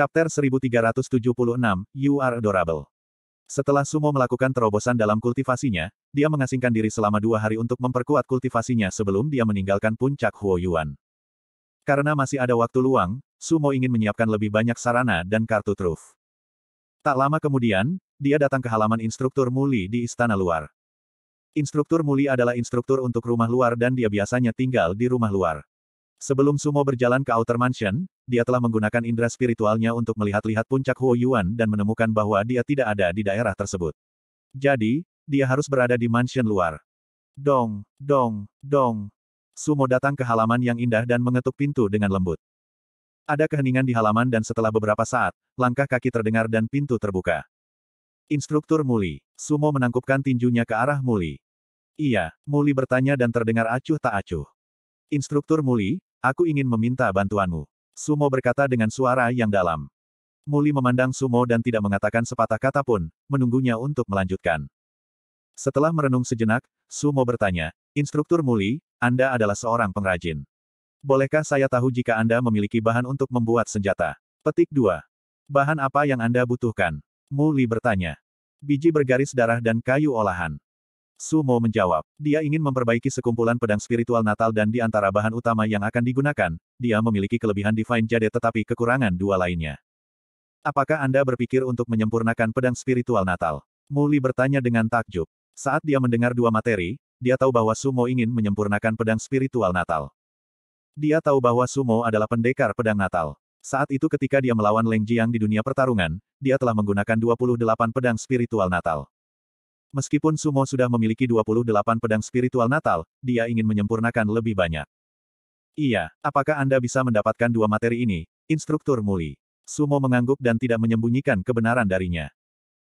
Chapter 1376, You Are Adorable. Setelah Sumo melakukan terobosan dalam kultivasinya, dia mengasingkan diri selama dua hari untuk memperkuat kultivasinya sebelum dia meninggalkan puncak Huo Yuan. Karena masih ada waktu luang, Sumo ingin menyiapkan lebih banyak sarana dan kartu truf. Tak lama kemudian, dia datang ke halaman instruktur Muli di istana luar. Instruktur Muli adalah instruktur untuk rumah luar dan dia biasanya tinggal di rumah luar. Sebelum Sumo berjalan ke Outer Mansion, dia telah menggunakan indera spiritualnya untuk melihat-lihat puncak Huo Yuan dan menemukan bahwa dia tidak ada di daerah tersebut. Jadi, dia harus berada di mansion luar. Dong, dong, dong. Sumo datang ke halaman yang indah dan mengetuk pintu dengan lembut. Ada keheningan di halaman dan setelah beberapa saat, langkah kaki terdengar dan pintu terbuka. Instruktur Muli, Sumo menangkupkan tinjunya ke arah Muli. Iya, Muli bertanya dan terdengar acuh tak acuh. Instruktur Muli, Aku ingin meminta bantuanmu. Sumo berkata dengan suara yang dalam. Muli memandang Sumo dan tidak mengatakan sepatah kata pun, menunggunya untuk melanjutkan. Setelah merenung sejenak, Sumo bertanya, Instruktur Muli, Anda adalah seorang pengrajin. Bolehkah saya tahu jika Anda memiliki bahan untuk membuat senjata? Petik 2. Bahan apa yang Anda butuhkan? Muli bertanya. Biji bergaris darah dan kayu olahan. Sumo menjawab. Dia ingin memperbaiki sekumpulan pedang spiritual Natal dan di antara bahan utama yang akan digunakan, dia memiliki kelebihan Divine Jade tetapi kekurangan dua lainnya. Apakah Anda berpikir untuk menyempurnakan pedang spiritual Natal? Muli bertanya dengan takjub. Saat dia mendengar dua materi, dia tahu bahwa Sumo ingin menyempurnakan pedang spiritual Natal. Dia tahu bahwa Sumo adalah pendekar pedang Natal. Saat itu ketika dia melawan Leng Jiang di dunia pertarungan, dia telah menggunakan 28 pedang spiritual Natal. Meskipun Sumo sudah memiliki 28 pedang spiritual natal, dia ingin menyempurnakan lebih banyak. Iya, apakah Anda bisa mendapatkan dua materi ini? Instruktur Muli. Sumo mengangguk dan tidak menyembunyikan kebenaran darinya.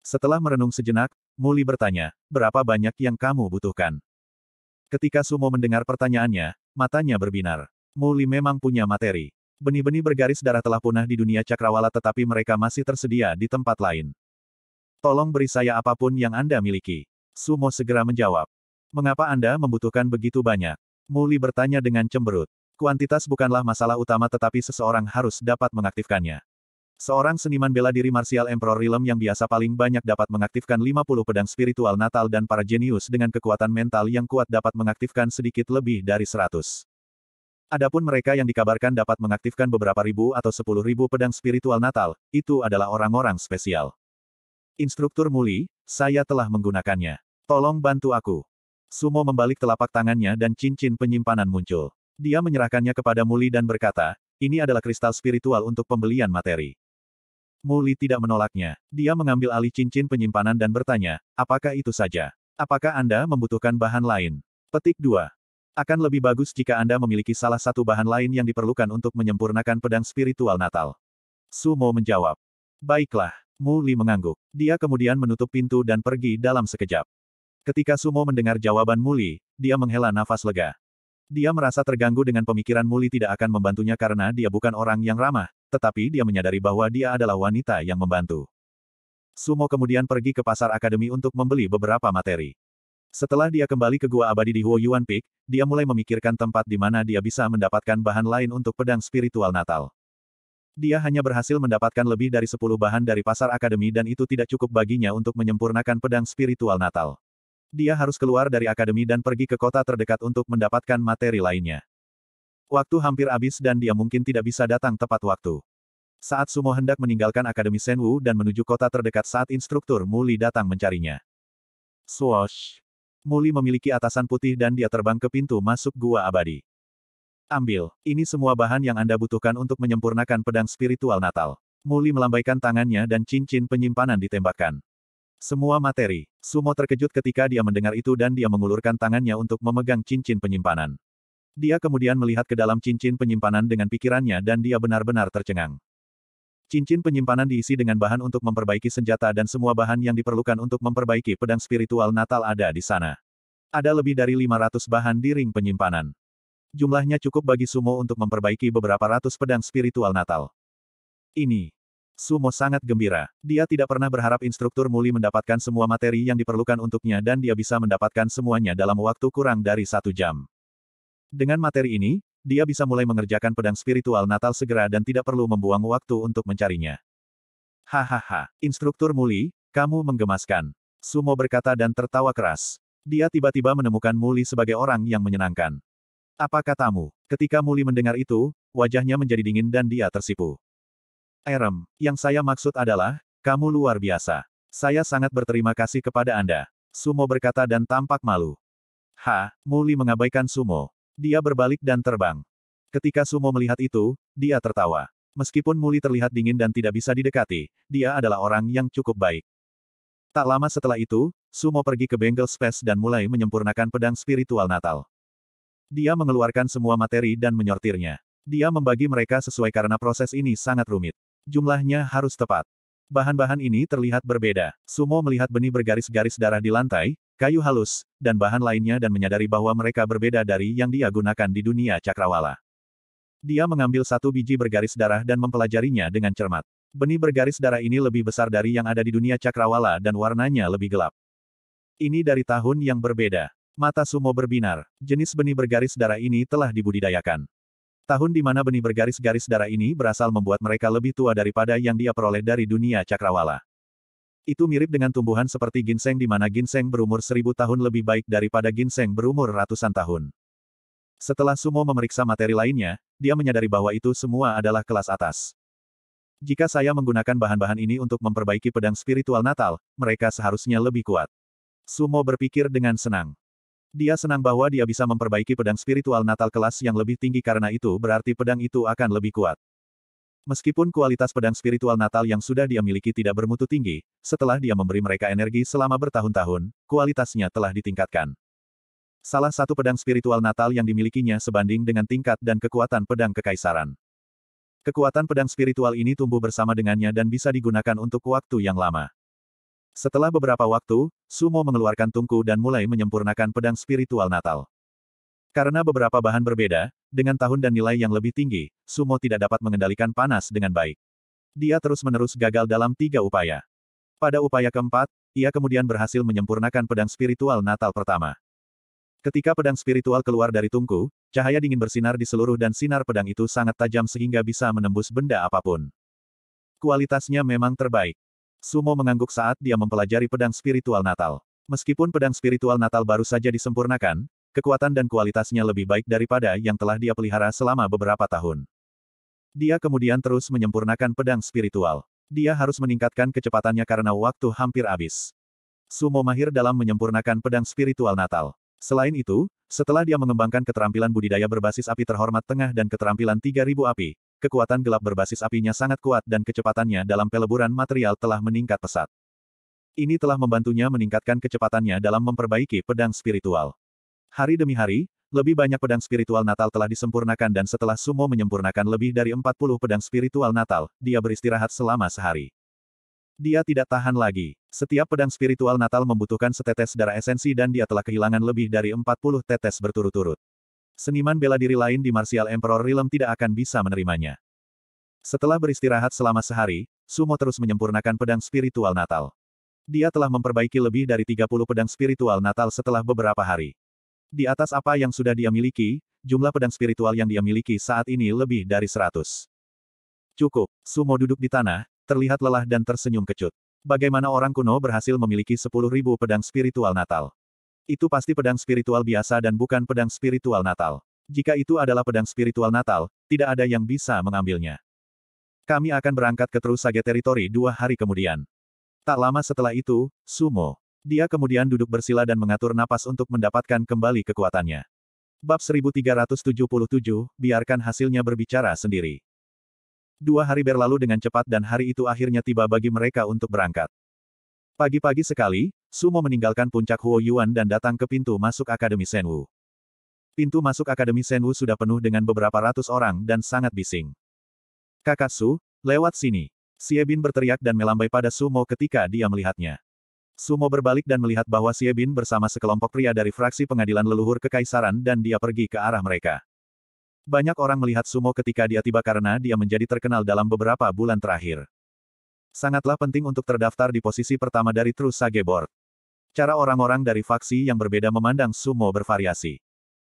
Setelah merenung sejenak, Muli bertanya, berapa banyak yang kamu butuhkan? Ketika Sumo mendengar pertanyaannya, matanya berbinar. Muli memang punya materi. Benih-benih bergaris darah telah punah di dunia cakrawala tetapi mereka masih tersedia di tempat lain. Tolong beri saya apapun yang Anda miliki. Sumo segera menjawab. Mengapa Anda membutuhkan begitu banyak? Muli bertanya dengan cemberut. Kuantitas bukanlah masalah utama tetapi seseorang harus dapat mengaktifkannya. Seorang seniman bela diri martial Emperor Realm yang biasa paling banyak dapat mengaktifkan 50 pedang spiritual natal dan para jenius dengan kekuatan mental yang kuat dapat mengaktifkan sedikit lebih dari 100. Adapun mereka yang dikabarkan dapat mengaktifkan beberapa ribu atau sepuluh ribu pedang spiritual natal, itu adalah orang-orang spesial. Instruktur Muli, saya telah menggunakannya. Tolong bantu aku. Sumo membalik telapak tangannya dan cincin penyimpanan muncul. Dia menyerahkannya kepada Muli dan berkata, ini adalah kristal spiritual untuk pembelian materi. Muli tidak menolaknya. Dia mengambil alih cincin penyimpanan dan bertanya, apakah itu saja? Apakah Anda membutuhkan bahan lain? Petik 2. Akan lebih bagus jika Anda memiliki salah satu bahan lain yang diperlukan untuk menyempurnakan pedang spiritual Natal. Sumo menjawab. Baiklah. Mu Li mengangguk. Dia kemudian menutup pintu dan pergi dalam sekejap. Ketika Sumo mendengar jawaban Mu Li, dia menghela nafas lega. Dia merasa terganggu dengan pemikiran Mu Li tidak akan membantunya karena dia bukan orang yang ramah, tetapi dia menyadari bahwa dia adalah wanita yang membantu. Sumo kemudian pergi ke pasar akademi untuk membeli beberapa materi. Setelah dia kembali ke gua abadi di Huo Yuan Peak, dia mulai memikirkan tempat di mana dia bisa mendapatkan bahan lain untuk pedang spiritual Natal. Dia hanya berhasil mendapatkan lebih dari 10 bahan dari pasar akademi dan itu tidak cukup baginya untuk menyempurnakan pedang spiritual Natal. Dia harus keluar dari akademi dan pergi ke kota terdekat untuk mendapatkan materi lainnya. Waktu hampir habis dan dia mungkin tidak bisa datang tepat waktu. Saat Sumo hendak meninggalkan Akademi Senwu dan menuju kota terdekat saat instruktur Muli datang mencarinya. Swoosh! Muli memiliki atasan putih dan dia terbang ke pintu masuk gua abadi. Ambil, ini semua bahan yang Anda butuhkan untuk menyempurnakan pedang spiritual Natal. Muli melambaikan tangannya dan cincin penyimpanan ditembakkan. Semua materi. Sumo terkejut ketika dia mendengar itu dan dia mengulurkan tangannya untuk memegang cincin penyimpanan. Dia kemudian melihat ke dalam cincin penyimpanan dengan pikirannya dan dia benar-benar tercengang. Cincin penyimpanan diisi dengan bahan untuk memperbaiki senjata dan semua bahan yang diperlukan untuk memperbaiki pedang spiritual Natal ada di sana. Ada lebih dari 500 bahan di ring penyimpanan jumlahnya cukup bagi Sumo untuk memperbaiki beberapa ratus pedang spiritual Natal. Ini. Sumo sangat gembira. Dia tidak pernah berharap instruktur Muli mendapatkan semua materi yang diperlukan untuknya dan dia bisa mendapatkan semuanya dalam waktu kurang dari satu jam. Dengan materi ini, dia bisa mulai mengerjakan pedang spiritual Natal segera dan tidak perlu membuang waktu untuk mencarinya. Hahaha, instruktur Muli, kamu menggemaskan. Sumo berkata dan tertawa keras. Dia tiba-tiba menemukan Muli sebagai orang yang menyenangkan. Apa katamu? Ketika Muli mendengar itu, wajahnya menjadi dingin dan dia tersipu. Erem, yang saya maksud adalah, kamu luar biasa. Saya sangat berterima kasih kepada Anda. Sumo berkata dan tampak malu. Ha, Muli mengabaikan Sumo. Dia berbalik dan terbang. Ketika Sumo melihat itu, dia tertawa. Meskipun Muli terlihat dingin dan tidak bisa didekati, dia adalah orang yang cukup baik. Tak lama setelah itu, Sumo pergi ke Bengal Space dan mulai menyempurnakan pedang spiritual Natal. Dia mengeluarkan semua materi dan menyortirnya. Dia membagi mereka sesuai karena proses ini sangat rumit. Jumlahnya harus tepat. Bahan-bahan ini terlihat berbeda. Sumo melihat benih bergaris-garis darah di lantai, kayu halus, dan bahan lainnya dan menyadari bahwa mereka berbeda dari yang dia gunakan di dunia cakrawala. Dia mengambil satu biji bergaris darah dan mempelajarinya dengan cermat. Benih bergaris darah ini lebih besar dari yang ada di dunia cakrawala dan warnanya lebih gelap. Ini dari tahun yang berbeda. Mata sumo berbinar. Jenis benih bergaris darah ini telah dibudidayakan. Tahun di mana benih bergaris-garis darah ini berasal membuat mereka lebih tua daripada yang dia peroleh dari dunia cakrawala. Itu mirip dengan tumbuhan seperti ginseng di mana ginseng berumur seribu tahun lebih baik daripada ginseng berumur ratusan tahun. Setelah Sumo memeriksa materi lainnya, dia menyadari bahwa itu semua adalah kelas atas. Jika saya menggunakan bahan-bahan ini untuk memperbaiki pedang spiritual Natal, mereka seharusnya lebih kuat. Sumo berpikir dengan senang. Dia senang bahwa dia bisa memperbaiki pedang spiritual natal kelas yang lebih tinggi karena itu berarti pedang itu akan lebih kuat. Meskipun kualitas pedang spiritual natal yang sudah dia miliki tidak bermutu tinggi, setelah dia memberi mereka energi selama bertahun-tahun, kualitasnya telah ditingkatkan. Salah satu pedang spiritual natal yang dimilikinya sebanding dengan tingkat dan kekuatan pedang kekaisaran. Kekuatan pedang spiritual ini tumbuh bersama dengannya dan bisa digunakan untuk waktu yang lama. Setelah beberapa waktu, Sumo mengeluarkan tungku dan mulai menyempurnakan pedang spiritual Natal. Karena beberapa bahan berbeda, dengan tahun dan nilai yang lebih tinggi, Sumo tidak dapat mengendalikan panas dengan baik. Dia terus-menerus gagal dalam tiga upaya. Pada upaya keempat, ia kemudian berhasil menyempurnakan pedang spiritual Natal pertama. Ketika pedang spiritual keluar dari tungku, cahaya dingin bersinar di seluruh dan sinar pedang itu sangat tajam sehingga bisa menembus benda apapun. Kualitasnya memang terbaik. Sumo mengangguk saat dia mempelajari pedang spiritual Natal. Meskipun pedang spiritual Natal baru saja disempurnakan, kekuatan dan kualitasnya lebih baik daripada yang telah dia pelihara selama beberapa tahun. Dia kemudian terus menyempurnakan pedang spiritual. Dia harus meningkatkan kecepatannya karena waktu hampir habis. Sumo mahir dalam menyempurnakan pedang spiritual Natal. Selain itu, setelah dia mengembangkan keterampilan budidaya berbasis api terhormat tengah dan keterampilan 3000 api, kekuatan gelap berbasis apinya sangat kuat dan kecepatannya dalam peleburan material telah meningkat pesat. Ini telah membantunya meningkatkan kecepatannya dalam memperbaiki pedang spiritual. Hari demi hari, lebih banyak pedang spiritual Natal telah disempurnakan dan setelah Sumo menyempurnakan lebih dari 40 pedang spiritual Natal, dia beristirahat selama sehari. Dia tidak tahan lagi. Setiap pedang spiritual Natal membutuhkan setetes darah esensi dan dia telah kehilangan lebih dari 40 tetes berturut-turut. Seniman bela diri lain di Martial Emperor Realm tidak akan bisa menerimanya. Setelah beristirahat selama sehari, Sumo terus menyempurnakan pedang spiritual Natal. Dia telah memperbaiki lebih dari 30 pedang spiritual Natal setelah beberapa hari. Di atas apa yang sudah dia miliki, jumlah pedang spiritual yang dia miliki saat ini lebih dari 100. Cukup, Sumo duduk di tanah, terlihat lelah dan tersenyum kecut. Bagaimana orang kuno berhasil memiliki 10.000 pedang spiritual Natal? Itu pasti pedang spiritual biasa dan bukan pedang spiritual Natal. Jika itu adalah pedang spiritual Natal, tidak ada yang bisa mengambilnya. Kami akan berangkat ke Trusage teritori dua hari kemudian. Tak lama setelah itu, Sumo. Dia kemudian duduk bersila dan mengatur napas untuk mendapatkan kembali kekuatannya. Bab 1377, biarkan hasilnya berbicara sendiri. Dua hari berlalu dengan cepat dan hari itu akhirnya tiba bagi mereka untuk berangkat. Pagi-pagi sekali, Sumo meninggalkan puncak Huo Yuan dan datang ke pintu masuk Akademi Senwu. Pintu masuk Akademi Senwu sudah penuh dengan beberapa ratus orang dan sangat bising. Kakak Su, lewat sini. Siebin berteriak dan melambai pada Sumo ketika dia melihatnya. Sumo berbalik dan melihat bahwa Siebin bersama sekelompok pria dari fraksi pengadilan leluhur kekaisaran dan dia pergi ke arah mereka. Banyak orang melihat Sumo ketika dia tiba karena dia menjadi terkenal dalam beberapa bulan terakhir. Sangatlah penting untuk terdaftar di posisi pertama dari True Sage Board. Cara orang-orang dari faksi yang berbeda memandang sumo bervariasi.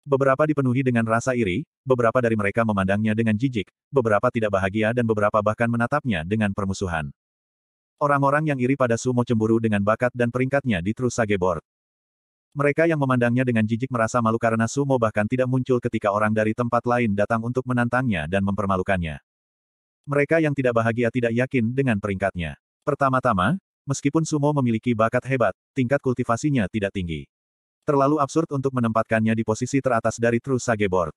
Beberapa dipenuhi dengan rasa iri, beberapa dari mereka memandangnya dengan jijik, beberapa tidak bahagia dan beberapa bahkan menatapnya dengan permusuhan. Orang-orang yang iri pada sumo cemburu dengan bakat dan peringkatnya di Trusage Board. Mereka yang memandangnya dengan jijik merasa malu karena sumo bahkan tidak muncul ketika orang dari tempat lain datang untuk menantangnya dan mempermalukannya. Mereka yang tidak bahagia tidak yakin dengan peringkatnya. Pertama-tama, Meskipun Sumo memiliki bakat hebat, tingkat kultivasinya tidak tinggi. Terlalu absurd untuk menempatkannya di posisi teratas dari True Sage Board.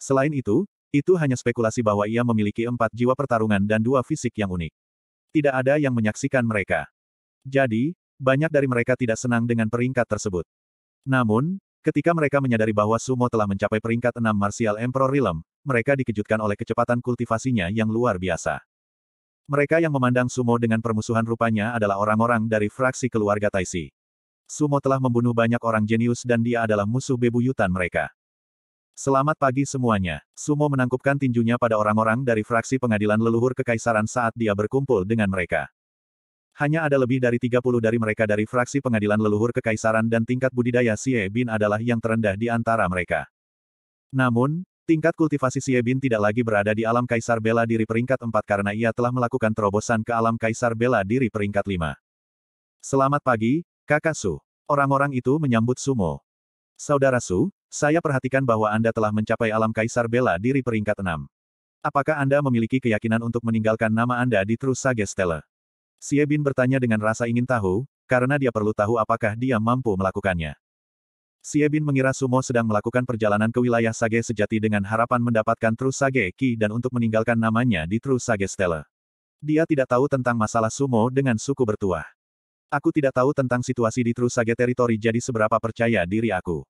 Selain itu, itu hanya spekulasi bahwa ia memiliki empat jiwa pertarungan dan dua fisik yang unik. Tidak ada yang menyaksikan mereka. Jadi, banyak dari mereka tidak senang dengan peringkat tersebut. Namun, ketika mereka menyadari bahwa Sumo telah mencapai peringkat enam Martial Emperor Realm, mereka dikejutkan oleh kecepatan kultivasinya yang luar biasa. Mereka yang memandang Sumo dengan permusuhan rupanya adalah orang-orang dari fraksi keluarga Taishi. Sumo telah membunuh banyak orang jenius dan dia adalah musuh bebuyutan mereka. Selamat pagi semuanya. Sumo menangkupkan tinjunya pada orang-orang dari fraksi pengadilan leluhur kekaisaran saat dia berkumpul dengan mereka. Hanya ada lebih dari 30 dari mereka dari fraksi pengadilan leluhur kekaisaran dan tingkat budidaya Sie Bin adalah yang terendah di antara mereka. Namun, Tingkat kultivasi Siebin tidak lagi berada di alam kaisar bela diri peringkat 4 karena ia telah melakukan terobosan ke alam kaisar bela diri peringkat 5. Selamat pagi, Kakak Su. Orang-orang itu menyambut Sumo. Saudara Su, saya perhatikan bahwa Anda telah mencapai alam kaisar bela diri peringkat 6. Apakah Anda memiliki keyakinan untuk meninggalkan nama Anda di Trusage Stella? Siebin bertanya dengan rasa ingin tahu, karena dia perlu tahu apakah dia mampu melakukannya. Siabin mengira Sumo sedang melakukan perjalanan ke wilayah Sage sejati dengan harapan mendapatkan True Sage Ki dan untuk meninggalkan namanya di True Sage Stella. Dia tidak tahu tentang masalah Sumo dengan suku bertuah. Aku tidak tahu tentang situasi di True Sage Territory jadi seberapa percaya diri aku.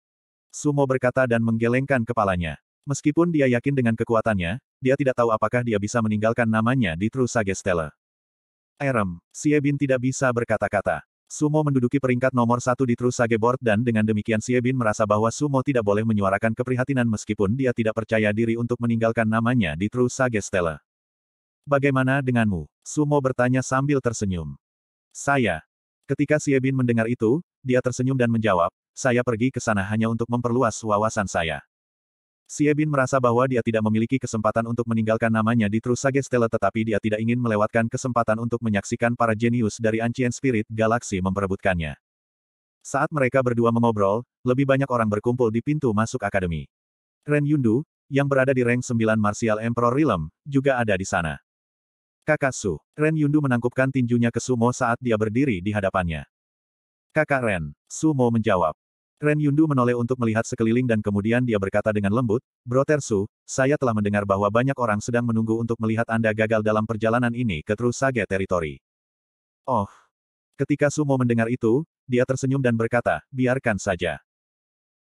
Sumo berkata dan menggelengkan kepalanya. Meskipun dia yakin dengan kekuatannya, dia tidak tahu apakah dia bisa meninggalkan namanya di True Sage Stella. Erem, Bin tidak bisa berkata-kata. Sumo menduduki peringkat nomor satu di True Sage Board dan dengan demikian Siebin merasa bahwa Sumo tidak boleh menyuarakan keprihatinan meskipun dia tidak percaya diri untuk meninggalkan namanya di True Sage Stella. Bagaimana denganmu? Sumo bertanya sambil tersenyum. Saya. Ketika Siebin mendengar itu, dia tersenyum dan menjawab, saya pergi ke sana hanya untuk memperluas wawasan saya. Siabin merasa bahwa dia tidak memiliki kesempatan untuk meninggalkan namanya di True Stella tetapi dia tidak ingin melewatkan kesempatan untuk menyaksikan para jenius dari Ancient Spirit Galaxy memperebutkannya. Saat mereka berdua mengobrol, lebih banyak orang berkumpul di pintu masuk akademi. Ren Yundu, yang berada di rank 9 Martial Emperor Realm, juga ada di sana. Kakak Su, Ren Yundu menangkupkan tinjunya ke Sumo saat dia berdiri di hadapannya. Kakak Ren, Sumo menjawab. Ren Yundu menoleh untuk melihat sekeliling dan kemudian dia berkata dengan lembut, Bro Tersu, saya telah mendengar bahwa banyak orang sedang menunggu untuk melihat Anda gagal dalam perjalanan ini ke Trusage Territory. Oh. Ketika Sumo mendengar itu, dia tersenyum dan berkata, biarkan saja.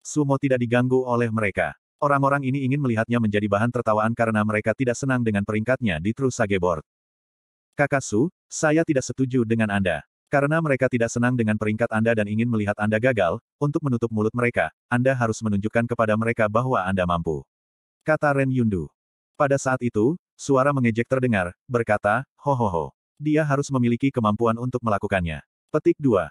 Sumo tidak diganggu oleh mereka. Orang-orang ini ingin melihatnya menjadi bahan tertawaan karena mereka tidak senang dengan peringkatnya di Trusage Board. Kakak Su, saya tidak setuju dengan Anda. Karena mereka tidak senang dengan peringkat Anda dan ingin melihat Anda gagal, untuk menutup mulut mereka, Anda harus menunjukkan kepada mereka bahwa Anda mampu. Kata Ren Yundu. Pada saat itu, suara mengejek terdengar, berkata, ho ho ho. Dia harus memiliki kemampuan untuk melakukannya. Petik 2.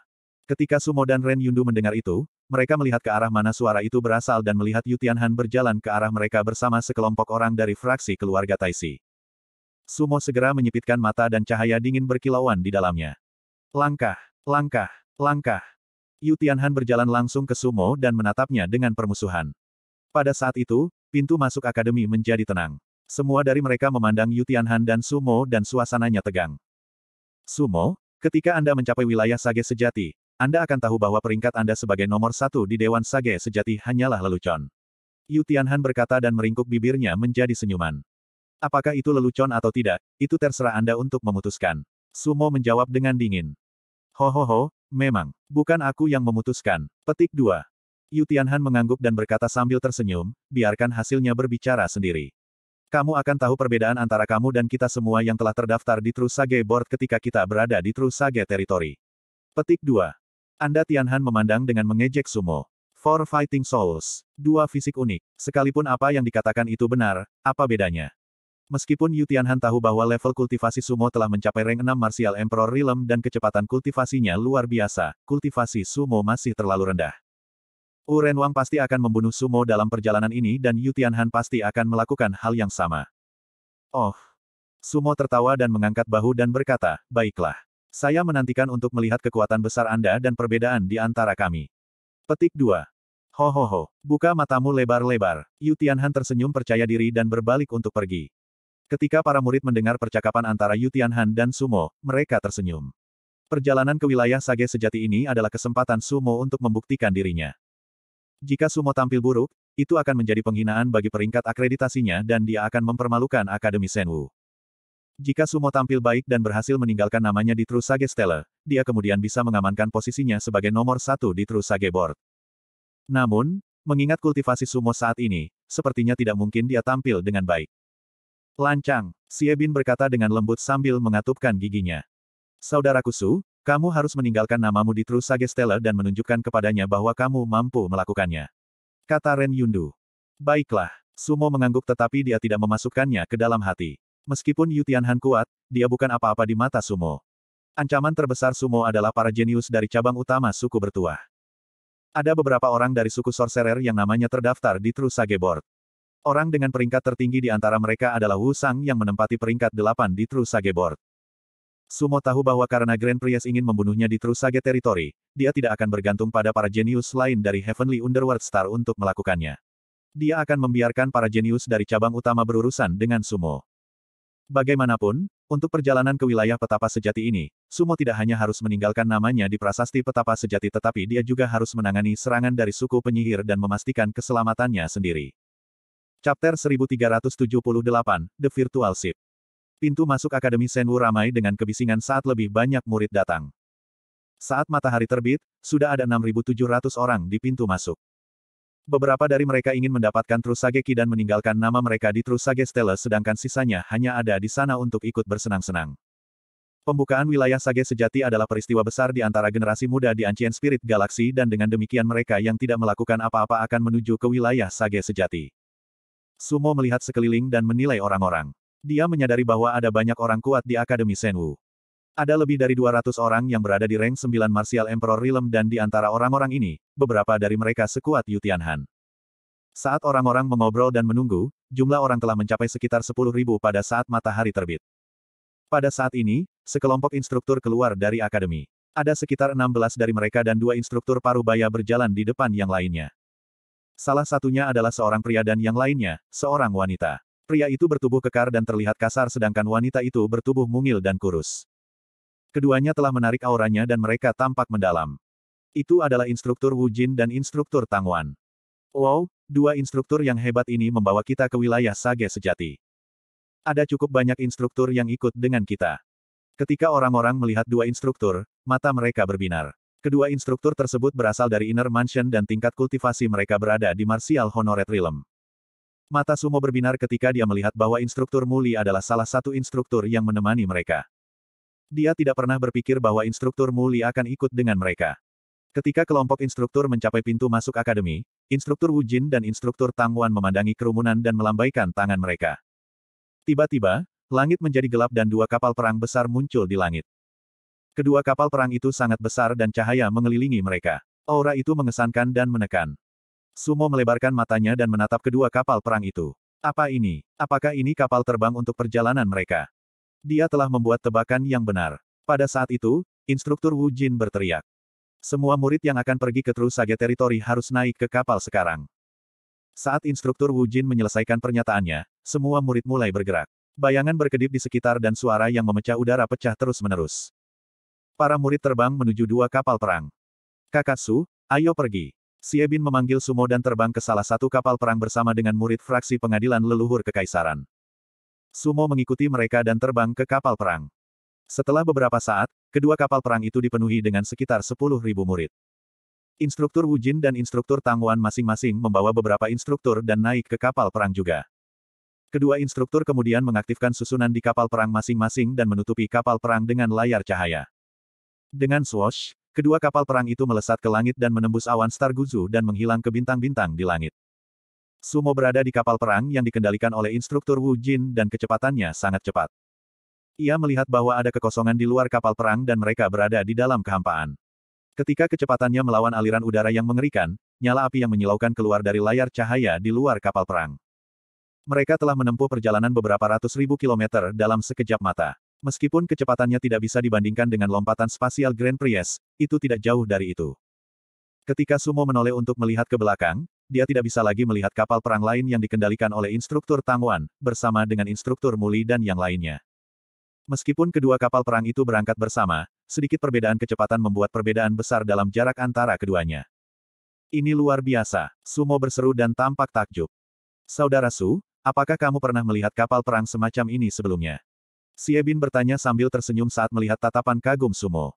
Ketika Sumo dan Ren Yundu mendengar itu, mereka melihat ke arah mana suara itu berasal dan melihat Yu Tianhan berjalan ke arah mereka bersama sekelompok orang dari fraksi keluarga Taishi. Sumo segera menyipitkan mata dan cahaya dingin berkilauan di dalamnya. Langkah, langkah, langkah. Yu Tianhan berjalan langsung ke Sumo dan menatapnya dengan permusuhan. Pada saat itu, pintu masuk akademi menjadi tenang. Semua dari mereka memandang Yu Tianhan dan Sumo dan suasananya tegang. Sumo, ketika Anda mencapai wilayah Sage Sejati, Anda akan tahu bahwa peringkat Anda sebagai nomor satu di Dewan Sage Sejati hanyalah lelucon. Yu Tianhan berkata dan meringkuk bibirnya menjadi senyuman. Apakah itu lelucon atau tidak, itu terserah Anda untuk memutuskan. Sumo menjawab dengan dingin. Ho ho ho, memang, bukan aku yang memutuskan. Petik 2. Yu Tianhan mengangguk dan berkata sambil tersenyum, biarkan hasilnya berbicara sendiri. Kamu akan tahu perbedaan antara kamu dan kita semua yang telah terdaftar di Trusage Board ketika kita berada di Trusage Territory. Petik 2. Anda Tianhan memandang dengan mengejek sumo. Four Fighting Souls. Dua fisik unik. Sekalipun apa yang dikatakan itu benar, apa bedanya? Meskipun Yu Tianhan tahu bahwa level kultivasi sumo telah mencapai rank 6 Martial Emperor Realm dan kecepatan kultivasinya luar biasa, kultivasi sumo masih terlalu rendah. Uren Wang pasti akan membunuh sumo dalam perjalanan ini dan Yu Tianhan pasti akan melakukan hal yang sama. Oh. Sumo tertawa dan mengangkat bahu dan berkata, baiklah. Saya menantikan untuk melihat kekuatan besar Anda dan perbedaan di antara kami. Petik 2. Ho ho ho, buka matamu lebar-lebar. Yu Tianhan tersenyum percaya diri dan berbalik untuk pergi. Ketika para murid mendengar percakapan antara Yutian Han dan Sumo, mereka tersenyum. Perjalanan ke wilayah Sage sejati ini adalah kesempatan Sumo untuk membuktikan dirinya. Jika Sumo tampil buruk, itu akan menjadi penghinaan bagi peringkat akreditasinya dan dia akan mempermalukan Akademi Senwu. Jika Sumo tampil baik dan berhasil meninggalkan namanya di True Sage Stella, dia kemudian bisa mengamankan posisinya sebagai nomor satu di True Sage Board. Namun, mengingat kultivasi Sumo saat ini, sepertinya tidak mungkin dia tampil dengan baik. Lancang, Siebin berkata dengan lembut sambil mengatupkan giginya. Saudara Kusu, kamu harus meninggalkan namamu di True Sagestela dan menunjukkan kepadanya bahwa kamu mampu melakukannya. Kata Ren Yundu. Baiklah, Sumo mengangguk tetapi dia tidak memasukkannya ke dalam hati. Meskipun Yutian kuat, dia bukan apa-apa di mata Sumo. Ancaman terbesar Sumo adalah para jenius dari cabang utama suku bertuah. Ada beberapa orang dari suku Sorcerer yang namanya terdaftar di True Sage Board. Orang dengan peringkat tertinggi di antara mereka adalah Wu Sang yang menempati peringkat delapan di True Sage Board. Sumo tahu bahwa karena Grand Priest ingin membunuhnya di True Sage Territory, dia tidak akan bergantung pada para jenius lain dari Heavenly Underworld Star untuk melakukannya. Dia akan membiarkan para jenius dari cabang utama berurusan dengan Sumo. Bagaimanapun, untuk perjalanan ke wilayah petapa sejati ini, Sumo tidak hanya harus meninggalkan namanya di prasasti petapa sejati tetapi dia juga harus menangani serangan dari suku penyihir dan memastikan keselamatannya sendiri. Chapter 1378, The Virtual Ship. Pintu masuk Akademi Senwu ramai dengan kebisingan saat lebih banyak murid datang. Saat matahari terbit, sudah ada 6.700 orang di pintu masuk. Beberapa dari mereka ingin mendapatkan Trusageki dan meninggalkan nama mereka di Trusage Stella sedangkan sisanya hanya ada di sana untuk ikut bersenang-senang. Pembukaan wilayah Sage sejati adalah peristiwa besar di antara generasi muda di Ancient Spirit Galaxy dan dengan demikian mereka yang tidak melakukan apa-apa akan menuju ke wilayah Sage sejati. Sumo melihat sekeliling dan menilai orang-orang. Dia menyadari bahwa ada banyak orang kuat di Akademi Senwu. Ada lebih dari 200 orang yang berada di rank 9 Martial Emperor Realm dan di antara orang-orang ini, beberapa dari mereka sekuat Yu Tianhan. Saat orang-orang mengobrol dan menunggu, jumlah orang telah mencapai sekitar ribu pada saat matahari terbit. Pada saat ini, sekelompok instruktur keluar dari akademi. Ada sekitar 16 dari mereka dan dua instruktur parubaya berjalan di depan yang lainnya. Salah satunya adalah seorang pria dan yang lainnya, seorang wanita. Pria itu bertubuh kekar dan terlihat kasar sedangkan wanita itu bertubuh mungil dan kurus. Keduanya telah menarik auranya dan mereka tampak mendalam. Itu adalah instruktur Wu Jin dan instruktur Tang Wan. Wow, dua instruktur yang hebat ini membawa kita ke wilayah Sage sejati. Ada cukup banyak instruktur yang ikut dengan kita. Ketika orang-orang melihat dua instruktur, mata mereka berbinar. Kedua instruktur tersebut berasal dari Inner Mansion dan tingkat kultivasi mereka berada di Martial Honored Realm. Mata Sumo berbinar ketika dia melihat bahwa instruktur Muli adalah salah satu instruktur yang menemani mereka. Dia tidak pernah berpikir bahwa instruktur Muli akan ikut dengan mereka. Ketika kelompok instruktur mencapai pintu masuk akademi, instruktur Wu Jin dan instruktur Tang Wan memandangi kerumunan dan melambaikan tangan mereka. Tiba-tiba, langit menjadi gelap dan dua kapal perang besar muncul di langit. Kedua kapal perang itu sangat besar dan cahaya mengelilingi mereka. Aura itu mengesankan dan menekan. Sumo melebarkan matanya dan menatap kedua kapal perang itu. Apa ini? Apakah ini kapal terbang untuk perjalanan mereka? Dia telah membuat tebakan yang benar. Pada saat itu, instruktur Wu Jin berteriak. Semua murid yang akan pergi ke Trusage teritori harus naik ke kapal sekarang. Saat instruktur Wu Jin menyelesaikan pernyataannya, semua murid mulai bergerak. Bayangan berkedip di sekitar dan suara yang memecah udara pecah terus-menerus. Para murid terbang menuju dua kapal perang. Kakatsu, ayo pergi. Siebin memanggil Sumo dan terbang ke salah satu kapal perang bersama dengan murid fraksi pengadilan leluhur kekaisaran. Sumo mengikuti mereka dan terbang ke kapal perang. Setelah beberapa saat, kedua kapal perang itu dipenuhi dengan sekitar 10.000 murid. Instruktur Wujin dan instruktur Tangwan masing-masing membawa beberapa instruktur dan naik ke kapal perang juga. Kedua instruktur kemudian mengaktifkan susunan di kapal perang masing-masing dan menutupi kapal perang dengan layar cahaya. Dengan swash, kedua kapal perang itu melesat ke langit dan menembus awan Guzu dan menghilang ke bintang-bintang di langit. Sumo berada di kapal perang yang dikendalikan oleh instruktur Wu Jin dan kecepatannya sangat cepat. Ia melihat bahwa ada kekosongan di luar kapal perang dan mereka berada di dalam kehampaan. Ketika kecepatannya melawan aliran udara yang mengerikan, nyala api yang menyilaukan keluar dari layar cahaya di luar kapal perang. Mereka telah menempuh perjalanan beberapa ratus ribu kilometer dalam sekejap mata. Meskipun kecepatannya tidak bisa dibandingkan dengan lompatan spasial Grand Prix, itu tidak jauh dari itu. Ketika Sumo menoleh untuk melihat ke belakang, dia tidak bisa lagi melihat kapal perang lain yang dikendalikan oleh instruktur Tang Wan bersama dengan instruktur Muli dan yang lainnya. Meskipun kedua kapal perang itu berangkat bersama, sedikit perbedaan kecepatan membuat perbedaan besar dalam jarak antara keduanya. Ini luar biasa, Sumo berseru dan tampak takjub. Saudara Su, apakah kamu pernah melihat kapal perang semacam ini sebelumnya? Siebin bertanya sambil tersenyum saat melihat tatapan kagum Sumo.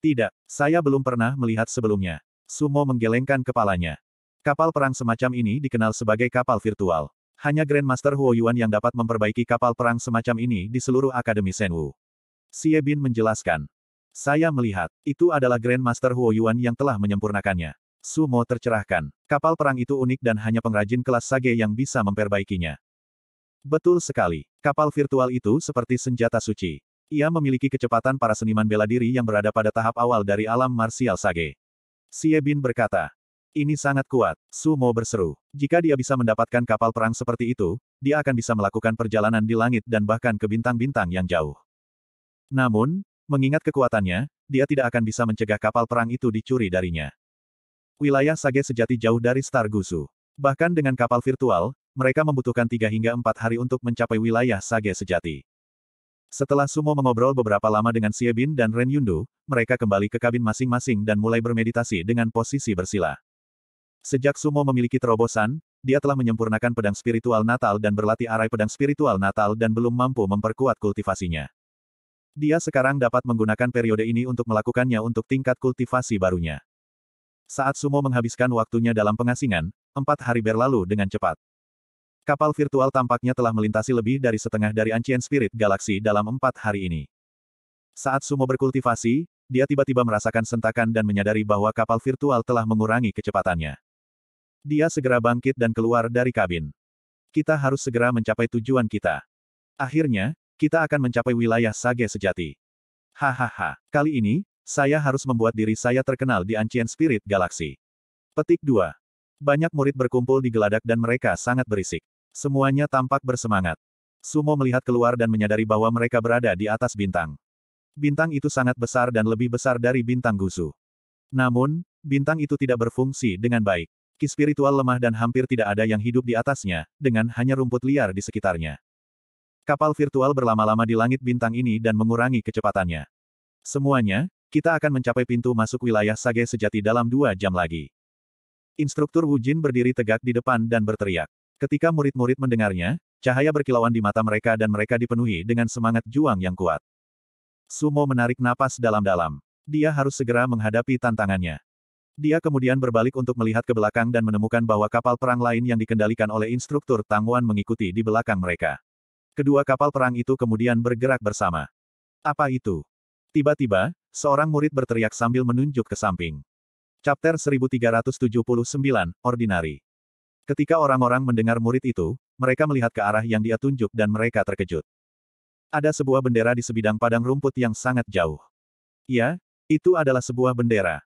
Tidak, saya belum pernah melihat sebelumnya. Sumo menggelengkan kepalanya. Kapal perang semacam ini dikenal sebagai kapal virtual. Hanya Grandmaster Huo Yuan yang dapat memperbaiki kapal perang semacam ini di seluruh Akademi Senwu. Siebin menjelaskan. Saya melihat, itu adalah Grandmaster Huo Yuan yang telah menyempurnakannya. Sumo tercerahkan. Kapal perang itu unik dan hanya pengrajin kelas Sage yang bisa memperbaikinya. Betul sekali. Kapal virtual itu seperti senjata suci. Ia memiliki kecepatan para seniman bela diri yang berada pada tahap awal dari alam martial sage. Xie Bin berkata, ini sangat kuat, Su Mo berseru. Jika dia bisa mendapatkan kapal perang seperti itu, dia akan bisa melakukan perjalanan di langit dan bahkan ke bintang-bintang yang jauh. Namun, mengingat kekuatannya, dia tidak akan bisa mencegah kapal perang itu dicuri darinya. Wilayah Sage sejati jauh dari Star Gusu. Bahkan dengan kapal virtual, mereka membutuhkan tiga hingga empat hari untuk mencapai wilayah Sage sejati. Setelah Sumo mengobrol beberapa lama dengan Bin dan Ren Yundu, mereka kembali ke kabin masing-masing dan mulai bermeditasi dengan posisi bersila. Sejak Sumo memiliki terobosan, dia telah menyempurnakan pedang spiritual Natal dan berlatih arai pedang spiritual Natal dan belum mampu memperkuat kultivasinya. Dia sekarang dapat menggunakan periode ini untuk melakukannya untuk tingkat kultivasi barunya. Saat Sumo menghabiskan waktunya dalam pengasingan, empat hari berlalu dengan cepat. Kapal virtual tampaknya telah melintasi lebih dari setengah dari Ancient Spirit Galaxy dalam empat hari ini. Saat Sumo berkultivasi, dia tiba-tiba merasakan sentakan dan menyadari bahwa kapal virtual telah mengurangi kecepatannya. Dia segera bangkit dan keluar dari kabin. Kita harus segera mencapai tujuan kita. Akhirnya, kita akan mencapai wilayah Sage sejati. Hahaha, kali ini, saya harus membuat diri saya terkenal di Ancient Spirit Galaxy. Petik 2. Banyak murid berkumpul di geladak dan mereka sangat berisik. Semuanya tampak bersemangat. Sumo melihat keluar dan menyadari bahwa mereka berada di atas bintang. Bintang itu sangat besar dan lebih besar dari bintang gusu. Namun, bintang itu tidak berfungsi dengan baik. Ki spiritual lemah dan hampir tidak ada yang hidup di atasnya, dengan hanya rumput liar di sekitarnya. Kapal virtual berlama-lama di langit bintang ini dan mengurangi kecepatannya. Semuanya, kita akan mencapai pintu masuk wilayah Sage sejati dalam dua jam lagi. Instruktur Wujin berdiri tegak di depan dan berteriak. Ketika murid-murid mendengarnya, cahaya berkilauan di mata mereka dan mereka dipenuhi dengan semangat juang yang kuat. Sumo menarik napas dalam-dalam. Dia harus segera menghadapi tantangannya. Dia kemudian berbalik untuk melihat ke belakang dan menemukan bahwa kapal perang lain yang dikendalikan oleh instruktur Tangwan mengikuti di belakang mereka. Kedua kapal perang itu kemudian bergerak bersama. Apa itu? Tiba-tiba, seorang murid berteriak sambil menunjuk ke samping. Chapter 1379, Ordinary. Ketika orang-orang mendengar murid itu, mereka melihat ke arah yang dia tunjuk dan mereka terkejut. Ada sebuah bendera di sebidang padang rumput yang sangat jauh. Ya, itu adalah sebuah bendera.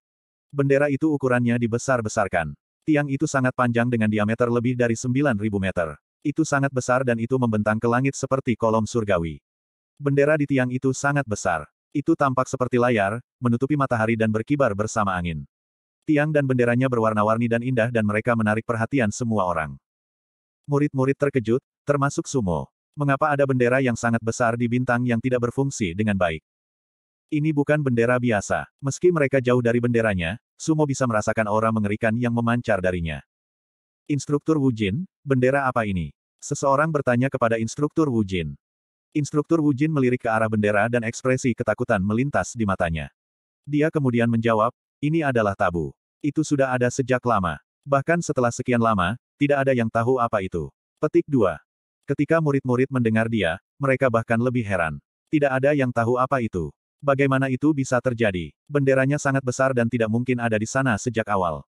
Bendera itu ukurannya dibesar-besarkan. Tiang itu sangat panjang dengan diameter lebih dari 9.000 meter. Itu sangat besar dan itu membentang ke langit seperti kolom surgawi. Bendera di tiang itu sangat besar. Itu tampak seperti layar, menutupi matahari dan berkibar bersama angin. Tiang dan benderanya berwarna-warni dan indah dan mereka menarik perhatian semua orang. Murid-murid terkejut, termasuk Sumo. Mengapa ada bendera yang sangat besar di bintang yang tidak berfungsi dengan baik? Ini bukan bendera biasa. Meski mereka jauh dari benderanya, Sumo bisa merasakan aura mengerikan yang memancar darinya. Instruktur Wujin, bendera apa ini? Seseorang bertanya kepada Instruktur Wujin. Instruktur Wujin melirik ke arah bendera dan ekspresi ketakutan melintas di matanya. Dia kemudian menjawab, ini adalah tabu. Itu sudah ada sejak lama. Bahkan setelah sekian lama, tidak ada yang tahu apa itu. Petik 2. Ketika murid-murid mendengar dia, mereka bahkan lebih heran. Tidak ada yang tahu apa itu. Bagaimana itu bisa terjadi? Benderanya sangat besar dan tidak mungkin ada di sana sejak awal.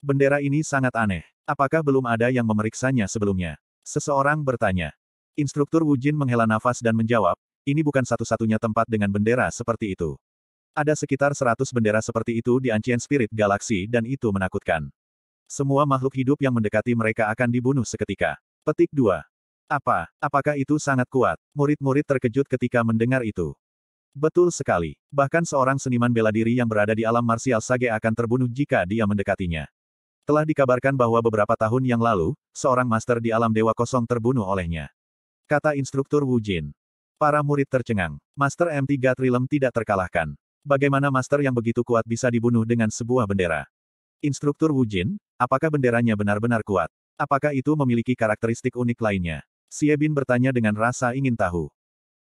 Bendera ini sangat aneh. Apakah belum ada yang memeriksanya sebelumnya? Seseorang bertanya. Instruktur Wujin menghela nafas dan menjawab, ini bukan satu-satunya tempat dengan bendera seperti itu. Ada sekitar 100 bendera seperti itu di Ancient Spirit Galaxy dan itu menakutkan. Semua makhluk hidup yang mendekati mereka akan dibunuh seketika. Petik 2. Apa? Apakah itu sangat kuat? Murid-murid terkejut ketika mendengar itu. Betul sekali. Bahkan seorang seniman bela diri yang berada di alam marsial sage akan terbunuh jika dia mendekatinya. Telah dikabarkan bahwa beberapa tahun yang lalu, seorang master di alam dewa kosong terbunuh olehnya. Kata instruktur Wu Jin. Para murid tercengang. Master MT Gatrilem tidak terkalahkan. Bagaimana master yang begitu kuat bisa dibunuh dengan sebuah bendera? Instruktur Wu Jin, apakah benderanya benar-benar kuat? Apakah itu memiliki karakteristik unik lainnya? Xie Bin bertanya dengan rasa ingin tahu.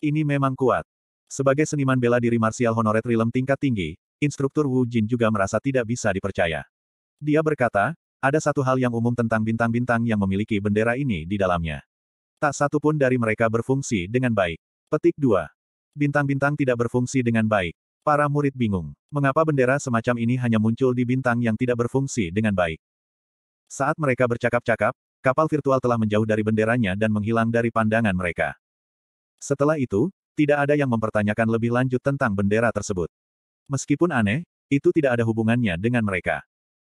Ini memang kuat. Sebagai seniman bela diri martial honoret rilem tingkat tinggi, instruktur Wu Jin juga merasa tidak bisa dipercaya. Dia berkata, ada satu hal yang umum tentang bintang-bintang yang memiliki bendera ini di dalamnya. Tak satu pun dari mereka berfungsi dengan baik. Petik 2. Bintang-bintang tidak berfungsi dengan baik. Para murid bingung. Mengapa bendera semacam ini hanya muncul di bintang yang tidak berfungsi dengan baik? Saat mereka bercakap-cakap, kapal virtual telah menjauh dari benderanya dan menghilang dari pandangan mereka. Setelah itu, tidak ada yang mempertanyakan lebih lanjut tentang bendera tersebut. Meskipun aneh, itu tidak ada hubungannya dengan mereka.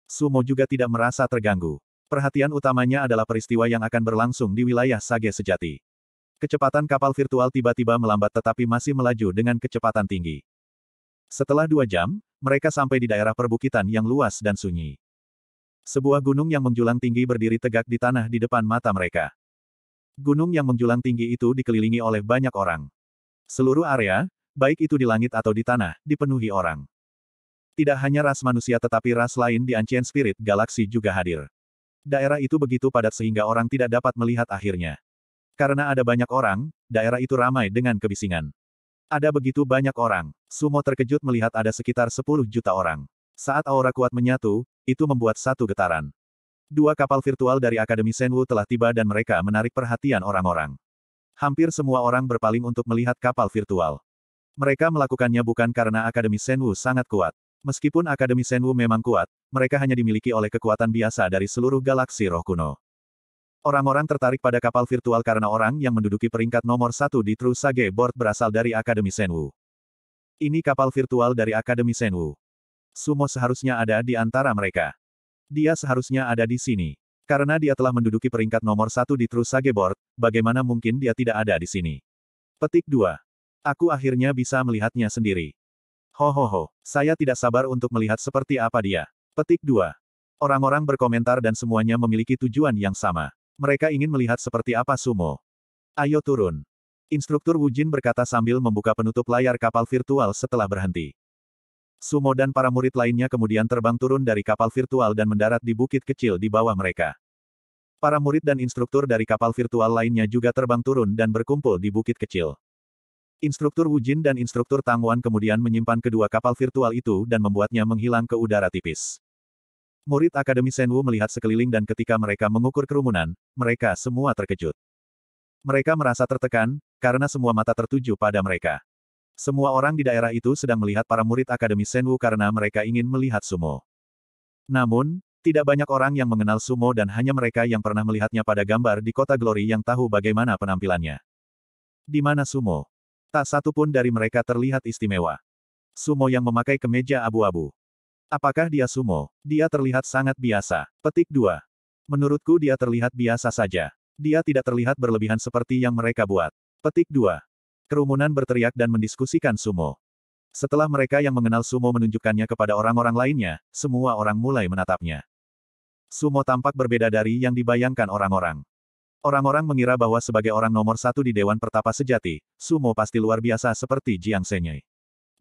Sumo juga tidak merasa terganggu. Perhatian utamanya adalah peristiwa yang akan berlangsung di wilayah Sage sejati. Kecepatan kapal virtual tiba-tiba melambat tetapi masih melaju dengan kecepatan tinggi. Setelah dua jam, mereka sampai di daerah perbukitan yang luas dan sunyi. Sebuah gunung yang menjulang tinggi berdiri tegak di tanah di depan mata mereka. Gunung yang menjulang tinggi itu dikelilingi oleh banyak orang. Seluruh area, baik itu di langit atau di tanah, dipenuhi orang. Tidak hanya ras manusia tetapi ras lain di Ancient Spirit Galaxy juga hadir. Daerah itu begitu padat sehingga orang tidak dapat melihat akhirnya. Karena ada banyak orang, daerah itu ramai dengan kebisingan. Ada begitu banyak orang. Sumo terkejut melihat ada sekitar 10 juta orang. Saat aura kuat menyatu, itu membuat satu getaran. Dua kapal virtual dari Akademi Senwu telah tiba dan mereka menarik perhatian orang-orang. Hampir semua orang berpaling untuk melihat kapal virtual. Mereka melakukannya bukan karena Akademi Senwu sangat kuat. Meskipun Akademi Senwu memang kuat, mereka hanya dimiliki oleh kekuatan biasa dari seluruh galaksi roh kuno. Orang-orang tertarik pada kapal virtual karena orang yang menduduki peringkat nomor satu di True Sage Board berasal dari Akademi Senwu. Ini kapal virtual dari Akademi Senwu. Sumo seharusnya ada di antara mereka. Dia seharusnya ada di sini. Karena dia telah menduduki peringkat nomor satu di True Sage Board, bagaimana mungkin dia tidak ada di sini? Petik 2. Aku akhirnya bisa melihatnya sendiri. Ho ho ho, saya tidak sabar untuk melihat seperti apa dia. Petik 2. Orang-orang berkomentar dan semuanya memiliki tujuan yang sama. Mereka ingin melihat seperti apa sumo. Ayo turun. Instruktur Wujin berkata sambil membuka penutup layar kapal virtual setelah berhenti. Sumo dan para murid lainnya kemudian terbang turun dari kapal virtual dan mendarat di bukit kecil di bawah mereka. Para murid dan instruktur dari kapal virtual lainnya juga terbang turun dan berkumpul di bukit kecil. Instruktur Wujin dan instruktur Tang Wan kemudian menyimpan kedua kapal virtual itu dan membuatnya menghilang ke udara tipis. Murid Akademi Senwu melihat sekeliling dan ketika mereka mengukur kerumunan, mereka semua terkejut. Mereka merasa tertekan, karena semua mata tertuju pada mereka. Semua orang di daerah itu sedang melihat para murid Akademi Senwu karena mereka ingin melihat sumo. Namun, tidak banyak orang yang mengenal sumo dan hanya mereka yang pernah melihatnya pada gambar di kota Glory yang tahu bagaimana penampilannya. Di mana sumo? Tak satu pun dari mereka terlihat istimewa. Sumo yang memakai kemeja abu-abu. Apakah dia sumo? Dia terlihat sangat biasa. Petik 2. Menurutku dia terlihat biasa saja. Dia tidak terlihat berlebihan seperti yang mereka buat. Petik 2. Kerumunan berteriak dan mendiskusikan sumo. Setelah mereka yang mengenal sumo menunjukkannya kepada orang-orang lainnya, semua orang mulai menatapnya. Sumo tampak berbeda dari yang dibayangkan orang-orang. Orang-orang mengira bahwa sebagai orang nomor satu di Dewan Pertapa Sejati, Sumo pasti luar biasa seperti Jiang Senyei.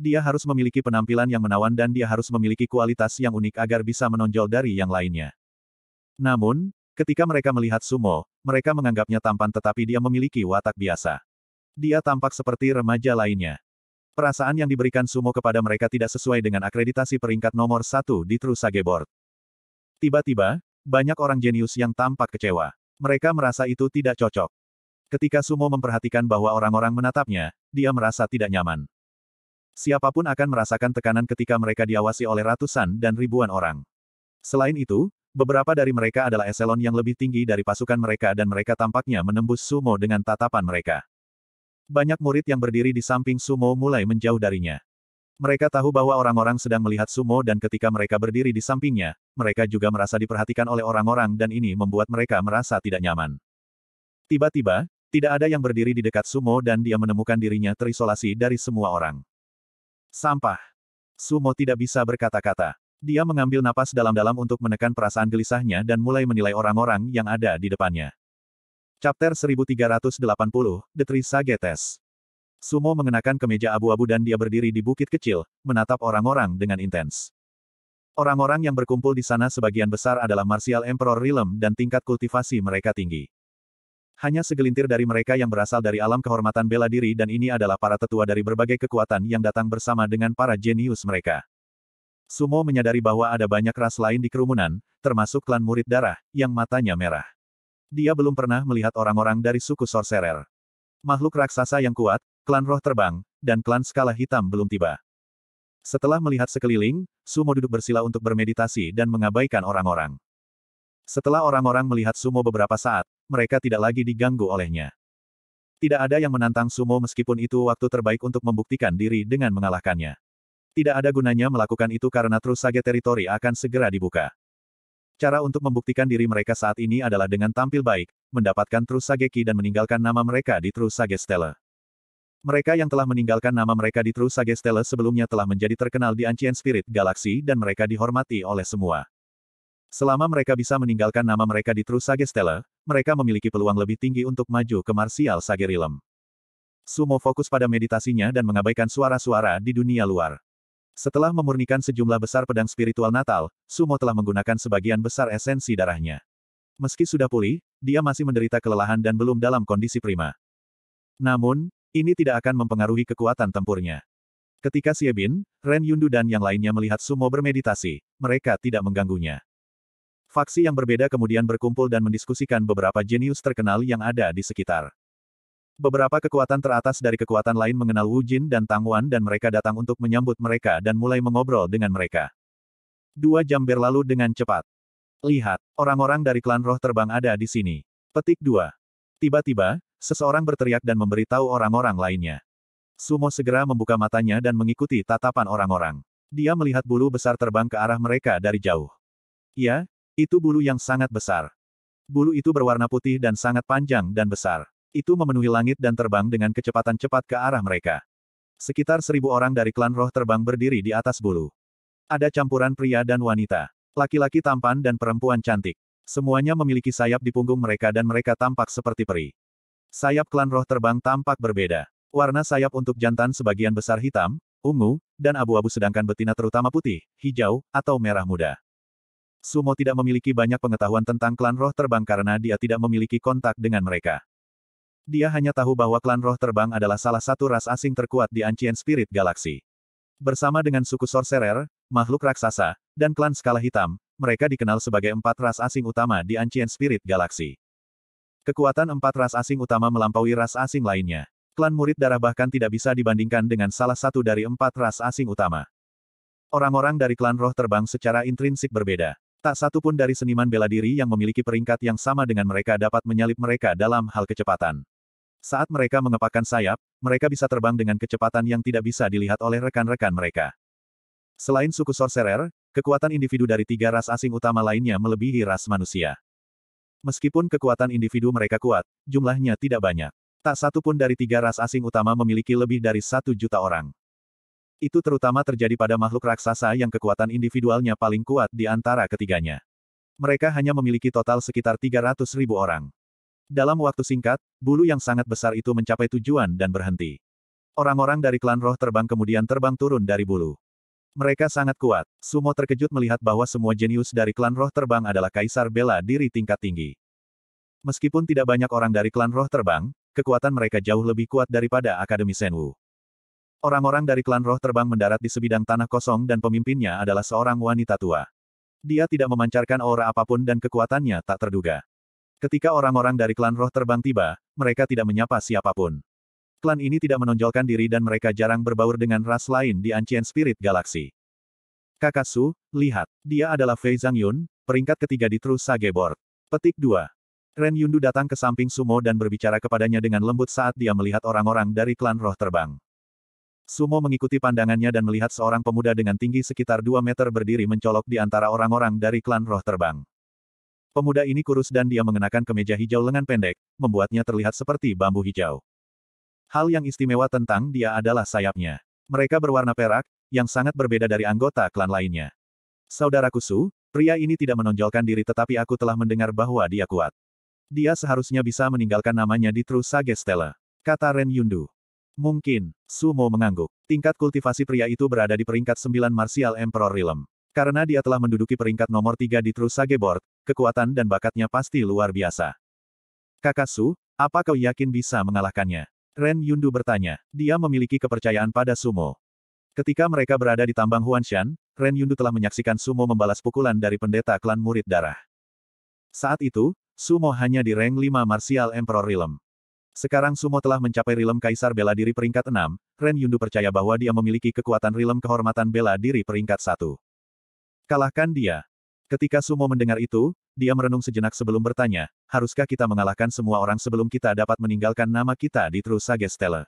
Dia harus memiliki penampilan yang menawan dan dia harus memiliki kualitas yang unik agar bisa menonjol dari yang lainnya. Namun, ketika mereka melihat Sumo, mereka menganggapnya tampan tetapi dia memiliki watak biasa. Dia tampak seperti remaja lainnya. Perasaan yang diberikan Sumo kepada mereka tidak sesuai dengan akreditasi peringkat nomor satu di Trusage Board. Tiba-tiba, banyak orang jenius yang tampak kecewa. Mereka merasa itu tidak cocok. Ketika Sumo memperhatikan bahwa orang-orang menatapnya, dia merasa tidak nyaman siapapun akan merasakan tekanan ketika mereka diawasi oleh ratusan dan ribuan orang. Selain itu, beberapa dari mereka adalah eselon yang lebih tinggi dari pasukan mereka dan mereka tampaknya menembus sumo dengan tatapan mereka. Banyak murid yang berdiri di samping sumo mulai menjauh darinya. Mereka tahu bahwa orang-orang sedang melihat sumo dan ketika mereka berdiri di sampingnya, mereka juga merasa diperhatikan oleh orang-orang dan ini membuat mereka merasa tidak nyaman. Tiba-tiba, tidak ada yang berdiri di dekat sumo dan dia menemukan dirinya terisolasi dari semua orang. Sampah. Sumo tidak bisa berkata-kata. Dia mengambil napas dalam-dalam untuk menekan perasaan gelisahnya dan mulai menilai orang-orang yang ada di depannya. Chapter 1380, The Sagetes. Sumo mengenakan kemeja abu-abu dan dia berdiri di bukit kecil, menatap orang-orang dengan intens. Orang-orang yang berkumpul di sana sebagian besar adalah Martial Emperor Realm dan tingkat kultivasi mereka tinggi. Hanya segelintir dari mereka yang berasal dari alam kehormatan bela diri dan ini adalah para tetua dari berbagai kekuatan yang datang bersama dengan para jenius mereka. Sumo menyadari bahwa ada banyak ras lain di kerumunan, termasuk klan murid darah, yang matanya merah. Dia belum pernah melihat orang-orang dari suku Sorcerer. Makhluk raksasa yang kuat, klan roh terbang, dan klan skala hitam belum tiba. Setelah melihat sekeliling, Sumo duduk bersila untuk bermeditasi dan mengabaikan orang-orang. Setelah orang-orang melihat Sumo beberapa saat, mereka tidak lagi diganggu olehnya. Tidak ada yang menantang Sumo meskipun itu waktu terbaik untuk membuktikan diri dengan mengalahkannya. Tidak ada gunanya melakukan itu karena terus saja teritori akan segera dibuka. Cara untuk membuktikan diri mereka saat ini adalah dengan tampil baik, mendapatkan Trusageki dan meninggalkan nama mereka di Trusage Stella. Mereka yang telah meninggalkan nama mereka di Trusage Stella sebelumnya telah menjadi terkenal di Ancient Spirit Galaxy dan mereka dihormati oleh semua. Selama mereka bisa meninggalkan nama mereka di Trusage Stella, mereka memiliki peluang lebih tinggi untuk maju ke Marsial Sagerilem. Sumo fokus pada meditasinya dan mengabaikan suara-suara di dunia luar. Setelah memurnikan sejumlah besar pedang spiritual Natal, Sumo telah menggunakan sebagian besar esensi darahnya. Meski sudah pulih, dia masih menderita kelelahan dan belum dalam kondisi prima. Namun, ini tidak akan mempengaruhi kekuatan tempurnya. Ketika Siebin, Ren Yundu dan yang lainnya melihat Sumo bermeditasi, mereka tidak mengganggunya. Faksi yang berbeda kemudian berkumpul dan mendiskusikan beberapa jenius terkenal yang ada di sekitar. Beberapa kekuatan teratas dari kekuatan lain mengenal Wu Jin dan Tang Wan dan mereka datang untuk menyambut mereka dan mulai mengobrol dengan mereka. Dua jam berlalu dengan cepat. Lihat, orang-orang dari klan roh terbang ada di sini. Petik 2. Tiba-tiba, seseorang berteriak dan memberitahu orang-orang lainnya. Sumo segera membuka matanya dan mengikuti tatapan orang-orang. Dia melihat bulu besar terbang ke arah mereka dari jauh. Ya, itu bulu yang sangat besar. Bulu itu berwarna putih dan sangat panjang dan besar. Itu memenuhi langit dan terbang dengan kecepatan cepat ke arah mereka. Sekitar seribu orang dari klan roh terbang berdiri di atas bulu. Ada campuran pria dan wanita. Laki-laki tampan dan perempuan cantik. Semuanya memiliki sayap di punggung mereka dan mereka tampak seperti peri. Sayap klan roh terbang tampak berbeda. Warna sayap untuk jantan sebagian besar hitam, ungu, dan abu-abu sedangkan betina terutama putih, hijau, atau merah muda. Sumo tidak memiliki banyak pengetahuan tentang klan roh terbang karena dia tidak memiliki kontak dengan mereka. Dia hanya tahu bahwa klan roh terbang adalah salah satu ras asing terkuat di Ancient Spirit Galaxy. Bersama dengan suku Sorcerer, makhluk raksasa, dan klan skala hitam, mereka dikenal sebagai empat ras asing utama di Ancient Spirit Galaxy. Kekuatan empat ras asing utama melampaui ras asing lainnya. Klan murid darah bahkan tidak bisa dibandingkan dengan salah satu dari empat ras asing utama. Orang-orang dari klan roh terbang secara intrinsik berbeda. Tak satu pun dari seniman bela diri yang memiliki peringkat yang sama dengan mereka dapat menyalip mereka dalam hal kecepatan. Saat mereka mengepakkan sayap, mereka bisa terbang dengan kecepatan yang tidak bisa dilihat oleh rekan-rekan mereka. Selain suku Sorcerer, kekuatan individu dari tiga ras asing utama lainnya melebihi ras manusia. Meskipun kekuatan individu mereka kuat, jumlahnya tidak banyak. Tak satu pun dari tiga ras asing utama memiliki lebih dari satu juta orang. Itu terutama terjadi pada makhluk raksasa yang kekuatan individualnya paling kuat di antara ketiganya. Mereka hanya memiliki total sekitar 300 ribu orang. Dalam waktu singkat, bulu yang sangat besar itu mencapai tujuan dan berhenti. Orang-orang dari klan roh terbang kemudian terbang turun dari bulu. Mereka sangat kuat. Sumo terkejut melihat bahwa semua jenius dari klan roh terbang adalah kaisar bela diri tingkat tinggi. Meskipun tidak banyak orang dari klan roh terbang, kekuatan mereka jauh lebih kuat daripada Akademi Senwu. Orang-orang dari klan roh terbang mendarat di sebidang tanah kosong dan pemimpinnya adalah seorang wanita tua. Dia tidak memancarkan aura apapun dan kekuatannya tak terduga. Ketika orang-orang dari klan roh terbang tiba, mereka tidak menyapa siapapun. Klan ini tidak menonjolkan diri dan mereka jarang berbaur dengan ras lain di Ancient Spirit Galaxy. Kakak Su, lihat. Dia adalah Fei Zhang Yun, peringkat ketiga di True Sage Board. Petik 2. Ren Yundu datang ke samping Sumo dan berbicara kepadanya dengan lembut saat dia melihat orang-orang dari klan roh terbang. Sumo mengikuti pandangannya dan melihat seorang pemuda dengan tinggi sekitar 2 meter berdiri mencolok di antara orang-orang dari klan roh terbang. Pemuda ini kurus dan dia mengenakan kemeja hijau lengan pendek, membuatnya terlihat seperti bambu hijau. Hal yang istimewa tentang dia adalah sayapnya. Mereka berwarna perak, yang sangat berbeda dari anggota klan lainnya. Saudaraku Su, pria ini tidak menonjolkan diri tetapi aku telah mendengar bahwa dia kuat. Dia seharusnya bisa meninggalkan namanya di True Sage Stella. Kata Ren Yundu. Mungkin, Sumo mengangguk. Tingkat kultivasi pria itu berada di peringkat 9 Martial Emperor Realm. Karena dia telah menduduki peringkat nomor 3 di True Sage Board, kekuatan dan bakatnya pasti luar biasa. Kakak Su, apa kau yakin bisa mengalahkannya? Ren Yundu bertanya. Dia memiliki kepercayaan pada Sumo. Ketika mereka berada di tambang Huanshan, Ren Yundu telah menyaksikan Sumo membalas pukulan dari pendeta klan murid darah. Saat itu, Sumo hanya di rank 5 Martial Emperor Realm. Sekarang Sumo telah mencapai rilem Kaisar Bela Diri peringkat 6, Ren Yundu percaya bahwa dia memiliki kekuatan rilem kehormatan bela diri peringkat 1. Kalahkan dia. Ketika Sumo mendengar itu, dia merenung sejenak sebelum bertanya, haruskah kita mengalahkan semua orang sebelum kita dapat meninggalkan nama kita di True Sage Stella?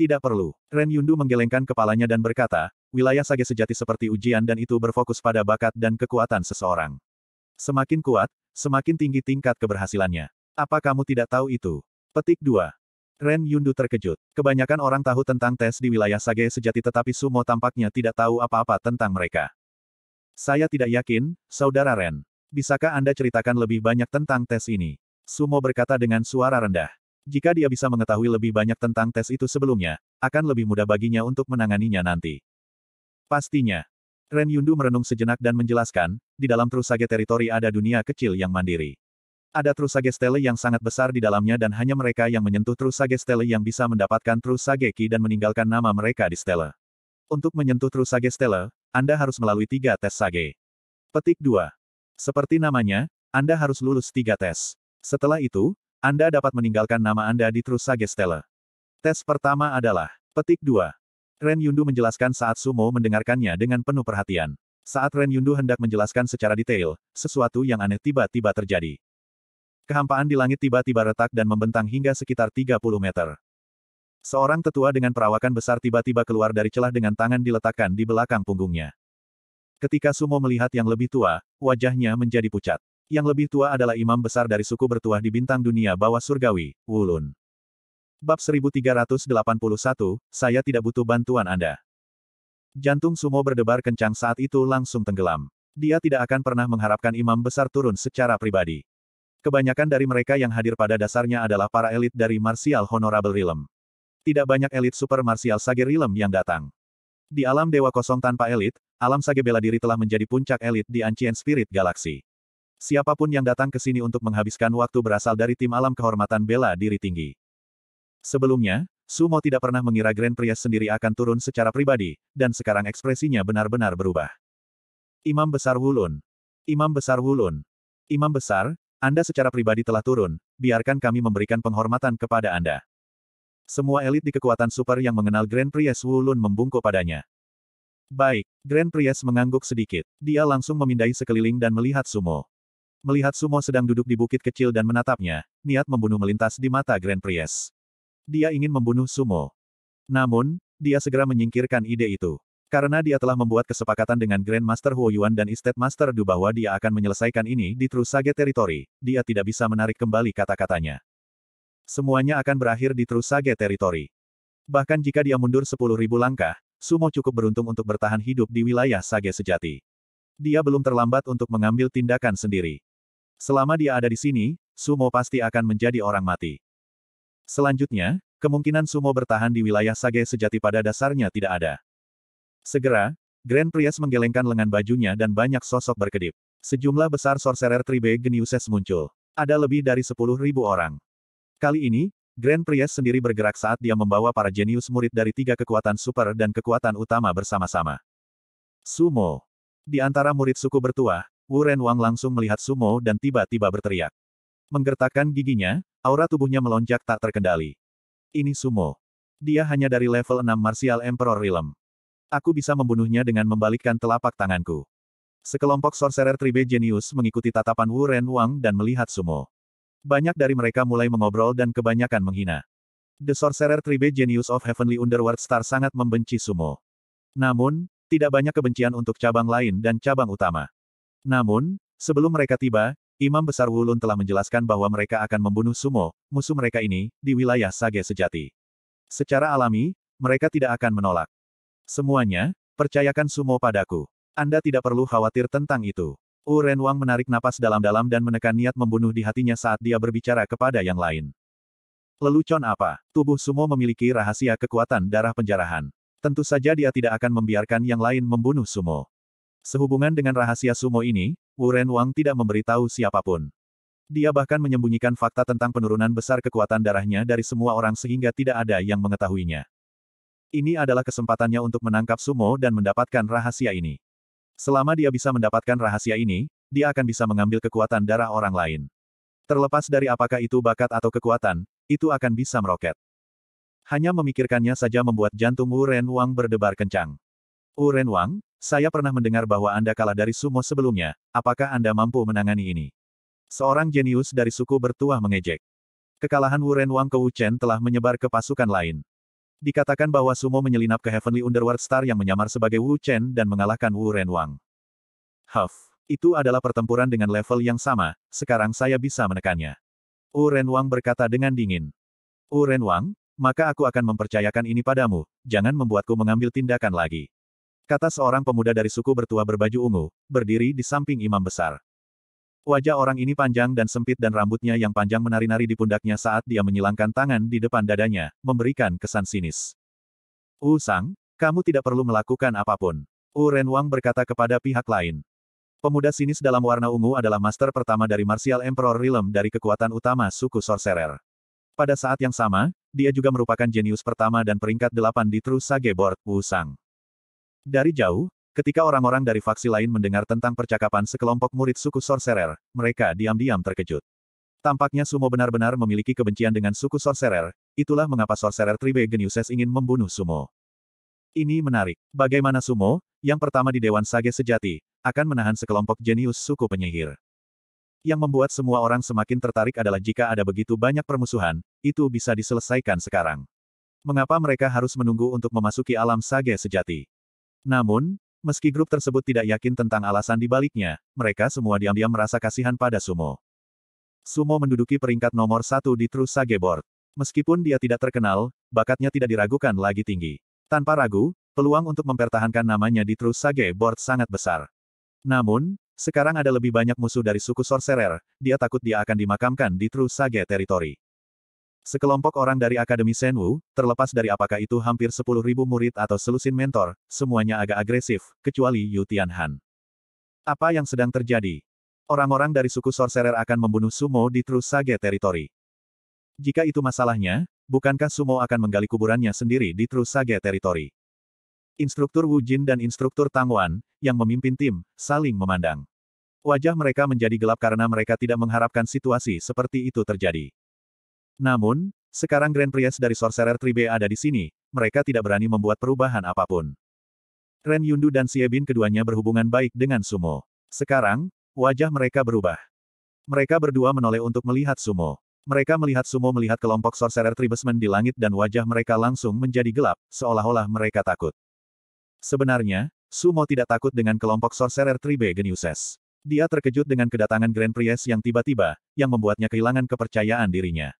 Tidak perlu. Ren Yundu menggelengkan kepalanya dan berkata, wilayah Sage sejati seperti ujian dan itu berfokus pada bakat dan kekuatan seseorang. Semakin kuat, semakin tinggi tingkat keberhasilannya. Apa kamu tidak tahu itu? Petik 2. Ren Yundu terkejut. Kebanyakan orang tahu tentang tes di wilayah Sage sejati tetapi Sumo tampaknya tidak tahu apa-apa tentang mereka. Saya tidak yakin, Saudara Ren. Bisakah Anda ceritakan lebih banyak tentang tes ini? Sumo berkata dengan suara rendah. Jika dia bisa mengetahui lebih banyak tentang tes itu sebelumnya, akan lebih mudah baginya untuk menanganinya nanti. Pastinya. Ren Yundu merenung sejenak dan menjelaskan, di dalam Trusage teritori ada dunia kecil yang mandiri. Ada Stele yang sangat besar di dalamnya dan hanya mereka yang menyentuh Stele yang bisa mendapatkan Ki dan meninggalkan nama mereka di stele. Untuk menyentuh Stele, Anda harus melalui tiga tes Sage. Petik 2. Seperti namanya, Anda harus lulus tiga tes. Setelah itu, Anda dapat meninggalkan nama Anda di Stele. Tes pertama adalah Petik 2. Ren Yundu menjelaskan saat Sumo mendengarkannya dengan penuh perhatian. Saat Ren Yundu hendak menjelaskan secara detail, sesuatu yang aneh tiba-tiba terjadi. Kehampaan di langit tiba-tiba retak dan membentang hingga sekitar 30 meter. Seorang tetua dengan perawakan besar tiba-tiba keluar dari celah dengan tangan diletakkan di belakang punggungnya. Ketika Sumo melihat yang lebih tua, wajahnya menjadi pucat. Yang lebih tua adalah imam besar dari suku bertuah di bintang dunia bawah surgawi, Wulun. Bab 1381, saya tidak butuh bantuan Anda. Jantung Sumo berdebar kencang saat itu langsung tenggelam. Dia tidak akan pernah mengharapkan imam besar turun secara pribadi. Kebanyakan dari mereka yang hadir pada dasarnya adalah para elit dari Martial Honorable Realm. Tidak banyak elit Super Martial Sage Realm yang datang. Di alam Dewa Kosong tanpa elit, alam Sage bela diri telah menjadi puncak elit di Ancient Spirit Galaxy. Siapapun yang datang ke sini untuk menghabiskan waktu berasal dari tim alam kehormatan bela diri tinggi. Sebelumnya, Sumo tidak pernah mengira Grand Priest sendiri akan turun secara pribadi, dan sekarang ekspresinya benar-benar berubah. Imam Besar Wulun. Imam Besar Wulun. Imam Besar, anda secara pribadi telah turun, biarkan kami memberikan penghormatan kepada Anda. Semua elit di kekuatan super yang mengenal Grand Prius Wulun membungkuk padanya. Baik, Grand Prius mengangguk sedikit. Dia langsung memindai sekeliling dan melihat Sumo. Melihat Sumo sedang duduk di bukit kecil dan menatapnya, niat membunuh melintas di mata Grand Prius. Dia ingin membunuh Sumo. Namun, dia segera menyingkirkan ide itu. Karena dia telah membuat kesepakatan dengan Grand Master Huo Yuan dan Estate Master Du bahwa dia akan menyelesaikan ini di True Sage Territory, dia tidak bisa menarik kembali kata-katanya. Semuanya akan berakhir di True Sage Territory. Bahkan jika dia mundur 10.000 langkah, Sumo cukup beruntung untuk bertahan hidup di wilayah Sage sejati. Dia belum terlambat untuk mengambil tindakan sendiri. Selama dia ada di sini, Sumo pasti akan menjadi orang mati. Selanjutnya, kemungkinan Sumo bertahan di wilayah Sage sejati pada dasarnya tidak ada. Segera, Grand Priest menggelengkan lengan bajunya dan banyak sosok berkedip. Sejumlah besar sorcerer Tribe Geniuses muncul. Ada lebih dari 10.000 orang. Kali ini, Grand Priest sendiri bergerak saat dia membawa para jenius murid dari tiga kekuatan super dan kekuatan utama bersama-sama. Sumo. Di antara murid suku bertuah, Wu Wang langsung melihat Sumo dan tiba-tiba berteriak. Menggertakkan giginya, aura tubuhnya melonjak tak terkendali. Ini Sumo. Dia hanya dari level 6 Martial Emperor Realm. Aku bisa membunuhnya dengan membalikkan telapak tanganku. Sekelompok sorcerer tribe genius mengikuti tatapan Wu Ren Wang dan melihat Sumo. Banyak dari mereka mulai mengobrol dan kebanyakan menghina. The sorcerer tribe genius of Heavenly Underworld Star sangat membenci Sumo. Namun, tidak banyak kebencian untuk cabang lain dan cabang utama. Namun, sebelum mereka tiba, Imam Besar Wulun telah menjelaskan bahwa mereka akan membunuh Sumo, musuh mereka ini, di wilayah Sage sejati. Secara alami, mereka tidak akan menolak. Semuanya, percayakan Sumo padaku. Anda tidak perlu khawatir tentang itu. Wu Renwang menarik napas dalam-dalam dan menekan niat membunuh di hatinya saat dia berbicara kepada yang lain. Lelucon apa? Tubuh Sumo memiliki rahasia kekuatan darah penjarahan. Tentu saja dia tidak akan membiarkan yang lain membunuh Sumo. Sehubungan dengan rahasia Sumo ini, Wu Renwang tidak memberitahu siapapun. Dia bahkan menyembunyikan fakta tentang penurunan besar kekuatan darahnya dari semua orang sehingga tidak ada yang mengetahuinya. Ini adalah kesempatannya untuk menangkap Sumo dan mendapatkan rahasia ini. Selama dia bisa mendapatkan rahasia ini, dia akan bisa mengambil kekuatan darah orang lain. Terlepas dari apakah itu bakat atau kekuatan, itu akan bisa meroket. Hanya memikirkannya saja membuat jantung Wu Ren Wang berdebar kencang. Wu Ren Wang, saya pernah mendengar bahwa Anda kalah dari sumo sebelumnya, apakah Anda mampu menangani ini? Seorang jenius dari suku bertuah mengejek. Kekalahan Wu Ren Wang ke Wu Chen telah menyebar ke pasukan lain dikatakan bahwa Sumo menyelinap ke Heavenly Underworld Star yang menyamar sebagai Wu Chen dan mengalahkan Wu Renwang. Huff, itu adalah pertempuran dengan level yang sama, sekarang saya bisa menekannya. Wu Renwang berkata dengan dingin. Wu Renwang, maka aku akan mempercayakan ini padamu, jangan membuatku mengambil tindakan lagi. Kata seorang pemuda dari suku bertua berbaju ungu, berdiri di samping imam besar. Wajah orang ini panjang dan sempit dan rambutnya yang panjang menari-nari di pundaknya saat dia menyilangkan tangan di depan dadanya, memberikan kesan sinis. U Sang, kamu tidak perlu melakukan apapun. U Renwang berkata kepada pihak lain. Pemuda sinis dalam warna ungu adalah master pertama dari Martial Emperor Realm dari kekuatan utama suku Sorcerer. Pada saat yang sama, dia juga merupakan jenius pertama dan peringkat delapan di True Sage Board, Wu Sang. Dari jauh, Ketika orang-orang dari faksi lain mendengar tentang percakapan sekelompok murid suku Sorcerer, mereka diam-diam terkejut. Tampaknya Sumo benar-benar memiliki kebencian dengan suku Sorcerer, itulah mengapa Sorcerer Tribe Geniuses ingin membunuh Sumo. Ini menarik. Bagaimana Sumo, yang pertama di Dewan Sage Sejati, akan menahan sekelompok jenius suku penyihir. Yang membuat semua orang semakin tertarik adalah jika ada begitu banyak permusuhan, itu bisa diselesaikan sekarang. Mengapa mereka harus menunggu untuk memasuki alam sage sejati? Namun, Meski grup tersebut tidak yakin tentang alasan di baliknya, mereka semua diam-diam merasa kasihan pada Sumo. Sumo menduduki peringkat nomor satu di True Sage Board. Meskipun dia tidak terkenal, bakatnya tidak diragukan lagi tinggi. Tanpa ragu, peluang untuk mempertahankan namanya di True Sage Board sangat besar. Namun, sekarang ada lebih banyak musuh dari suku Sorcerer, dia takut dia akan dimakamkan di True Sage Territory. Sekelompok orang dari Akademi Senwu, terlepas dari apakah itu hampir 10.000 murid atau selusin mentor, semuanya agak agresif, kecuali Yu Tianhan. Apa yang sedang terjadi? Orang-orang dari suku Sorcerer akan membunuh Sumo di Trusage Territory. Jika itu masalahnya, bukankah Sumo akan menggali kuburannya sendiri di Trusage Territory? Instruktur Wu Jin dan instruktur Tang Wan, yang memimpin tim, saling memandang. Wajah mereka menjadi gelap karena mereka tidak mengharapkan situasi seperti itu terjadi. Namun, sekarang Grand Priest dari Sorcerer Tribe ada di sini, mereka tidak berani membuat perubahan apapun. Ren Yundu dan Siebin keduanya berhubungan baik dengan Sumo. Sekarang, wajah mereka berubah. Mereka berdua menoleh untuk melihat Sumo. Mereka melihat Sumo melihat kelompok Sorcerer Tribesmen di langit dan wajah mereka langsung menjadi gelap, seolah-olah mereka takut. Sebenarnya, Sumo tidak takut dengan kelompok Sorcerer Tribe Geniuses. Dia terkejut dengan kedatangan Grand Priest yang tiba-tiba, yang membuatnya kehilangan kepercayaan dirinya.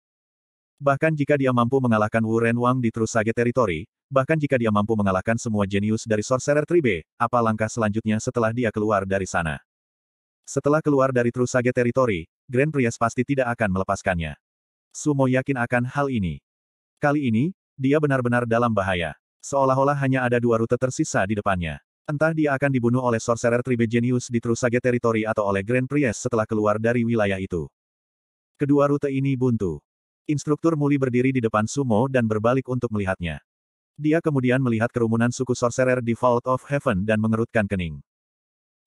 Bahkan jika dia mampu mengalahkan Wu Ren Wang di Trusage Territory, bahkan jika dia mampu mengalahkan semua jenius dari Sorcerer Tribe, apa langkah selanjutnya setelah dia keluar dari sana? Setelah keluar dari Trusage Territory, Grand Priest pasti tidak akan melepaskannya. Sumo yakin akan hal ini. Kali ini, dia benar-benar dalam bahaya. Seolah-olah hanya ada dua rute tersisa di depannya. Entah dia akan dibunuh oleh Sorcerer Tribe Genius di Trusage Territory atau oleh Grand Priest setelah keluar dari wilayah itu. Kedua rute ini buntu. Instruktur Muli berdiri di depan Sumo dan berbalik untuk melihatnya. Dia kemudian melihat kerumunan suku sorcerer di Vault of Heaven dan mengerutkan kening.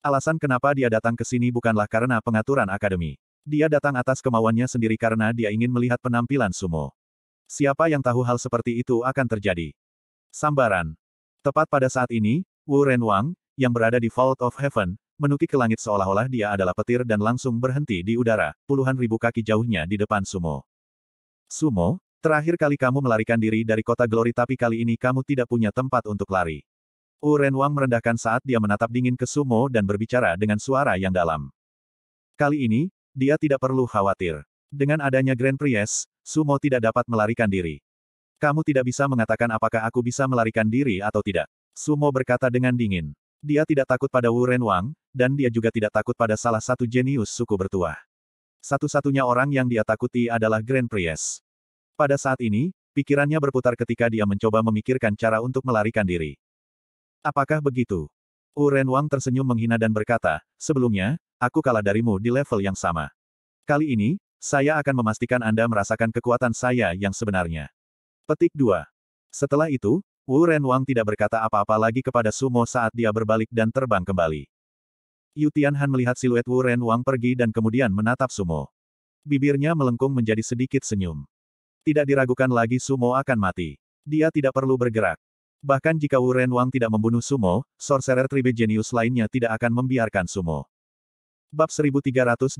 Alasan kenapa dia datang ke sini bukanlah karena pengaturan akademi. Dia datang atas kemauannya sendiri karena dia ingin melihat penampilan Sumo. Siapa yang tahu hal seperti itu akan terjadi? Sambaran. Tepat pada saat ini, Wu Ren Wang, yang berada di Vault of Heaven, menukik ke langit seolah-olah dia adalah petir dan langsung berhenti di udara, puluhan ribu kaki jauhnya di depan Sumo. Sumo, terakhir kali kamu melarikan diri dari kota Glory tapi kali ini kamu tidak punya tempat untuk lari. Wu Renwang merendahkan saat dia menatap dingin ke Sumo dan berbicara dengan suara yang dalam. Kali ini, dia tidak perlu khawatir. Dengan adanya Grand Priest, Sumo tidak dapat melarikan diri. Kamu tidak bisa mengatakan apakah aku bisa melarikan diri atau tidak. Sumo berkata dengan dingin. Dia tidak takut pada Wu Renwang, dan dia juga tidak takut pada salah satu jenius suku bertuah. Satu-satunya orang yang dia takuti adalah Grand Priest. Pada saat ini, pikirannya berputar ketika dia mencoba memikirkan cara untuk melarikan diri. Apakah begitu? Wu Wang tersenyum menghina dan berkata, sebelumnya, aku kalah darimu di level yang sama. Kali ini, saya akan memastikan Anda merasakan kekuatan saya yang sebenarnya. Petik 2. Setelah itu, Wu Ren Wang tidak berkata apa-apa lagi kepada Sumo saat dia berbalik dan terbang kembali. Yu Tianhan melihat siluet Wu Ren Wang pergi dan kemudian menatap Sumo. Bibirnya melengkung menjadi sedikit senyum. Tidak diragukan lagi Sumo akan mati. Dia tidak perlu bergerak. Bahkan jika Wu Ren Wang tidak membunuh Sumo, Sorcerer Tribe Genius lainnya tidak akan membiarkan Sumo. Bab 1382,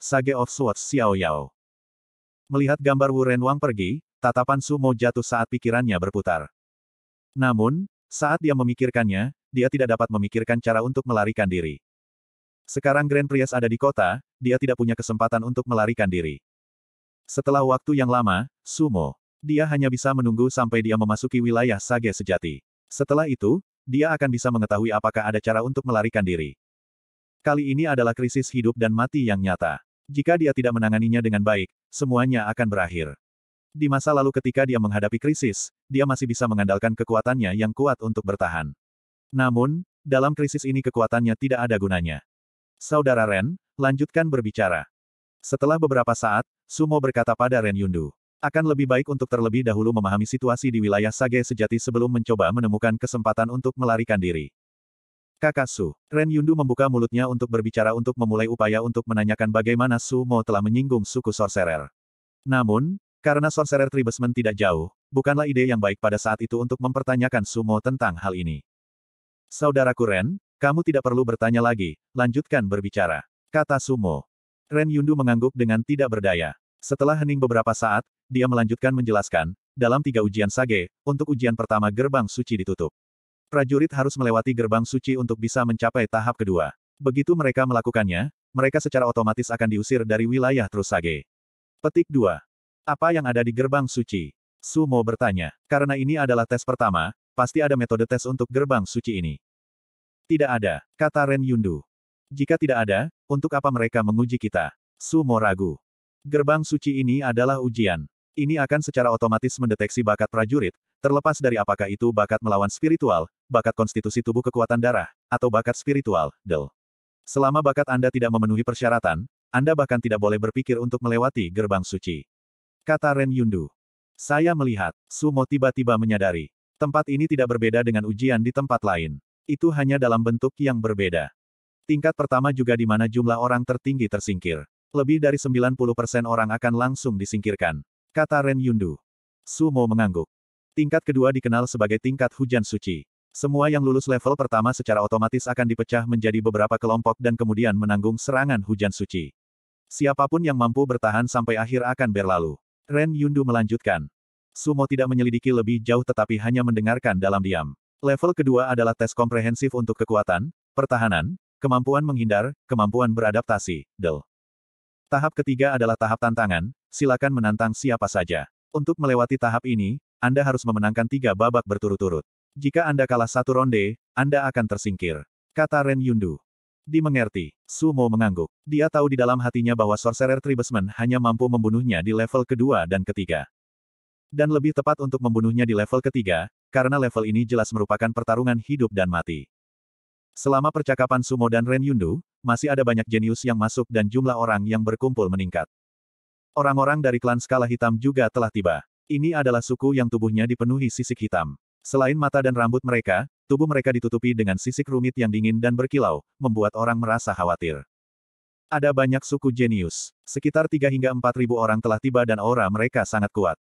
Sage of Swords Xiao Yao. Melihat gambar Wu Ren Wang pergi, tatapan Sumo jatuh saat pikirannya berputar. Namun, saat dia memikirkannya, dia tidak dapat memikirkan cara untuk melarikan diri. Sekarang Grand Prius ada di kota, dia tidak punya kesempatan untuk melarikan diri. Setelah waktu yang lama, Sumo, dia hanya bisa menunggu sampai dia memasuki wilayah Sage sejati. Setelah itu, dia akan bisa mengetahui apakah ada cara untuk melarikan diri. Kali ini adalah krisis hidup dan mati yang nyata. Jika dia tidak menanganinya dengan baik, semuanya akan berakhir. Di masa lalu ketika dia menghadapi krisis, dia masih bisa mengandalkan kekuatannya yang kuat untuk bertahan. Namun, dalam krisis ini kekuatannya tidak ada gunanya. Saudara Ren, lanjutkan berbicara. Setelah beberapa saat, Sumo berkata pada Ren Yundu. Akan lebih baik untuk terlebih dahulu memahami situasi di wilayah Sage sejati sebelum mencoba menemukan kesempatan untuk melarikan diri. Kakak Su, Ren Yundu membuka mulutnya untuk berbicara untuk memulai upaya untuk menanyakan bagaimana Sumo telah menyinggung suku Sorcerer. Namun, karena Sorcerer Tribesmen tidak jauh, bukanlah ide yang baik pada saat itu untuk mempertanyakan Sumo tentang hal ini. Saudaraku Ren, kamu tidak perlu bertanya lagi, lanjutkan berbicara. Kata Sumo. Ren Yundu mengangguk dengan tidak berdaya. Setelah hening beberapa saat, dia melanjutkan menjelaskan, dalam tiga ujian sage, untuk ujian pertama gerbang suci ditutup. Prajurit harus melewati gerbang suci untuk bisa mencapai tahap kedua. Begitu mereka melakukannya, mereka secara otomatis akan diusir dari wilayah terus sage. Petik 2. Apa yang ada di gerbang suci? Sumo bertanya. Karena ini adalah tes pertama, pasti ada metode tes untuk gerbang suci ini. Tidak ada, kata Ren Yundu. Jika tidak ada, untuk apa mereka menguji kita? Sumo ragu. Gerbang suci ini adalah ujian. Ini akan secara otomatis mendeteksi bakat prajurit, terlepas dari apakah itu bakat melawan spiritual, bakat konstitusi tubuh kekuatan darah, atau bakat spiritual, del. Selama bakat Anda tidak memenuhi persyaratan, Anda bahkan tidak boleh berpikir untuk melewati gerbang suci. Kata Ren Yundu. Saya melihat, Sumo tiba-tiba menyadari. Tempat ini tidak berbeda dengan ujian di tempat lain. Itu hanya dalam bentuk yang berbeda. Tingkat pertama juga di mana jumlah orang tertinggi tersingkir. Lebih dari 90% orang akan langsung disingkirkan. Kata Ren Yundu. Sumo mengangguk. Tingkat kedua dikenal sebagai tingkat hujan suci. Semua yang lulus level pertama secara otomatis akan dipecah menjadi beberapa kelompok dan kemudian menanggung serangan hujan suci. Siapapun yang mampu bertahan sampai akhir akan berlalu. Ren Yundu melanjutkan. Sumo tidak menyelidiki lebih jauh tetapi hanya mendengarkan dalam diam. Level kedua adalah tes komprehensif untuk kekuatan, pertahanan, kemampuan menghindar, kemampuan beradaptasi, del. Tahap ketiga adalah tahap tantangan, silakan menantang siapa saja. Untuk melewati tahap ini, Anda harus memenangkan tiga babak berturut-turut. Jika Anda kalah satu ronde, Anda akan tersingkir. Kata Ren Yundu. Dimengerti, Sumo mengangguk. Dia tahu di dalam hatinya bahwa Sorcerer Tribesman hanya mampu membunuhnya di level kedua dan ketiga. Dan lebih tepat untuk membunuhnya di level ketiga, karena level ini jelas merupakan pertarungan hidup dan mati. Selama percakapan Sumo dan Ren Yundu, masih ada banyak jenius yang masuk dan jumlah orang yang berkumpul meningkat. Orang-orang dari klan skala hitam juga telah tiba. Ini adalah suku yang tubuhnya dipenuhi sisik hitam. Selain mata dan rambut mereka, tubuh mereka ditutupi dengan sisik rumit yang dingin dan berkilau, membuat orang merasa khawatir. Ada banyak suku jenius. Sekitar 3 hingga 4 ribu orang telah tiba dan aura mereka sangat kuat.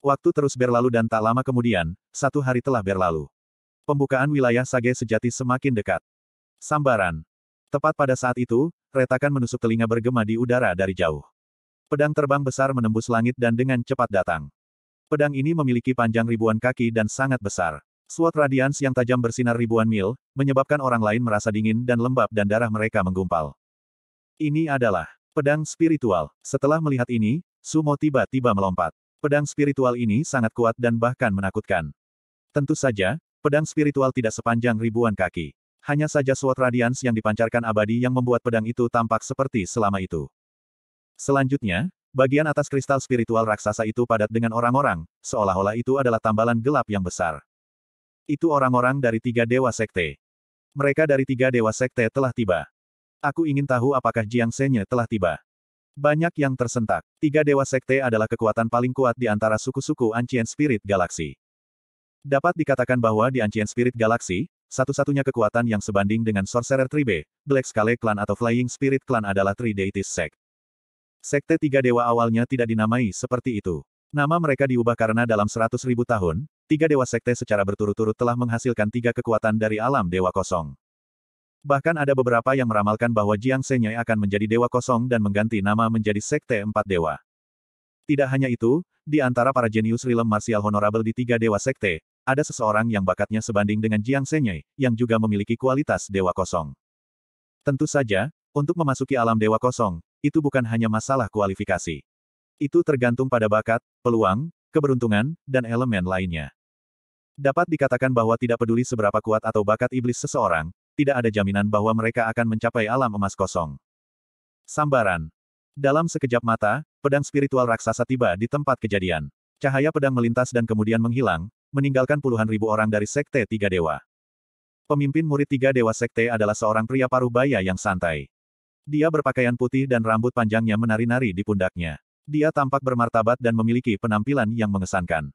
Waktu terus berlalu dan tak lama kemudian, satu hari telah berlalu. Pembukaan wilayah Sage sejati semakin dekat. Sambaran. Tepat pada saat itu, retakan menusuk telinga bergema di udara dari jauh. Pedang terbang besar menembus langit dan dengan cepat datang. Pedang ini memiliki panjang ribuan kaki dan sangat besar. Suat radians yang tajam bersinar ribuan mil, menyebabkan orang lain merasa dingin dan lembab dan darah mereka menggumpal. Ini adalah pedang spiritual. Setelah melihat ini, Sumo tiba-tiba melompat. Pedang spiritual ini sangat kuat dan bahkan menakutkan. Tentu saja, pedang spiritual tidak sepanjang ribuan kaki. Hanya saja suatu radians yang dipancarkan abadi yang membuat pedang itu tampak seperti selama itu. Selanjutnya, bagian atas kristal spiritual raksasa itu padat dengan orang-orang, seolah-olah itu adalah tambalan gelap yang besar. Itu orang-orang dari tiga dewa sekte. Mereka dari tiga dewa sekte telah tiba. Aku ingin tahu apakah Jiang Senye telah tiba. Banyak yang tersentak. Tiga dewa sekte adalah kekuatan paling kuat di antara suku-suku Ancient Spirit Galaxy. Dapat dikatakan bahwa di Ancient Spirit Galaxy, satu-satunya kekuatan yang sebanding dengan Sorcerer Tribe, Black Scale Clan atau Flying Spirit Clan adalah Three Deities Sect. Sekte tiga dewa awalnya tidak dinamai seperti itu. Nama mereka diubah karena dalam seratus ribu tahun, tiga dewa sekte secara berturut-turut telah menghasilkan tiga kekuatan dari alam dewa kosong. Bahkan ada beberapa yang meramalkan bahwa Jiang Senyai akan menjadi dewa kosong dan mengganti nama menjadi Sekte Empat Dewa. Tidak hanya itu, di antara para jenius rilem martial honorable di tiga dewa sekte, ada seseorang yang bakatnya sebanding dengan Jiang Senyai, yang juga memiliki kualitas dewa kosong. Tentu saja, untuk memasuki alam dewa kosong, itu bukan hanya masalah kualifikasi. Itu tergantung pada bakat, peluang, keberuntungan, dan elemen lainnya. Dapat dikatakan bahwa tidak peduli seberapa kuat atau bakat iblis seseorang, tidak ada jaminan bahwa mereka akan mencapai alam emas kosong. Sambaran. Dalam sekejap mata, pedang spiritual raksasa tiba di tempat kejadian. Cahaya pedang melintas dan kemudian menghilang, meninggalkan puluhan ribu orang dari Sekte Tiga Dewa. Pemimpin murid Tiga Dewa Sekte adalah seorang pria paruh baya yang santai. Dia berpakaian putih dan rambut panjangnya menari-nari di pundaknya. Dia tampak bermartabat dan memiliki penampilan yang mengesankan.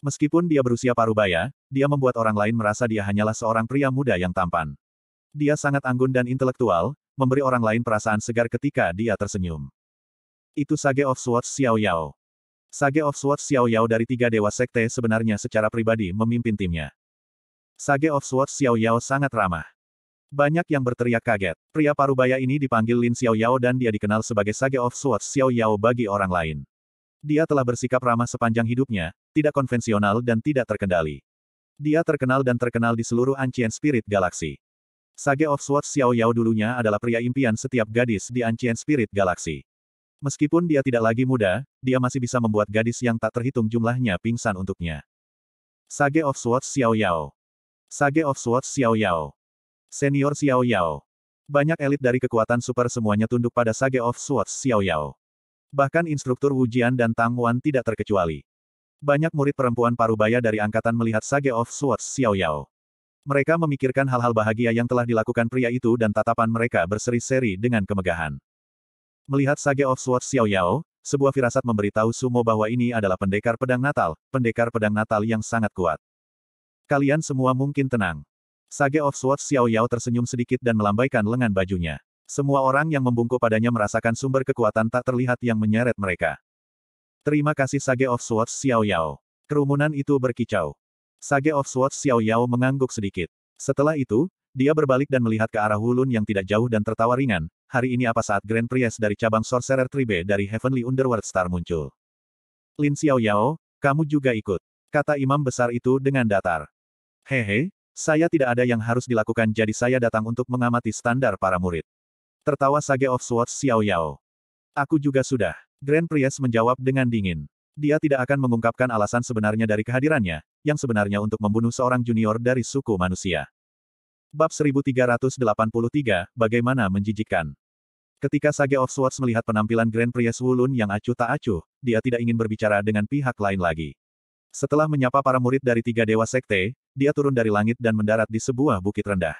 Meskipun dia berusia paruh baya, dia membuat orang lain merasa dia hanyalah seorang pria muda yang tampan. Dia sangat anggun dan intelektual, memberi orang lain perasaan segar ketika dia tersenyum. Itu Sage of Swords Xiao Yao. Sage of Swords Xiao Yao dari tiga dewa sekte sebenarnya secara pribadi memimpin timnya. Sage of Swords Xiao Yao sangat ramah. Banyak yang berteriak kaget. Pria parubaya ini dipanggil Lin Xiao Yao dan dia dikenal sebagai Sage of Swords Xiao Yao bagi orang lain. Dia telah bersikap ramah sepanjang hidupnya, tidak konvensional dan tidak terkendali. Dia terkenal dan terkenal di seluruh Ancient Spirit Galaxy. Sage of Swords Xiao Yao dulunya adalah pria impian setiap gadis di Ancient Spirit Galaxy. Meskipun dia tidak lagi muda, dia masih bisa membuat gadis yang tak terhitung jumlahnya pingsan untuknya. Sage of Swords Xiao Yao. Sage of Swords Xiao Yao. Senior Xiao Yao. Banyak elit dari kekuatan super semuanya tunduk pada Sage of Swords Xiao Yao. Bahkan instruktur Wu Jian dan Tang Wan tidak terkecuali. Banyak murid perempuan parubaya dari angkatan melihat Sage of Swords Xiao Yao. Mereka memikirkan hal-hal bahagia yang telah dilakukan pria itu dan tatapan mereka berseri-seri dengan kemegahan. Melihat Sage of Swords Xiao Yao, sebuah firasat memberitahu Sumo bahwa ini adalah pendekar pedang natal, pendekar pedang natal yang sangat kuat. Kalian semua mungkin tenang. Sage of Swords Xiao Yao tersenyum sedikit dan melambaikan lengan bajunya. Semua orang yang membungkuk padanya merasakan sumber kekuatan tak terlihat yang menyeret mereka. Terima kasih Sage of Swords Xiao Yao. Kerumunan itu berkicau. Sage of Swords Xiao Yao mengangguk sedikit. Setelah itu, dia berbalik dan melihat ke arah Hulun yang tidak jauh dan tertawa ringan, hari ini apa saat Grand Priest dari cabang Sorcerer Tribe dari Heavenly Underworld Star muncul. Lin Xiao Yao, kamu juga ikut. Kata imam besar itu dengan datar. Hehe, saya tidak ada yang harus dilakukan jadi saya datang untuk mengamati standar para murid. Tertawa Sage of Swords Xiao Yao. Aku juga sudah. Grand Priest menjawab dengan dingin. Dia tidak akan mengungkapkan alasan sebenarnya dari kehadirannya, yang sebenarnya untuk membunuh seorang junior dari suku manusia. Bab 1383, Bagaimana Menjijikan Ketika Sage of Swords melihat penampilan Grand Pria Wulun yang acuh tak acuh, dia tidak ingin berbicara dengan pihak lain lagi. Setelah menyapa para murid dari tiga dewa sekte, dia turun dari langit dan mendarat di sebuah bukit rendah.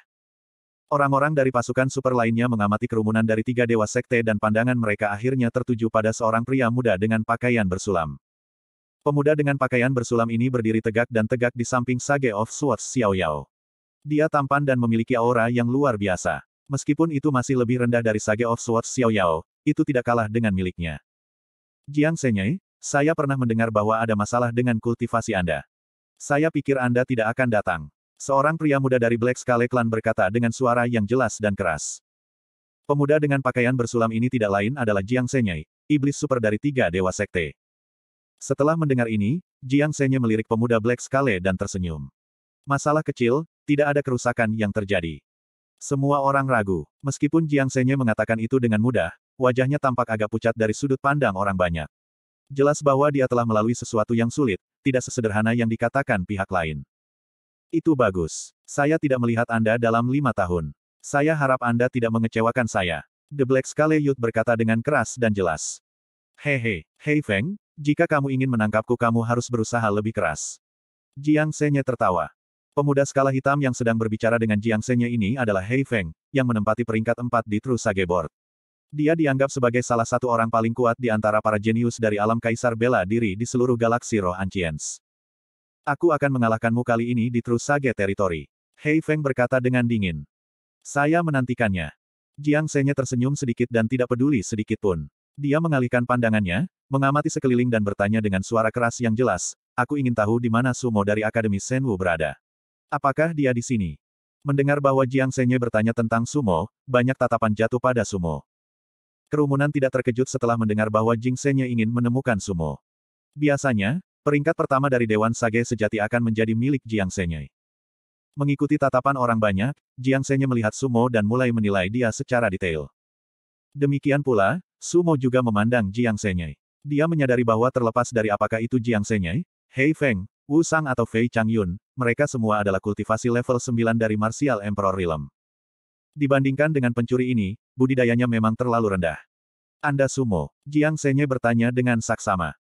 Orang-orang dari pasukan super lainnya mengamati kerumunan dari tiga dewa sekte dan pandangan mereka akhirnya tertuju pada seorang pria muda dengan pakaian bersulam. Pemuda dengan pakaian bersulam ini berdiri tegak dan tegak di samping Sage of Swords Xiao Yao. Dia tampan dan memiliki aura yang luar biasa. Meskipun itu masih lebih rendah dari Sage of Swords Xiao Yao, itu tidak kalah dengan miliknya. Jiang Senyai, saya pernah mendengar bahwa ada masalah dengan kultivasi Anda. Saya pikir Anda tidak akan datang. Seorang pria muda dari Black Scale Clan berkata dengan suara yang jelas dan keras. Pemuda dengan pakaian bersulam ini tidak lain adalah Jiang Senyai, iblis super dari tiga dewa sekte. Setelah mendengar ini, Jiang Senye melirik pemuda Black Scale dan tersenyum. Masalah kecil, tidak ada kerusakan yang terjadi. Semua orang ragu, meskipun Jiang Senye mengatakan itu dengan mudah, wajahnya tampak agak pucat dari sudut pandang orang banyak. Jelas bahwa dia telah melalui sesuatu yang sulit, tidak sesederhana yang dikatakan pihak lain. Itu bagus. Saya tidak melihat Anda dalam lima tahun. Saya harap Anda tidak mengecewakan saya. The Black Scale Youth berkata dengan keras dan jelas. Hei, Hei Feng, jika kamu ingin menangkapku kamu harus berusaha lebih keras. Jiang Senye tertawa. Pemuda skala hitam yang sedang berbicara dengan Jiang Senye ini adalah Hei Feng, yang menempati peringkat empat di True Sage Board. Dia dianggap sebagai salah satu orang paling kuat di antara para jenius dari alam kaisar bela diri di seluruh galaksi Roh Ancients. Aku akan mengalahkanmu kali ini di Trusage Territory. Hei Feng berkata dengan dingin. Saya menantikannya. Jiang Senya tersenyum sedikit dan tidak peduli sedikit pun. Dia mengalihkan pandangannya, mengamati sekeliling dan bertanya dengan suara keras yang jelas, aku ingin tahu di mana sumo dari Akademi Senwu berada. Apakah dia di sini? Mendengar bahwa Jiang Senye bertanya tentang sumo, banyak tatapan jatuh pada sumo. Kerumunan tidak terkejut setelah mendengar bahwa Jing Senye ingin menemukan sumo. Biasanya, Peringkat pertama dari Dewan Sage sejati akan menjadi milik Jiang Senye. Mengikuti tatapan orang banyak, Jiang Senye melihat Sumo dan mulai menilai dia secara detail. Demikian pula, Sumo juga memandang Jiang Senye. Dia menyadari bahwa terlepas dari apakah itu Jiang Senye, Hei Feng, Wu Sang atau Fei Changyun, mereka semua adalah kultivasi level 9 dari Martial Emperor Realm. Dibandingkan dengan pencuri ini, budidayanya memang terlalu rendah. Anda Sumo, Jiang Senye bertanya dengan saksama.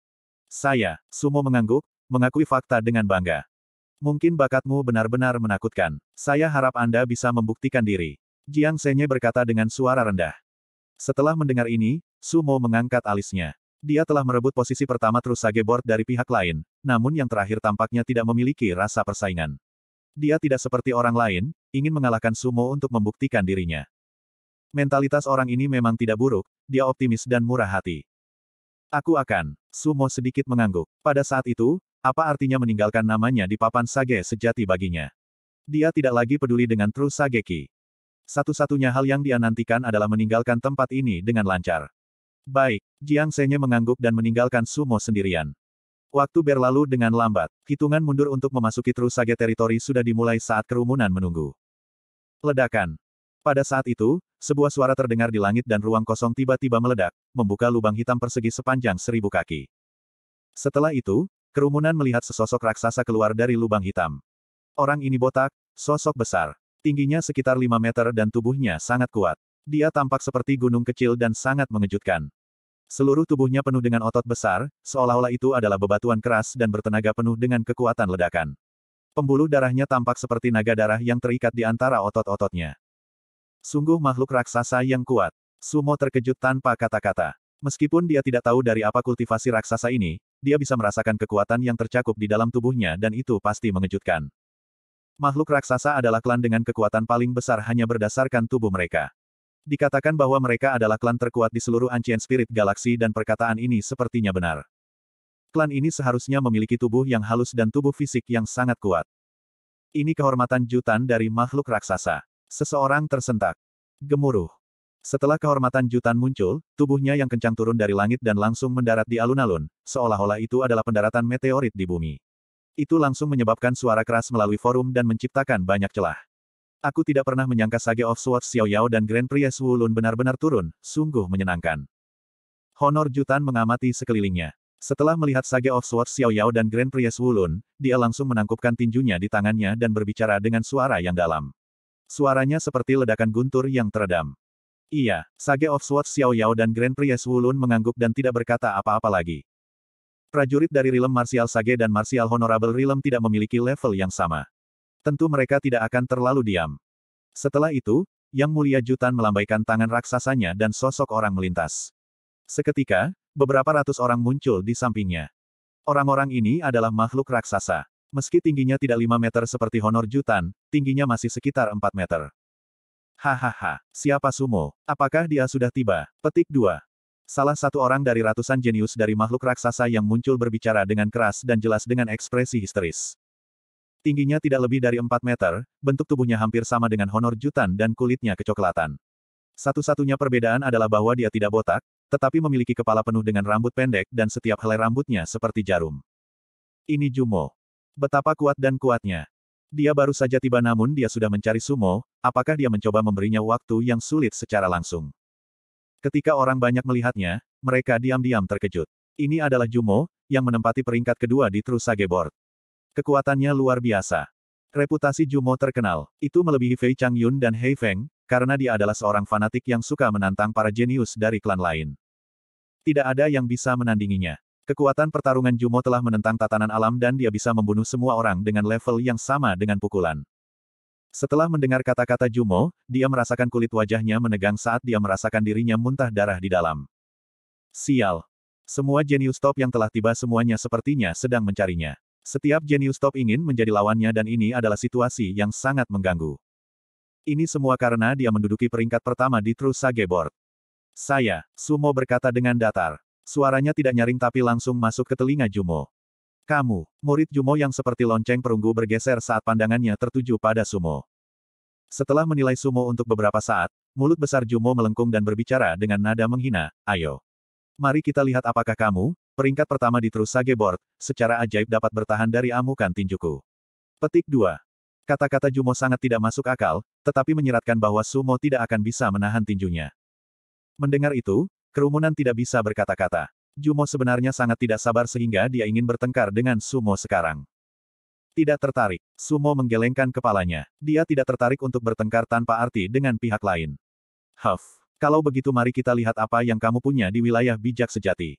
Saya, Sumo mengangguk, mengakui fakta dengan bangga. Mungkin bakatmu benar-benar menakutkan. Saya harap Anda bisa membuktikan diri. Jiang Senye berkata dengan suara rendah. Setelah mendengar ini, Sumo mengangkat alisnya. Dia telah merebut posisi pertama Trusage Board dari pihak lain, namun yang terakhir tampaknya tidak memiliki rasa persaingan. Dia tidak seperti orang lain, ingin mengalahkan Sumo untuk membuktikan dirinya. Mentalitas orang ini memang tidak buruk, dia optimis dan murah hati. Aku akan. Sumo sedikit mengangguk. Pada saat itu, apa artinya meninggalkan namanya di papan sage sejati baginya? Dia tidak lagi peduli dengan Trus Sageki. Satu-satunya hal yang dia nantikan adalah meninggalkan tempat ini dengan lancar. Baik, Jiang Senye mengangguk dan meninggalkan Sumo sendirian. Waktu berlalu dengan lambat, hitungan mundur untuk memasuki Trus Sage teritori sudah dimulai saat kerumunan menunggu. Ledakan, pada saat itu, sebuah suara terdengar di langit dan ruang kosong tiba-tiba meledak, membuka lubang hitam persegi sepanjang seribu kaki. Setelah itu, kerumunan melihat sesosok raksasa keluar dari lubang hitam. Orang ini botak, sosok besar. Tingginya sekitar 5 meter dan tubuhnya sangat kuat. Dia tampak seperti gunung kecil dan sangat mengejutkan. Seluruh tubuhnya penuh dengan otot besar, seolah-olah itu adalah bebatuan keras dan bertenaga penuh dengan kekuatan ledakan. Pembuluh darahnya tampak seperti naga darah yang terikat di antara otot-ototnya. Sungguh makhluk raksasa yang kuat. Sumo terkejut tanpa kata-kata. Meskipun dia tidak tahu dari apa kultivasi raksasa ini, dia bisa merasakan kekuatan yang tercakup di dalam tubuhnya dan itu pasti mengejutkan. Makhluk raksasa adalah klan dengan kekuatan paling besar hanya berdasarkan tubuh mereka. Dikatakan bahwa mereka adalah klan terkuat di seluruh Ancient Spirit Galaxy dan perkataan ini sepertinya benar. Klan ini seharusnya memiliki tubuh yang halus dan tubuh fisik yang sangat kuat. Ini kehormatan jutan dari makhluk raksasa. Seseorang tersentak. Gemuruh. Setelah kehormatan Jutan muncul, tubuhnya yang kencang turun dari langit dan langsung mendarat di alun-alun, seolah-olah itu adalah pendaratan meteorit di bumi. Itu langsung menyebabkan suara keras melalui forum dan menciptakan banyak celah. Aku tidak pernah menyangka Sage of Swords Xiao Yao dan Grand Priest Wu benar-benar turun, sungguh menyenangkan. Honor Jutan mengamati sekelilingnya. Setelah melihat Sage of Swords Xiao Yao dan Grand Priest Wulun, dia langsung menangkupkan tinjunya di tangannya dan berbicara dengan suara yang dalam. Suaranya seperti ledakan guntur yang teredam. Iya, Sage of Swords Xiao Yao dan Grand Priest Wulun mengangguk dan tidak berkata apa-apa lagi. Prajurit dari Rilem Martial Sage dan Martial Honorable Rilem tidak memiliki level yang sama. Tentu mereka tidak akan terlalu diam. Setelah itu, Yang Mulia Jutan melambaikan tangan raksasanya dan sosok orang melintas. Seketika, beberapa ratus orang muncul di sampingnya. Orang-orang ini adalah makhluk raksasa. Meski tingginya tidak 5 meter seperti honor jutan, tingginya masih sekitar 4 meter. Hahaha, siapa Sumo? Apakah dia sudah tiba? Petik 2. Salah satu orang dari ratusan jenius dari makhluk raksasa yang muncul berbicara dengan keras dan jelas dengan ekspresi histeris. Tingginya tidak lebih dari 4 meter, bentuk tubuhnya hampir sama dengan honor jutan dan kulitnya kecoklatan. Satu-satunya perbedaan adalah bahwa dia tidak botak, tetapi memiliki kepala penuh dengan rambut pendek dan setiap helai rambutnya seperti jarum. Ini Jumo. Betapa kuat dan kuatnya. Dia baru saja tiba namun dia sudah mencari Sumo, apakah dia mencoba memberinya waktu yang sulit secara langsung. Ketika orang banyak melihatnya, mereka diam-diam terkejut. Ini adalah Jumo, yang menempati peringkat kedua di Trusage Board. Kekuatannya luar biasa. Reputasi Jumo terkenal. Itu melebihi Fei Chang Yun dan Hei Feng, karena dia adalah seorang fanatik yang suka menantang para jenius dari klan lain. Tidak ada yang bisa menandinginya. Kekuatan pertarungan Jumo telah menentang tatanan alam dan dia bisa membunuh semua orang dengan level yang sama dengan pukulan. Setelah mendengar kata-kata Jumo, dia merasakan kulit wajahnya menegang saat dia merasakan dirinya muntah darah di dalam. Sial. Semua jenius top yang telah tiba semuanya sepertinya sedang mencarinya. Setiap jenius top ingin menjadi lawannya dan ini adalah situasi yang sangat mengganggu. Ini semua karena dia menduduki peringkat pertama di Trusage Gebor. Board. Saya, Sumo berkata dengan datar. Suaranya tidak nyaring tapi langsung masuk ke telinga Jumo. Kamu, murid Jumo yang seperti lonceng perunggu bergeser saat pandangannya tertuju pada Sumo. Setelah menilai Sumo untuk beberapa saat, mulut besar Jumo melengkung dan berbicara dengan nada menghina, ayo. Mari kita lihat apakah kamu, peringkat pertama di Trusage Board, secara ajaib dapat bertahan dari amukan tinjuku. Petik 2. Kata-kata Jumo sangat tidak masuk akal, tetapi menyeratkan bahwa Sumo tidak akan bisa menahan tinjunya. Mendengar itu, Kerumunan tidak bisa berkata-kata. Jumo sebenarnya sangat tidak sabar sehingga dia ingin bertengkar dengan Sumo sekarang. Tidak tertarik, Sumo menggelengkan kepalanya. Dia tidak tertarik untuk bertengkar tanpa arti dengan pihak lain. Huff, kalau begitu mari kita lihat apa yang kamu punya di wilayah bijak sejati.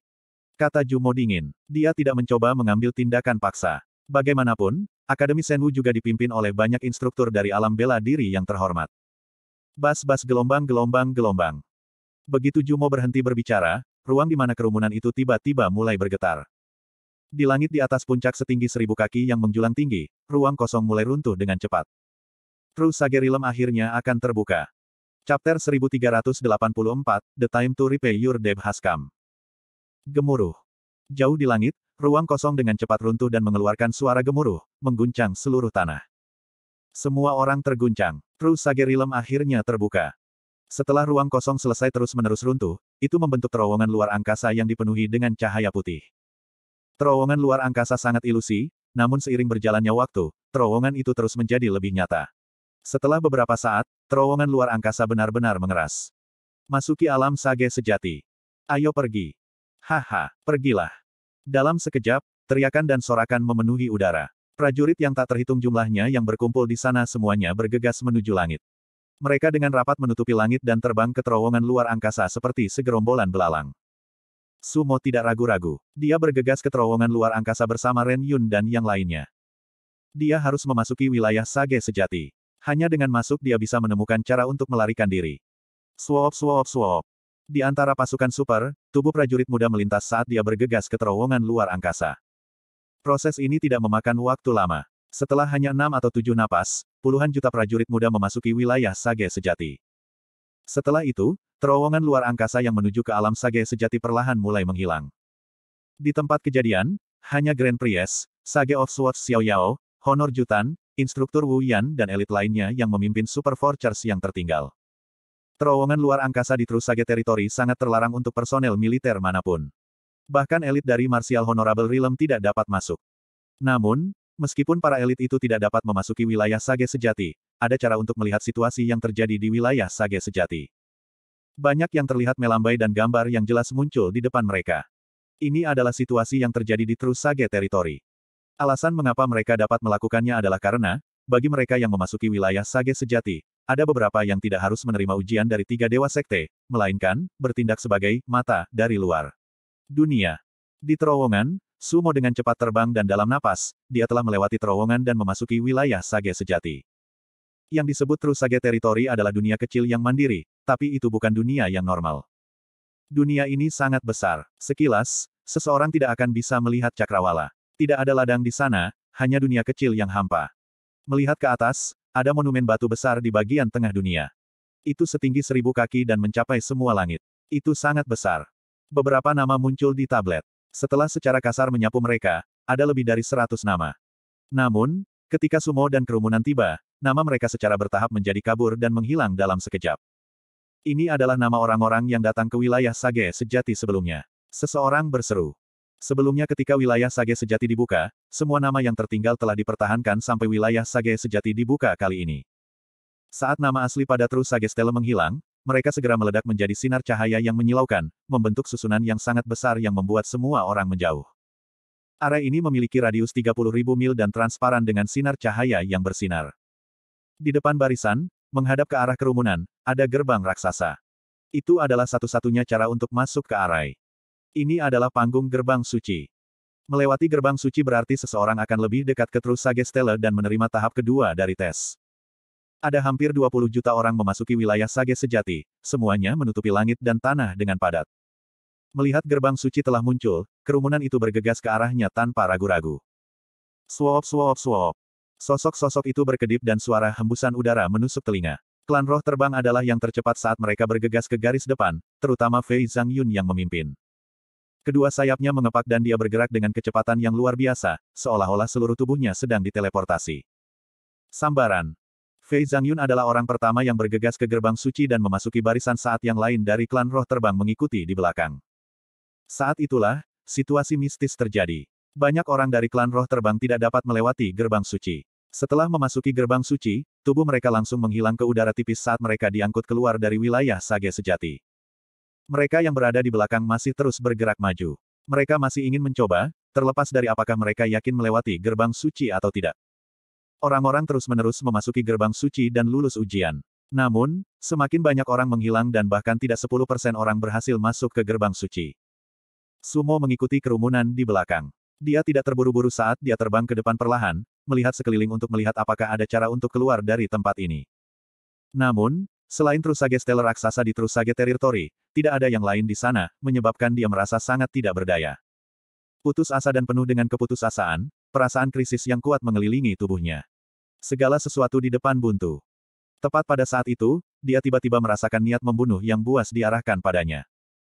Kata Jumo dingin. Dia tidak mencoba mengambil tindakan paksa. Bagaimanapun, Akademi Senwu juga dipimpin oleh banyak instruktur dari alam bela diri yang terhormat. Bas-bas gelombang-gelombang-gelombang. Begitu Jumo berhenti berbicara, ruang di mana kerumunan itu tiba-tiba mulai bergetar. Di langit di atas puncak setinggi seribu kaki yang menjulang tinggi, ruang kosong mulai runtuh dengan cepat. Terus Sagerilem akhirnya akan terbuka. Chapter 1384, The Time to Repay Your Hascam. Haskam. Gemuruh. Jauh di langit, ruang kosong dengan cepat runtuh dan mengeluarkan suara gemuruh, mengguncang seluruh tanah. Semua orang terguncang. Terus Sagerilem akhirnya terbuka. Setelah ruang kosong selesai terus-menerus runtuh, itu membentuk terowongan luar angkasa yang dipenuhi dengan cahaya putih. Terowongan luar angkasa sangat ilusi, namun seiring berjalannya waktu, terowongan itu terus menjadi lebih nyata. Setelah beberapa saat, terowongan luar angkasa benar-benar mengeras. Masuki alam sage sejati. Ayo pergi. Haha, pergilah. Dalam sekejap, teriakan dan sorakan memenuhi udara. Prajurit yang tak terhitung jumlahnya yang berkumpul di sana semuanya bergegas menuju langit. Mereka dengan rapat menutupi langit dan terbang ke terowongan luar angkasa seperti segerombolan belalang. Sumo tidak ragu-ragu. Dia bergegas ke terowongan luar angkasa bersama Ren Yun dan yang lainnya. Dia harus memasuki wilayah Sage sejati. Hanya dengan masuk dia bisa menemukan cara untuk melarikan diri. Swoop swoop swoop. Di antara pasukan super, tubuh prajurit muda melintas saat dia bergegas ke terowongan luar angkasa. Proses ini tidak memakan waktu lama. Setelah hanya enam atau tujuh napas, puluhan juta prajurit muda memasuki wilayah Sage sejati. Setelah itu, terowongan luar angkasa yang menuju ke alam Sage sejati perlahan mulai menghilang. Di tempat kejadian, hanya Grand Priest, Sage of Swords Xiao Yao, Honor Jutan, instruktur Wu Yan dan elit lainnya yang memimpin Super Forgers yang tertinggal. Terowongan luar angkasa di Trusage Sage Territory sangat terlarang untuk personel militer manapun. Bahkan elit dari Martial Honorable Realm tidak dapat masuk. Namun, Meskipun para elit itu tidak dapat memasuki wilayah Sage Sejati, ada cara untuk melihat situasi yang terjadi di wilayah Sage Sejati. Banyak yang terlihat melambai dan gambar yang jelas muncul di depan mereka. Ini adalah situasi yang terjadi di Trus Sage Territory. Alasan mengapa mereka dapat melakukannya adalah karena, bagi mereka yang memasuki wilayah Sage Sejati, ada beberapa yang tidak harus menerima ujian dari tiga dewa sekte, melainkan, bertindak sebagai mata dari luar dunia. Di terowongan, Sumo dengan cepat terbang dan dalam napas, dia telah melewati terowongan dan memasuki wilayah Sage sejati. Yang disebut True Sage Territory adalah dunia kecil yang mandiri, tapi itu bukan dunia yang normal. Dunia ini sangat besar. Sekilas, seseorang tidak akan bisa melihat cakrawala. Tidak ada ladang di sana, hanya dunia kecil yang hampa. Melihat ke atas, ada monumen batu besar di bagian tengah dunia. Itu setinggi seribu kaki dan mencapai semua langit. Itu sangat besar. Beberapa nama muncul di tablet. Setelah secara kasar menyapu mereka, ada lebih dari seratus nama. Namun, ketika Sumo dan kerumunan tiba, nama mereka secara bertahap menjadi kabur dan menghilang dalam sekejap. Ini adalah nama orang-orang yang datang ke wilayah Sage sejati sebelumnya. Seseorang berseru. Sebelumnya ketika wilayah Sage sejati dibuka, semua nama yang tertinggal telah dipertahankan sampai wilayah Sage sejati dibuka kali ini. Saat nama asli pada terus Sage Stella menghilang, mereka segera meledak menjadi sinar cahaya yang menyilaukan, membentuk susunan yang sangat besar yang membuat semua orang menjauh. Area ini memiliki radius 30.000 mil dan transparan dengan sinar cahaya yang bersinar. Di depan barisan, menghadap ke arah kerumunan, ada gerbang raksasa. Itu adalah satu-satunya cara untuk masuk ke arai. Ini adalah panggung gerbang suci. Melewati gerbang suci berarti seseorang akan lebih dekat ke Trusage Stella dan menerima tahap kedua dari tes. Ada hampir 20 juta orang memasuki wilayah Sage sejati, semuanya menutupi langit dan tanah dengan padat. Melihat gerbang suci telah muncul, kerumunan itu bergegas ke arahnya tanpa ragu-ragu. Suop suop suop. Sosok-sosok itu berkedip dan suara hembusan udara menusuk telinga. Klan roh terbang adalah yang tercepat saat mereka bergegas ke garis depan, terutama Fei Zhang Yun yang memimpin. Kedua sayapnya mengepak dan dia bergerak dengan kecepatan yang luar biasa, seolah-olah seluruh tubuhnya sedang diteleportasi. Sambaran. Fei Yun adalah orang pertama yang bergegas ke gerbang suci dan memasuki barisan saat yang lain dari klan roh terbang mengikuti di belakang. Saat itulah, situasi mistis terjadi. Banyak orang dari klan roh terbang tidak dapat melewati gerbang suci. Setelah memasuki gerbang suci, tubuh mereka langsung menghilang ke udara tipis saat mereka diangkut keluar dari wilayah Sage Sejati. Mereka yang berada di belakang masih terus bergerak maju. Mereka masih ingin mencoba, terlepas dari apakah mereka yakin melewati gerbang suci atau tidak. Orang-orang terus-menerus memasuki gerbang suci dan lulus ujian. Namun, semakin banyak orang menghilang dan bahkan tidak 10% orang berhasil masuk ke gerbang suci. Sumo mengikuti kerumunan di belakang. Dia tidak terburu-buru saat dia terbang ke depan perlahan, melihat sekeliling untuk melihat apakah ada cara untuk keluar dari tempat ini. Namun, selain Trusage Stellar Raksasa di Trusage Territory, tidak ada yang lain di sana, menyebabkan dia merasa sangat tidak berdaya. Putus asa dan penuh dengan keputusasaan, perasaan krisis yang kuat mengelilingi tubuhnya segala sesuatu di depan buntu. Tepat pada saat itu, dia tiba-tiba merasakan niat membunuh yang buas diarahkan padanya.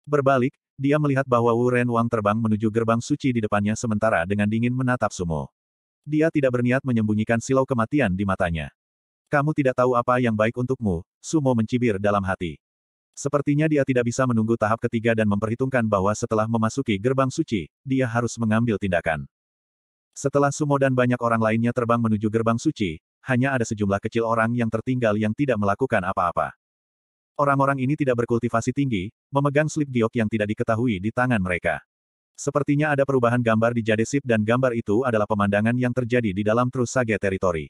Berbalik, dia melihat bahwa Wu Ren Wang terbang menuju gerbang suci di depannya sementara dengan dingin menatap Sumo. Dia tidak berniat menyembunyikan silau kematian di matanya. Kamu tidak tahu apa yang baik untukmu, Sumo mencibir dalam hati. Sepertinya dia tidak bisa menunggu tahap ketiga dan memperhitungkan bahwa setelah memasuki gerbang suci, dia harus mengambil tindakan. Setelah Sumo dan banyak orang lainnya terbang menuju gerbang suci, hanya ada sejumlah kecil orang yang tertinggal yang tidak melakukan apa-apa. Orang-orang ini tidak berkultivasi tinggi, memegang slip giok yang tidak diketahui di tangan mereka. Sepertinya ada perubahan gambar di Jadesip dan gambar itu adalah pemandangan yang terjadi di dalam trus Sage teritori.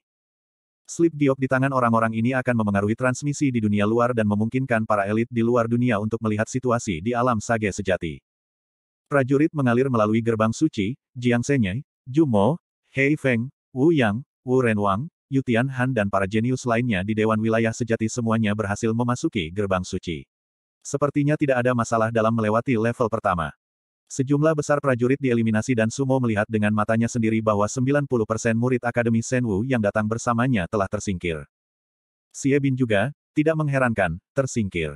Slip giok di tangan orang-orang ini akan memengaruhi transmisi di dunia luar dan memungkinkan para elit di luar dunia untuk melihat situasi di alam Sage sejati. Prajurit mengalir melalui gerbang suci, Jiang Senye, Jumo, Hei Feng, Wu Yang, Wu Renwang, Yu Tianhan dan para jenius lainnya di Dewan Wilayah Sejati semuanya berhasil memasuki gerbang suci. Sepertinya tidak ada masalah dalam melewati level pertama. Sejumlah besar prajurit dieliminasi dan Sumo melihat dengan matanya sendiri bahwa 90% murid Akademi Senwu yang datang bersamanya telah tersingkir. Xie Bin juga, tidak mengherankan, tersingkir.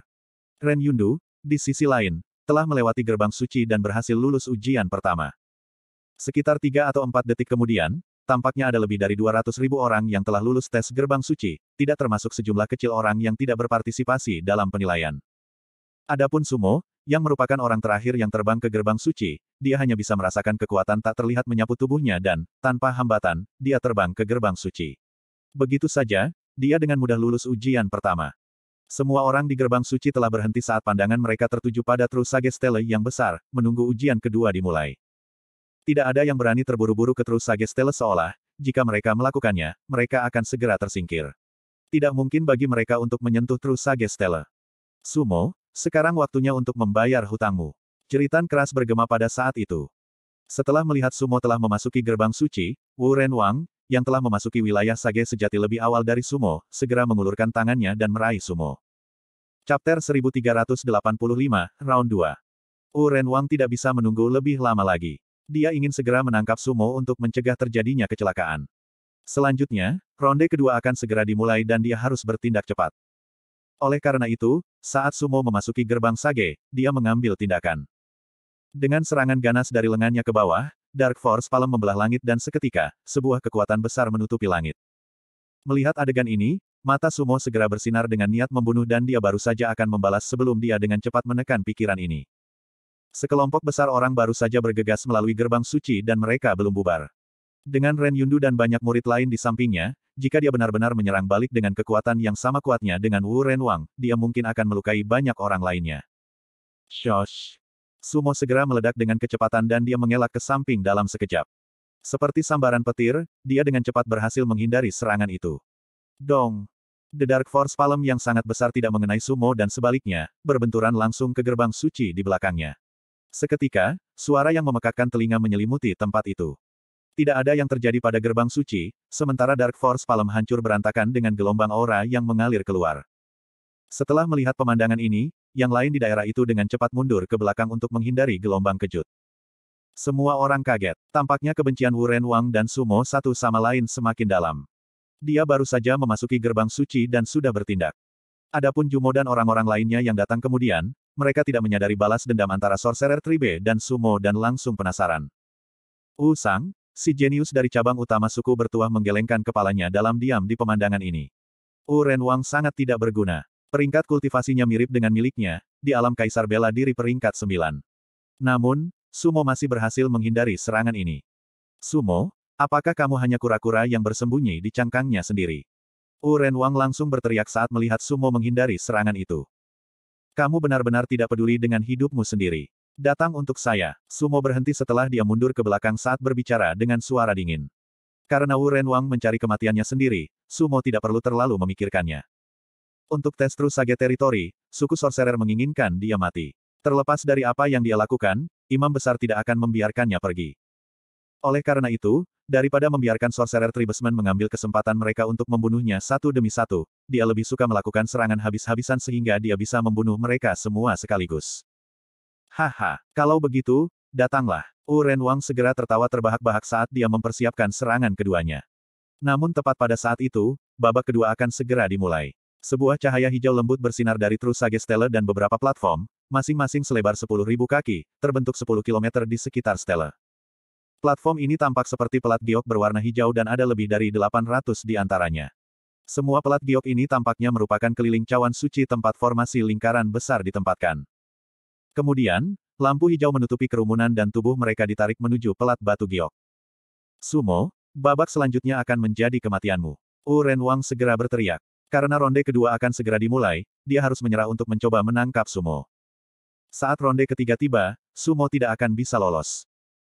Ren Yundu, di sisi lain, telah melewati gerbang suci dan berhasil lulus ujian pertama. Sekitar tiga atau empat detik kemudian, tampaknya ada lebih dari 200 ribu orang yang telah lulus tes gerbang suci, tidak termasuk sejumlah kecil orang yang tidak berpartisipasi dalam penilaian. Adapun Sumo, yang merupakan orang terakhir yang terbang ke gerbang suci, dia hanya bisa merasakan kekuatan tak terlihat menyapu tubuhnya dan, tanpa hambatan, dia terbang ke gerbang suci. Begitu saja, dia dengan mudah lulus ujian pertama. Semua orang di gerbang suci telah berhenti saat pandangan mereka tertuju pada Trusage Stele yang besar, menunggu ujian kedua dimulai. Tidak ada yang berani terburu-buru ke Sage Stele seolah, jika mereka melakukannya, mereka akan segera tersingkir. Tidak mungkin bagi mereka untuk menyentuh Sage Stele. Sumo, sekarang waktunya untuk membayar hutangmu. Jeritan keras bergema pada saat itu. Setelah melihat Sumo telah memasuki gerbang suci, Wu Ren Wang, yang telah memasuki wilayah Sage sejati lebih awal dari Sumo, segera mengulurkan tangannya dan meraih Sumo. Chapter 1385, Round 2. Wu Ren Wang tidak bisa menunggu lebih lama lagi. Dia ingin segera menangkap Sumo untuk mencegah terjadinya kecelakaan. Selanjutnya, ronde kedua akan segera dimulai dan dia harus bertindak cepat. Oleh karena itu, saat Sumo memasuki gerbang Sage, dia mengambil tindakan. Dengan serangan ganas dari lengannya ke bawah, Dark Force Palem membelah langit dan seketika, sebuah kekuatan besar menutupi langit. Melihat adegan ini, mata Sumo segera bersinar dengan niat membunuh dan dia baru saja akan membalas sebelum dia dengan cepat menekan pikiran ini. Sekelompok besar orang baru saja bergegas melalui gerbang suci dan mereka belum bubar. Dengan Ren Yundu dan banyak murid lain di sampingnya, jika dia benar-benar menyerang balik dengan kekuatan yang sama kuatnya dengan Wu Ren Wang, dia mungkin akan melukai banyak orang lainnya. Shosh! Sumo segera meledak dengan kecepatan dan dia mengelak ke samping dalam sekejap. Seperti sambaran petir, dia dengan cepat berhasil menghindari serangan itu. Dong! The Dark Force Palem yang sangat besar tidak mengenai Sumo dan sebaliknya, berbenturan langsung ke gerbang suci di belakangnya. Seketika, suara yang memekakkan telinga menyelimuti tempat itu. Tidak ada yang terjadi pada gerbang suci, sementara Dark Force Palem hancur berantakan dengan gelombang aura yang mengalir keluar. Setelah melihat pemandangan ini, yang lain di daerah itu dengan cepat mundur ke belakang untuk menghindari gelombang kejut. Semua orang kaget. Tampaknya kebencian Wu Ren Wang dan Sumo satu sama lain semakin dalam. Dia baru saja memasuki gerbang suci dan sudah bertindak. Adapun Jumo dan orang-orang lainnya yang datang kemudian, mereka tidak menyadari balas dendam antara Sorcerer Tribe dan Sumo dan langsung penasaran. U Sang, si jenius dari cabang utama suku bertuah menggelengkan kepalanya dalam diam di pemandangan ini. U Renwang sangat tidak berguna. Peringkat kultivasinya mirip dengan miliknya, di alam kaisar bela diri peringkat 9. Namun, Sumo masih berhasil menghindari serangan ini. Sumo, apakah kamu hanya kura-kura yang bersembunyi di cangkangnya sendiri? U Renwang langsung berteriak saat melihat Sumo menghindari serangan itu. Kamu benar-benar tidak peduli dengan hidupmu sendiri. Datang untuk saya. Sumo berhenti setelah dia mundur ke belakang saat berbicara dengan suara dingin. Karena Wu Renwang mencari kematiannya sendiri, Sumo tidak perlu terlalu memikirkannya. Untuk tes terus Sage teritori, suku Sorcerer menginginkan dia mati. Terlepas dari apa yang dia lakukan, Imam Besar tidak akan membiarkannya pergi. Oleh karena itu, Daripada membiarkan Sorcerer Tribesman mengambil kesempatan mereka untuk membunuhnya satu demi satu, dia lebih suka melakukan serangan habis-habisan sehingga dia bisa membunuh mereka semua sekaligus. Haha, kalau begitu, datanglah. Uren Wang segera tertawa terbahak-bahak saat dia mempersiapkan serangan keduanya. Namun tepat pada saat itu, babak kedua akan segera dimulai. Sebuah cahaya hijau lembut bersinar dari Trusage Stella dan beberapa platform, masing-masing selebar 10.000 kaki, terbentuk 10 km di sekitar Stella. Platform ini tampak seperti pelat giok berwarna hijau dan ada lebih dari 800 di antaranya. Semua pelat giok ini tampaknya merupakan keliling cawan suci tempat formasi lingkaran besar ditempatkan. Kemudian, lampu hijau menutupi kerumunan dan tubuh mereka ditarik menuju pelat batu giok. Sumo, babak selanjutnya akan menjadi kematianmu. Uren Wang segera berteriak. Karena ronde kedua akan segera dimulai, dia harus menyerah untuk mencoba menangkap Sumo. Saat ronde ketiga tiba, Sumo tidak akan bisa lolos.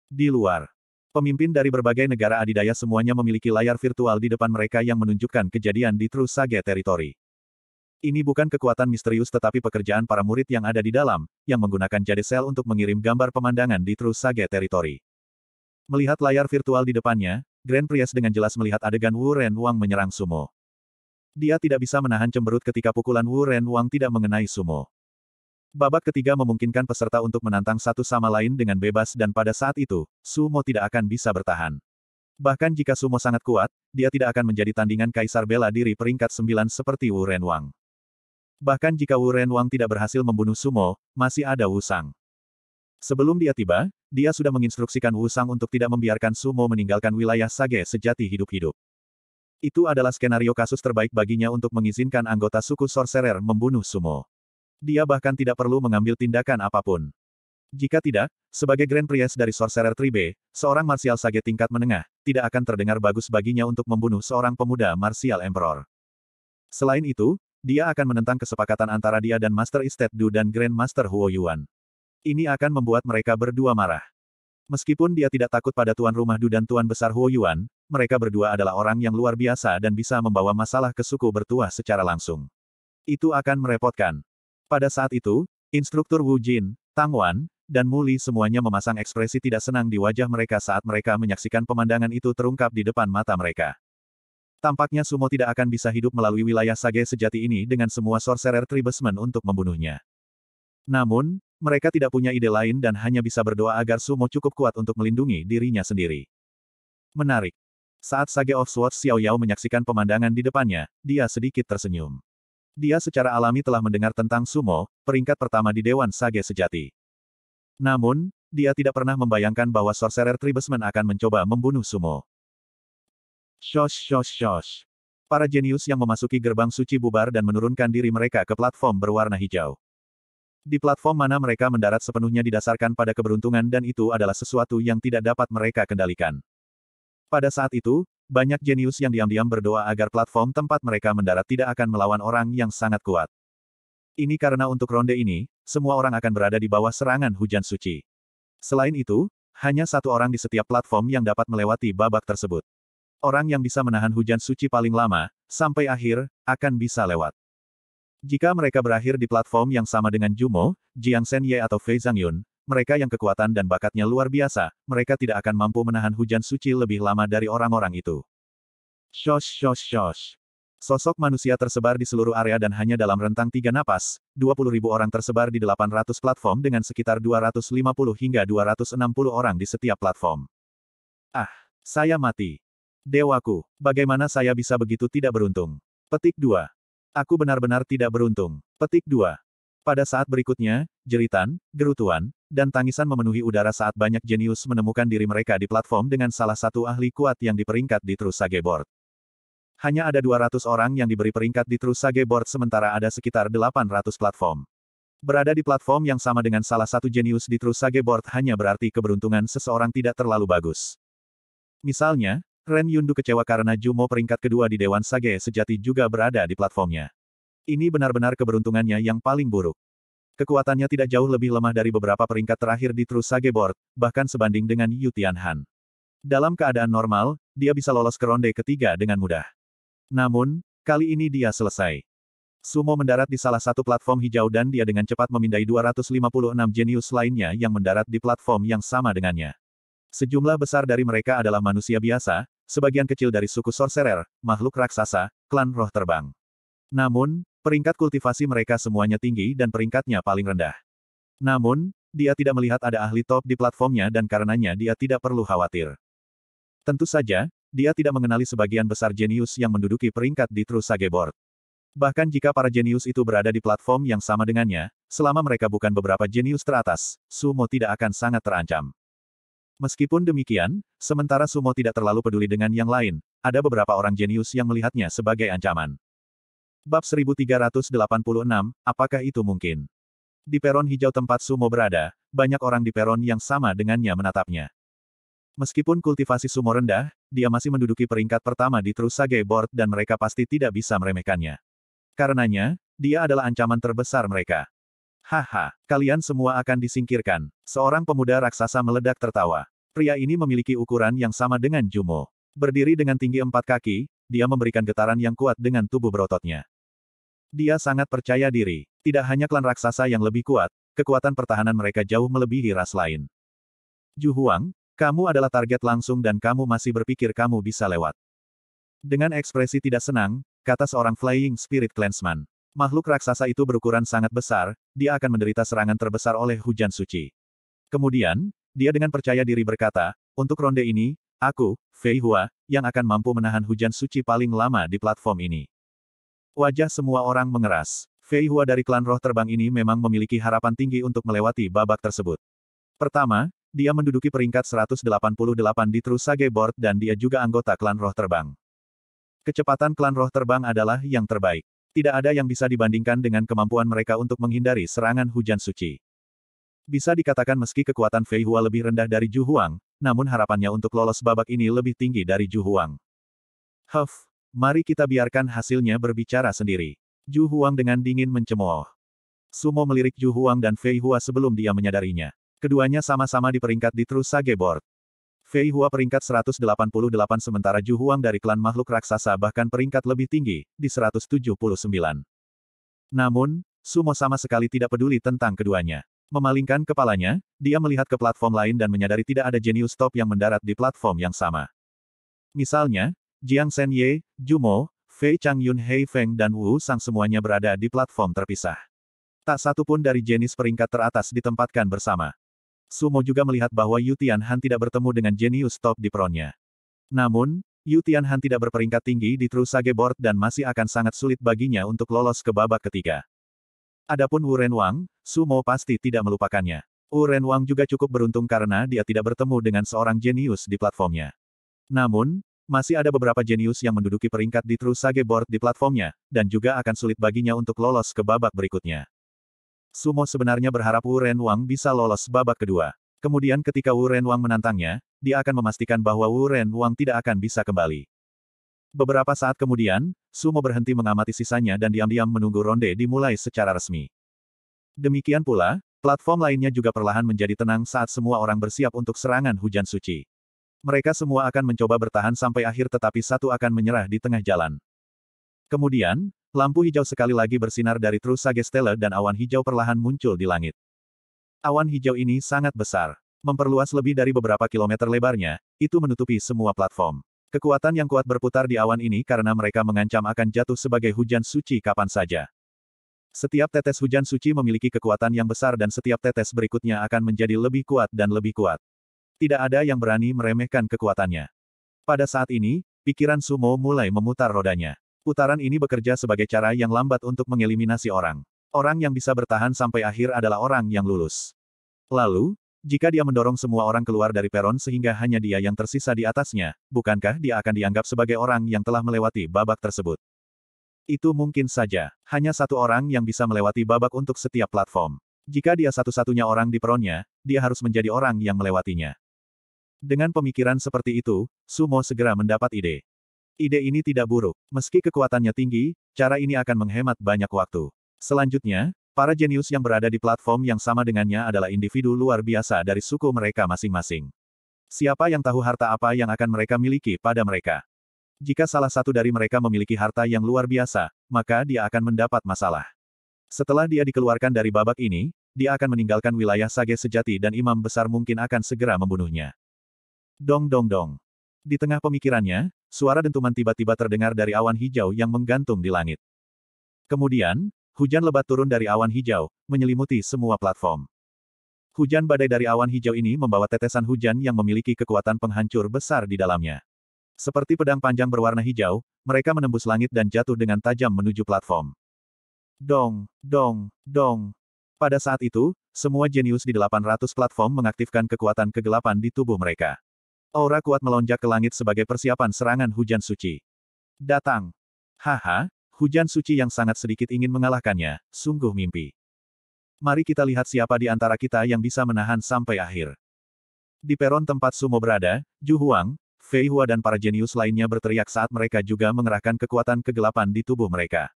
Di luar, Pemimpin dari berbagai negara adidaya semuanya memiliki layar virtual di depan mereka yang menunjukkan kejadian di True Sage Territory. Ini bukan kekuatan misterius tetapi pekerjaan para murid yang ada di dalam, yang menggunakan jade sel untuk mengirim gambar pemandangan di True Sage Territory. Melihat layar virtual di depannya, Grand Priest dengan jelas melihat adegan Wu Ren Wang menyerang Sumo. Dia tidak bisa menahan cemberut ketika pukulan Wu Ren Wang tidak mengenai Sumo. Babak ketiga memungkinkan peserta untuk menantang satu sama lain dengan bebas dan pada saat itu, Sumo tidak akan bisa bertahan. Bahkan jika Sumo sangat kuat, dia tidak akan menjadi tandingan Kaisar Bela Diri peringkat 9 seperti Wu Renwang. Bahkan jika Wu Renwang tidak berhasil membunuh Sumo, masih ada Wu Sang. Sebelum dia tiba, dia sudah menginstruksikan Wu Sang untuk tidak membiarkan Sumo meninggalkan wilayah Sage sejati hidup-hidup. Itu adalah skenario kasus terbaik baginya untuk mengizinkan anggota suku Sorcerer membunuh Sumo. Dia bahkan tidak perlu mengambil tindakan apapun. Jika tidak, sebagai Grand Priest dari Sorcerer Tribe, seorang martial sage tingkat menengah, tidak akan terdengar bagus baginya untuk membunuh seorang pemuda martial emperor. Selain itu, dia akan menentang kesepakatan antara dia dan Master Estate Du dan Grand Master Huo Yuan. Ini akan membuat mereka berdua marah. Meskipun dia tidak takut pada tuan rumah Du dan tuan besar Huo Yuan, mereka berdua adalah orang yang luar biasa dan bisa membawa masalah ke suku bertuah secara langsung. Itu akan merepotkan. Pada saat itu, instruktur Wu Jin, Tang Wan, dan Muli semuanya memasang ekspresi tidak senang di wajah mereka saat mereka menyaksikan pemandangan itu terungkap di depan mata mereka. Tampaknya Sumo tidak akan bisa hidup melalui wilayah Sage sejati ini dengan semua Sorcerer tribesmen untuk membunuhnya. Namun, mereka tidak punya ide lain dan hanya bisa berdoa agar Sumo cukup kuat untuk melindungi dirinya sendiri. Menarik. Saat Sage of Swords Xiao Yao menyaksikan pemandangan di depannya, dia sedikit tersenyum. Dia secara alami telah mendengar tentang sumo, peringkat pertama di Dewan Sage sejati. Namun, dia tidak pernah membayangkan bahwa Sorcerer Tribesman akan mencoba membunuh sumo. Shosh shosh shosh. Para jenius yang memasuki gerbang suci bubar dan menurunkan diri mereka ke platform berwarna hijau. Di platform mana mereka mendarat sepenuhnya didasarkan pada keberuntungan dan itu adalah sesuatu yang tidak dapat mereka kendalikan. Pada saat itu, banyak jenius yang diam-diam berdoa agar platform tempat mereka mendarat tidak akan melawan orang yang sangat kuat. Ini karena untuk ronde ini, semua orang akan berada di bawah serangan hujan suci. Selain itu, hanya satu orang di setiap platform yang dapat melewati babak tersebut. Orang yang bisa menahan hujan suci paling lama, sampai akhir, akan bisa lewat. Jika mereka berakhir di platform yang sama dengan Jumo, Jiang Senye atau Fei Zhang Yun, mereka yang kekuatan dan bakatnya luar biasa, mereka tidak akan mampu menahan hujan suci lebih lama dari orang-orang itu. Shosh shosh shosh. Sosok manusia tersebar di seluruh area dan hanya dalam rentang tiga napas, ribu orang tersebar di 800 platform dengan sekitar 250 hingga 260 orang di setiap platform. Ah, saya mati. Dewaku, bagaimana saya bisa begitu tidak beruntung? Petik 2. Aku benar-benar tidak beruntung. Petik 2. Pada saat berikutnya, jeritan, gerutuan, dan tangisan memenuhi udara saat banyak jenius menemukan diri mereka di platform dengan salah satu ahli kuat yang diperingkat di Trusage Board. Hanya ada 200 orang yang diberi peringkat di Trusage Board sementara ada sekitar 800 platform. Berada di platform yang sama dengan salah satu jenius di Trusage Board hanya berarti keberuntungan seseorang tidak terlalu bagus. Misalnya, Ren Yundu kecewa karena Jumo peringkat kedua di Dewan Sage sejati juga berada di platformnya. Ini benar-benar keberuntungannya yang paling buruk. Kekuatannya tidak jauh lebih lemah dari beberapa peringkat terakhir di True Sage Board, bahkan sebanding dengan Yu Tianhan. Dalam keadaan normal, dia bisa lolos ke ronde ketiga dengan mudah. Namun, kali ini dia selesai. Sumo mendarat di salah satu platform hijau dan dia dengan cepat memindai 256 jenius lainnya yang mendarat di platform yang sama dengannya. Sejumlah besar dari mereka adalah manusia biasa, sebagian kecil dari suku sorcerer, makhluk raksasa, klan roh terbang. Namun, Peringkat kultivasi mereka semuanya tinggi dan peringkatnya paling rendah. Namun, dia tidak melihat ada ahli top di platformnya dan karenanya dia tidak perlu khawatir. Tentu saja, dia tidak mengenali sebagian besar jenius yang menduduki peringkat di True Sage Board. Bahkan jika para jenius itu berada di platform yang sama dengannya, selama mereka bukan beberapa jenius teratas, Sumo tidak akan sangat terancam. Meskipun demikian, sementara Sumo tidak terlalu peduli dengan yang lain, ada beberapa orang jenius yang melihatnya sebagai ancaman. Bab 1386, apakah itu mungkin? Di peron hijau tempat Sumo berada, banyak orang di peron yang sama dengannya menatapnya. Meskipun kultivasi Sumo rendah, dia masih menduduki peringkat pertama di Trusage Board dan mereka pasti tidak bisa meremehkannya. Karenanya, dia adalah ancaman terbesar mereka. Haha, kalian semua akan disingkirkan. Seorang pemuda raksasa meledak tertawa. Pria ini memiliki ukuran yang sama dengan Jumo. Berdiri dengan tinggi empat kaki, dia memberikan getaran yang kuat dengan tubuh berototnya. Dia sangat percaya diri. Tidak hanya klan raksasa yang lebih kuat, kekuatan pertahanan mereka jauh melebihi ras lain. Ju Huang, kamu adalah target langsung dan kamu masih berpikir kamu bisa lewat. Dengan ekspresi tidak senang, kata seorang Flying Spirit Clansman. Makhluk raksasa itu berukuran sangat besar, dia akan menderita serangan terbesar oleh hujan suci. Kemudian, dia dengan percaya diri berkata, untuk ronde ini, Aku, Fei Hua, yang akan mampu menahan hujan suci paling lama di platform ini. Wajah semua orang mengeras. Fei Hua dari klan roh terbang ini memang memiliki harapan tinggi untuk melewati babak tersebut. Pertama, dia menduduki peringkat 188 di True Sage Board dan dia juga anggota klan roh terbang. Kecepatan klan roh terbang adalah yang terbaik. Tidak ada yang bisa dibandingkan dengan kemampuan mereka untuk menghindari serangan hujan suci. Bisa dikatakan meski kekuatan Fei Hua lebih rendah dari Ju Huang, namun harapannya untuk lolos babak ini lebih tinggi dari Ju Huang. Huff, mari kita biarkan hasilnya berbicara sendiri. Ju Huang dengan dingin mencemooh. Sumo melirik Ju Huang dan Fei Hua sebelum dia menyadarinya. Keduanya sama-sama di peringkat di True Sage Board. Fei Hua peringkat 188 sementara Ju Huang dari klan makhluk raksasa bahkan peringkat lebih tinggi, di 179. Namun, Sumo sama sekali tidak peduli tentang keduanya. Memalingkan kepalanya, dia melihat ke platform lain dan menyadari tidak ada jenius top yang mendarat di platform yang sama. Misalnya, Jiang Shen Ye, Jumo, Fei Chang Yun Hei Feng dan Wu Sang semuanya berada di platform terpisah. Tak satu pun dari jenis peringkat teratas ditempatkan bersama. Sumo juga melihat bahwa Yu Han tidak bertemu dengan jenius top di peronnya. Namun, Yu Han tidak berperingkat tinggi di Trusage Board dan masih akan sangat sulit baginya untuk lolos ke babak ketiga. Adapun Wu Ren Wang, Sumo pasti tidak melupakannya. Uren Wang juga cukup beruntung karena dia tidak bertemu dengan seorang jenius di platformnya. Namun, masih ada beberapa jenius yang menduduki peringkat di True Sage Board di platformnya, dan juga akan sulit baginya untuk lolos ke babak berikutnya. Sumo sebenarnya berharap Uren Wang bisa lolos babak kedua. Kemudian ketika Uren Wang menantangnya, dia akan memastikan bahwa Uren Wang tidak akan bisa kembali. Beberapa saat kemudian, Sumo berhenti mengamati sisanya dan diam-diam menunggu ronde dimulai secara resmi. Demikian pula, platform lainnya juga perlahan menjadi tenang saat semua orang bersiap untuk serangan hujan suci. Mereka semua akan mencoba bertahan sampai akhir tetapi satu akan menyerah di tengah jalan. Kemudian, lampu hijau sekali lagi bersinar dari Trusage Stella dan awan hijau perlahan muncul di langit. Awan hijau ini sangat besar. Memperluas lebih dari beberapa kilometer lebarnya, itu menutupi semua platform. Kekuatan yang kuat berputar di awan ini karena mereka mengancam akan jatuh sebagai hujan suci kapan saja. Setiap tetes hujan suci memiliki kekuatan yang besar dan setiap tetes berikutnya akan menjadi lebih kuat dan lebih kuat. Tidak ada yang berani meremehkan kekuatannya. Pada saat ini, pikiran Sumo mulai memutar rodanya. Putaran ini bekerja sebagai cara yang lambat untuk mengeliminasi orang. Orang yang bisa bertahan sampai akhir adalah orang yang lulus. Lalu, jika dia mendorong semua orang keluar dari peron sehingga hanya dia yang tersisa di atasnya, bukankah dia akan dianggap sebagai orang yang telah melewati babak tersebut? Itu mungkin saja. Hanya satu orang yang bisa melewati babak untuk setiap platform. Jika dia satu-satunya orang di peronnya, dia harus menjadi orang yang melewatinya. Dengan pemikiran seperti itu, Sumo segera mendapat ide. Ide ini tidak buruk. Meski kekuatannya tinggi, cara ini akan menghemat banyak waktu. Selanjutnya, para jenius yang berada di platform yang sama dengannya adalah individu luar biasa dari suku mereka masing-masing. Siapa yang tahu harta apa yang akan mereka miliki pada mereka? Jika salah satu dari mereka memiliki harta yang luar biasa, maka dia akan mendapat masalah. Setelah dia dikeluarkan dari babak ini, dia akan meninggalkan wilayah Sage sejati dan imam besar mungkin akan segera membunuhnya. Dong dong dong. Di tengah pemikirannya, suara dentuman tiba-tiba terdengar dari awan hijau yang menggantung di langit. Kemudian, hujan lebat turun dari awan hijau, menyelimuti semua platform. Hujan badai dari awan hijau ini membawa tetesan hujan yang memiliki kekuatan penghancur besar di dalamnya. Seperti pedang panjang berwarna hijau, mereka menembus langit dan jatuh dengan tajam menuju platform. Dong, dong, dong. Pada saat itu, semua jenius di 800 platform mengaktifkan kekuatan kegelapan di tubuh mereka. Aura kuat melonjak ke langit sebagai persiapan serangan hujan suci. Datang. Haha, hujan suci yang sangat sedikit ingin mengalahkannya, sungguh mimpi. Mari kita lihat siapa di antara kita yang bisa menahan sampai akhir. Di peron tempat Sumo berada, Ju Huang, Fei Hua dan para jenius lainnya berteriak saat mereka juga mengerahkan kekuatan kegelapan di tubuh mereka.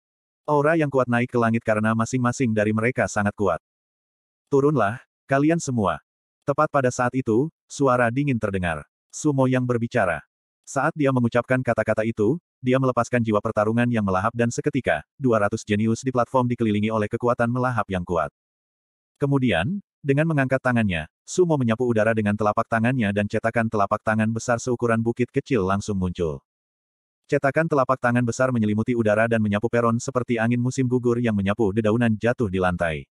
Aura yang kuat naik ke langit karena masing-masing dari mereka sangat kuat. Turunlah, kalian semua. Tepat pada saat itu, suara dingin terdengar. Sumo yang berbicara. Saat dia mengucapkan kata-kata itu, dia melepaskan jiwa pertarungan yang melahap dan seketika, 200 jenius di platform dikelilingi oleh kekuatan melahap yang kuat. Kemudian, dengan mengangkat tangannya, Sumo menyapu udara dengan telapak tangannya dan cetakan telapak tangan besar seukuran bukit kecil langsung muncul. Cetakan telapak tangan besar menyelimuti udara dan menyapu peron seperti angin musim gugur yang menyapu dedaunan jatuh di lantai.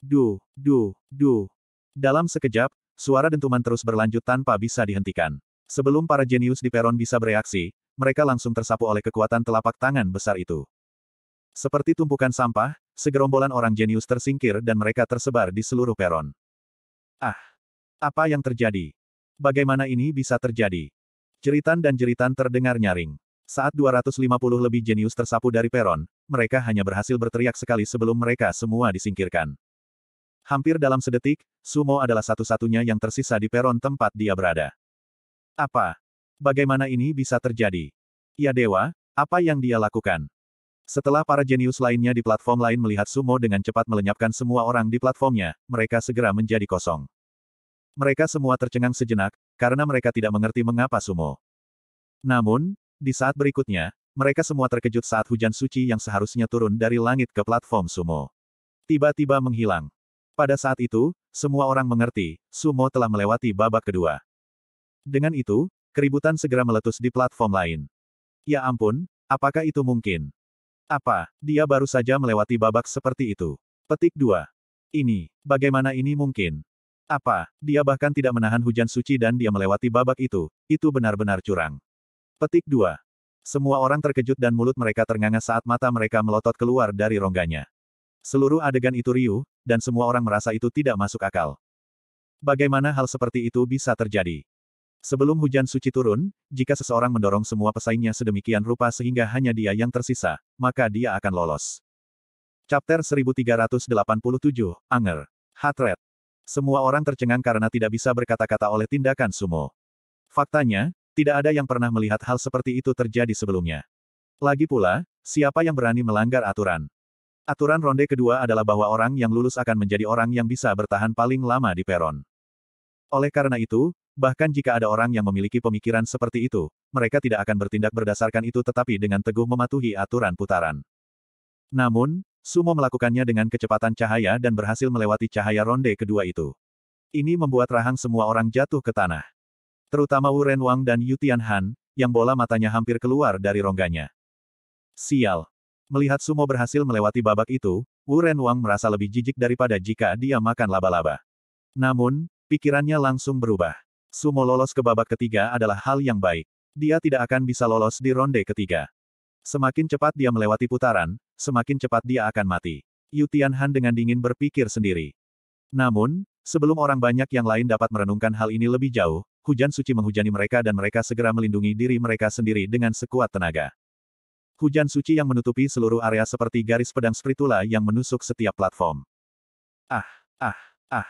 Du, du, du. Dalam sekejap, suara dentuman terus berlanjut tanpa bisa dihentikan. Sebelum para jenius di peron bisa bereaksi, mereka langsung tersapu oleh kekuatan telapak tangan besar itu. Seperti tumpukan sampah, segerombolan orang jenius tersingkir dan mereka tersebar di seluruh peron. Ah! Apa yang terjadi? Bagaimana ini bisa terjadi? Jeritan dan jeritan terdengar nyaring. Saat 250 lebih jenius tersapu dari peron, mereka hanya berhasil berteriak sekali sebelum mereka semua disingkirkan. Hampir dalam sedetik, Sumo adalah satu-satunya yang tersisa di peron tempat dia berada. Apa? Bagaimana ini bisa terjadi? Ya dewa, apa yang dia lakukan? Setelah para jenius lainnya di platform lain melihat Sumo dengan cepat melenyapkan semua orang di platformnya, mereka segera menjadi kosong. Mereka semua tercengang sejenak, karena mereka tidak mengerti mengapa Sumo. Namun, di saat berikutnya, mereka semua terkejut saat hujan suci yang seharusnya turun dari langit ke platform Sumo. Tiba-tiba menghilang. Pada saat itu, semua orang mengerti, Sumo telah melewati babak kedua. Dengan itu, keributan segera meletus di platform lain. Ya ampun, apakah itu mungkin? Apa, dia baru saja melewati babak seperti itu. Petik 2. Ini, bagaimana ini mungkin? Apa, dia bahkan tidak menahan hujan suci dan dia melewati babak itu, itu benar-benar curang. Petik 2. Semua orang terkejut dan mulut mereka ternganga saat mata mereka melotot keluar dari rongganya. Seluruh adegan itu riuh, dan semua orang merasa itu tidak masuk akal. Bagaimana hal seperti itu bisa terjadi? Sebelum hujan suci turun, jika seseorang mendorong semua pesaingnya sedemikian rupa sehingga hanya dia yang tersisa, maka dia akan lolos. Chapter 1387, Anger. Hatred. Semua orang tercengang karena tidak bisa berkata-kata oleh tindakan sumo. Faktanya, tidak ada yang pernah melihat hal seperti itu terjadi sebelumnya. Lagi pula, siapa yang berani melanggar aturan? Aturan ronde kedua adalah bahwa orang yang lulus akan menjadi orang yang bisa bertahan paling lama di peron. Oleh karena itu, Bahkan jika ada orang yang memiliki pemikiran seperti itu, mereka tidak akan bertindak berdasarkan itu tetapi dengan teguh mematuhi aturan putaran. Namun, Sumo melakukannya dengan kecepatan cahaya dan berhasil melewati cahaya ronde kedua itu. Ini membuat rahang semua orang jatuh ke tanah. Terutama Wu Wang dan Yutian Han, yang bola matanya hampir keluar dari rongganya. Sial. Melihat Sumo berhasil melewati babak itu, Wu Wang merasa lebih jijik daripada jika dia makan laba-laba. Namun, pikirannya langsung berubah. Sumo lolos ke babak ketiga adalah hal yang baik. Dia tidak akan bisa lolos di ronde ketiga. Semakin cepat dia melewati putaran, semakin cepat dia akan mati. Yu Tianhan dengan dingin berpikir sendiri. Namun, sebelum orang banyak yang lain dapat merenungkan hal ini lebih jauh, hujan suci menghujani mereka dan mereka segera melindungi diri mereka sendiri dengan sekuat tenaga. Hujan suci yang menutupi seluruh area seperti garis pedang spritula yang menusuk setiap platform. Ah, ah, ah.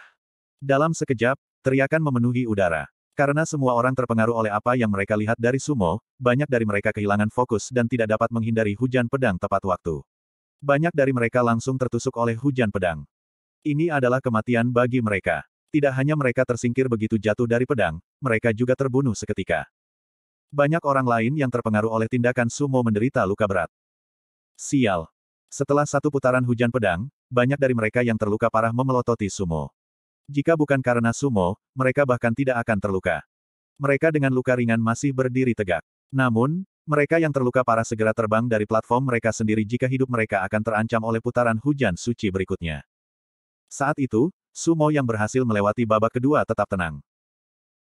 Dalam sekejap, Teriakan memenuhi udara. Karena semua orang terpengaruh oleh apa yang mereka lihat dari sumo, banyak dari mereka kehilangan fokus dan tidak dapat menghindari hujan pedang tepat waktu. Banyak dari mereka langsung tertusuk oleh hujan pedang. Ini adalah kematian bagi mereka. Tidak hanya mereka tersingkir begitu jatuh dari pedang, mereka juga terbunuh seketika. Banyak orang lain yang terpengaruh oleh tindakan sumo menderita luka berat. Sial. Setelah satu putaran hujan pedang, banyak dari mereka yang terluka parah memelototi sumo. Jika bukan karena sumo, mereka bahkan tidak akan terluka. Mereka dengan luka ringan masih berdiri tegak. Namun, mereka yang terluka parah segera terbang dari platform mereka sendiri jika hidup mereka akan terancam oleh putaran hujan suci berikutnya. Saat itu, Sumo yang berhasil melewati babak kedua tetap tenang.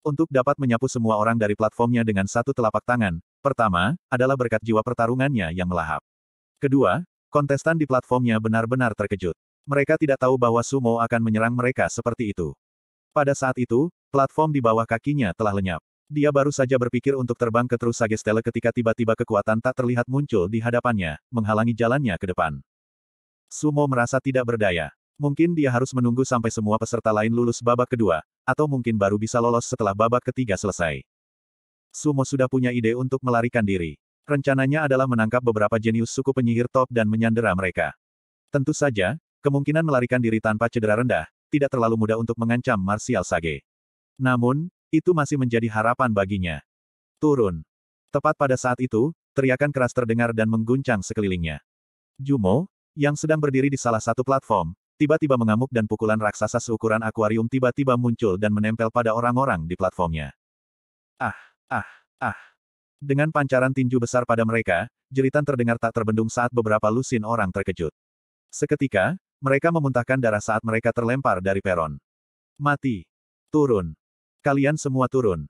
Untuk dapat menyapu semua orang dari platformnya dengan satu telapak tangan, pertama, adalah berkat jiwa pertarungannya yang melahap. Kedua, kontestan di platformnya benar-benar terkejut. Mereka tidak tahu bahwa Sumo akan menyerang mereka seperti itu. Pada saat itu, platform di bawah kakinya telah lenyap. Dia baru saja berpikir untuk terbang ke terus Sagestele ketika tiba-tiba kekuatan tak terlihat muncul di hadapannya, menghalangi jalannya ke depan. Sumo merasa tidak berdaya. Mungkin dia harus menunggu sampai semua peserta lain lulus babak kedua, atau mungkin baru bisa lolos setelah babak ketiga selesai. Sumo sudah punya ide untuk melarikan diri. Rencananya adalah menangkap beberapa jenius suku penyihir top dan menyandera mereka. Tentu saja, Kemungkinan melarikan diri tanpa cedera rendah, tidak terlalu mudah untuk mengancam Martial Sage. Namun, itu masih menjadi harapan baginya. Turun. Tepat pada saat itu, teriakan keras terdengar dan mengguncang sekelilingnya. Jumo, yang sedang berdiri di salah satu platform, tiba-tiba mengamuk dan pukulan raksasa seukuran akuarium tiba-tiba muncul dan menempel pada orang-orang di platformnya. Ah, ah, ah. Dengan pancaran tinju besar pada mereka, jeritan terdengar tak terbendung saat beberapa lusin orang terkejut. Seketika, mereka memuntahkan darah saat mereka terlempar dari peron. Mati. Turun. Kalian semua turun.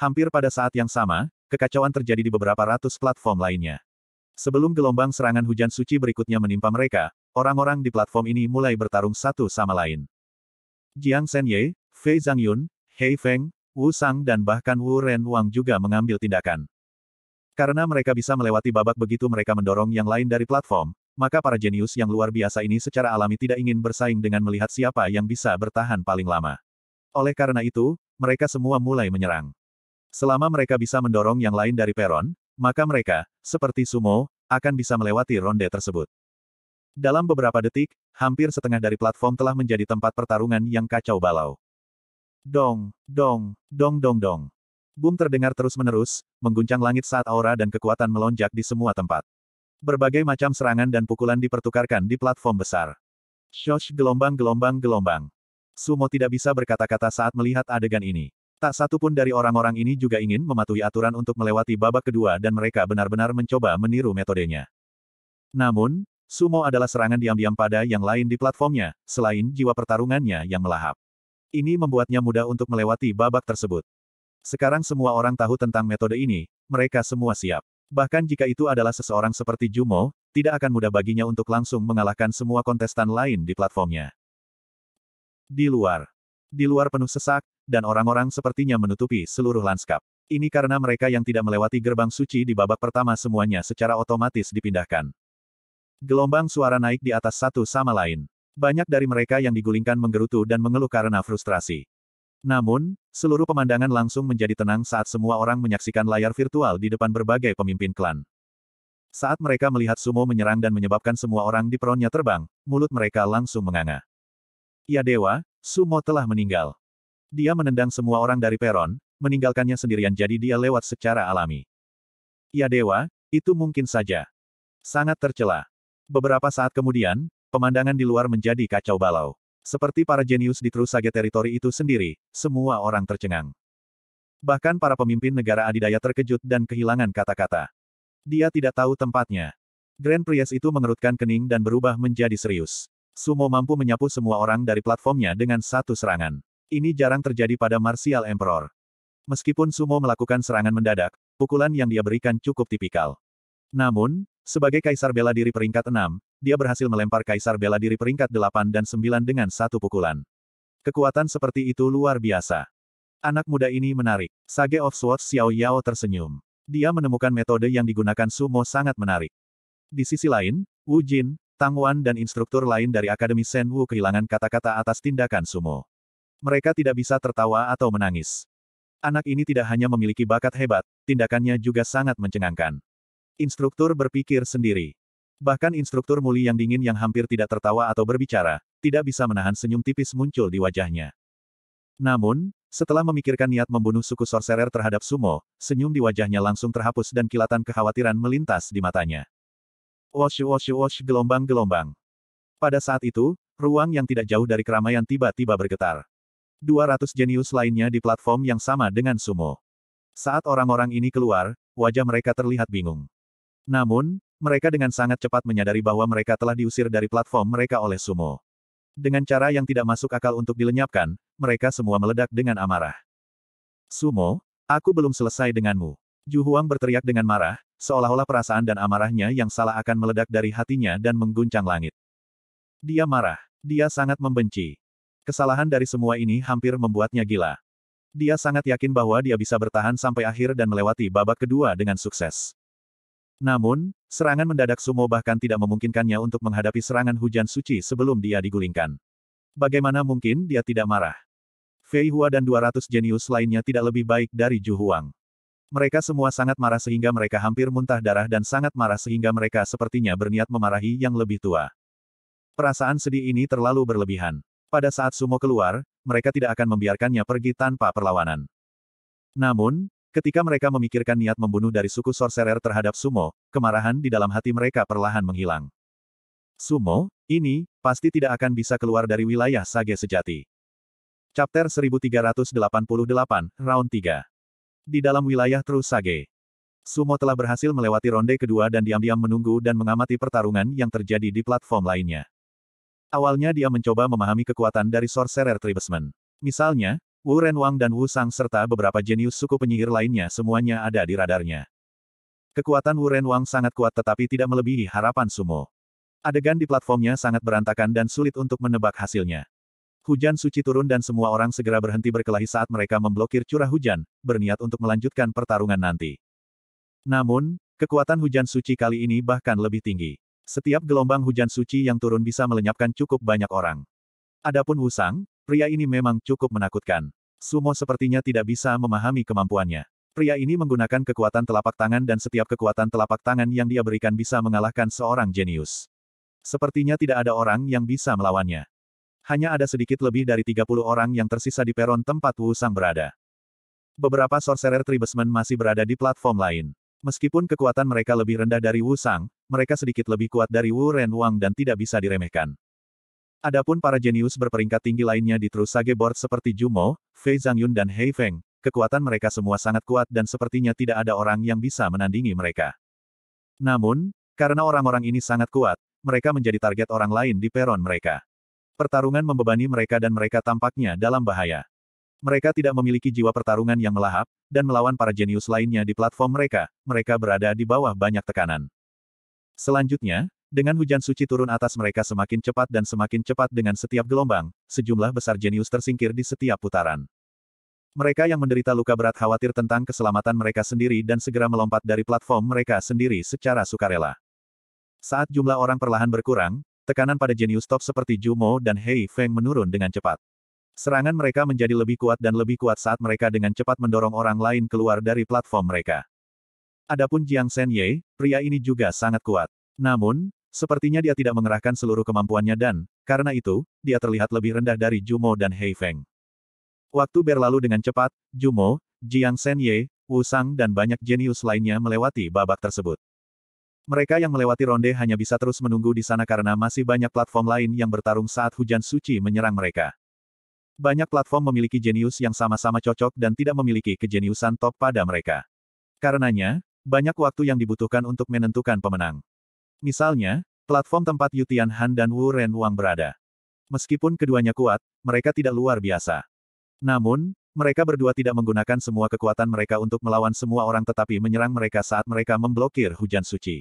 Hampir pada saat yang sama, kekacauan terjadi di beberapa ratus platform lainnya. Sebelum gelombang serangan hujan suci berikutnya menimpa mereka, orang-orang di platform ini mulai bertarung satu sama lain. Jiang Senye, Fei Zangyun, Hei Feng, Wu Sang dan bahkan Wu Ren Wang juga mengambil tindakan. Karena mereka bisa melewati babak begitu mereka mendorong yang lain dari platform, maka para jenius yang luar biasa ini secara alami tidak ingin bersaing dengan melihat siapa yang bisa bertahan paling lama. Oleh karena itu, mereka semua mulai menyerang. Selama mereka bisa mendorong yang lain dari peron, maka mereka, seperti sumo, akan bisa melewati ronde tersebut. Dalam beberapa detik, hampir setengah dari platform telah menjadi tempat pertarungan yang kacau balau. Dong, dong, dong dong dong. Boom terdengar terus-menerus, mengguncang langit saat aura dan kekuatan melonjak di semua tempat. Berbagai macam serangan dan pukulan dipertukarkan di platform besar. Shosh gelombang-gelombang-gelombang. Sumo tidak bisa berkata-kata saat melihat adegan ini. Tak satu pun dari orang-orang ini juga ingin mematuhi aturan untuk melewati babak kedua dan mereka benar-benar mencoba meniru metodenya. Namun, Sumo adalah serangan diam-diam pada yang lain di platformnya, selain jiwa pertarungannya yang melahap. Ini membuatnya mudah untuk melewati babak tersebut. Sekarang semua orang tahu tentang metode ini, mereka semua siap. Bahkan jika itu adalah seseorang seperti Jumo, tidak akan mudah baginya untuk langsung mengalahkan semua kontestan lain di platformnya. Di luar. Di luar penuh sesak, dan orang-orang sepertinya menutupi seluruh lanskap. Ini karena mereka yang tidak melewati gerbang suci di babak pertama semuanya secara otomatis dipindahkan. Gelombang suara naik di atas satu sama lain. Banyak dari mereka yang digulingkan menggerutu dan mengeluh karena frustrasi. Namun, seluruh pemandangan langsung menjadi tenang saat semua orang menyaksikan layar virtual di depan berbagai pemimpin klan. Saat mereka melihat Sumo menyerang dan menyebabkan semua orang di peronnya terbang, mulut mereka langsung menganga. Ya dewa, Sumo telah meninggal. Dia menendang semua orang dari peron, meninggalkannya sendirian jadi dia lewat secara alami. Ya dewa, itu mungkin saja. Sangat tercela. Beberapa saat kemudian, pemandangan di luar menjadi kacau balau. Seperti para jenius di Trusage teritori itu sendiri, semua orang tercengang. Bahkan para pemimpin negara adidaya terkejut dan kehilangan kata-kata. Dia tidak tahu tempatnya. Grand Priest itu mengerutkan kening dan berubah menjadi serius. Sumo mampu menyapu semua orang dari platformnya dengan satu serangan. Ini jarang terjadi pada Martial Emperor. Meskipun Sumo melakukan serangan mendadak, pukulan yang dia berikan cukup tipikal. Namun, sebagai kaisar bela diri peringkat 6, dia berhasil melempar Kaisar bela diri peringkat 8 dan 9 dengan satu pukulan. Kekuatan seperti itu luar biasa. Anak muda ini menarik. Sage of Swords Xiao Yao tersenyum. Dia menemukan metode yang digunakan sumo sangat menarik. Di sisi lain, Wu Jin, Tang Wan dan instruktur lain dari Akademi Shenwu Wu kehilangan kata-kata atas tindakan sumo. Mereka tidak bisa tertawa atau menangis. Anak ini tidak hanya memiliki bakat hebat, tindakannya juga sangat mencengangkan. Instruktur berpikir sendiri. Bahkan instruktur muli yang dingin yang hampir tidak tertawa atau berbicara, tidak bisa menahan senyum tipis muncul di wajahnya. Namun, setelah memikirkan niat membunuh suku sorcerer terhadap Sumo, senyum di wajahnya langsung terhapus dan kilatan kekhawatiran melintas di matanya. Wash wash wash gelombang-gelombang. Pada saat itu, ruang yang tidak jauh dari keramaian tiba-tiba bergetar. 200 jenius lainnya di platform yang sama dengan Sumo. Saat orang-orang ini keluar, wajah mereka terlihat bingung. Namun, mereka dengan sangat cepat menyadari bahwa mereka telah diusir dari platform mereka oleh Sumo. Dengan cara yang tidak masuk akal untuk dilenyapkan, mereka semua meledak dengan amarah. Sumo, aku belum selesai denganmu. Juhuang berteriak dengan marah, seolah-olah perasaan dan amarahnya yang salah akan meledak dari hatinya dan mengguncang langit. Dia marah. Dia sangat membenci. Kesalahan dari semua ini hampir membuatnya gila. Dia sangat yakin bahwa dia bisa bertahan sampai akhir dan melewati babak kedua dengan sukses. Namun, Serangan mendadak sumo bahkan tidak memungkinkannya untuk menghadapi serangan hujan suci sebelum dia digulingkan. Bagaimana mungkin dia tidak marah? Fei Hua dan 200 jenius lainnya tidak lebih baik dari Ju Huang. Mereka semua sangat marah sehingga mereka hampir muntah darah dan sangat marah sehingga mereka sepertinya berniat memarahi yang lebih tua. Perasaan sedih ini terlalu berlebihan. Pada saat Sumo keluar, mereka tidak akan membiarkannya pergi tanpa perlawanan. Namun, Ketika mereka memikirkan niat membunuh dari suku Sorcerer terhadap Sumo, kemarahan di dalam hati mereka perlahan menghilang. Sumo, ini, pasti tidak akan bisa keluar dari wilayah Sage sejati. Chapter 1388, Round 3 Di dalam wilayah Terus Sage, Sumo telah berhasil melewati ronde kedua dan diam-diam menunggu dan mengamati pertarungan yang terjadi di platform lainnya. Awalnya dia mencoba memahami kekuatan dari Sorcerer tribesmen, Misalnya, Wu Renwang dan Wu Sang serta beberapa jenius suku penyihir lainnya semuanya ada di radarnya. Kekuatan Wu Renwang sangat kuat tetapi tidak melebihi harapan Sumo. Adegan di platformnya sangat berantakan dan sulit untuk menebak hasilnya. Hujan suci turun dan semua orang segera berhenti berkelahi saat mereka memblokir curah hujan, berniat untuk melanjutkan pertarungan nanti. Namun, kekuatan hujan suci kali ini bahkan lebih tinggi. Setiap gelombang hujan suci yang turun bisa melenyapkan cukup banyak orang. Adapun Wu Sang. Pria ini memang cukup menakutkan. Sumo sepertinya tidak bisa memahami kemampuannya. Pria ini menggunakan kekuatan telapak tangan dan setiap kekuatan telapak tangan yang dia berikan bisa mengalahkan seorang jenius. Sepertinya tidak ada orang yang bisa melawannya. Hanya ada sedikit lebih dari 30 orang yang tersisa di peron tempat Wu Sang berada. Beberapa Sorcerer Tribesmen masih berada di platform lain. Meskipun kekuatan mereka lebih rendah dari Wu Sang, mereka sedikit lebih kuat dari Wu Ren Wang dan tidak bisa diremehkan. Adapun para jenius berperingkat tinggi lainnya di Trusage Board seperti Jumo, Fei Zhangyun dan Hei Feng, kekuatan mereka semua sangat kuat dan sepertinya tidak ada orang yang bisa menandingi mereka. Namun, karena orang-orang ini sangat kuat, mereka menjadi target orang lain di peron mereka. Pertarungan membebani mereka dan mereka tampaknya dalam bahaya. Mereka tidak memiliki jiwa pertarungan yang melahap, dan melawan para jenius lainnya di platform mereka, mereka berada di bawah banyak tekanan. Selanjutnya, dengan hujan suci turun atas mereka semakin cepat dan semakin cepat dengan setiap gelombang, sejumlah besar jenius tersingkir di setiap putaran. Mereka yang menderita luka berat khawatir tentang keselamatan mereka sendiri dan segera melompat dari platform mereka sendiri secara sukarela. Saat jumlah orang perlahan berkurang, tekanan pada jenius top seperti Jumo dan Hei Feng menurun dengan cepat. Serangan mereka menjadi lebih kuat dan lebih kuat saat mereka dengan cepat mendorong orang lain keluar dari platform mereka. Adapun Jiang Senye, pria ini juga sangat kuat. Namun, Sepertinya dia tidak mengerahkan seluruh kemampuannya dan, karena itu, dia terlihat lebih rendah dari Jumo dan Heifeng. Waktu berlalu dengan cepat, Jumo, Jiang Senye, Wu Sang dan banyak jenius lainnya melewati babak tersebut. Mereka yang melewati ronde hanya bisa terus menunggu di sana karena masih banyak platform lain yang bertarung saat hujan suci menyerang mereka. Banyak platform memiliki jenius yang sama-sama cocok dan tidak memiliki kejeniusan top pada mereka. Karenanya, banyak waktu yang dibutuhkan untuk menentukan pemenang. Misalnya, platform tempat Yutian Han dan Wu Ren Wang berada. Meskipun keduanya kuat, mereka tidak luar biasa. Namun, mereka berdua tidak menggunakan semua kekuatan mereka untuk melawan semua orang tetapi menyerang mereka saat mereka memblokir hujan suci.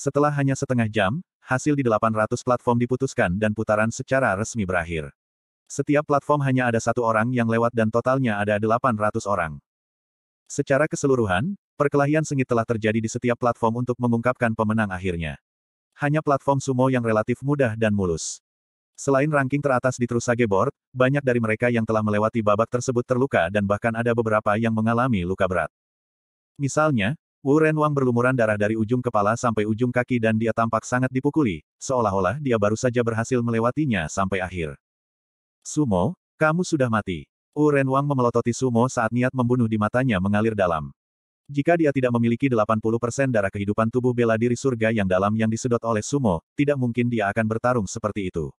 Setelah hanya setengah jam, hasil di 800 platform diputuskan dan putaran secara resmi berakhir. Setiap platform hanya ada satu orang yang lewat dan totalnya ada 800 orang. Secara keseluruhan, Perkelahian sengit telah terjadi di setiap platform untuk mengungkapkan pemenang akhirnya. Hanya platform sumo yang relatif mudah dan mulus. Selain ranking teratas di Trusage Board, banyak dari mereka yang telah melewati babak tersebut terluka dan bahkan ada beberapa yang mengalami luka berat. Misalnya, Wu Renwang berlumuran darah dari ujung kepala sampai ujung kaki dan dia tampak sangat dipukuli, seolah-olah dia baru saja berhasil melewatinya sampai akhir. Sumo, kamu sudah mati. Wu Renwang memelototi Sumo saat niat membunuh di matanya mengalir dalam. Jika dia tidak memiliki 80% darah kehidupan tubuh bela diri surga yang dalam yang disedot oleh sumo, tidak mungkin dia akan bertarung seperti itu.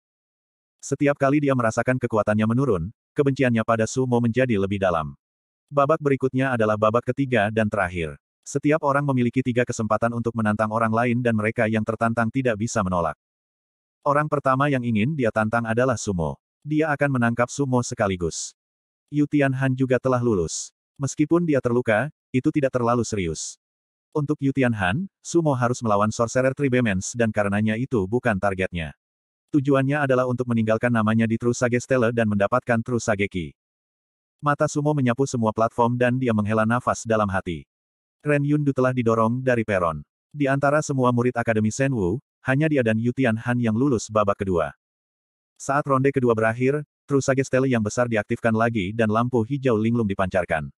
Setiap kali dia merasakan kekuatannya menurun, kebenciannya pada sumo menjadi lebih dalam. Babak berikutnya adalah babak ketiga dan terakhir. Setiap orang memiliki tiga kesempatan untuk menantang orang lain dan mereka yang tertantang tidak bisa menolak. Orang pertama yang ingin dia tantang adalah sumo. Dia akan menangkap sumo sekaligus. Yutian Han juga telah lulus. Meskipun dia terluka, itu tidak terlalu serius. Untuk Yutian Han, Sumo harus melawan Sorcerer Tribemens dan karenanya itu bukan targetnya. Tujuannya adalah untuk meninggalkan namanya di True Sage Stele dan mendapatkan True Sage Ki. Mata Sumo menyapu semua platform dan dia menghela nafas dalam hati. Ren Yundu telah didorong dari peron. Di antara semua murid Akademi Senwu, hanya dia dan Yutian Han yang lulus babak kedua. Saat ronde kedua berakhir, True Sage Stele yang besar diaktifkan lagi dan lampu hijau linglung dipancarkan.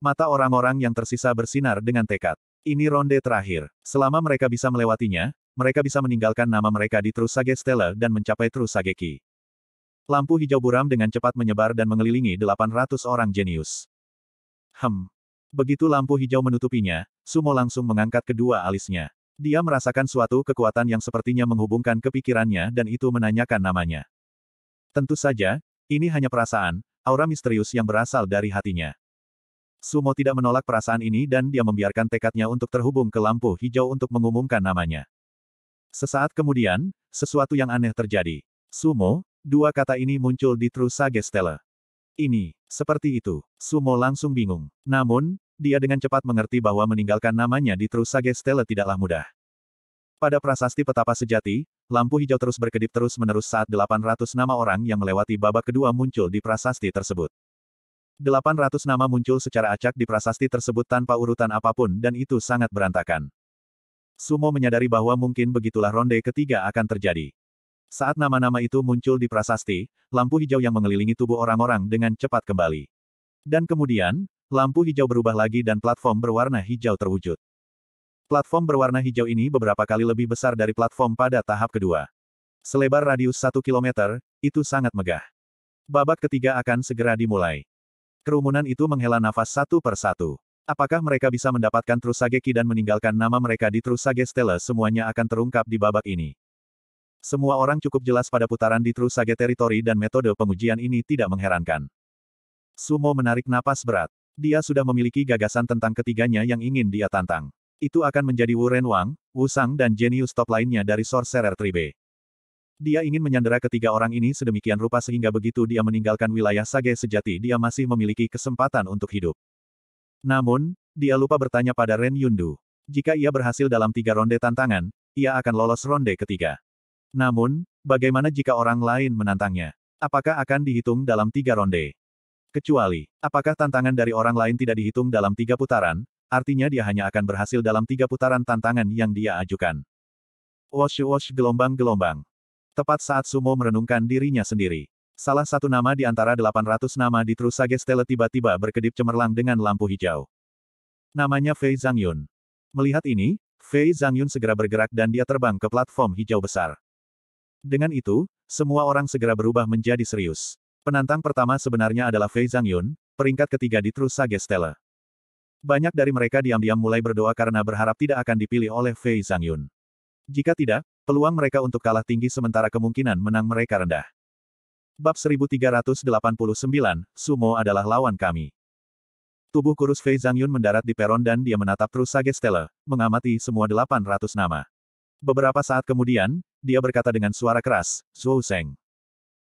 Mata orang-orang yang tersisa bersinar dengan tekad. Ini ronde terakhir. Selama mereka bisa melewatinya, mereka bisa meninggalkan nama mereka di Trusage Stella dan mencapai Trusageki. Lampu hijau buram dengan cepat menyebar dan mengelilingi 800 orang jenius. Hem. Begitu lampu hijau menutupinya, Sumo langsung mengangkat kedua alisnya. Dia merasakan suatu kekuatan yang sepertinya menghubungkan kepikirannya dan itu menanyakan namanya. Tentu saja, ini hanya perasaan, aura misterius yang berasal dari hatinya. Sumo tidak menolak perasaan ini dan dia membiarkan tekadnya untuk terhubung ke lampu hijau untuk mengumumkan namanya. Sesaat kemudian, sesuatu yang aneh terjadi. Sumo, dua kata ini muncul di Trusage Stella. Ini, seperti itu. Sumo langsung bingung. Namun, dia dengan cepat mengerti bahwa meninggalkan namanya di Trusage Stella tidaklah mudah. Pada prasasti petapa sejati, lampu hijau terus berkedip terus-menerus saat 800 nama orang yang melewati babak kedua muncul di prasasti tersebut. 800 nama muncul secara acak di prasasti tersebut tanpa urutan apapun dan itu sangat berantakan. Sumo menyadari bahwa mungkin begitulah ronde ketiga akan terjadi. Saat nama-nama itu muncul di prasasti, lampu hijau yang mengelilingi tubuh orang-orang dengan cepat kembali. Dan kemudian, lampu hijau berubah lagi dan platform berwarna hijau terwujud. Platform berwarna hijau ini beberapa kali lebih besar dari platform pada tahap kedua. Selebar radius 1 km, itu sangat megah. Babak ketiga akan segera dimulai. Kerumunan itu menghela nafas satu per satu. Apakah mereka bisa mendapatkan Trusageki dan meninggalkan nama mereka di Trusage Stella semuanya akan terungkap di babak ini. Semua orang cukup jelas pada putaran di Trusage teritori dan metode pengujian ini tidak mengherankan. Sumo menarik napas berat. Dia sudah memiliki gagasan tentang ketiganya yang ingin dia tantang. Itu akan menjadi Wu Ren Wang, Wu Sang dan jenius top lainnya dari Sorcerer Tribe. Dia ingin menyandera ketiga orang ini sedemikian rupa sehingga begitu dia meninggalkan wilayah Sage sejati dia masih memiliki kesempatan untuk hidup. Namun, dia lupa bertanya pada Ren Yundu. Jika ia berhasil dalam tiga ronde tantangan, ia akan lolos ronde ketiga. Namun, bagaimana jika orang lain menantangnya? Apakah akan dihitung dalam tiga ronde? Kecuali, apakah tantangan dari orang lain tidak dihitung dalam tiga putaran, artinya dia hanya akan berhasil dalam tiga putaran tantangan yang dia ajukan. Wash-wash gelombang-gelombang. Tepat saat Sumo merenungkan dirinya sendiri. Salah satu nama di antara 800 nama di Trusage Stele tiba-tiba berkedip cemerlang dengan lampu hijau. Namanya Fei Zhangyun. Melihat ini, Fei Zhangyun segera bergerak dan dia terbang ke platform hijau besar. Dengan itu, semua orang segera berubah menjadi serius. Penantang pertama sebenarnya adalah Fei Zhangyun, peringkat ketiga di Trusage Stele. Banyak dari mereka diam-diam mulai berdoa karena berharap tidak akan dipilih oleh Fei Zhangyun. Jika tidak, Peluang mereka untuk kalah tinggi sementara kemungkinan menang mereka rendah. Bab 1389, Sumo adalah lawan kami. Tubuh kurus Fei Zhangyun mendarat di peron dan dia menatap terus Sage Stella, mengamati semua 800 nama. Beberapa saat kemudian, dia berkata dengan suara keras, Zhou Sheng.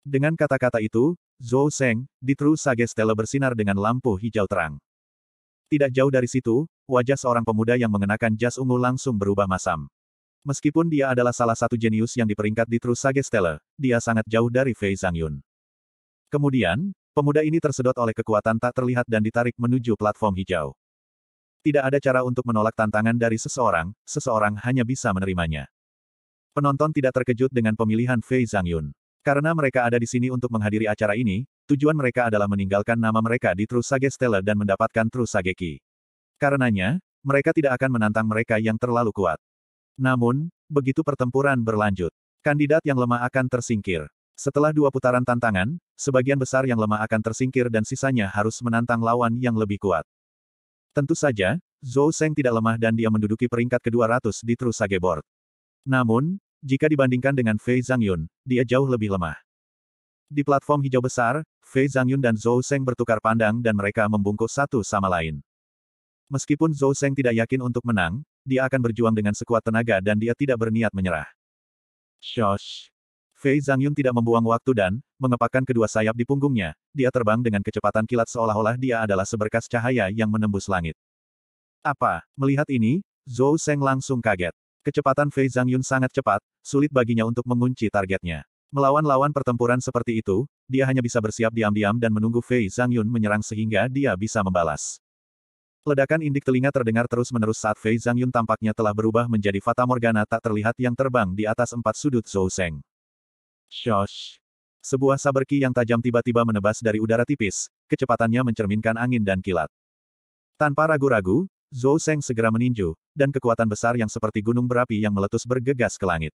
Dengan kata-kata itu, Zhou Sheng, di terus Sage Stella bersinar dengan lampu hijau terang. Tidak jauh dari situ, wajah seorang pemuda yang mengenakan jas ungu langsung berubah masam. Meskipun dia adalah salah satu jenius yang diperingkat di Sage Stella, dia sangat jauh dari Fei Zhangyun. Kemudian, pemuda ini tersedot oleh kekuatan tak terlihat dan ditarik menuju platform hijau. Tidak ada cara untuk menolak tantangan dari seseorang, seseorang hanya bisa menerimanya. Penonton tidak terkejut dengan pemilihan Fei Zhangyun, Karena mereka ada di sini untuk menghadiri acara ini, tujuan mereka adalah meninggalkan nama mereka di Sage Stella dan mendapatkan Trusage Ki. Karenanya, mereka tidak akan menantang mereka yang terlalu kuat. Namun, begitu pertempuran berlanjut, kandidat yang lemah akan tersingkir. Setelah dua putaran tantangan, sebagian besar yang lemah akan tersingkir dan sisanya harus menantang lawan yang lebih kuat. Tentu saja, Zhou Sheng tidak lemah dan dia menduduki peringkat ke-200 di Trusage Board. Namun, jika dibandingkan dengan Fei Zhangyun, dia jauh lebih lemah. Di platform hijau besar, Fei Zhangyun dan Zhou Sheng bertukar pandang dan mereka membungkuk satu sama lain. Meskipun Zhou Sheng tidak yakin untuk menang, dia akan berjuang dengan sekuat tenaga dan dia tidak berniat menyerah. Shosh! Fei Zhangyun tidak membuang waktu dan, mengepakkan kedua sayap di punggungnya, dia terbang dengan kecepatan kilat seolah-olah dia adalah seberkas cahaya yang menembus langit. Apa? Melihat ini, Zhou Seng langsung kaget. Kecepatan Fei Zhangyun sangat cepat, sulit baginya untuk mengunci targetnya. Melawan lawan pertempuran seperti itu, dia hanya bisa bersiap diam-diam dan menunggu Fei Zhangyun menyerang sehingga dia bisa membalas. Ledakan indik telinga terdengar terus-menerus saat Fei Zhang Yun tampaknya telah berubah menjadi Fata Morgana tak terlihat yang terbang di atas empat sudut Zhou Seng. Shosh! Sebuah saberki yang tajam tiba-tiba menebas dari udara tipis, kecepatannya mencerminkan angin dan kilat. Tanpa ragu-ragu, Zhou Seng segera meninju, dan kekuatan besar yang seperti gunung berapi yang meletus bergegas ke langit.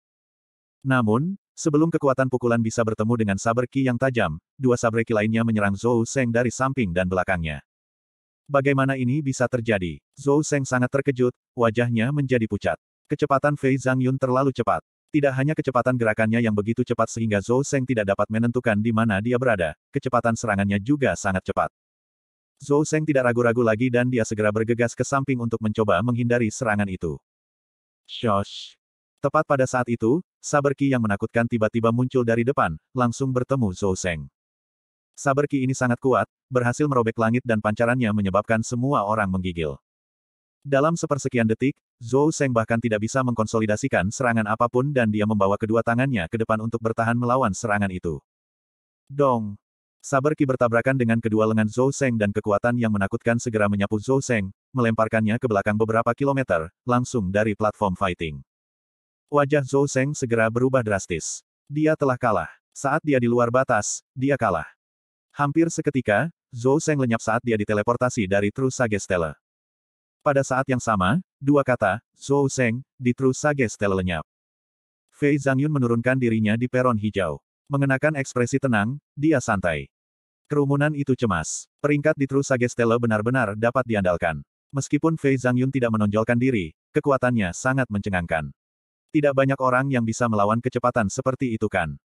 Namun, sebelum kekuatan pukulan bisa bertemu dengan saberki yang tajam, dua saberki lainnya menyerang Zhou Seng dari samping dan belakangnya. Bagaimana ini bisa terjadi? Zhou Seng sangat terkejut, wajahnya menjadi pucat. Kecepatan Fei Zhang Yun terlalu cepat. Tidak hanya kecepatan gerakannya yang begitu cepat sehingga Zhou Seng tidak dapat menentukan di mana dia berada, kecepatan serangannya juga sangat cepat. Zhou Seng tidak ragu-ragu lagi dan dia segera bergegas ke samping untuk mencoba menghindari serangan itu. Shosh! Tepat pada saat itu, saber Qi yang menakutkan tiba-tiba muncul dari depan, langsung bertemu Zhou Seng. Saber Qi ini sangat kuat, berhasil merobek langit dan pancarannya menyebabkan semua orang menggigil. Dalam sepersekian detik, Zhou Seng bahkan tidak bisa mengkonsolidasikan serangan apapun dan dia membawa kedua tangannya ke depan untuk bertahan melawan serangan itu. Dong! Saber Ki bertabrakan dengan kedua lengan Zhou Seng dan kekuatan yang menakutkan segera menyapu Zhou Seng, melemparkannya ke belakang beberapa kilometer, langsung dari platform fighting. Wajah Zhou Seng segera berubah drastis. Dia telah kalah. Saat dia di luar batas, dia kalah. Hampir seketika, Zhou Seng lenyap saat dia diteleportasi dari True Sage Stella. Pada saat yang sama, dua kata, Zhou Seng, di True Sage Stella lenyap. Fei Yun menurunkan dirinya di peron hijau. Mengenakan ekspresi tenang, dia santai. Kerumunan itu cemas. Peringkat di True Sage Stella benar-benar dapat diandalkan. Meskipun Fei Yun tidak menonjolkan diri, kekuatannya sangat mencengangkan. Tidak banyak orang yang bisa melawan kecepatan seperti itu kan.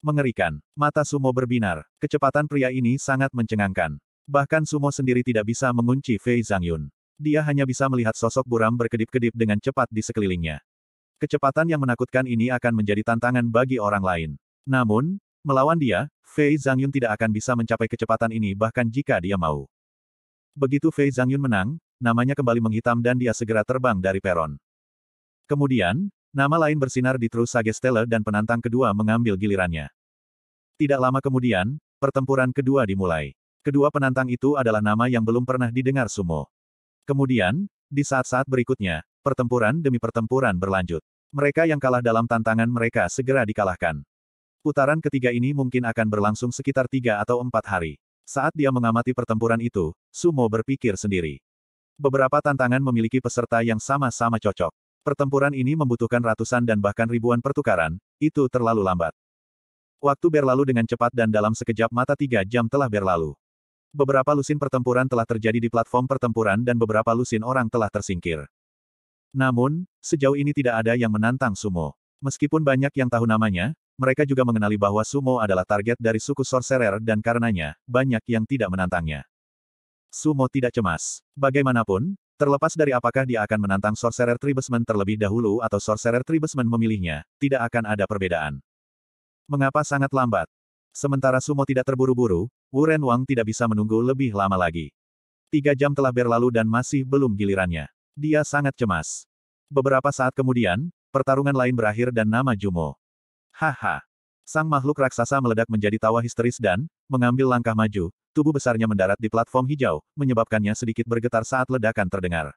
Mengerikan. Mata Sumo berbinar. Kecepatan pria ini sangat mencengangkan. Bahkan Sumo sendiri tidak bisa mengunci Fei Zhangyun. Dia hanya bisa melihat sosok buram berkedip-kedip dengan cepat di sekelilingnya. Kecepatan yang menakutkan ini akan menjadi tantangan bagi orang lain. Namun, melawan dia, Fei Zhangyun tidak akan bisa mencapai kecepatan ini bahkan jika dia mau. Begitu Fei Zhangyun menang, namanya kembali menghitam dan dia segera terbang dari peron. Kemudian, Nama lain bersinar di True Sagestele dan penantang kedua mengambil gilirannya. Tidak lama kemudian, pertempuran kedua dimulai. Kedua penantang itu adalah nama yang belum pernah didengar Sumo. Kemudian, di saat-saat berikutnya, pertempuran demi pertempuran berlanjut. Mereka yang kalah dalam tantangan mereka segera dikalahkan. Putaran ketiga ini mungkin akan berlangsung sekitar tiga atau empat hari. Saat dia mengamati pertempuran itu, Sumo berpikir sendiri. Beberapa tantangan memiliki peserta yang sama-sama cocok. Pertempuran ini membutuhkan ratusan dan bahkan ribuan pertukaran, itu terlalu lambat. Waktu berlalu dengan cepat dan dalam sekejap mata tiga jam telah berlalu. Beberapa lusin pertempuran telah terjadi di platform pertempuran dan beberapa lusin orang telah tersingkir. Namun, sejauh ini tidak ada yang menantang Sumo. Meskipun banyak yang tahu namanya, mereka juga mengenali bahwa Sumo adalah target dari suku Sorcerer dan karenanya, banyak yang tidak menantangnya. Sumo tidak cemas. Bagaimanapun, Terlepas dari apakah dia akan menantang Sorcerer Tribesman terlebih dahulu atau Sorcerer Tribesman memilihnya, tidak akan ada perbedaan. Mengapa sangat lambat? Sementara Sumo tidak terburu-buru, Wu Renwang tidak bisa menunggu lebih lama lagi. Tiga jam telah berlalu dan masih belum gilirannya. Dia sangat cemas. Beberapa saat kemudian, pertarungan lain berakhir dan nama Jumo. Haha. Sang makhluk raksasa meledak menjadi tawa histeris dan, mengambil langkah maju, tubuh besarnya mendarat di platform hijau, menyebabkannya sedikit bergetar saat ledakan terdengar.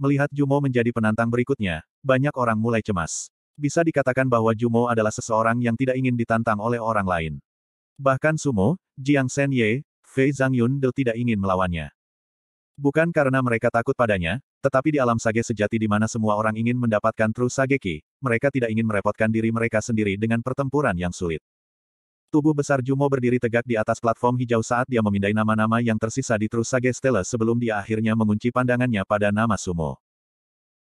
Melihat Jumo menjadi penantang berikutnya, banyak orang mulai cemas. Bisa dikatakan bahwa Jumo adalah seseorang yang tidak ingin ditantang oleh orang lain. Bahkan Sumo, Jiang Senye, Fei Zhang Yun Del tidak ingin melawannya. Bukan karena mereka takut padanya, tetapi di alam sage sejati di mana semua orang ingin mendapatkan true sageki, mereka tidak ingin merepotkan diri mereka sendiri dengan pertempuran yang sulit. Tubuh besar Jumo berdiri tegak di atas platform hijau saat dia memindai nama-nama yang tersisa di Trusage Stella sebelum dia akhirnya mengunci pandangannya pada nama Sumo.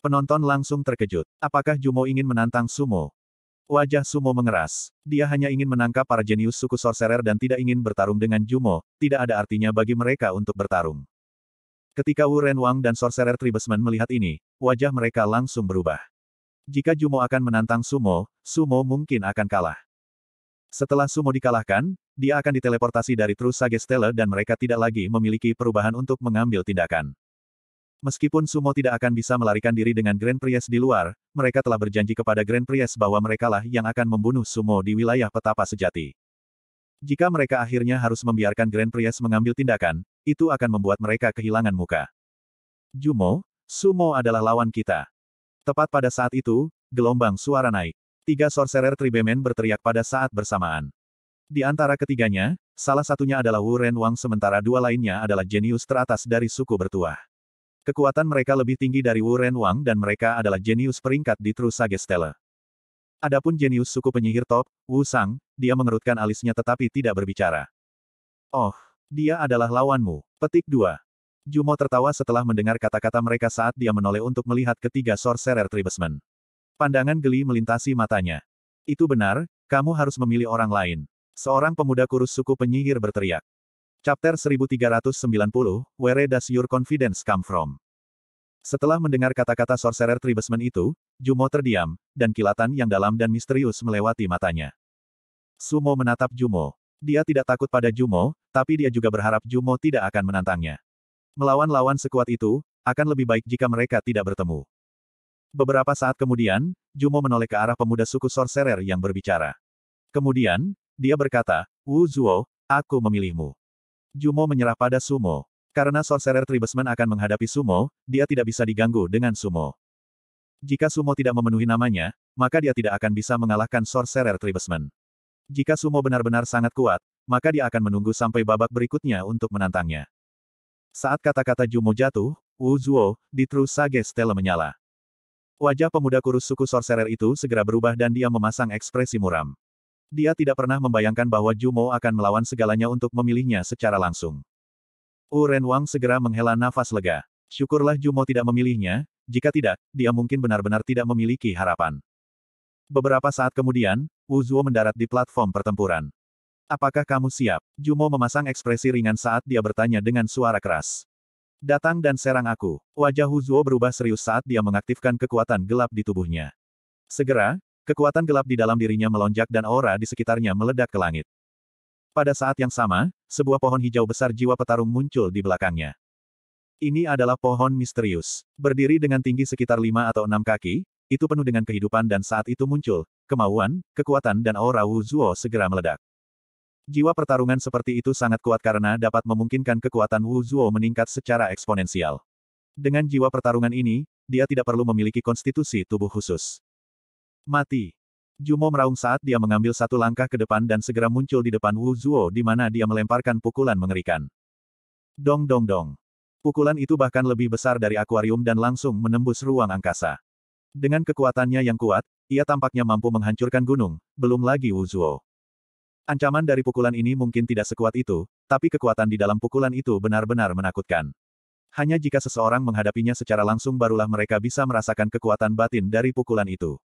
Penonton langsung terkejut. Apakah Jumo ingin menantang Sumo? Wajah Sumo mengeras. Dia hanya ingin menangkap para jenius suku sorcerer dan tidak ingin bertarung dengan Jumo, tidak ada artinya bagi mereka untuk bertarung. Ketika Wu Renwang dan Sorcerer Tribesman melihat ini, wajah mereka langsung berubah. Jika Jumo akan menantang Sumo, Sumo mungkin akan kalah. Setelah Sumo dikalahkan, dia akan diteleportasi dari True Sage Stella dan mereka tidak lagi memiliki perubahan untuk mengambil tindakan. Meskipun Sumo tidak akan bisa melarikan diri dengan Grand Priest di luar, mereka telah berjanji kepada Grand Priest bahwa merekalah yang akan membunuh Sumo di wilayah petapa sejati. Jika mereka akhirnya harus membiarkan Grand Priest mengambil tindakan, itu akan membuat mereka kehilangan muka. Jumo, Sumo adalah lawan kita. Tepat pada saat itu, gelombang suara naik. Tiga sorcerer Tribemen berteriak pada saat bersamaan. Di antara ketiganya, salah satunya adalah Wu Ren Wang sementara dua lainnya adalah jenius teratas dari suku bertuah. Kekuatan mereka lebih tinggi dari Wu Ren Wang dan mereka adalah jenius peringkat di True Sage Stella. Adapun jenius suku penyihir top, Wu Sang, dia mengerutkan alisnya tetapi tidak berbicara. Oh, dia adalah lawanmu. Petik 2. Jumo tertawa setelah mendengar kata-kata mereka saat dia menoleh untuk melihat ketiga sorcerer Tribesmen. Pandangan geli melintasi matanya. Itu benar, kamu harus memilih orang lain. Seorang pemuda kurus suku penyihir berteriak. Chapter 1390, Where does your confidence come from? Setelah mendengar kata-kata Sorcerer Tribesman itu, Jumo terdiam, dan kilatan yang dalam dan misterius melewati matanya. Sumo menatap Jumo. Dia tidak takut pada Jumo, tapi dia juga berharap Jumo tidak akan menantangnya. Melawan lawan sekuat itu, akan lebih baik jika mereka tidak bertemu. Beberapa saat kemudian, Jumo menoleh ke arah pemuda suku Sorcerer yang berbicara. Kemudian, dia berkata, Wu Zuo, aku memilihmu. Jumo menyerah pada Sumo. Karena Sorcerer Tribesman akan menghadapi Sumo, dia tidak bisa diganggu dengan Sumo. Jika Sumo tidak memenuhi namanya, maka dia tidak akan bisa mengalahkan Sorcerer Tribesman. Jika Sumo benar-benar sangat kuat, maka dia akan menunggu sampai babak berikutnya untuk menantangnya. Saat kata-kata Jumo jatuh, Wu Zuo, di True Sage Stella menyala. Wajah pemuda kurus suku sorcerer itu segera berubah dan dia memasang ekspresi muram. Dia tidak pernah membayangkan bahwa Jumo akan melawan segalanya untuk memilihnya secara langsung. Uren Wang segera menghela nafas lega. Syukurlah Jumo tidak memilihnya, jika tidak, dia mungkin benar-benar tidak memiliki harapan. Beberapa saat kemudian, Wu Zuo mendarat di platform pertempuran. Apakah kamu siap? Jumo memasang ekspresi ringan saat dia bertanya dengan suara keras. Datang dan serang aku. Wajah Hu Zuo berubah serius saat dia mengaktifkan kekuatan gelap di tubuhnya. Segera, kekuatan gelap di dalam dirinya melonjak dan aura di sekitarnya meledak ke langit. Pada saat yang sama, sebuah pohon hijau besar jiwa petarung muncul di belakangnya. Ini adalah pohon misterius. Berdiri dengan tinggi sekitar lima atau enam kaki, itu penuh dengan kehidupan dan saat itu muncul, kemauan, kekuatan dan aura Wu Zuo segera meledak. Jiwa pertarungan seperti itu sangat kuat karena dapat memungkinkan kekuatan Wu Zuo meningkat secara eksponensial. Dengan jiwa pertarungan ini, dia tidak perlu memiliki konstitusi tubuh khusus. Mati. Jumo meraung saat dia mengambil satu langkah ke depan dan segera muncul di depan Wu Zuo di mana dia melemparkan pukulan mengerikan. Dong dong dong. Pukulan itu bahkan lebih besar dari akuarium dan langsung menembus ruang angkasa. Dengan kekuatannya yang kuat, ia tampaknya mampu menghancurkan gunung, belum lagi Wu Zuo. Ancaman dari pukulan ini mungkin tidak sekuat itu, tapi kekuatan di dalam pukulan itu benar-benar menakutkan. Hanya jika seseorang menghadapinya secara langsung barulah mereka bisa merasakan kekuatan batin dari pukulan itu.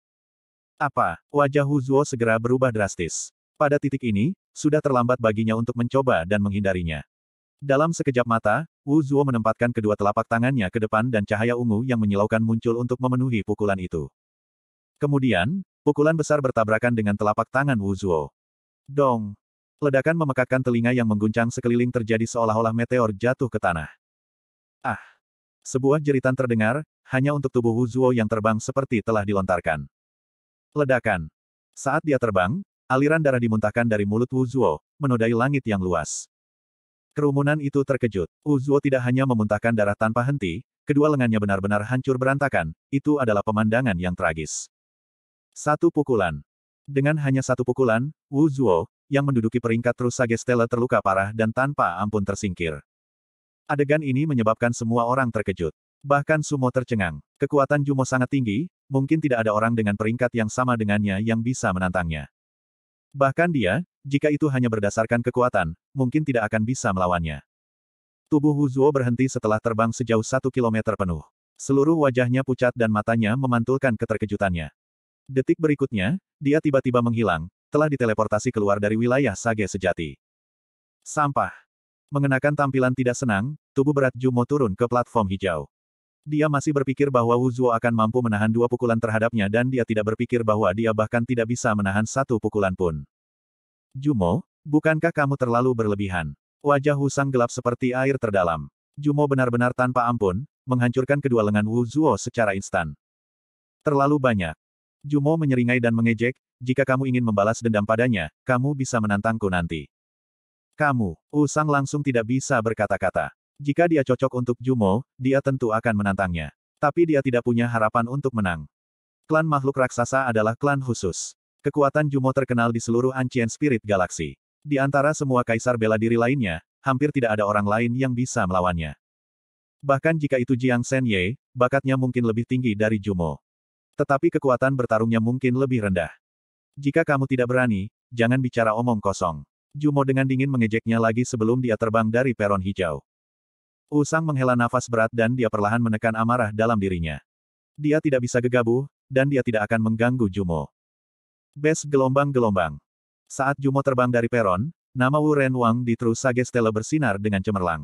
Apa? Wajah Hu Zuo segera berubah drastis. Pada titik ini, sudah terlambat baginya untuk mencoba dan menghindarinya. Dalam sekejap mata, Wu Zuo menempatkan kedua telapak tangannya ke depan dan cahaya ungu yang menyilaukan muncul untuk memenuhi pukulan itu. Kemudian, pukulan besar bertabrakan dengan telapak tangan Wu Zuo. Dong! Ledakan memekakkan telinga yang mengguncang sekeliling terjadi seolah-olah meteor jatuh ke tanah. Ah! Sebuah jeritan terdengar, hanya untuk tubuh Hu Zuo yang terbang seperti telah dilontarkan. Ledakan. Saat dia terbang, aliran darah dimuntahkan dari mulut Hu Zuo, menodai langit yang luas. Kerumunan itu terkejut. Hu Zuo tidak hanya memuntahkan darah tanpa henti, kedua lengannya benar-benar hancur berantakan, itu adalah pemandangan yang tragis. Satu pukulan. Dengan hanya satu pukulan, Wu Zuo, yang menduduki peringkat Rusage Stella terluka parah dan tanpa ampun tersingkir. Adegan ini menyebabkan semua orang terkejut. Bahkan Sumo tercengang. Kekuatan Jumo sangat tinggi, mungkin tidak ada orang dengan peringkat yang sama dengannya yang bisa menantangnya. Bahkan dia, jika itu hanya berdasarkan kekuatan, mungkin tidak akan bisa melawannya. Tubuh Wu Zuo berhenti setelah terbang sejauh satu kilometer penuh. Seluruh wajahnya pucat dan matanya memantulkan keterkejutannya. Detik berikutnya, dia tiba-tiba menghilang, telah diteleportasi keluar dari wilayah Sage sejati. Sampah. Mengenakan tampilan tidak senang, tubuh berat Jumo turun ke platform hijau. Dia masih berpikir bahwa Wu Zuo akan mampu menahan dua pukulan terhadapnya dan dia tidak berpikir bahwa dia bahkan tidak bisa menahan satu pukulan pun. Jumo, bukankah kamu terlalu berlebihan? Wajah Husang gelap seperti air terdalam. Jumo benar-benar tanpa ampun, menghancurkan kedua lengan Wu Zuo secara instan. Terlalu banyak. Jumo menyeringai dan mengejek, jika kamu ingin membalas dendam padanya, kamu bisa menantangku nanti. Kamu, Usang langsung tidak bisa berkata-kata. Jika dia cocok untuk Jumo, dia tentu akan menantangnya. Tapi dia tidak punya harapan untuk menang. Klan makhluk raksasa adalah klan khusus. Kekuatan Jumo terkenal di seluruh Ancient Spirit Galaxy. Di antara semua kaisar bela diri lainnya, hampir tidak ada orang lain yang bisa melawannya. Bahkan jika itu Jiang Senye, bakatnya mungkin lebih tinggi dari Jumo. Tetapi kekuatan bertarungnya mungkin lebih rendah. Jika kamu tidak berani, jangan bicara omong kosong. Jumo dengan dingin mengejeknya lagi sebelum dia terbang dari peron hijau. Usang menghela nafas berat dan dia perlahan menekan amarah dalam dirinya. Dia tidak bisa gegabah, dan dia tidak akan mengganggu Jumo. Bes gelombang-gelombang. Saat Jumo terbang dari peron, nama Wu Renwang di True Sage Stella bersinar dengan cemerlang.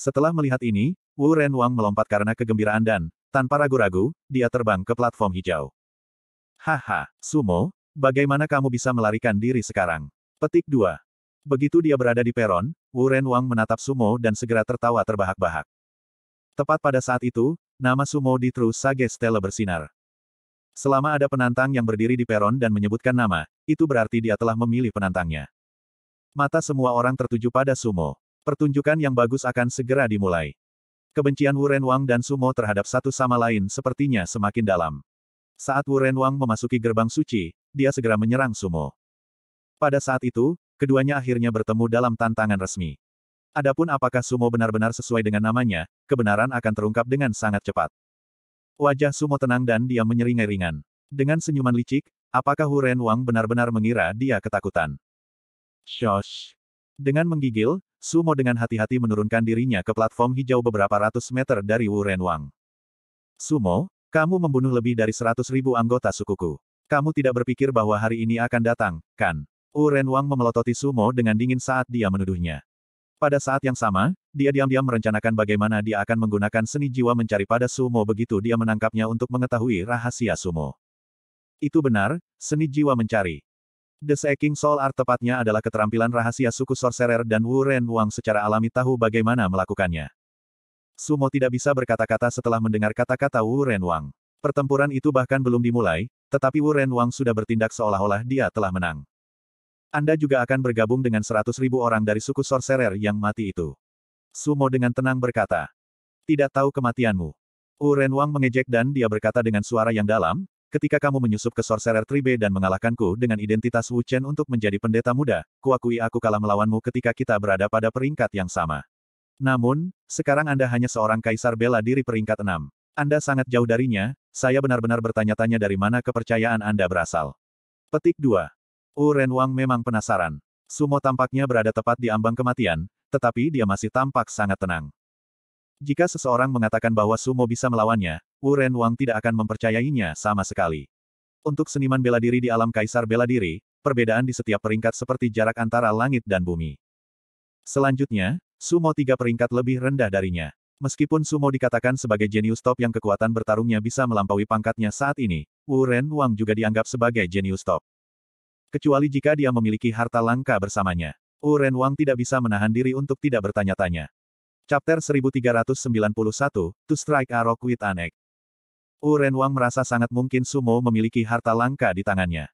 Setelah melihat ini, Wu Ren Wang melompat karena kegembiraan dan, tanpa ragu-ragu, dia terbang ke platform hijau. Haha, Sumo, bagaimana kamu bisa melarikan diri sekarang? Petik 2. Begitu dia berada di peron, Wu Renwang menatap Sumo dan segera tertawa terbahak-bahak. Tepat pada saat itu, nama Sumo di True Sage Stella bersinar. Selama ada penantang yang berdiri di peron dan menyebutkan nama, itu berarti dia telah memilih penantangnya. Mata semua orang tertuju pada Sumo. Pertunjukan yang bagus akan segera dimulai. Kebencian Wu Renwang dan Sumo terhadap satu sama lain sepertinya semakin dalam. Saat Wu Renwang memasuki gerbang suci, dia segera menyerang Sumo. Pada saat itu, keduanya akhirnya bertemu dalam tantangan resmi. Adapun apakah Sumo benar-benar sesuai dengan namanya, kebenaran akan terungkap dengan sangat cepat. Wajah Sumo tenang dan dia menyeringai-ringan. Dengan senyuman licik, apakah Wu Renwang benar-benar mengira dia ketakutan? Shosh! Dengan menggigil, Sumo dengan hati-hati menurunkan dirinya ke platform hijau beberapa ratus meter dari Wu Renwang. Sumo, kamu membunuh lebih dari seratus ribu anggota sukuku. Kamu tidak berpikir bahwa hari ini akan datang, kan? Wu Renwang memelototi Sumo dengan dingin saat dia menuduhnya. Pada saat yang sama, dia diam-diam merencanakan bagaimana dia akan menggunakan seni jiwa mencari pada Sumo begitu dia menangkapnya untuk mengetahui rahasia Sumo. Itu benar, seni jiwa mencari. The Seeking Soul Art tepatnya adalah keterampilan rahasia suku Sorcerer dan Wu Ren Wang secara alami tahu bagaimana melakukannya. Sumo tidak bisa berkata-kata setelah mendengar kata-kata Wu Ren Wang. Pertempuran itu bahkan belum dimulai, tetapi Wu Ren Wang sudah bertindak seolah-olah dia telah menang. Anda juga akan bergabung dengan seratus ribu orang dari suku Sorcerer yang mati itu. Sumo dengan tenang berkata. Tidak tahu kematianmu. Wu Ren Wang mengejek dan dia berkata dengan suara yang dalam, Ketika kamu menyusup ke Sorcerer Tribe dan mengalahkanku dengan identitas Wu Chen untuk menjadi pendeta muda, kuakui aku kalah melawanmu ketika kita berada pada peringkat yang sama. Namun, sekarang Anda hanya seorang kaisar bela diri peringkat enam. Anda sangat jauh darinya, saya benar-benar bertanya-tanya dari mana kepercayaan Anda berasal. Petik 2. Wu Renwang memang penasaran. Sumo tampaknya berada tepat di ambang kematian, tetapi dia masih tampak sangat tenang. Jika seseorang mengatakan bahwa sumo bisa melawannya, Wu Ren Wang tidak akan mempercayainya sama sekali. Untuk seniman bela diri di alam kaisar bela diri, perbedaan di setiap peringkat seperti jarak antara langit dan bumi. Selanjutnya, Sumo tiga peringkat lebih rendah darinya. Meskipun Sumo dikatakan sebagai jenius top yang kekuatan bertarungnya bisa melampaui pangkatnya saat ini, Wu Ren Wang juga dianggap sebagai jenius top. Kecuali jika dia memiliki harta langka bersamanya. Wu Ren Wang tidak bisa menahan diri untuk tidak bertanya-tanya. Chapter 1391, To Strike a Rock with an Egg. Wu Renwang merasa sangat mungkin Sumo memiliki harta langka di tangannya.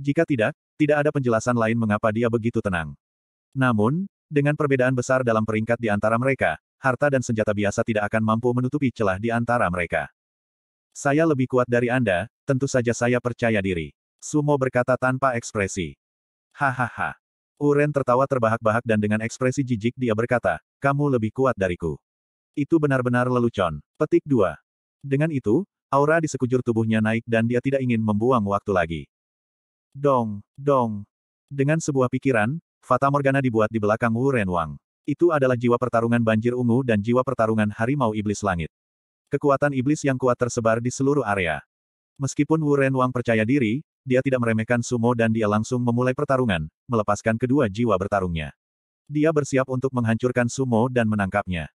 Jika tidak, tidak ada penjelasan lain mengapa dia begitu tenang. Namun, dengan perbedaan besar dalam peringkat di antara mereka, harta dan senjata biasa tidak akan mampu menutupi celah di antara mereka. Saya lebih kuat dari Anda, tentu saja saya percaya diri. Sumo berkata tanpa ekspresi. Hahaha. Uren tertawa terbahak-bahak dan dengan ekspresi jijik dia berkata, kamu lebih kuat dariku. Itu benar-benar lelucon. Petik 2. Dengan itu, Aura di sekujur tubuhnya naik dan dia tidak ingin membuang waktu lagi. Dong, dong. Dengan sebuah pikiran, Fata Morgana dibuat di belakang Wu Renwang. Itu adalah jiwa pertarungan banjir ungu dan jiwa pertarungan harimau iblis langit. Kekuatan iblis yang kuat tersebar di seluruh area. Meskipun Wu Renwang percaya diri, dia tidak meremehkan sumo dan dia langsung memulai pertarungan, melepaskan kedua jiwa bertarungnya. Dia bersiap untuk menghancurkan sumo dan menangkapnya.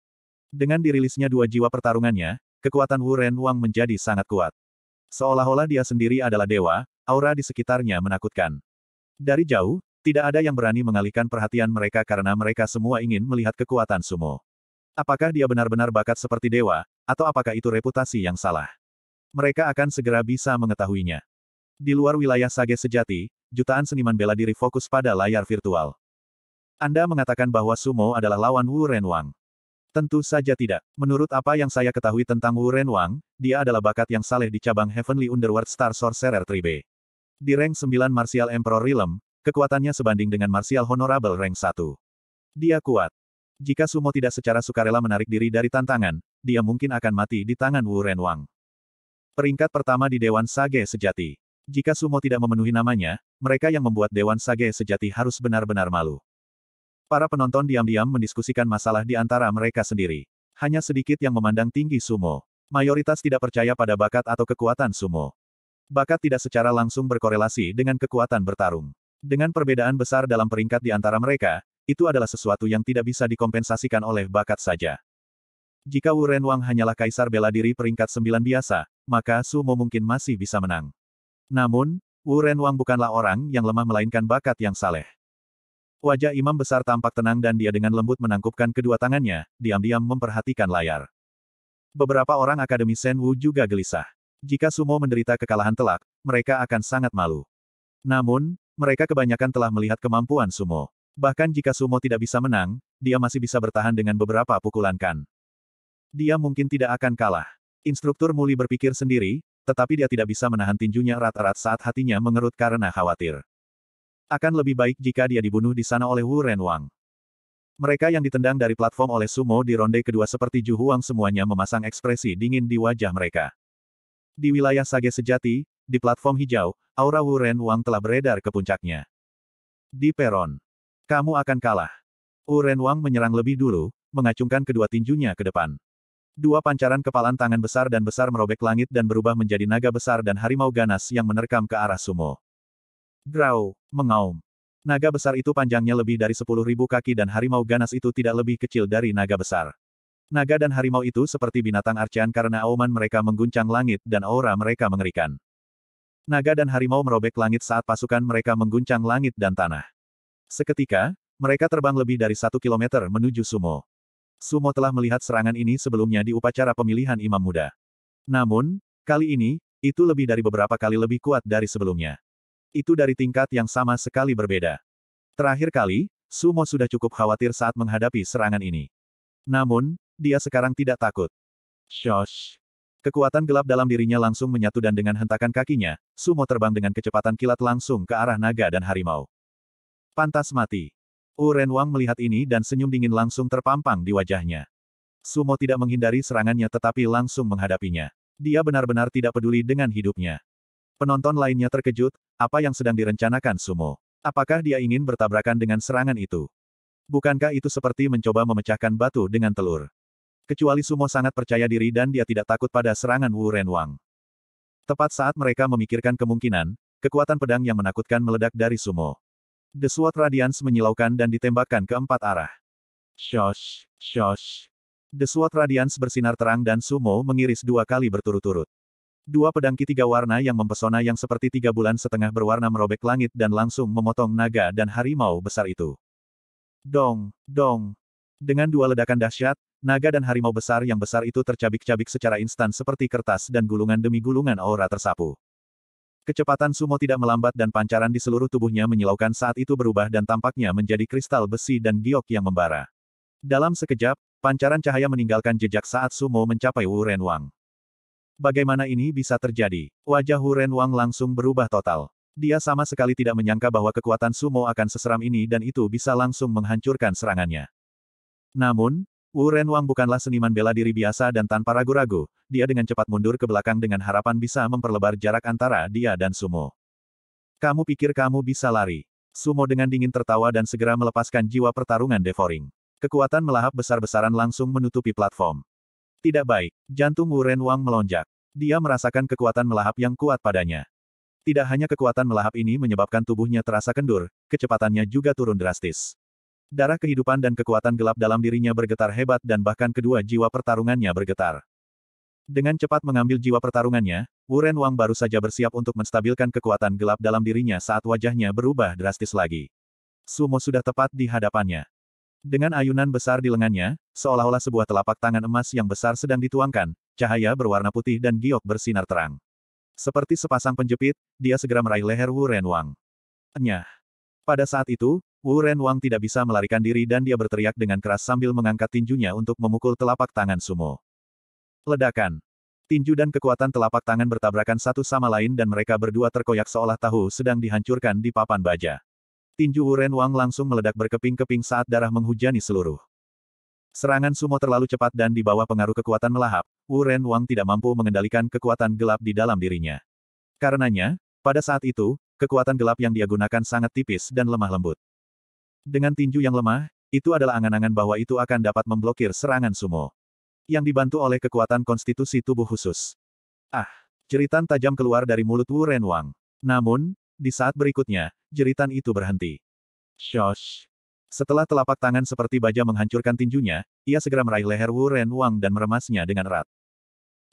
Dengan dirilisnya dua jiwa pertarungannya, kekuatan Wu Ren Wang menjadi sangat kuat. Seolah-olah dia sendiri adalah dewa, aura di sekitarnya menakutkan. Dari jauh, tidak ada yang berani mengalihkan perhatian mereka karena mereka semua ingin melihat kekuatan Sumo. Apakah dia benar-benar bakat seperti dewa, atau apakah itu reputasi yang salah? Mereka akan segera bisa mengetahuinya. Di luar wilayah Sage sejati, jutaan seniman bela diri fokus pada layar virtual. Anda mengatakan bahwa Sumo adalah lawan Wu Renwang. Tentu saja tidak. Menurut apa yang saya ketahui tentang Wu Renwang, dia adalah bakat yang saleh di cabang Heavenly Underworld Star Sorcerer 3B. Di rank 9 Martial Emperor Realm, kekuatannya sebanding dengan Martial Honorable rank 1. Dia kuat. Jika Sumo tidak secara sukarela menarik diri dari tantangan, dia mungkin akan mati di tangan Wu Renwang. Peringkat pertama di Dewan Sage Sejati. Jika Sumo tidak memenuhi namanya, mereka yang membuat Dewan Sage Sejati harus benar-benar malu. Para penonton diam-diam mendiskusikan masalah di antara mereka sendiri. Hanya sedikit yang memandang tinggi sumo. Mayoritas tidak percaya pada bakat atau kekuatan sumo. Bakat tidak secara langsung berkorelasi dengan kekuatan bertarung. Dengan perbedaan besar dalam peringkat di antara mereka, itu adalah sesuatu yang tidak bisa dikompensasikan oleh bakat saja. Jika Wu Renwang hanyalah kaisar bela diri peringkat sembilan biasa, maka Sumo mungkin masih bisa menang. Namun, Wu Renwang bukanlah orang yang lemah melainkan bakat yang saleh. Wajah imam besar tampak tenang dan dia dengan lembut menangkupkan kedua tangannya, diam-diam memperhatikan layar. Beberapa orang Akademi Sen juga gelisah. Jika Sumo menderita kekalahan telak, mereka akan sangat malu. Namun, mereka kebanyakan telah melihat kemampuan Sumo. Bahkan jika Sumo tidak bisa menang, dia masih bisa bertahan dengan beberapa pukulan kan. Dia mungkin tidak akan kalah. Instruktur Muli berpikir sendiri, tetapi dia tidak bisa menahan tinjunya rata-rata saat hatinya mengerut karena khawatir. Akan lebih baik jika dia dibunuh di sana oleh Wu Renwang. Mereka yang ditendang dari platform oleh Sumo di ronde kedua seperti Ju Huang semuanya memasang ekspresi dingin di wajah mereka. Di wilayah Sage Sejati, di platform hijau, aura Wu Renwang telah beredar ke puncaknya. Di peron. Kamu akan kalah. Wu Renwang menyerang lebih dulu, mengacungkan kedua tinjunya ke depan. Dua pancaran kepalan tangan besar dan besar merobek langit dan berubah menjadi naga besar dan harimau ganas yang menerkam ke arah Sumo. Grau, mengaum. Naga besar itu panjangnya lebih dari sepuluh ribu kaki dan harimau ganas itu tidak lebih kecil dari naga besar. Naga dan harimau itu seperti binatang arcaan karena auman mereka mengguncang langit dan aura mereka mengerikan. Naga dan harimau merobek langit saat pasukan mereka mengguncang langit dan tanah. Seketika, mereka terbang lebih dari satu kilometer menuju Sumo. Sumo telah melihat serangan ini sebelumnya di upacara pemilihan imam muda. Namun, kali ini, itu lebih dari beberapa kali lebih kuat dari sebelumnya. Itu dari tingkat yang sama sekali berbeda. Terakhir kali, Sumo sudah cukup khawatir saat menghadapi serangan ini. Namun, dia sekarang tidak takut. Shosh! Kekuatan gelap dalam dirinya langsung menyatu dan dengan hentakan kakinya, Sumo terbang dengan kecepatan kilat langsung ke arah naga dan harimau. Pantas mati. Uren Wang melihat ini dan senyum dingin langsung terpampang di wajahnya. Sumo tidak menghindari serangannya tetapi langsung menghadapinya. Dia benar-benar tidak peduli dengan hidupnya. Penonton lainnya terkejut, apa yang sedang direncanakan Sumo? Apakah dia ingin bertabrakan dengan serangan itu? Bukankah itu seperti mencoba memecahkan batu dengan telur? Kecuali Sumo sangat percaya diri dan dia tidak takut pada serangan Wu Renwang. Tepat saat mereka memikirkan kemungkinan, kekuatan pedang yang menakutkan meledak dari Sumo. The Sword Radiance menyilaukan dan ditembakkan ke empat arah. Shosh, shosh. The Sword Radiance bersinar terang dan Sumo mengiris dua kali berturut-turut. Dua pedang ketiga warna yang mempesona yang seperti tiga bulan setengah berwarna merobek langit dan langsung memotong naga dan harimau besar itu. Dong, dong. Dengan dua ledakan dahsyat, naga dan harimau besar yang besar itu tercabik-cabik secara instan seperti kertas dan gulungan demi gulungan aura tersapu. Kecepatan sumo tidak melambat dan pancaran di seluruh tubuhnya menyilaukan saat itu berubah dan tampaknya menjadi kristal besi dan giok yang membara. Dalam sekejap, pancaran cahaya meninggalkan jejak saat sumo mencapai Wu Renwang. Bagaimana ini bisa terjadi? Wajah Ren Wang langsung berubah total. Dia sama sekali tidak menyangka bahwa kekuatan sumo akan seseram ini dan itu bisa langsung menghancurkan serangannya. Namun, Wu Ren Wang bukanlah seniman bela diri biasa dan tanpa ragu-ragu, dia dengan cepat mundur ke belakang dengan harapan bisa memperlebar jarak antara dia dan sumo. Kamu pikir kamu bisa lari? Sumo dengan dingin tertawa dan segera melepaskan jiwa pertarungan devouring. Kekuatan melahap besar-besaran langsung menutupi platform. Tidak baik. Jantung Wu Wang melonjak. Dia merasakan kekuatan melahap yang kuat padanya. Tidak hanya kekuatan melahap ini menyebabkan tubuhnya terasa kendur, kecepatannya juga turun drastis. Darah kehidupan dan kekuatan gelap dalam dirinya bergetar hebat dan bahkan kedua jiwa pertarungannya bergetar. Dengan cepat mengambil jiwa pertarungannya, Wu Wang baru saja bersiap untuk menstabilkan kekuatan gelap dalam dirinya saat wajahnya berubah drastis lagi. Sumo sudah tepat di hadapannya. Dengan ayunan besar di lengannya, seolah-olah sebuah telapak tangan emas yang besar sedang dituangkan, cahaya berwarna putih dan giok bersinar terang. Seperti sepasang penjepit, dia segera meraih leher Wu Renwang. Nyah. Pada saat itu, Wu Renwang tidak bisa melarikan diri dan dia berteriak dengan keras sambil mengangkat tinjunya untuk memukul telapak tangan sumo. Ledakan. Tinju dan kekuatan telapak tangan bertabrakan satu sama lain dan mereka berdua terkoyak seolah tahu sedang dihancurkan di papan baja. Tinju Wuren Wang langsung meledak berkeping-keping saat darah menghujani seluruh. Serangan sumo terlalu cepat dan di bawah pengaruh kekuatan melahap, Wuren Wang tidak mampu mengendalikan kekuatan gelap di dalam dirinya. Karenanya, pada saat itu, kekuatan gelap yang dia gunakan sangat tipis dan lemah lembut. Dengan tinju yang lemah, itu adalah angan-angan bahwa itu akan dapat memblokir serangan sumo. Yang dibantu oleh kekuatan konstitusi tubuh khusus. Ah, jeritan tajam keluar dari mulut Wu Wang. Namun, di saat berikutnya, jeritan itu berhenti. Shosh! Setelah telapak tangan seperti baja menghancurkan tinjunya, ia segera meraih leher Wu Ren Wang dan meremasnya dengan erat.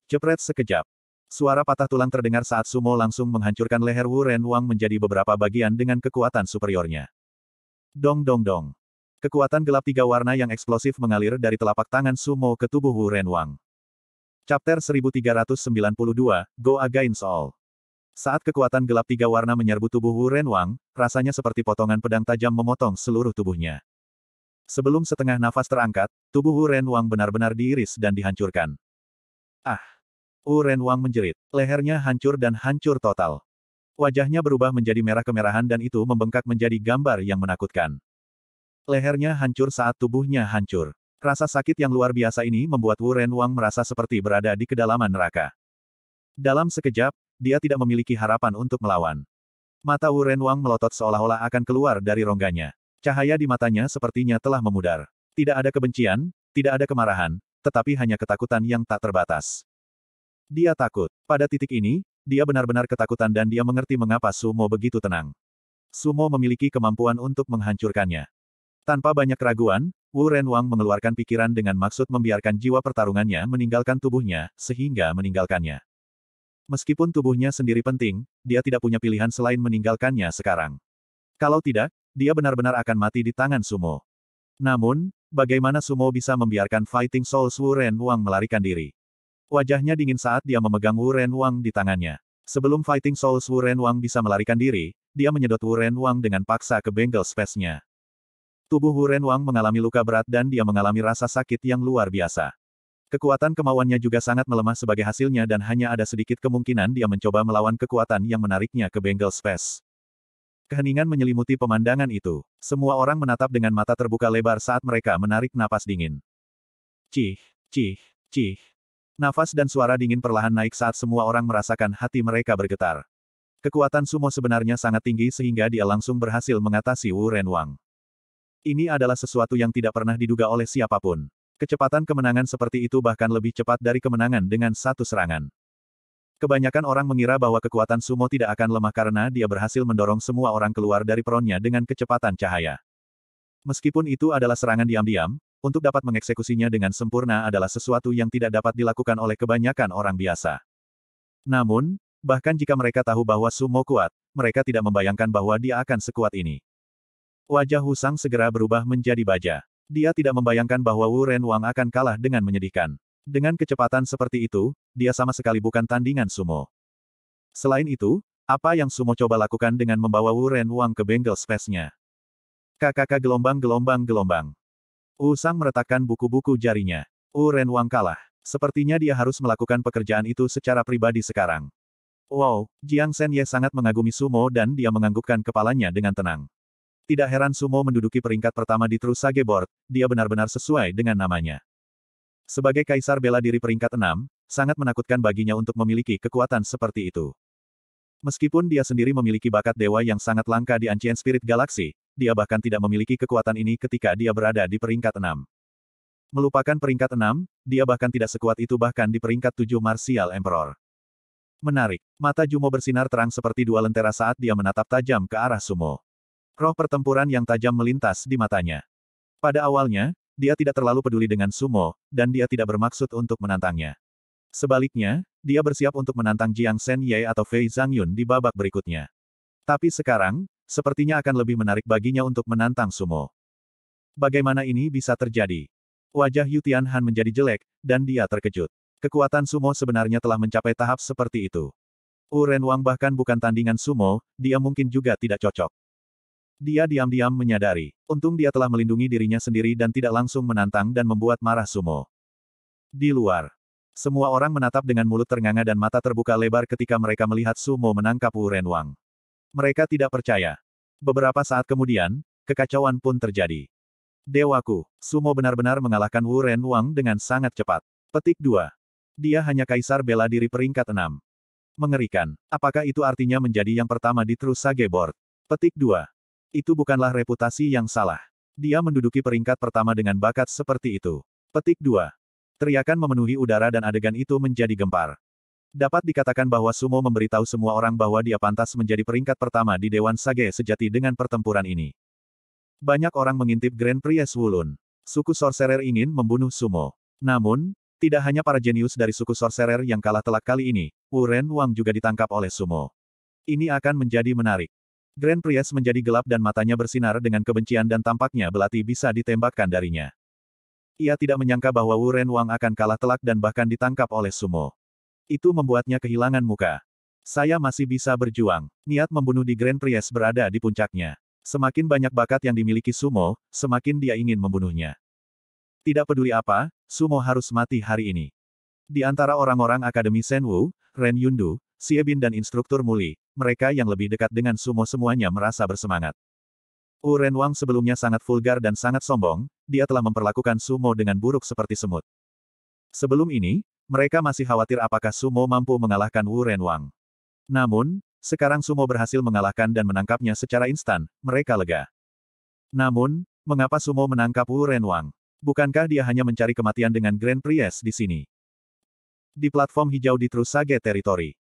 Cepret sekejap. Suara patah tulang terdengar saat Sumo langsung menghancurkan leher Wu Ren Wang menjadi beberapa bagian dengan kekuatan superiornya. Dong dong dong. Kekuatan gelap tiga warna yang eksplosif mengalir dari telapak tangan Sumo ke tubuh Wu Ren Wang. Chapter 1392, Go Against All saat kekuatan gelap tiga warna menyerbu tubuh Wu Renwang, rasanya seperti potongan pedang tajam memotong seluruh tubuhnya. Sebelum setengah nafas terangkat, tubuh Wu Renwang benar-benar diiris dan dihancurkan. Ah! Wu Renwang menjerit, lehernya hancur dan hancur total. Wajahnya berubah menjadi merah kemerahan dan itu membengkak menjadi gambar yang menakutkan. Lehernya hancur saat tubuhnya hancur. Rasa sakit yang luar biasa ini membuat Wu Renwang merasa seperti berada di kedalaman neraka. Dalam sekejap, dia tidak memiliki harapan untuk melawan. Mata Wu Renwang melotot seolah-olah akan keluar dari rongganya. Cahaya di matanya sepertinya telah memudar. Tidak ada kebencian, tidak ada kemarahan, tetapi hanya ketakutan yang tak terbatas. Dia takut. Pada titik ini, dia benar-benar ketakutan dan dia mengerti mengapa Sumo begitu tenang. Sumo memiliki kemampuan untuk menghancurkannya. Tanpa banyak keraguan, Wu Renwang mengeluarkan pikiran dengan maksud membiarkan jiwa pertarungannya meninggalkan tubuhnya, sehingga meninggalkannya. Meskipun tubuhnya sendiri penting, dia tidak punya pilihan selain meninggalkannya sekarang. Kalau tidak, dia benar-benar akan mati di tangan Sumo. Namun, bagaimana Sumo bisa membiarkan Fighting Souls Wu Ren Wang melarikan diri? Wajahnya dingin saat dia memegang Wu Ren Wang di tangannya. Sebelum Fighting Souls Wu Ren Wang bisa melarikan diri, dia menyedot Wu Ren Wang dengan paksa ke Bengal Space-nya. Tubuh Wu Ren Wang mengalami luka berat dan dia mengalami rasa sakit yang luar biasa. Kekuatan kemauannya juga sangat melemah sebagai hasilnya dan hanya ada sedikit kemungkinan dia mencoba melawan kekuatan yang menariknya ke Bengal Space. Keheningan menyelimuti pemandangan itu. Semua orang menatap dengan mata terbuka lebar saat mereka menarik napas dingin. Cih, cih, cih. Nafas dan suara dingin perlahan naik saat semua orang merasakan hati mereka bergetar. Kekuatan sumo sebenarnya sangat tinggi sehingga dia langsung berhasil mengatasi Wu Ren Wang. Ini adalah sesuatu yang tidak pernah diduga oleh siapapun. Kecepatan kemenangan seperti itu bahkan lebih cepat dari kemenangan dengan satu serangan. Kebanyakan orang mengira bahwa kekuatan sumo tidak akan lemah karena dia berhasil mendorong semua orang keluar dari peronnya dengan kecepatan cahaya. Meskipun itu adalah serangan diam-diam, untuk dapat mengeksekusinya dengan sempurna adalah sesuatu yang tidak dapat dilakukan oleh kebanyakan orang biasa. Namun, bahkan jika mereka tahu bahwa sumo kuat, mereka tidak membayangkan bahwa dia akan sekuat ini. Wajah Husang segera berubah menjadi baja. Dia tidak membayangkan bahwa Wu Ren Wang akan kalah dengan menyedihkan. Dengan kecepatan seperti itu, dia sama sekali bukan tandingan sumo. Selain itu, apa yang sumo coba lakukan dengan membawa Wu Ren Wang ke Bengal Space-nya? Kakak gelombang-gelombang-gelombang. Wu Sang meretakkan buku-buku jarinya. Wu Ren Wang kalah. Sepertinya dia harus melakukan pekerjaan itu secara pribadi sekarang. Wow, Jiang Shen Ye sangat mengagumi Sumo dan dia menganggukkan kepalanya dengan tenang. Tidak heran Sumo menduduki peringkat pertama di Trusage Sage Board, dia benar-benar sesuai dengan namanya. Sebagai kaisar bela diri peringkat enam, sangat menakutkan baginya untuk memiliki kekuatan seperti itu. Meskipun dia sendiri memiliki bakat dewa yang sangat langka di Ancient Spirit Galaxy, dia bahkan tidak memiliki kekuatan ini ketika dia berada di peringkat enam. Melupakan peringkat enam, dia bahkan tidak sekuat itu bahkan di peringkat tujuh Martial Emperor. Menarik, mata Jumo bersinar terang seperti dua lentera saat dia menatap tajam ke arah Sumo. Roh pertempuran yang tajam melintas di matanya. Pada awalnya, dia tidak terlalu peduli dengan sumo, dan dia tidak bermaksud untuk menantangnya. Sebaliknya, dia bersiap untuk menantang Jiang Shen Ye atau Fei Zhang Yun di babak berikutnya. Tapi sekarang, sepertinya akan lebih menarik baginya untuk menantang sumo. Bagaimana ini bisa terjadi? Wajah Yu Tianhan menjadi jelek, dan dia terkejut. Kekuatan sumo sebenarnya telah mencapai tahap seperti itu. Uren Wang bahkan bukan tandingan sumo, dia mungkin juga tidak cocok. Dia diam-diam menyadari, untung dia telah melindungi dirinya sendiri dan tidak langsung menantang dan membuat marah Sumo. Di luar, semua orang menatap dengan mulut ternganga dan mata terbuka lebar ketika mereka melihat Sumo menangkap Wu Renwang. Mereka tidak percaya. Beberapa saat kemudian, kekacauan pun terjadi. Dewaku, Sumo benar-benar mengalahkan Wu Renwang dengan sangat cepat. Petik 2. Dia hanya kaisar bela diri peringkat 6. Mengerikan. Apakah itu artinya menjadi yang pertama di True Sage Board? Petik 2. Itu bukanlah reputasi yang salah. Dia menduduki peringkat pertama dengan bakat seperti itu. Petik 2. Teriakan memenuhi udara dan adegan itu menjadi gempar. Dapat dikatakan bahwa Sumo memberitahu semua orang bahwa dia pantas menjadi peringkat pertama di Dewan Sage sejati dengan pertempuran ini. Banyak orang mengintip Grand Prix Wulun. Suku Sorcerer ingin membunuh Sumo. Namun, tidak hanya para jenius dari suku Sorcerer yang kalah telak kali ini, Wuren Wang juga ditangkap oleh Sumo. Ini akan menjadi menarik. Grand Priest menjadi gelap dan matanya bersinar dengan kebencian dan tampaknya belati bisa ditembakkan darinya. Ia tidak menyangka bahwa Wu Ren Wang akan kalah telak dan bahkan ditangkap oleh Sumo. Itu membuatnya kehilangan muka. Saya masih bisa berjuang. Niat membunuh di Grand Priest berada di puncaknya. Semakin banyak bakat yang dimiliki Sumo, semakin dia ingin membunuhnya. Tidak peduli apa, Sumo harus mati hari ini. Di antara orang-orang Akademi Senwu, Ren Yundu, Siebin dan Instruktur Muli, mereka yang lebih dekat dengan sumo semuanya merasa bersemangat. Uren Wang sebelumnya sangat vulgar dan sangat sombong, dia telah memperlakukan sumo dengan buruk seperti semut. Sebelum ini, mereka masih khawatir apakah sumo mampu mengalahkan Uren Wang. Namun, sekarang sumo berhasil mengalahkan dan menangkapnya secara instan, mereka lega. Namun, mengapa sumo menangkap Uren Wang? Bukankah dia hanya mencari kematian dengan Grand Priest di sini? Di platform hijau di Trusage Territory.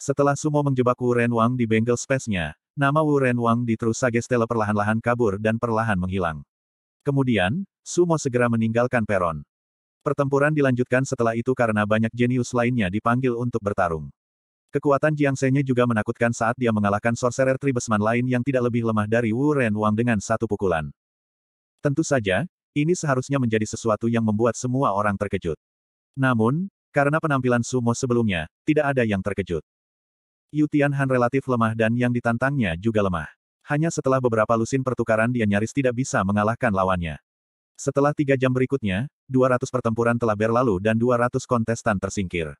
Setelah Sumo menjebak Wu Renwang di Bengal Space-nya, nama Wu Renwang di True Sagestela perlahan-lahan kabur dan perlahan menghilang. Kemudian, Sumo segera meninggalkan peron. Pertempuran dilanjutkan setelah itu karena banyak jenius lainnya dipanggil untuk bertarung. Kekuatan Jiang nya juga menakutkan saat dia mengalahkan sorcerer tribesman lain yang tidak lebih lemah dari Wu Ren Wang dengan satu pukulan. Tentu saja, ini seharusnya menjadi sesuatu yang membuat semua orang terkejut. Namun, karena penampilan Sumo sebelumnya, tidak ada yang terkejut. Yu Tianhan relatif lemah dan yang ditantangnya juga lemah. Hanya setelah beberapa lusin pertukaran dia nyaris tidak bisa mengalahkan lawannya. Setelah tiga jam berikutnya, 200 pertempuran telah berlalu dan 200 kontestan tersingkir.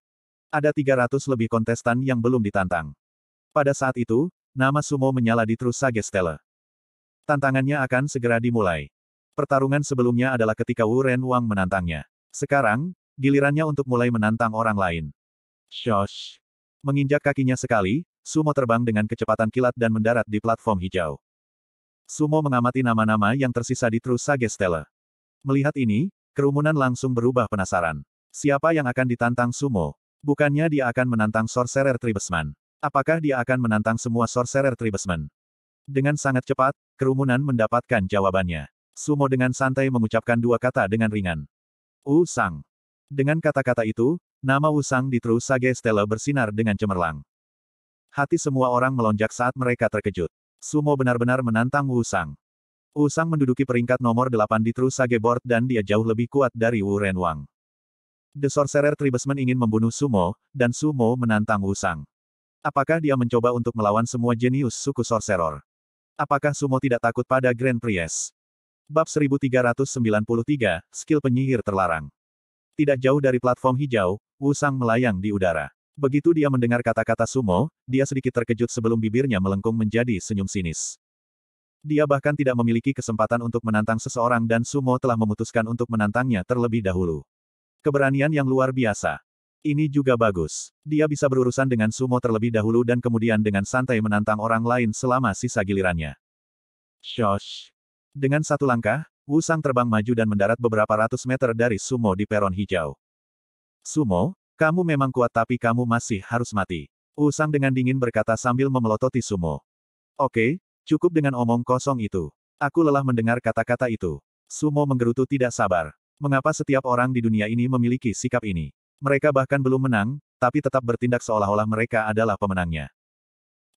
Ada 300 lebih kontestan yang belum ditantang. Pada saat itu, nama Sumo menyala di Trusage Stella. Tantangannya akan segera dimulai. Pertarungan sebelumnya adalah ketika Wu Ren Wang menantangnya. Sekarang, gilirannya untuk mulai menantang orang lain. Shosh! Menginjak kakinya sekali, Sumo terbang dengan kecepatan kilat dan mendarat di platform hijau. Sumo mengamati nama-nama yang tersisa di True Sage Stella. Melihat ini, kerumunan langsung berubah penasaran. Siapa yang akan ditantang Sumo? Bukannya dia akan menantang Sorcerer Tribesman. Apakah dia akan menantang semua Sorcerer Tribesman? Dengan sangat cepat, kerumunan mendapatkan jawabannya. Sumo dengan santai mengucapkan dua kata dengan ringan. U Sang. Dengan kata-kata itu, Nama Usang di True Sage Stella bersinar dengan cemerlang. Hati semua orang melonjak saat mereka terkejut. Sumo benar-benar menantang Wusang. Wusang menduduki peringkat nomor 8 di True Sage Board dan dia jauh lebih kuat dari Wu Ren Wang. The Sorcerer Tribesman ingin membunuh Sumo, dan Sumo menantang Wusang. Apakah dia mencoba untuk melawan semua jenius suku Sorcerer? Apakah Sumo tidak takut pada Grand Priest? Bab 1393, Skill Penyihir Terlarang. Tidak jauh dari platform hijau, Usang melayang di udara. Begitu dia mendengar kata-kata sumo, dia sedikit terkejut sebelum bibirnya melengkung menjadi senyum sinis. Dia bahkan tidak memiliki kesempatan untuk menantang seseorang dan sumo telah memutuskan untuk menantangnya terlebih dahulu. Keberanian yang luar biasa. Ini juga bagus. Dia bisa berurusan dengan sumo terlebih dahulu dan kemudian dengan santai menantang orang lain selama sisa gilirannya. Shosh. Dengan satu langkah, Wusang terbang maju dan mendarat beberapa ratus meter dari sumo di peron hijau. Sumo, kamu memang kuat tapi kamu masih harus mati. Usang dengan dingin berkata sambil memelototi Sumo. Oke, cukup dengan omong kosong itu. Aku lelah mendengar kata-kata itu. Sumo menggerutu tidak sabar. Mengapa setiap orang di dunia ini memiliki sikap ini? Mereka bahkan belum menang, tapi tetap bertindak seolah-olah mereka adalah pemenangnya.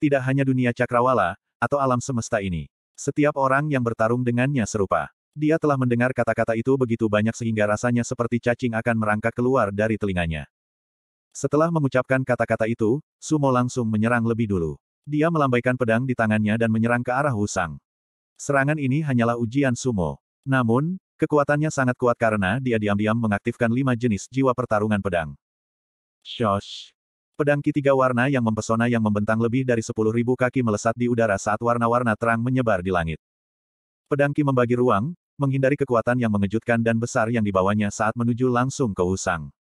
Tidak hanya dunia cakrawala, atau alam semesta ini. Setiap orang yang bertarung dengannya serupa. Dia telah mendengar kata-kata itu begitu banyak sehingga rasanya seperti cacing akan merangkak keluar dari telinganya. Setelah mengucapkan kata-kata itu, Sumo langsung menyerang lebih dulu. Dia melambaikan pedang di tangannya dan menyerang ke arah Husang. Serangan ini hanyalah ujian Sumo. Namun, kekuatannya sangat kuat karena dia diam-diam mengaktifkan lima jenis jiwa pertarungan pedang. Shosh! Pedang ketiga warna yang mempesona yang membentang lebih dari sepuluh ribu kaki melesat di udara saat warna-warna terang menyebar di langit. Pedang ki membagi ruang, menghindari kekuatan yang mengejutkan dan besar yang dibawanya saat menuju langsung ke Usang.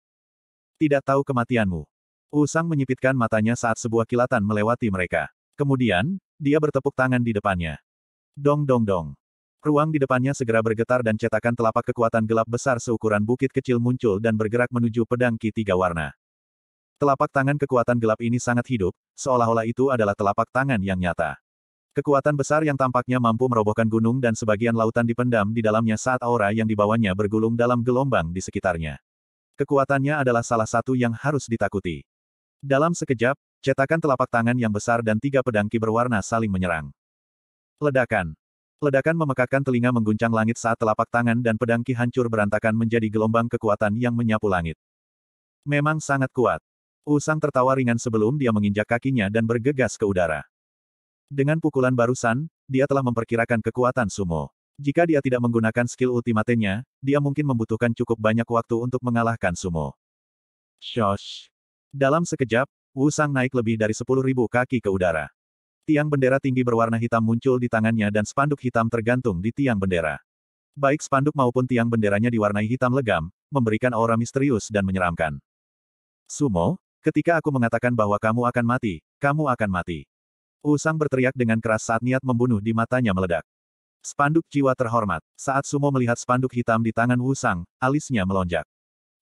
Tidak tahu kematianmu. Usang menyipitkan matanya saat sebuah kilatan melewati mereka. Kemudian, dia bertepuk tangan di depannya. Dong dong dong. Ruang di depannya segera bergetar dan cetakan telapak kekuatan gelap besar seukuran bukit kecil muncul dan bergerak menuju pedang Ki Tiga Warna. Telapak tangan kekuatan gelap ini sangat hidup, seolah-olah itu adalah telapak tangan yang nyata. Kekuatan besar yang tampaknya mampu merobohkan gunung dan sebagian lautan dipendam di dalamnya saat aura yang dibawanya bergulung dalam gelombang di sekitarnya. Kekuatannya adalah salah satu yang harus ditakuti. Dalam sekejap, cetakan telapak tangan yang besar dan tiga pedangki berwarna saling menyerang. Ledakan. Ledakan memekakkan telinga mengguncang langit saat telapak tangan dan pedangki hancur berantakan menjadi gelombang kekuatan yang menyapu langit. Memang sangat kuat. Usang tertawa ringan sebelum dia menginjak kakinya dan bergegas ke udara. Dengan pukulan barusan, dia telah memperkirakan kekuatan sumo. Jika dia tidak menggunakan skill ultimatenya, dia mungkin membutuhkan cukup banyak waktu untuk mengalahkan sumo. Shosh. Dalam sekejap, Wu Sang naik lebih dari 10.000 kaki ke udara. Tiang bendera tinggi berwarna hitam muncul di tangannya dan spanduk hitam tergantung di tiang bendera. Baik spanduk maupun tiang benderanya diwarnai hitam legam, memberikan aura misterius dan menyeramkan. Sumo, ketika aku mengatakan bahwa kamu akan mati, kamu akan mati. Usang berteriak dengan keras saat niat membunuh di matanya meledak. Spanduk jiwa terhormat. Saat Sumo melihat spanduk hitam di tangan Usang, alisnya melonjak.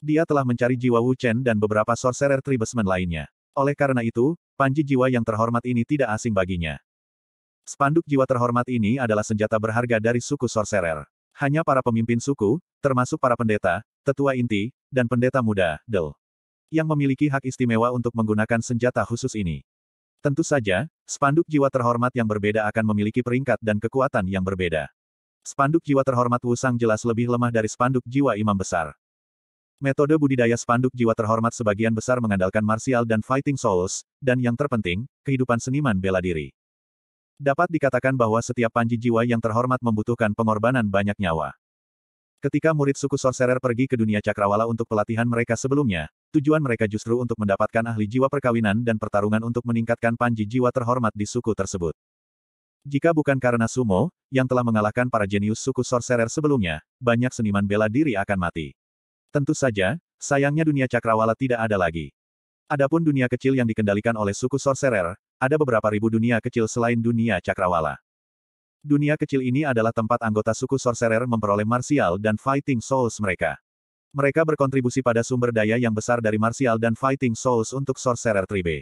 Dia telah mencari jiwa Wu Chen dan beberapa sorcerer tribesmen lainnya. Oleh karena itu, panji jiwa yang terhormat ini tidak asing baginya. Spanduk jiwa terhormat ini adalah senjata berharga dari suku sorcerer. Hanya para pemimpin suku, termasuk para pendeta, tetua inti, dan pendeta muda, Del, yang memiliki hak istimewa untuk menggunakan senjata khusus ini. Tentu saja, spanduk jiwa terhormat yang berbeda akan memiliki peringkat dan kekuatan yang berbeda. Spanduk jiwa terhormat Wusang jelas lebih lemah dari spanduk jiwa imam besar. Metode budidaya spanduk jiwa terhormat sebagian besar mengandalkan martial dan fighting souls, dan yang terpenting, kehidupan seniman bela diri. Dapat dikatakan bahwa setiap panji jiwa yang terhormat membutuhkan pengorbanan banyak nyawa. Ketika murid suku Sorcerer pergi ke dunia cakrawala untuk pelatihan mereka sebelumnya, tujuan mereka justru untuk mendapatkan ahli jiwa perkawinan dan pertarungan untuk meningkatkan panji jiwa terhormat di suku tersebut. Jika bukan karena Sumo, yang telah mengalahkan para jenius suku Sorcerer sebelumnya, banyak seniman bela diri akan mati. Tentu saja, sayangnya dunia cakrawala tidak ada lagi. Adapun dunia kecil yang dikendalikan oleh suku Sorcerer, ada beberapa ribu dunia kecil selain dunia cakrawala. Dunia kecil ini adalah tempat anggota suku Sorcerer memperoleh martial dan fighting souls mereka. Mereka berkontribusi pada sumber daya yang besar dari martial dan fighting souls untuk Sorcerer Tribe.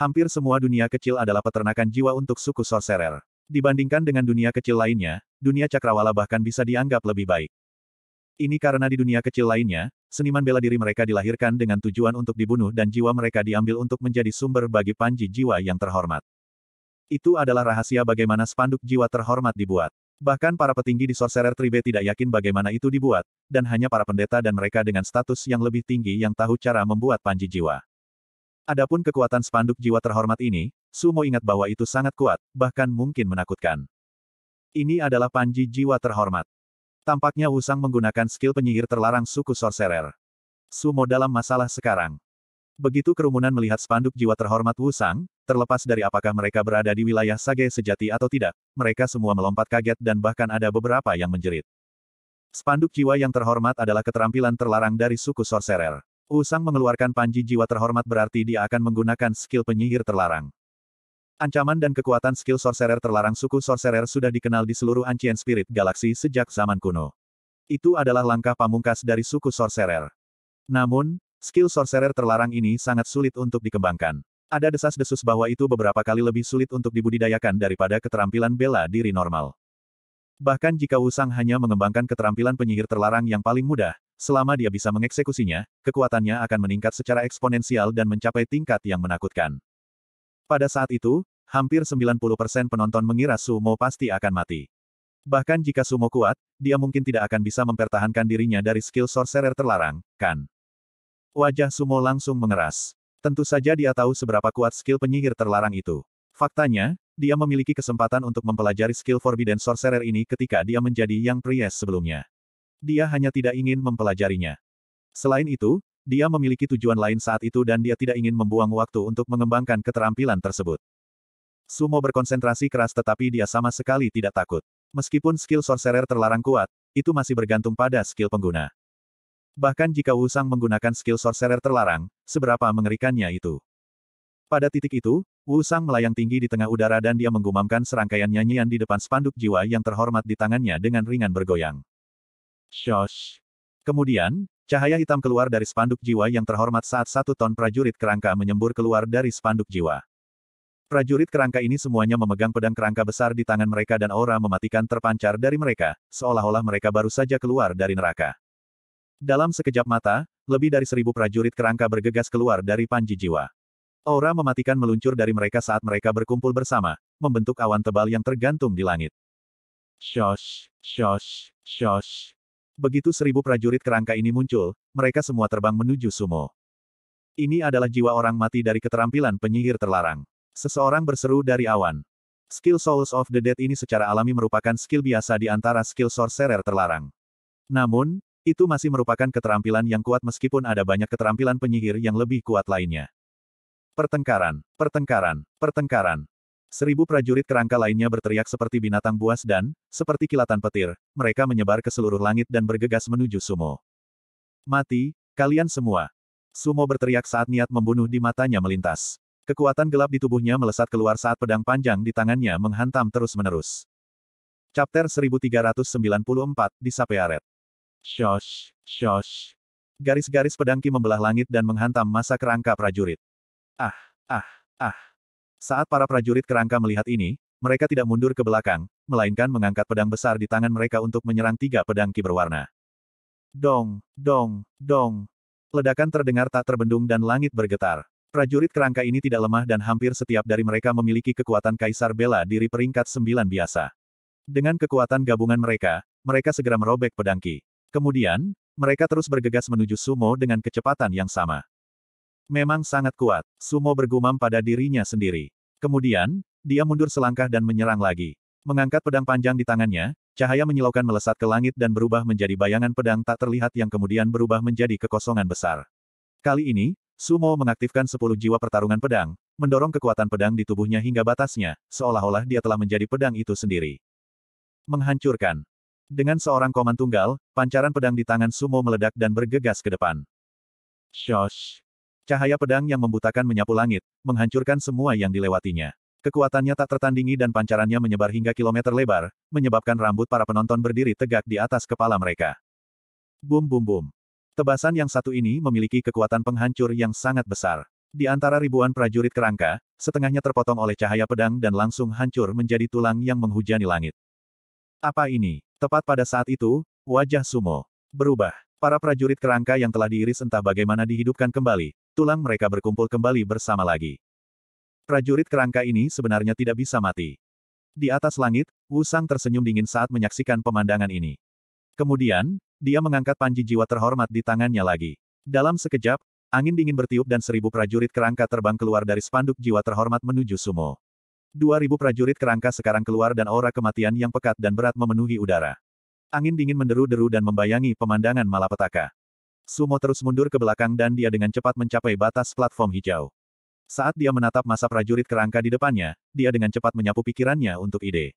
Hampir semua dunia kecil adalah peternakan jiwa untuk suku Sorcerer. Dibandingkan dengan dunia kecil lainnya, dunia cakrawala bahkan bisa dianggap lebih baik. Ini karena di dunia kecil lainnya, seniman bela diri mereka dilahirkan dengan tujuan untuk dibunuh dan jiwa mereka diambil untuk menjadi sumber bagi panji jiwa yang terhormat. Itu adalah rahasia bagaimana spanduk jiwa terhormat dibuat. Bahkan para petinggi di Sorcerer Tribe tidak yakin bagaimana itu dibuat, dan hanya para pendeta dan mereka dengan status yang lebih tinggi yang tahu cara membuat panji jiwa. Adapun kekuatan spanduk jiwa terhormat ini, Sumo ingat bahwa itu sangat kuat, bahkan mungkin menakutkan. Ini adalah panji jiwa terhormat. Tampaknya Usang menggunakan skill penyihir terlarang suku Sorcerer. Sumo dalam masalah sekarang. Begitu kerumunan melihat spanduk jiwa terhormat Wu terlepas dari apakah mereka berada di wilayah Sage sejati atau tidak, mereka semua melompat kaget dan bahkan ada beberapa yang menjerit. Spanduk jiwa yang terhormat adalah keterampilan terlarang dari suku Sorcerer. Usang mengeluarkan panji jiwa terhormat berarti dia akan menggunakan skill penyihir terlarang. Ancaman dan kekuatan skill Sorcerer terlarang suku Sorcerer sudah dikenal di seluruh Ancient Spirit Galaxy sejak zaman kuno. Itu adalah langkah pamungkas dari suku Sorcerer. Namun, Skill sorcerer terlarang ini sangat sulit untuk dikembangkan. Ada desas-desus bahwa itu beberapa kali lebih sulit untuk dibudidayakan daripada keterampilan bela diri normal. Bahkan jika Usang hanya mengembangkan keterampilan penyihir terlarang yang paling mudah, selama dia bisa mengeksekusinya, kekuatannya akan meningkat secara eksponensial dan mencapai tingkat yang menakutkan. Pada saat itu, hampir 90% penonton mengira Sumo pasti akan mati. Bahkan jika Sumo kuat, dia mungkin tidak akan bisa mempertahankan dirinya dari skill sorcerer terlarang, kan? Wajah Sumo langsung mengeras. Tentu saja dia tahu seberapa kuat skill penyihir terlarang itu. Faktanya, dia memiliki kesempatan untuk mempelajari skill Forbidden Sorcerer ini ketika dia menjadi Yang Priest sebelumnya. Dia hanya tidak ingin mempelajarinya. Selain itu, dia memiliki tujuan lain saat itu dan dia tidak ingin membuang waktu untuk mengembangkan keterampilan tersebut. Sumo berkonsentrasi keras tetapi dia sama sekali tidak takut. Meskipun skill sorcerer terlarang kuat, itu masih bergantung pada skill pengguna. Bahkan jika Wu Sang menggunakan skill sorcerer terlarang, seberapa mengerikannya itu. Pada titik itu, Wu Sang melayang tinggi di tengah udara dan dia menggumamkan serangkaian nyanyian di depan spanduk jiwa yang terhormat di tangannya dengan ringan bergoyang. Shosh. Kemudian, cahaya hitam keluar dari spanduk jiwa yang terhormat saat satu ton prajurit kerangka menyembur keluar dari spanduk jiwa. Prajurit kerangka ini semuanya memegang pedang kerangka besar di tangan mereka dan aura mematikan terpancar dari mereka, seolah-olah mereka baru saja keluar dari neraka. Dalam sekejap mata, lebih dari seribu prajurit kerangka bergegas keluar dari Panji Jiwa. Aura mematikan meluncur dari mereka saat mereka berkumpul bersama, membentuk awan tebal yang tergantung di langit. Shosh, shosh, shosh. Begitu seribu prajurit kerangka ini muncul, mereka semua terbang menuju sumo. Ini adalah jiwa orang mati dari keterampilan penyihir terlarang. Seseorang berseru dari awan. Skill Souls of the Dead ini secara alami merupakan skill biasa di antara skill sorcerer terlarang. Namun, itu masih merupakan keterampilan yang kuat meskipun ada banyak keterampilan penyihir yang lebih kuat lainnya. Pertengkaran, pertengkaran, pertengkaran. Seribu prajurit kerangka lainnya berteriak seperti binatang buas dan, seperti kilatan petir, mereka menyebar ke seluruh langit dan bergegas menuju Sumo. Mati, kalian semua. Sumo berteriak saat niat membunuh di matanya melintas. Kekuatan gelap di tubuhnya melesat keluar saat pedang panjang di tangannya menghantam terus-menerus. Chapter 1394, di Sapearet. Shosh, shosh. Garis-garis pedangki membelah langit dan menghantam masa kerangka prajurit. Ah, ah, ah. Saat para prajurit kerangka melihat ini, mereka tidak mundur ke belakang, melainkan mengangkat pedang besar di tangan mereka untuk menyerang tiga pedangki berwarna. Dong, dong, dong. Ledakan terdengar tak terbendung dan langit bergetar. Prajurit kerangka ini tidak lemah dan hampir setiap dari mereka memiliki kekuatan kaisar bela diri peringkat sembilan biasa. Dengan kekuatan gabungan mereka, mereka segera merobek pedangki. Kemudian, mereka terus bergegas menuju Sumo dengan kecepatan yang sama. Memang sangat kuat, Sumo bergumam pada dirinya sendiri. Kemudian, dia mundur selangkah dan menyerang lagi. Mengangkat pedang panjang di tangannya, cahaya menyilaukan melesat ke langit dan berubah menjadi bayangan pedang tak terlihat yang kemudian berubah menjadi kekosongan besar. Kali ini, Sumo mengaktifkan sepuluh jiwa pertarungan pedang, mendorong kekuatan pedang di tubuhnya hingga batasnya, seolah-olah dia telah menjadi pedang itu sendiri. Menghancurkan. Dengan seorang koman tunggal, pancaran pedang di tangan Sumo meledak dan bergegas ke depan. Shosh! Cahaya pedang yang membutakan menyapu langit, menghancurkan semua yang dilewatinya. Kekuatannya tak tertandingi dan pancarannya menyebar hingga kilometer lebar, menyebabkan rambut para penonton berdiri tegak di atas kepala mereka. Bum bum bum. Tebasan yang satu ini memiliki kekuatan penghancur yang sangat besar. Di antara ribuan prajurit kerangka, setengahnya terpotong oleh cahaya pedang dan langsung hancur menjadi tulang yang menghujani langit. Apa ini? Tepat pada saat itu, wajah Sumo berubah. Para prajurit kerangka yang telah diiris entah bagaimana dihidupkan kembali, tulang mereka berkumpul kembali bersama lagi. Prajurit kerangka ini sebenarnya tidak bisa mati. Di atas langit, Wusang tersenyum dingin saat menyaksikan pemandangan ini. Kemudian, dia mengangkat panji jiwa terhormat di tangannya lagi. Dalam sekejap, angin dingin bertiup dan seribu prajurit kerangka terbang keluar dari spanduk jiwa terhormat menuju Sumo. Dua ribu prajurit kerangka sekarang keluar dan aura kematian yang pekat dan berat memenuhi udara. Angin dingin menderu-deru dan membayangi pemandangan malapetaka. Sumo terus mundur ke belakang dan dia dengan cepat mencapai batas platform hijau. Saat dia menatap masa prajurit kerangka di depannya, dia dengan cepat menyapu pikirannya untuk ide.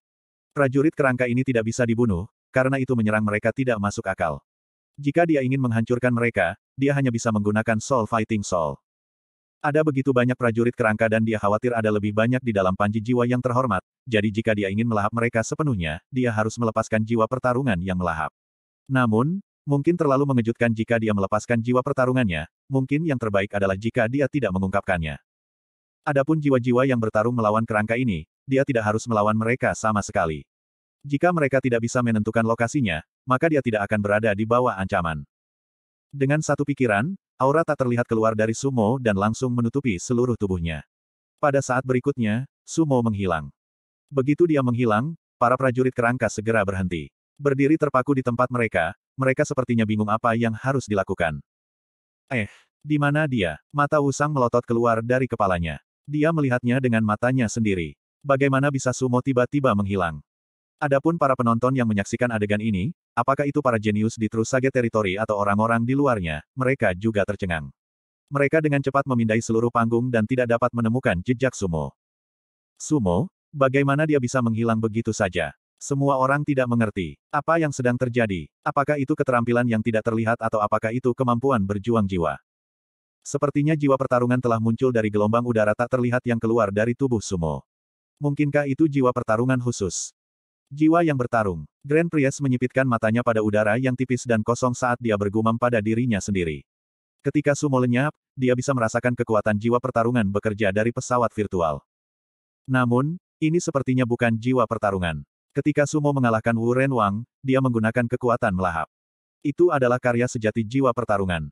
Prajurit kerangka ini tidak bisa dibunuh, karena itu menyerang mereka tidak masuk akal. Jika dia ingin menghancurkan mereka, dia hanya bisa menggunakan Soul Fighting Soul. Ada begitu banyak prajurit kerangka dan dia khawatir ada lebih banyak di dalam panji jiwa yang terhormat, jadi jika dia ingin melahap mereka sepenuhnya, dia harus melepaskan jiwa pertarungan yang melahap. Namun, mungkin terlalu mengejutkan jika dia melepaskan jiwa pertarungannya, mungkin yang terbaik adalah jika dia tidak mengungkapkannya. Adapun jiwa-jiwa yang bertarung melawan kerangka ini, dia tidak harus melawan mereka sama sekali. Jika mereka tidak bisa menentukan lokasinya, maka dia tidak akan berada di bawah ancaman. Dengan satu pikiran, Aura tak terlihat keluar dari Sumo dan langsung menutupi seluruh tubuhnya. Pada saat berikutnya, Sumo menghilang. Begitu dia menghilang, para prajurit kerangka segera berhenti. Berdiri terpaku di tempat mereka, mereka sepertinya bingung apa yang harus dilakukan. Eh, di mana dia? Mata usang melotot keluar dari kepalanya. Dia melihatnya dengan matanya sendiri. Bagaimana bisa Sumo tiba-tiba menghilang? Adapun para penonton yang menyaksikan adegan ini, apakah itu para jenius di Trusage Territory atau orang-orang di luarnya, mereka juga tercengang. Mereka dengan cepat memindai seluruh panggung dan tidak dapat menemukan jejak Sumo. Sumo, bagaimana dia bisa menghilang begitu saja? Semua orang tidak mengerti apa yang sedang terjadi. Apakah itu keterampilan yang tidak terlihat atau apakah itu kemampuan berjuang jiwa? Sepertinya jiwa pertarungan telah muncul dari gelombang udara tak terlihat yang keluar dari tubuh Sumo. Mungkinkah itu jiwa pertarungan khusus? Jiwa yang bertarung. Grand Priest menyipitkan matanya pada udara yang tipis dan kosong saat dia bergumam pada dirinya sendiri. Ketika sumo lenyap, dia bisa merasakan kekuatan jiwa pertarungan bekerja dari pesawat virtual. Namun, ini sepertinya bukan jiwa pertarungan. Ketika sumo mengalahkan Wu Ren Wang, dia menggunakan kekuatan melahap. Itu adalah karya sejati jiwa pertarungan.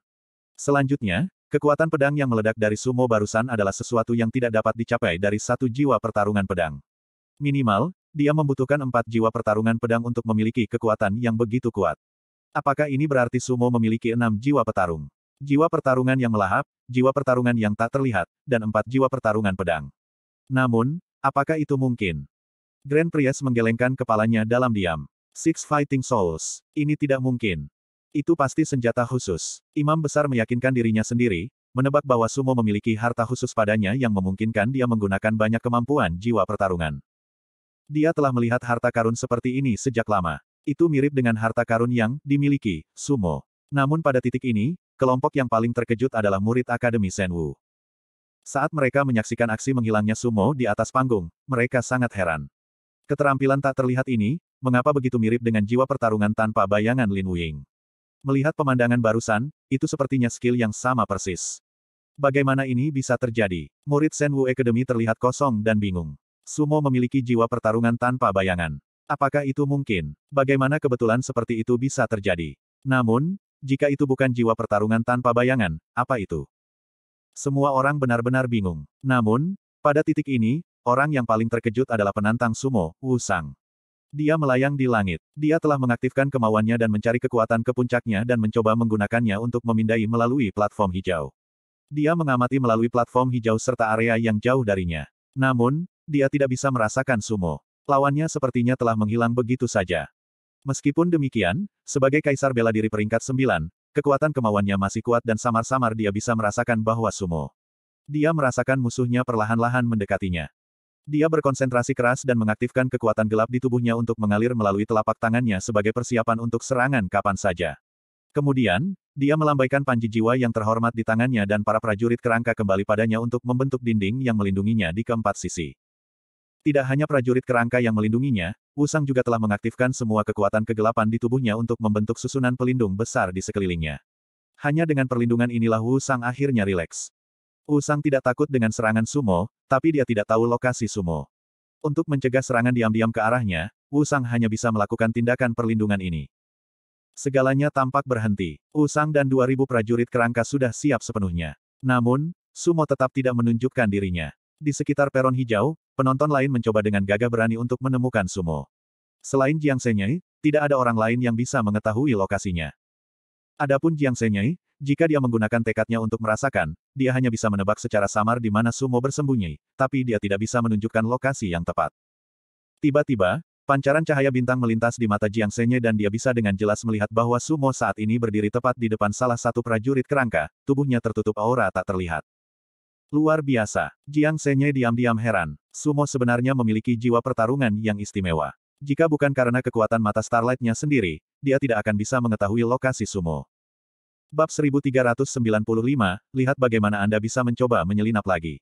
Selanjutnya, kekuatan pedang yang meledak dari sumo barusan adalah sesuatu yang tidak dapat dicapai dari satu jiwa pertarungan pedang. Minimal, dia membutuhkan empat jiwa pertarungan pedang untuk memiliki kekuatan yang begitu kuat. Apakah ini berarti Sumo memiliki enam jiwa petarung? Jiwa pertarungan yang melahap, jiwa pertarungan yang tak terlihat, dan empat jiwa pertarungan pedang. Namun, apakah itu mungkin? Grand Priest menggelengkan kepalanya dalam diam. Six Fighting Souls. Ini tidak mungkin. Itu pasti senjata khusus. Imam besar meyakinkan dirinya sendiri, menebak bahwa Sumo memiliki harta khusus padanya yang memungkinkan dia menggunakan banyak kemampuan jiwa pertarungan. Dia telah melihat harta karun seperti ini sejak lama. Itu mirip dengan harta karun yang dimiliki Sumo. Namun pada titik ini, kelompok yang paling terkejut adalah murid Akademi Senwu. Saat mereka menyaksikan aksi menghilangnya Sumo di atas panggung, mereka sangat heran. Keterampilan tak terlihat ini, mengapa begitu mirip dengan jiwa pertarungan tanpa bayangan Lin Wing. Melihat pemandangan barusan, itu sepertinya skill yang sama persis. Bagaimana ini bisa terjadi? Murid Senwu Academy terlihat kosong dan bingung. Sumo memiliki jiwa pertarungan tanpa bayangan. Apakah itu mungkin? Bagaimana kebetulan seperti itu bisa terjadi? Namun, jika itu bukan jiwa pertarungan tanpa bayangan, apa itu? Semua orang benar-benar bingung. Namun, pada titik ini, orang yang paling terkejut adalah penantang sumo, Wu Sang. Dia melayang di langit. Dia telah mengaktifkan kemauannya dan mencari kekuatan ke puncaknya dan mencoba menggunakannya untuk memindai melalui platform hijau. Dia mengamati melalui platform hijau serta area yang jauh darinya. Namun, dia tidak bisa merasakan sumo. Lawannya sepertinya telah menghilang begitu saja. Meskipun demikian, sebagai kaisar bela diri peringkat 9, kekuatan kemauannya masih kuat dan samar-samar dia bisa merasakan bahwa sumo. Dia merasakan musuhnya perlahan-lahan mendekatinya. Dia berkonsentrasi keras dan mengaktifkan kekuatan gelap di tubuhnya untuk mengalir melalui telapak tangannya sebagai persiapan untuk serangan kapan saja. Kemudian, dia melambaikan panji jiwa yang terhormat di tangannya dan para prajurit kerangka kembali padanya untuk membentuk dinding yang melindunginya di keempat sisi. Tidak hanya prajurit kerangka yang melindunginya, Usang juga telah mengaktifkan semua kekuatan kegelapan di tubuhnya untuk membentuk susunan pelindung besar di sekelilingnya. Hanya dengan perlindungan inilah Usang akhirnya rileks. Usang tidak takut dengan serangan sumo, tapi dia tidak tahu lokasi sumo. Untuk mencegah serangan diam-diam ke arahnya, Usang hanya bisa melakukan tindakan perlindungan ini. Segalanya tampak berhenti. Usang dan 2000 prajurit kerangka sudah siap sepenuhnya. Namun, Sumo tetap tidak menunjukkan dirinya. Di sekitar peron hijau, penonton lain mencoba dengan gagah berani untuk menemukan Sumo. Selain Jiang Senyai, tidak ada orang lain yang bisa mengetahui lokasinya. Adapun Jiang Senyai, jika dia menggunakan tekadnya untuk merasakan, dia hanya bisa menebak secara samar di mana Sumo bersembunyi, tapi dia tidak bisa menunjukkan lokasi yang tepat. Tiba-tiba, pancaran cahaya bintang melintas di mata Jiang Senye dan dia bisa dengan jelas melihat bahwa Sumo saat ini berdiri tepat di depan salah satu prajurit kerangka, tubuhnya tertutup aura tak terlihat. Luar biasa. Jiang Senye diam-diam heran. Sumo sebenarnya memiliki jiwa pertarungan yang istimewa. Jika bukan karena kekuatan mata Starlightnya sendiri, dia tidak akan bisa mengetahui lokasi sumo. Bab 1395, lihat bagaimana Anda bisa mencoba menyelinap lagi.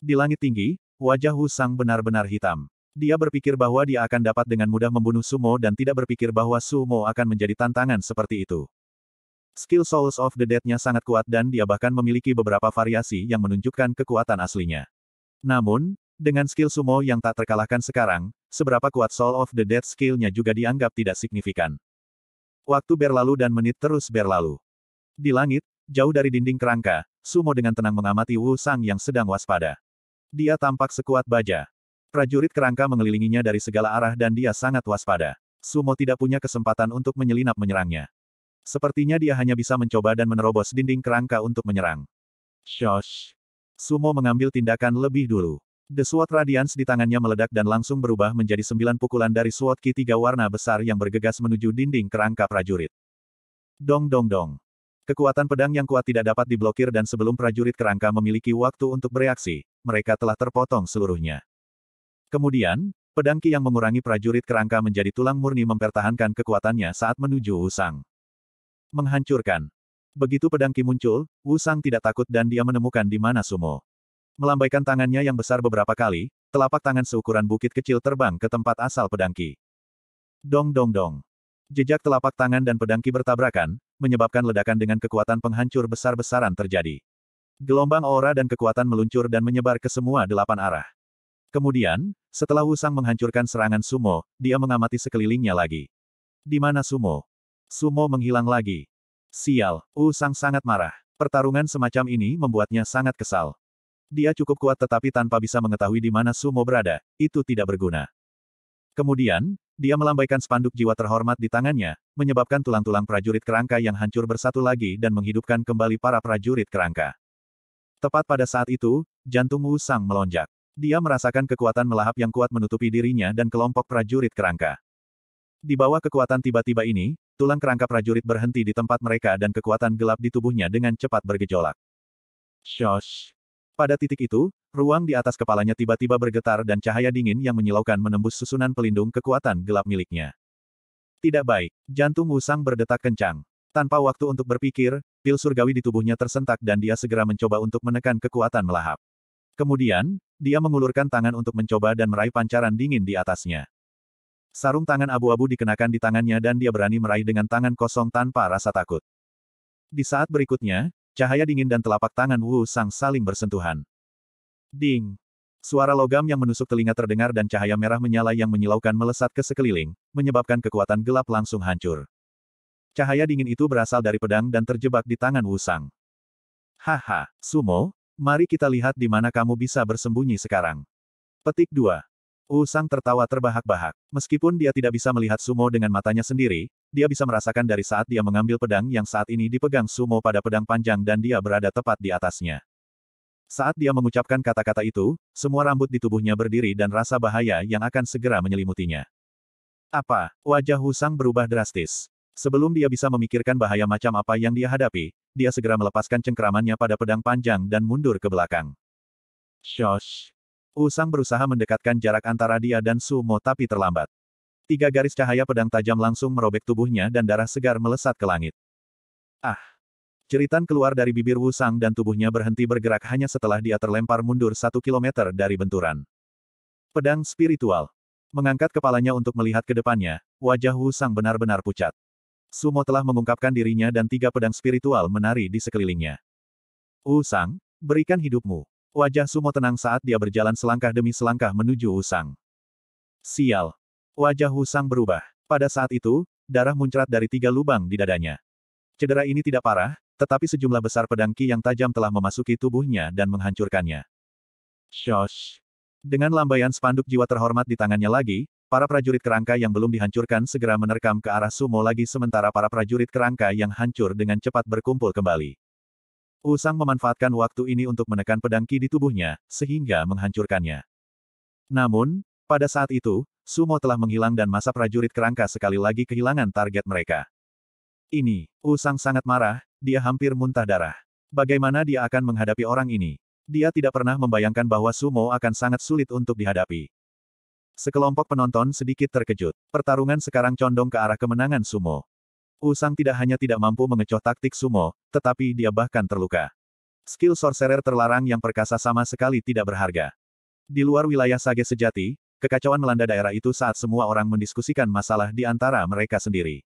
Di langit tinggi, wajah Hu Sang benar-benar hitam. Dia berpikir bahwa dia akan dapat dengan mudah membunuh sumo dan tidak berpikir bahwa sumo akan menjadi tantangan seperti itu. Skill Souls of the Dead-nya sangat kuat dan dia bahkan memiliki beberapa variasi yang menunjukkan kekuatan aslinya. Namun, dengan skill sumo yang tak terkalahkan sekarang, seberapa kuat Soul of the Dead skill-nya juga dianggap tidak signifikan. Waktu berlalu dan menit terus berlalu. Di langit, jauh dari dinding kerangka, Sumo dengan tenang mengamati Wu Sang yang sedang waspada. Dia tampak sekuat baja. Prajurit kerangka mengelilinginya dari segala arah dan dia sangat waspada. Sumo tidak punya kesempatan untuk menyelinap menyerangnya. Sepertinya dia hanya bisa mencoba dan menerobos dinding kerangka untuk menyerang. Shosh! Sumo mengambil tindakan lebih dulu. The Sword Radiance di tangannya meledak dan langsung berubah menjadi sembilan pukulan dari Sword Ki tiga warna besar yang bergegas menuju dinding kerangka prajurit. Dong dong dong. Kekuatan pedang yang kuat tidak dapat diblokir dan sebelum prajurit kerangka memiliki waktu untuk bereaksi, mereka telah terpotong seluruhnya. Kemudian, pedang Ki yang mengurangi prajurit kerangka menjadi tulang murni mempertahankan kekuatannya saat menuju usang. Menghancurkan. Begitu pedang Ki muncul, Wu Sang tidak takut dan dia menemukan di mana sumo. Melambaikan tangannya yang besar beberapa kali, telapak tangan seukuran bukit kecil terbang ke tempat asal pedang Ki. Dong dong dong. Jejak telapak tangan dan pedang Ki bertabrakan, menyebabkan ledakan dengan kekuatan penghancur besar-besaran terjadi. Gelombang aura dan kekuatan meluncur dan menyebar ke semua delapan arah. Kemudian, setelah Wu Sang menghancurkan serangan sumo, dia mengamati sekelilingnya lagi. Di mana sumo? Sumo menghilang lagi. Sial, Wu Sang sangat marah. Pertarungan semacam ini membuatnya sangat kesal. Dia cukup kuat tetapi tanpa bisa mengetahui di mana Sumo berada, itu tidak berguna. Kemudian, dia melambaikan spanduk jiwa terhormat di tangannya, menyebabkan tulang-tulang prajurit kerangka yang hancur bersatu lagi dan menghidupkan kembali para prajurit kerangka. Tepat pada saat itu, jantung Wu Sang melonjak. Dia merasakan kekuatan melahap yang kuat menutupi dirinya dan kelompok prajurit kerangka. Di bawah kekuatan tiba-tiba ini, Tulang kerangka prajurit berhenti di tempat mereka dan kekuatan gelap di tubuhnya dengan cepat bergejolak. Shosh! Pada titik itu, ruang di atas kepalanya tiba-tiba bergetar dan cahaya dingin yang menyilaukan menembus susunan pelindung kekuatan gelap miliknya. Tidak baik, jantung usang berdetak kencang. Tanpa waktu untuk berpikir, pil surgawi di tubuhnya tersentak dan dia segera mencoba untuk menekan kekuatan melahap. Kemudian, dia mengulurkan tangan untuk mencoba dan meraih pancaran dingin di atasnya. Sarung tangan abu-abu dikenakan di tangannya dan dia berani meraih dengan tangan kosong tanpa rasa takut. Di saat berikutnya, cahaya dingin dan telapak tangan Wu Sang saling bersentuhan. Ding! Suara logam yang menusuk telinga terdengar dan cahaya merah menyala yang menyilaukan melesat ke sekeliling, menyebabkan kekuatan gelap langsung hancur. Cahaya dingin itu berasal dari pedang dan terjebak di tangan Wu Sang. Haha, Sumo, mari kita lihat di mana kamu bisa bersembunyi sekarang. Petik 2. Usang tertawa terbahak-bahak. Meskipun dia tidak bisa melihat Sumo dengan matanya sendiri, dia bisa merasakan dari saat dia mengambil pedang yang saat ini dipegang Sumo pada pedang panjang dan dia berada tepat di atasnya. Saat dia mengucapkan kata-kata itu, semua rambut di tubuhnya berdiri dan rasa bahaya yang akan segera menyelimutinya. Apa? Wajah Usang berubah drastis. Sebelum dia bisa memikirkan bahaya macam apa yang dia hadapi, dia segera melepaskan cengkeramannya pada pedang panjang dan mundur ke belakang. Shosh! Usang berusaha mendekatkan jarak antara dia dan Sumo tapi terlambat. Tiga garis cahaya pedang tajam langsung merobek tubuhnya dan darah segar melesat ke langit. Ah! Ceritan keluar dari bibir Wusang dan tubuhnya berhenti bergerak hanya setelah dia terlempar mundur satu kilometer dari benturan. Pedang spiritual. Mengangkat kepalanya untuk melihat ke depannya, wajah Wusang benar-benar pucat. Sumo telah mengungkapkan dirinya dan tiga pedang spiritual menari di sekelilingnya. Wusang, berikan hidupmu. Wajah Sumo tenang saat dia berjalan selangkah demi selangkah menuju Usang. Sial. Wajah Usang berubah. Pada saat itu, darah muncrat dari tiga lubang di dadanya. Cedera ini tidak parah, tetapi sejumlah besar pedang Ki yang tajam telah memasuki tubuhnya dan menghancurkannya. Shosh. Dengan lambaian spanduk jiwa terhormat di tangannya lagi, para prajurit kerangka yang belum dihancurkan segera menerkam ke arah sumo lagi sementara para prajurit kerangka yang hancur dengan cepat berkumpul kembali. Usang memanfaatkan waktu ini untuk menekan pedang Ki di tubuhnya, sehingga menghancurkannya. Namun, pada saat itu, Sumo telah menghilang dan masa prajurit kerangka sekali lagi kehilangan target mereka. Ini, Usang sangat marah, dia hampir muntah darah. Bagaimana dia akan menghadapi orang ini? Dia tidak pernah membayangkan bahwa sumo akan sangat sulit untuk dihadapi. Sekelompok penonton sedikit terkejut. Pertarungan sekarang condong ke arah kemenangan sumo. Usang tidak hanya tidak mampu mengecoh taktik sumo, tetapi dia bahkan terluka. Skill sorcerer terlarang yang perkasa sama sekali tidak berharga. Di luar wilayah Sage sejati, kekacauan melanda daerah itu saat semua orang mendiskusikan masalah di antara mereka sendiri.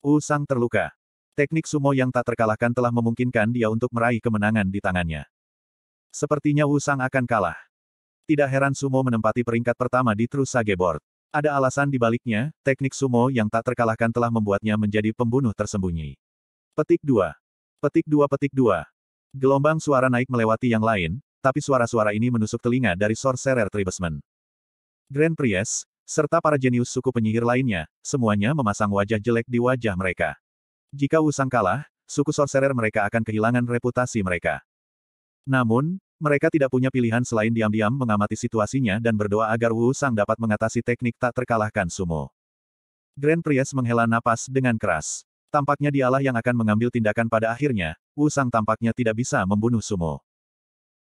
Usang terluka. Teknik sumo yang tak terkalahkan telah memungkinkan dia untuk meraih kemenangan di tangannya. Sepertinya Usang akan kalah. Tidak heran sumo menempati peringkat pertama di True Sage Board. Ada alasan di baliknya, teknik sumo yang tak terkalahkan telah membuatnya menjadi pembunuh tersembunyi. Petik 2. Petik 2 Petik 2. Gelombang suara naik melewati yang lain, tapi suara-suara ini menusuk telinga dari Sorcerer Tribesman. Grand Priest, serta para jenius suku penyihir lainnya, semuanya memasang wajah jelek di wajah mereka. Jika Wusang kalah, suku Sorcerer mereka akan kehilangan reputasi mereka. Namun, mereka tidak punya pilihan selain diam-diam mengamati situasinya dan berdoa agar Wu Sang dapat mengatasi teknik tak terkalahkan sumo. Grand Priest menghela napas dengan keras. Tampaknya dialah yang akan mengambil tindakan pada akhirnya, Wu Sang tampaknya tidak bisa membunuh sumo.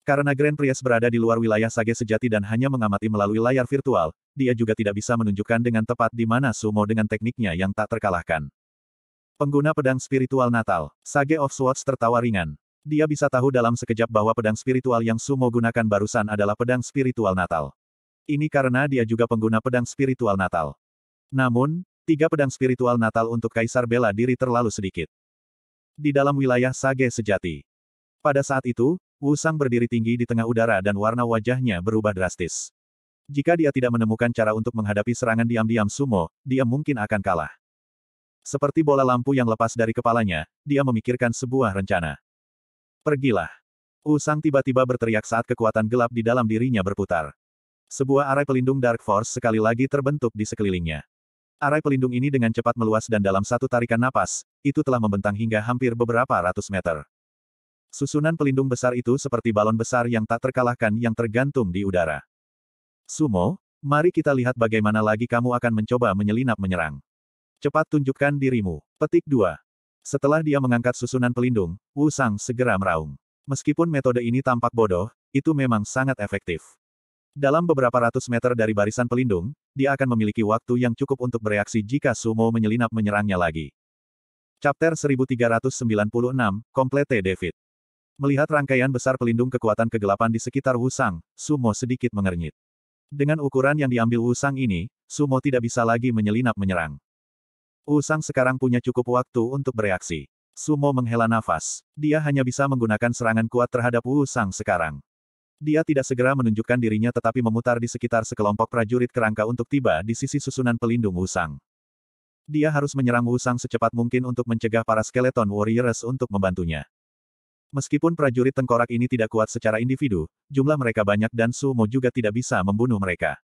Karena Grand Priest berada di luar wilayah Sage sejati dan hanya mengamati melalui layar virtual, dia juga tidak bisa menunjukkan dengan tepat di mana sumo dengan tekniknya yang tak terkalahkan. Pengguna pedang spiritual Natal, Sage of Swords tertawa ringan. Dia bisa tahu dalam sekejap bahwa pedang spiritual yang Sumo gunakan barusan adalah pedang spiritual Natal. Ini karena dia juga pengguna pedang spiritual Natal. Namun, tiga pedang spiritual Natal untuk Kaisar bela diri terlalu sedikit. Di dalam wilayah Sage sejati. Pada saat itu, Wu Sang berdiri tinggi di tengah udara dan warna wajahnya berubah drastis. Jika dia tidak menemukan cara untuk menghadapi serangan diam-diam Sumo, dia mungkin akan kalah. Seperti bola lampu yang lepas dari kepalanya, dia memikirkan sebuah rencana. Pergilah. Usang tiba-tiba berteriak saat kekuatan gelap di dalam dirinya berputar. Sebuah arai pelindung Dark Force sekali lagi terbentuk di sekelilingnya. Arai pelindung ini dengan cepat meluas dan dalam satu tarikan napas, itu telah membentang hingga hampir beberapa ratus meter. Susunan pelindung besar itu seperti balon besar yang tak terkalahkan yang tergantung di udara. Sumo, mari kita lihat bagaimana lagi kamu akan mencoba menyelinap menyerang. Cepat tunjukkan dirimu. Petik 2. Setelah dia mengangkat susunan pelindung, Wu Sang segera meraung. Meskipun metode ini tampak bodoh, itu memang sangat efektif. Dalam beberapa ratus meter dari barisan pelindung, dia akan memiliki waktu yang cukup untuk bereaksi jika Sumo menyelinap menyerangnya lagi. Chapter 1396, Komplete David. Melihat rangkaian besar pelindung kekuatan kegelapan di sekitar Wusang, Sumo sedikit mengernyit. Dengan ukuran yang diambil Wusang ini, Sumo tidak bisa lagi menyelinap menyerang. Usang sekarang punya cukup waktu untuk bereaksi. Sumo menghela nafas. Dia hanya bisa menggunakan serangan kuat terhadap Usang sekarang. Dia tidak segera menunjukkan dirinya tetapi memutar di sekitar sekelompok prajurit kerangka untuk tiba di sisi susunan pelindung Usang. Dia harus menyerang Usang secepat mungkin untuk mencegah para skeleton warriors untuk membantunya. Meskipun prajurit tengkorak ini tidak kuat secara individu, jumlah mereka banyak dan Sumo juga tidak bisa membunuh mereka.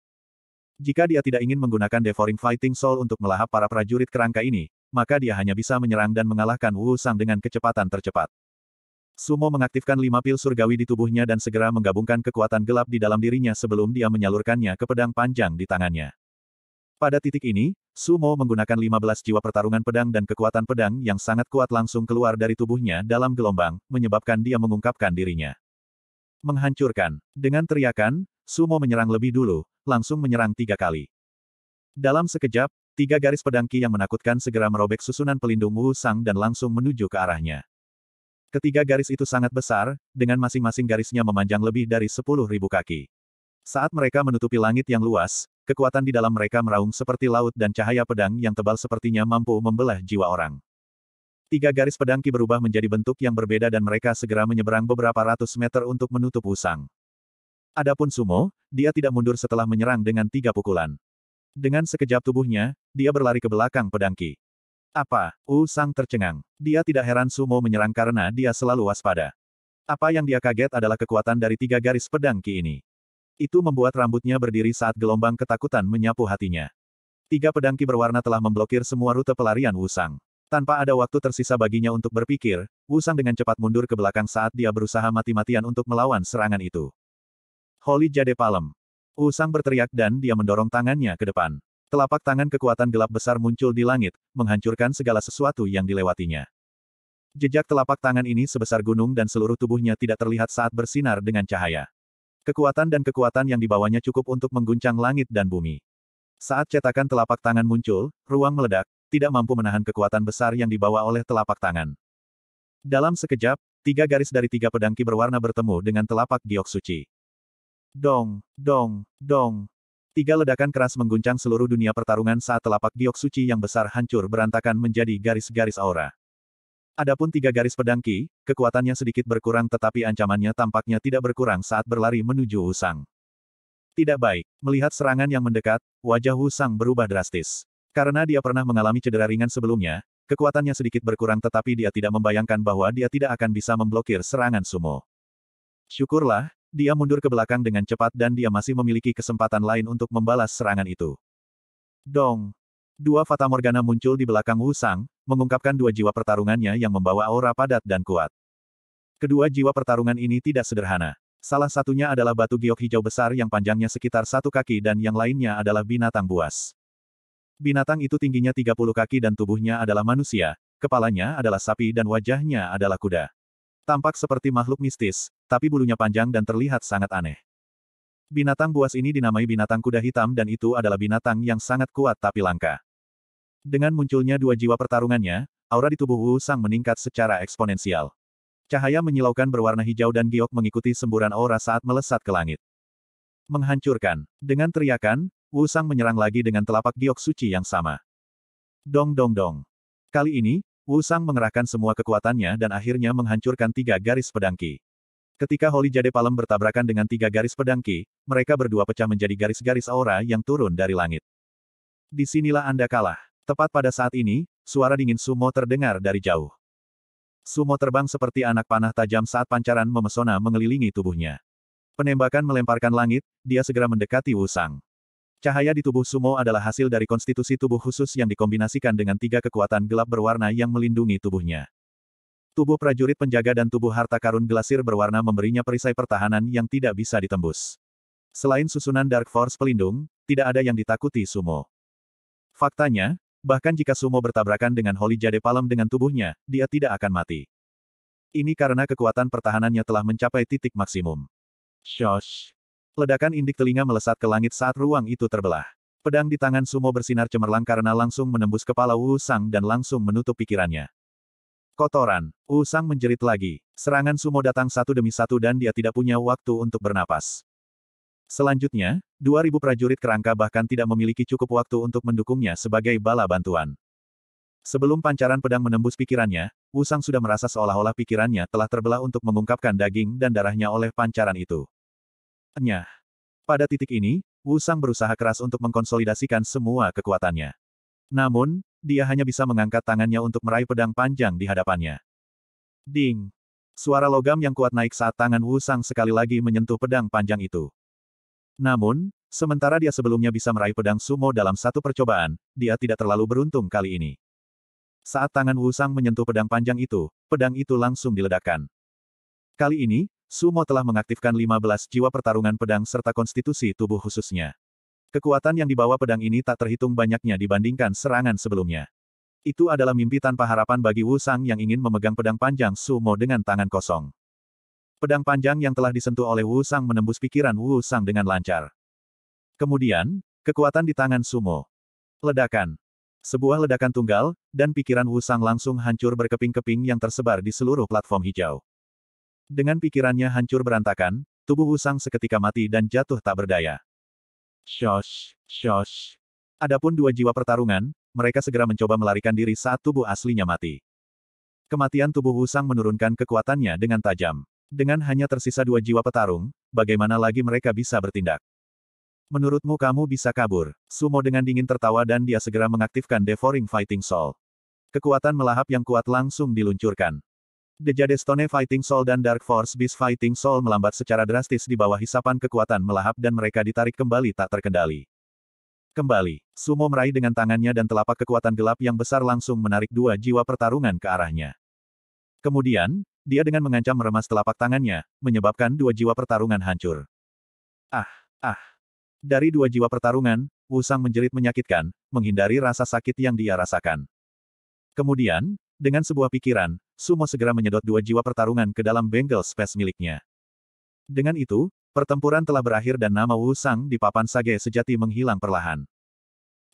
Jika dia tidak ingin menggunakan Devouring Fighting Soul untuk melahap para prajurit kerangka ini, maka dia hanya bisa menyerang dan mengalahkan Wu Sang dengan kecepatan tercepat. Sumo mengaktifkan lima pil surgawi di tubuhnya dan segera menggabungkan kekuatan gelap di dalam dirinya sebelum dia menyalurkannya ke pedang panjang di tangannya. Pada titik ini, Sumo menggunakan 15 jiwa pertarungan pedang dan kekuatan pedang yang sangat kuat langsung keluar dari tubuhnya dalam gelombang, menyebabkan dia mengungkapkan dirinya. Menghancurkan. Dengan teriakan, Sumo menyerang lebih dulu, langsung menyerang tiga kali. Dalam sekejap, tiga garis pedangki yang menakutkan segera merobek susunan pelindung Wu Sang dan langsung menuju ke arahnya. Ketiga garis itu sangat besar, dengan masing-masing garisnya memanjang lebih dari sepuluh ribu kaki. Saat mereka menutupi langit yang luas, kekuatan di dalam mereka meraung seperti laut dan cahaya pedang yang tebal sepertinya mampu membelah jiwa orang. Tiga garis pedang Ki berubah menjadi bentuk yang berbeda dan mereka segera menyeberang beberapa ratus meter untuk menutup Usang. Adapun Sumo, dia tidak mundur setelah menyerang dengan tiga pukulan. Dengan sekejap tubuhnya, dia berlari ke belakang pedangki. Apa? Wu Sang tercengang. Dia tidak heran Sumo menyerang karena dia selalu waspada. Apa yang dia kaget adalah kekuatan dari tiga garis pedangki ini. Itu membuat rambutnya berdiri saat gelombang ketakutan menyapu hatinya. Tiga pedangki berwarna telah memblokir semua rute pelarian Wu Sang. Tanpa ada waktu tersisa baginya untuk berpikir, Wu Sang dengan cepat mundur ke belakang saat dia berusaha mati-matian untuk melawan serangan itu. Holy Jade Palem. Usang berteriak dan dia mendorong tangannya ke depan. Telapak tangan kekuatan gelap besar muncul di langit, menghancurkan segala sesuatu yang dilewatinya. Jejak telapak tangan ini sebesar gunung dan seluruh tubuhnya tidak terlihat saat bersinar dengan cahaya. Kekuatan dan kekuatan yang dibawanya cukup untuk mengguncang langit dan bumi. Saat cetakan telapak tangan muncul, ruang meledak, tidak mampu menahan kekuatan besar yang dibawa oleh telapak tangan. Dalam sekejap, tiga garis dari tiga pedangki berwarna bertemu dengan telapak giok suci. Dong, dong, dong. Tiga ledakan keras mengguncang seluruh dunia pertarungan saat telapak giok suci yang besar hancur berantakan menjadi garis-garis aura. Adapun tiga garis pedang Ki, kekuatannya sedikit berkurang tetapi ancamannya tampaknya tidak berkurang saat berlari menuju Usang. Tidak baik, melihat serangan yang mendekat, wajah Usang berubah drastis. Karena dia pernah mengalami cedera ringan sebelumnya, kekuatannya sedikit berkurang tetapi dia tidak membayangkan bahwa dia tidak akan bisa memblokir serangan sumo. Syukurlah, dia mundur ke belakang dengan cepat dan dia masih memiliki kesempatan lain untuk membalas serangan itu. Dong! Dua Fata Morgana muncul di belakang Wu Sang, mengungkapkan dua jiwa pertarungannya yang membawa aura padat dan kuat. Kedua jiwa pertarungan ini tidak sederhana. Salah satunya adalah batu giok hijau besar yang panjangnya sekitar satu kaki dan yang lainnya adalah binatang buas. Binatang itu tingginya 30 kaki dan tubuhnya adalah manusia, kepalanya adalah sapi dan wajahnya adalah kuda. Tampak seperti makhluk mistis, tapi bulunya panjang dan terlihat sangat aneh. Binatang buas ini dinamai binatang kuda hitam dan itu adalah binatang yang sangat kuat tapi langka. Dengan munculnya dua jiwa pertarungannya, aura di tubuh Wu Sang meningkat secara eksponensial. Cahaya menyilaukan berwarna hijau dan giok mengikuti semburan aura saat melesat ke langit. Menghancurkan. Dengan teriakan, Wu Sang menyerang lagi dengan telapak giok suci yang sama. Dong dong dong. Kali ini, Wu Sang mengerahkan semua kekuatannya dan akhirnya menghancurkan tiga garis pedangki. Ketika Holy Jade Palem bertabrakan dengan tiga garis pedang Ki, mereka berdua pecah menjadi garis-garis aura yang turun dari langit. Disinilah Anda kalah. Tepat pada saat ini, suara dingin Sumo terdengar dari jauh. Sumo terbang seperti anak panah tajam saat pancaran memesona mengelilingi tubuhnya. Penembakan melemparkan langit, dia segera mendekati Wusang. Cahaya di tubuh Sumo adalah hasil dari konstitusi tubuh khusus yang dikombinasikan dengan tiga kekuatan gelap berwarna yang melindungi tubuhnya. Tubuh prajurit penjaga dan tubuh harta karun gelasir berwarna memberinya perisai pertahanan yang tidak bisa ditembus. Selain susunan Dark Force pelindung, tidak ada yang ditakuti Sumo. Faktanya, bahkan jika Sumo bertabrakan dengan Holy Jade Palem dengan tubuhnya, dia tidak akan mati. Ini karena kekuatan pertahanannya telah mencapai titik maksimum. Shosh! Ledakan indik telinga melesat ke langit saat ruang itu terbelah. Pedang di tangan Sumo bersinar cemerlang karena langsung menembus kepala Wu Sang dan langsung menutup pikirannya. Kotoran. Usang menjerit lagi. Serangan sumo datang satu demi satu dan dia tidak punya waktu untuk bernapas. Selanjutnya, 2000 prajurit kerangka bahkan tidak memiliki cukup waktu untuk mendukungnya sebagai bala bantuan. Sebelum pancaran pedang menembus pikirannya, Usang sudah merasa seolah-olah pikirannya telah terbelah untuk mengungkapkan daging dan darahnya oleh pancaran itu. Nyah. Pada titik ini, Usang berusaha keras untuk mengkonsolidasikan semua kekuatannya. Namun, dia hanya bisa mengangkat tangannya untuk meraih pedang panjang di hadapannya. Ding! Suara logam yang kuat naik saat tangan Wu Sang sekali lagi menyentuh pedang panjang itu. Namun, sementara dia sebelumnya bisa meraih pedang sumo dalam satu percobaan, dia tidak terlalu beruntung kali ini. Saat tangan Wu Sang menyentuh pedang panjang itu, pedang itu langsung diledakkan. Kali ini, Sumo telah mengaktifkan 15 jiwa pertarungan pedang serta konstitusi tubuh khususnya. Kekuatan yang dibawa pedang ini tak terhitung banyaknya dibandingkan serangan sebelumnya. Itu adalah mimpi tanpa harapan bagi Wu Sang yang ingin memegang pedang panjang sumo dengan tangan kosong. Pedang panjang yang telah disentuh oleh Wu Sang menembus pikiran Wu Sang dengan lancar. Kemudian, kekuatan di tangan sumo. Ledakan. Sebuah ledakan tunggal, dan pikiran Wu Sang langsung hancur berkeping-keping yang tersebar di seluruh platform hijau. Dengan pikirannya hancur berantakan, tubuh Wu Sang seketika mati dan jatuh tak berdaya. Shosh, shosh. Adapun dua jiwa pertarungan, mereka segera mencoba melarikan diri saat tubuh aslinya mati. Kematian tubuh Husang menurunkan kekuatannya dengan tajam. Dengan hanya tersisa dua jiwa petarung, bagaimana lagi mereka bisa bertindak? Menurutmu kamu bisa kabur? Sumo dengan dingin tertawa dan dia segera mengaktifkan Devouring Fighting Soul. Kekuatan melahap yang kuat langsung diluncurkan. The Jade Stone Fighting Soul dan Dark Force Beast Fighting Soul melambat secara drastis di bawah hisapan kekuatan melahap dan mereka ditarik kembali tak terkendali. Kembali, Sumo meraih dengan tangannya dan telapak kekuatan gelap yang besar langsung menarik dua jiwa pertarungan ke arahnya. Kemudian, dia dengan mengancam meremas telapak tangannya, menyebabkan dua jiwa pertarungan hancur. Ah, ah. Dari dua jiwa pertarungan, Wusang menjerit menyakitkan, menghindari rasa sakit yang dia rasakan. Kemudian, dengan sebuah pikiran, Sumo segera menyedot dua jiwa pertarungan ke dalam Bengal Space miliknya. Dengan itu, pertempuran telah berakhir dan nama Wu Sang di papan Sage sejati menghilang perlahan.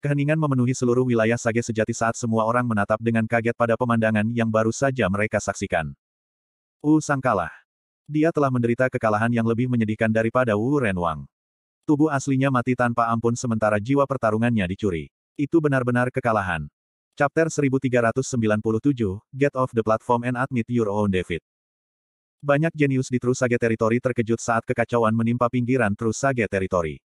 Keheningan memenuhi seluruh wilayah Sage sejati saat semua orang menatap dengan kaget pada pemandangan yang baru saja mereka saksikan. Wu Sang kalah. Dia telah menderita kekalahan yang lebih menyedihkan daripada Wu Renwang. Tubuh aslinya mati tanpa ampun sementara jiwa pertarungannya dicuri. Itu benar-benar kekalahan. Chapter 1397, Get off the platform and admit your own David. Banyak jenius di Trusage Territory terkejut saat kekacauan menimpa pinggiran Trusage Territory.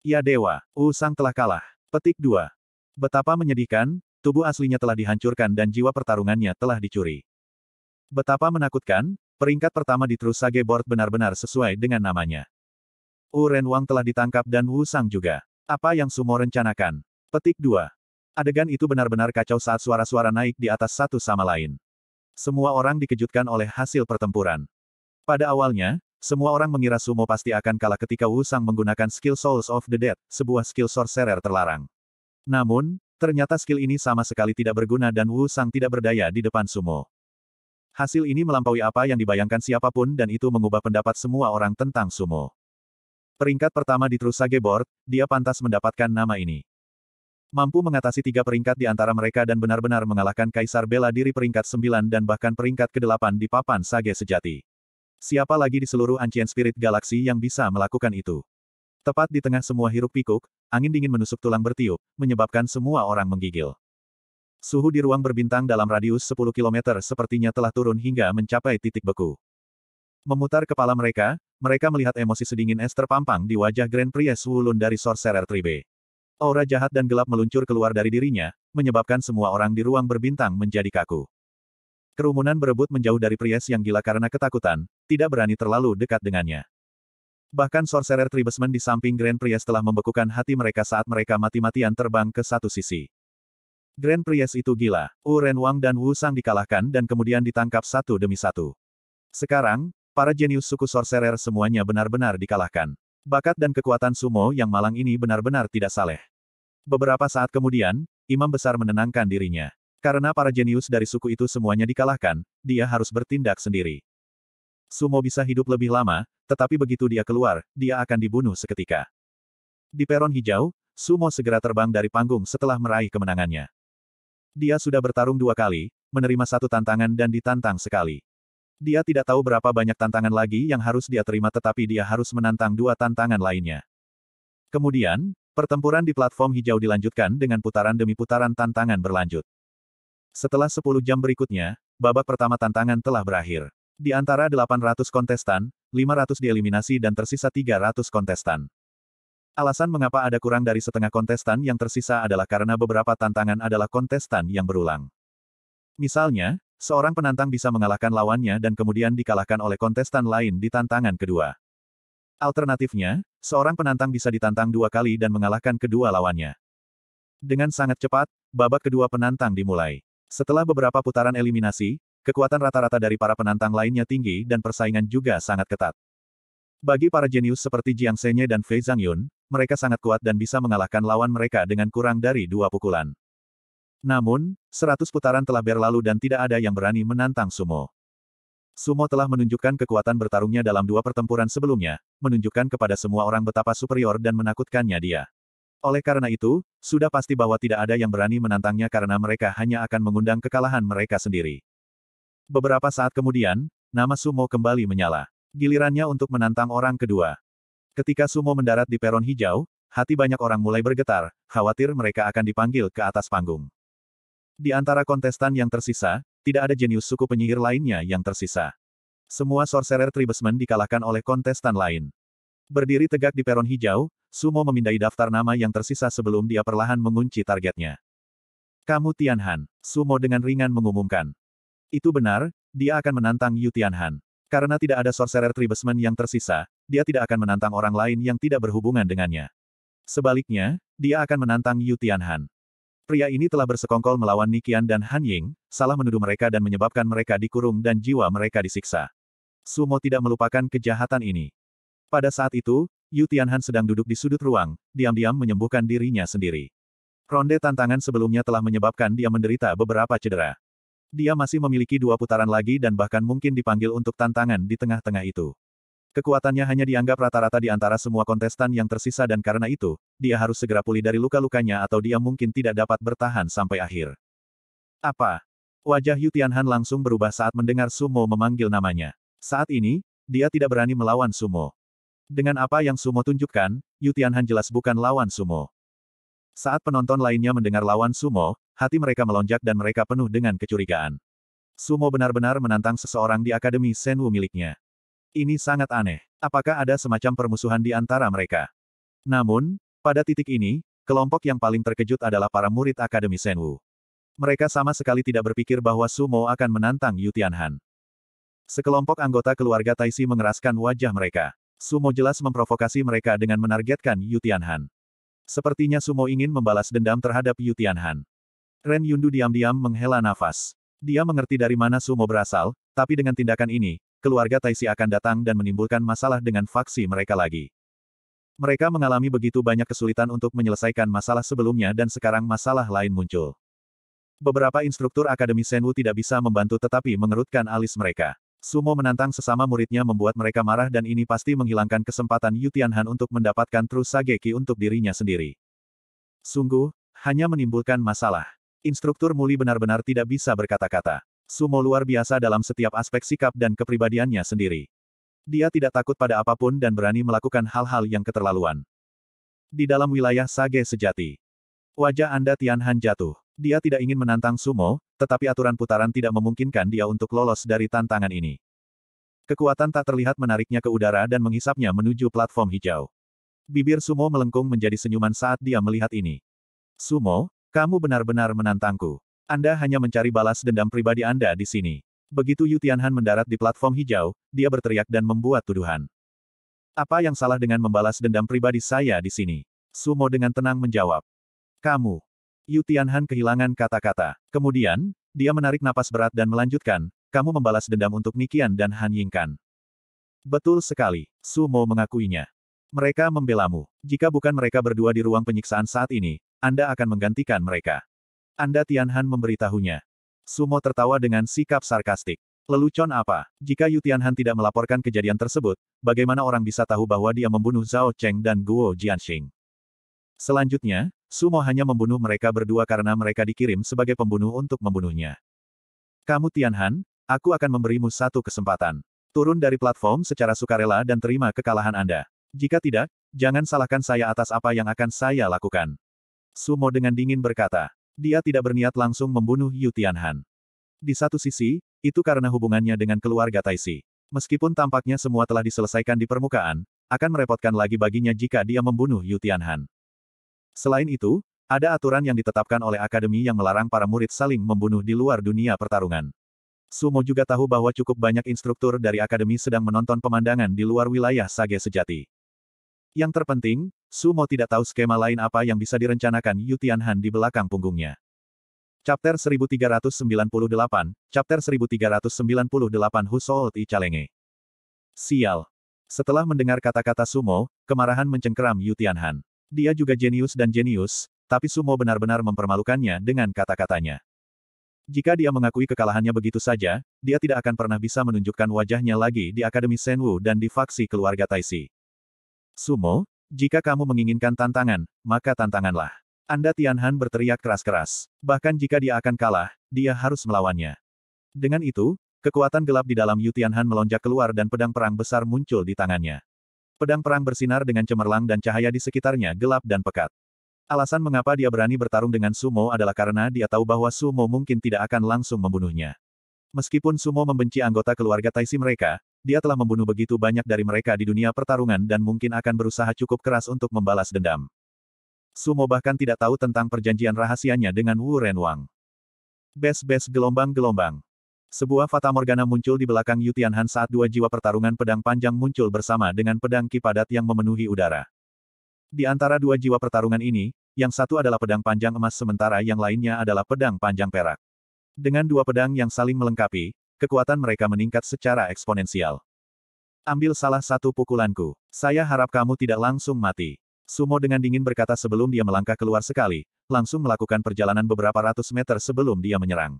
Ya Dewa, Usang telah kalah. Petik 2. Betapa menyedihkan, tubuh aslinya telah dihancurkan dan jiwa pertarungannya telah dicuri. Betapa menakutkan, peringkat pertama di Trusage Board benar-benar sesuai dengan namanya. Uren Wang telah ditangkap dan Wu Sang juga. Apa yang Sumo rencanakan? Petik 2. Adegan itu benar-benar kacau saat suara-suara naik di atas satu sama lain. Semua orang dikejutkan oleh hasil pertempuran. Pada awalnya, semua orang mengira Sumo pasti akan kalah ketika Wu Sang menggunakan skill Souls of the Dead, sebuah skill sorcerer terlarang. Namun, ternyata skill ini sama sekali tidak berguna dan Wu Sang tidak berdaya di depan Sumo. Hasil ini melampaui apa yang dibayangkan siapapun dan itu mengubah pendapat semua orang tentang Sumo. Peringkat pertama di Trusage Board, dia pantas mendapatkan nama ini. Mampu mengatasi tiga peringkat di antara mereka dan benar-benar mengalahkan Kaisar bela diri peringkat sembilan dan bahkan peringkat kedelapan di papan sage sejati. Siapa lagi di seluruh Ancient Spirit Galaxy yang bisa melakukan itu? Tepat di tengah semua hiruk pikuk, angin dingin menusuk tulang bertiup, menyebabkan semua orang menggigil. Suhu di ruang berbintang dalam radius 10 km sepertinya telah turun hingga mencapai titik beku. Memutar kepala mereka, mereka melihat emosi sedingin es terpampang di wajah Grand Priest Wulun dari Sorcerer Tribe. Aura jahat dan gelap meluncur keluar dari dirinya, menyebabkan semua orang di ruang berbintang menjadi kaku. Kerumunan berebut menjauh dari Priest yang gila karena ketakutan, tidak berani terlalu dekat dengannya. Bahkan Sorcerer Tribesman di samping Grand Priest telah membekukan hati mereka saat mereka mati-matian terbang ke satu sisi. Grand Priest itu gila. Wu Ren Wang dan Wu Sang dikalahkan dan kemudian ditangkap satu demi satu. Sekarang, para jenius suku sorcerer semuanya benar-benar dikalahkan. Bakat dan kekuatan sumo yang malang ini benar-benar tidak saleh. Beberapa saat kemudian, imam besar menenangkan dirinya. Karena para jenius dari suku itu semuanya dikalahkan, dia harus bertindak sendiri. Sumo bisa hidup lebih lama, tetapi begitu dia keluar, dia akan dibunuh seketika. Di peron hijau, Sumo segera terbang dari panggung setelah meraih kemenangannya. Dia sudah bertarung dua kali, menerima satu tantangan dan ditantang sekali. Dia tidak tahu berapa banyak tantangan lagi yang harus dia terima tetapi dia harus menantang dua tantangan lainnya. Kemudian, pertempuran di platform hijau dilanjutkan dengan putaran demi putaran tantangan berlanjut. Setelah 10 jam berikutnya, babak pertama tantangan telah berakhir. Di antara 800 kontestan, 500 dieliminasi dan tersisa 300 kontestan. Alasan mengapa ada kurang dari setengah kontestan yang tersisa adalah karena beberapa tantangan adalah kontestan yang berulang. Misalnya, Seorang penantang bisa mengalahkan lawannya dan kemudian dikalahkan oleh kontestan lain di tantangan kedua. Alternatifnya, seorang penantang bisa ditantang dua kali dan mengalahkan kedua lawannya. Dengan sangat cepat, babak kedua penantang dimulai. Setelah beberapa putaran eliminasi, kekuatan rata-rata dari para penantang lainnya tinggi dan persaingan juga sangat ketat. Bagi para jenius seperti Jiang Senye dan Fei Zhang Yun, mereka sangat kuat dan bisa mengalahkan lawan mereka dengan kurang dari dua pukulan. Namun, seratus putaran telah berlalu dan tidak ada yang berani menantang Sumo. Sumo telah menunjukkan kekuatan bertarungnya dalam dua pertempuran sebelumnya, menunjukkan kepada semua orang betapa superior dan menakutkannya dia. Oleh karena itu, sudah pasti bahwa tidak ada yang berani menantangnya karena mereka hanya akan mengundang kekalahan mereka sendiri. Beberapa saat kemudian, nama Sumo kembali menyala. Gilirannya untuk menantang orang kedua. Ketika Sumo mendarat di peron hijau, hati banyak orang mulai bergetar, khawatir mereka akan dipanggil ke atas panggung. Di antara kontestan yang tersisa, tidak ada jenius suku penyihir lainnya yang tersisa. Semua sorcerer tribesmen dikalahkan oleh kontestan lain. Berdiri tegak di peron hijau, Sumo memindai daftar nama yang tersisa sebelum dia perlahan mengunci targetnya. Kamu Tianhan, Sumo dengan ringan mengumumkan. Itu benar, dia akan menantang Yu Tianhan. Karena tidak ada sorcerer tribesmen yang tersisa, dia tidak akan menantang orang lain yang tidak berhubungan dengannya. Sebaliknya, dia akan menantang Yu Tianhan. Pria ini telah bersekongkol melawan Nikian dan Han Ying, salah menuduh mereka dan menyebabkan mereka dikurung dan jiwa mereka disiksa. Sumo tidak melupakan kejahatan ini. Pada saat itu, Yu Tianhan sedang duduk di sudut ruang, diam-diam menyembuhkan dirinya sendiri. Ronde tantangan sebelumnya telah menyebabkan dia menderita beberapa cedera. Dia masih memiliki dua putaran lagi dan bahkan mungkin dipanggil untuk tantangan di tengah-tengah itu. Kekuatannya hanya dianggap rata-rata di antara semua kontestan yang tersisa dan karena itu, dia harus segera pulih dari luka-lukanya atau dia mungkin tidak dapat bertahan sampai akhir. Apa? Wajah Yu Tianhan langsung berubah saat mendengar Sumo memanggil namanya. Saat ini, dia tidak berani melawan Sumo. Dengan apa yang Sumo tunjukkan, Yu Tianhan jelas bukan lawan Sumo. Saat penonton lainnya mendengar lawan Sumo, hati mereka melonjak dan mereka penuh dengan kecurigaan. Sumo benar-benar menantang seseorang di Akademi Senwu miliknya. Ini sangat aneh. Apakah ada semacam permusuhan di antara mereka? Namun, pada titik ini, kelompok yang paling terkejut adalah para murid Akademi Senwu. Mereka sama sekali tidak berpikir bahwa Sumo akan menantang Yu Tianhan. Sekelompok anggota keluarga Taishi mengeraskan wajah mereka. Sumo jelas memprovokasi mereka dengan menargetkan Yu Tianhan. Sepertinya Sumo ingin membalas dendam terhadap Yu Tianhan. Ren Yundu diam-diam menghela nafas. Dia mengerti dari mana Sumo berasal, tapi dengan tindakan ini, keluarga Taisi akan datang dan menimbulkan masalah dengan faksi mereka lagi. Mereka mengalami begitu banyak kesulitan untuk menyelesaikan masalah sebelumnya dan sekarang masalah lain muncul. Beberapa instruktur Akademi Senwu tidak bisa membantu tetapi mengerutkan alis mereka. Sumo menantang sesama muridnya membuat mereka marah dan ini pasti menghilangkan kesempatan Yu Tianhan untuk mendapatkan True Sageki untuk dirinya sendiri. Sungguh, hanya menimbulkan masalah. Instruktur Muli benar-benar tidak bisa berkata-kata. Sumo luar biasa dalam setiap aspek sikap dan kepribadiannya sendiri. Dia tidak takut pada apapun dan berani melakukan hal-hal yang keterlaluan. Di dalam wilayah Sage sejati, wajah Anda Tianhan jatuh. Dia tidak ingin menantang Sumo, tetapi aturan putaran tidak memungkinkan dia untuk lolos dari tantangan ini. Kekuatan tak terlihat menariknya ke udara dan menghisapnya menuju platform hijau. Bibir Sumo melengkung menjadi senyuman saat dia melihat ini. Sumo, kamu benar-benar menantangku. Anda hanya mencari balas dendam pribadi Anda di sini. Begitu Yu Tianhan mendarat di platform hijau, dia berteriak dan membuat tuduhan. Apa yang salah dengan membalas dendam pribadi saya di sini? Sumo dengan tenang menjawab. Kamu. Yu Tianhan kehilangan kata-kata. Kemudian, dia menarik napas berat dan melanjutkan, kamu membalas dendam untuk Nikian dan Han Yingkan. Betul sekali, Sumo mengakuinya. Mereka membelamu. Jika bukan mereka berdua di ruang penyiksaan saat ini, Anda akan menggantikan mereka. Anda Tianhan memberitahunya. Sumo tertawa dengan sikap sarkastik. Lelucon apa? Jika Yu Tianhan tidak melaporkan kejadian tersebut, bagaimana orang bisa tahu bahwa dia membunuh Zhao Cheng dan Guo Jianxing? Selanjutnya, Sumo hanya membunuh mereka berdua karena mereka dikirim sebagai pembunuh untuk membunuhnya. Kamu Tianhan, aku akan memberimu satu kesempatan. Turun dari platform secara sukarela dan terima kekalahan Anda. Jika tidak, jangan salahkan saya atas apa yang akan saya lakukan. Sumo dengan dingin berkata. Dia tidak berniat langsung membunuh Yu Tianhan. Di satu sisi, itu karena hubungannya dengan keluarga Taishi. Meskipun tampaknya semua telah diselesaikan di permukaan, akan merepotkan lagi baginya jika dia membunuh Yu Tianhan. Selain itu, ada aturan yang ditetapkan oleh akademi yang melarang para murid saling membunuh di luar dunia pertarungan. Sumo juga tahu bahwa cukup banyak instruktur dari akademi sedang menonton pemandangan di luar wilayah Sage sejati. Yang terpenting, Sumo tidak tahu skema lain apa yang bisa direncanakan Yu Tianhan di belakang punggungnya. Chapter 1398, Chapter 1398 Husolt I Calenge. Sial. Setelah mendengar kata-kata Sumo, kemarahan mencengkeram Yu Tianhan. Dia juga jenius dan jenius, tapi Sumo benar-benar mempermalukannya dengan kata-katanya. Jika dia mengakui kekalahannya begitu saja, dia tidak akan pernah bisa menunjukkan wajahnya lagi di Akademi Senwu dan di faksi keluarga Taisi. Sumo, jika kamu menginginkan tantangan, maka tantanganlah. Anda Tianhan berteriak keras-keras. Bahkan jika dia akan kalah, dia harus melawannya. Dengan itu, kekuatan gelap di dalam Yu Tianhan melonjak keluar dan pedang perang besar muncul di tangannya. Pedang perang bersinar dengan cemerlang dan cahaya di sekitarnya gelap dan pekat. Alasan mengapa dia berani bertarung dengan Sumo adalah karena dia tahu bahwa Sumo mungkin tidak akan langsung membunuhnya. Meskipun Sumo membenci anggota keluarga Taishi mereka, dia telah membunuh begitu banyak dari mereka di dunia pertarungan dan mungkin akan berusaha cukup keras untuk membalas dendam. Sumo bahkan tidak tahu tentang perjanjian rahasianya dengan Wu Renwang. Bes-bes gelombang-gelombang. Sebuah fata morgana muncul di belakang Yu Tianhan saat dua jiwa pertarungan pedang panjang muncul bersama dengan pedang kipadat yang memenuhi udara. Di antara dua jiwa pertarungan ini, yang satu adalah pedang panjang emas sementara yang lainnya adalah pedang panjang perak. Dengan dua pedang yang saling melengkapi, kekuatan mereka meningkat secara eksponensial. Ambil salah satu pukulanku. Saya harap kamu tidak langsung mati. Sumo dengan dingin berkata sebelum dia melangkah keluar sekali, langsung melakukan perjalanan beberapa ratus meter sebelum dia menyerang.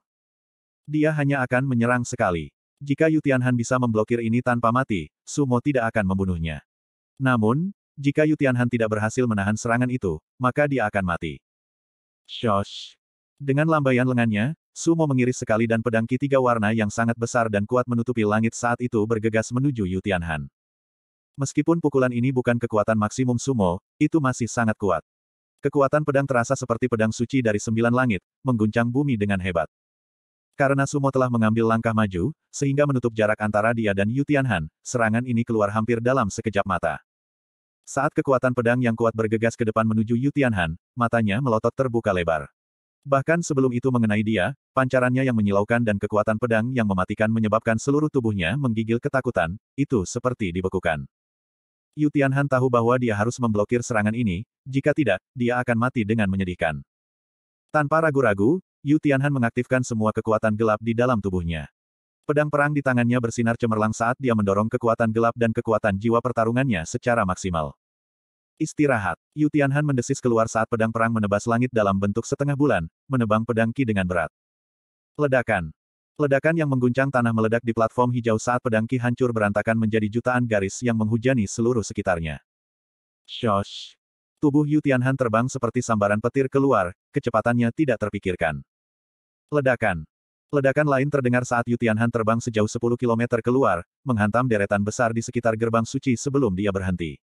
Dia hanya akan menyerang sekali. Jika Yu Tianhan bisa memblokir ini tanpa mati, Sumo tidak akan membunuhnya. Namun, jika Yu Tianhan tidak berhasil menahan serangan itu, maka dia akan mati. Shosh! Dengan lambaian lengannya, Sumo mengiris sekali dan pedang ki tiga warna yang sangat besar dan kuat menutupi langit saat itu bergegas menuju Yutianhan. Meskipun pukulan ini bukan kekuatan maksimum Sumo, itu masih sangat kuat. Kekuatan pedang terasa seperti pedang suci dari sembilan langit, mengguncang bumi dengan hebat. Karena Sumo telah mengambil langkah maju, sehingga menutup jarak antara dia dan Yutianhan, serangan ini keluar hampir dalam sekejap mata. Saat kekuatan pedang yang kuat bergegas ke depan menuju Yutianhan, matanya melotot terbuka lebar. Bahkan sebelum itu mengenai dia, pancarannya yang menyilaukan dan kekuatan pedang yang mematikan menyebabkan seluruh tubuhnya menggigil ketakutan, itu seperti dibekukan. Yu Tianhan tahu bahwa dia harus memblokir serangan ini, jika tidak, dia akan mati dengan menyedihkan. Tanpa ragu-ragu, Yu Tianhan mengaktifkan semua kekuatan gelap di dalam tubuhnya. Pedang perang di tangannya bersinar cemerlang saat dia mendorong kekuatan gelap dan kekuatan jiwa pertarungannya secara maksimal. Istirahat. Yu Tianhan mendesis keluar saat pedang perang menebas langit dalam bentuk setengah bulan, menebang pedang Ki dengan berat. Ledakan. Ledakan yang mengguncang tanah meledak di platform hijau saat pedang Ki hancur berantakan menjadi jutaan garis yang menghujani seluruh sekitarnya. Shosh. Tubuh Yu Tianhan terbang seperti sambaran petir keluar, kecepatannya tidak terpikirkan. Ledakan. Ledakan lain terdengar saat Yu Tianhan terbang sejauh 10 km keluar, menghantam deretan besar di sekitar gerbang suci sebelum dia berhenti.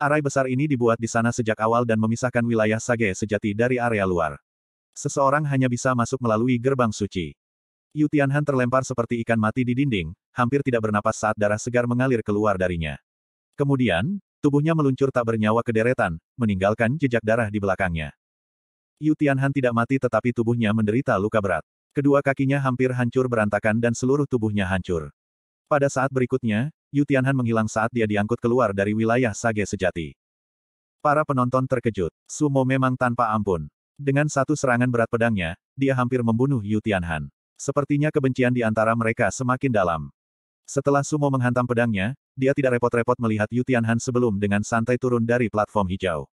Arai besar ini dibuat di sana sejak awal dan memisahkan wilayah Sage sejati dari area luar. Seseorang hanya bisa masuk melalui gerbang suci. Yu Tianhan terlempar seperti ikan mati di dinding, hampir tidak bernapas saat darah segar mengalir keluar darinya. Kemudian, tubuhnya meluncur tak bernyawa ke deretan, meninggalkan jejak darah di belakangnya. Yu Tianhan tidak mati tetapi tubuhnya menderita luka berat. Kedua kakinya hampir hancur berantakan dan seluruh tubuhnya hancur. Pada saat berikutnya, Yu Tianhan menghilang saat dia diangkut keluar dari wilayah Sage sejati. Para penonton terkejut. Sumo memang tanpa ampun. Dengan satu serangan berat pedangnya, dia hampir membunuh Yu Tianhan. Sepertinya kebencian di antara mereka semakin dalam. Setelah Sumo menghantam pedangnya, dia tidak repot-repot melihat Yu Tianhan sebelum dengan santai turun dari platform hijau.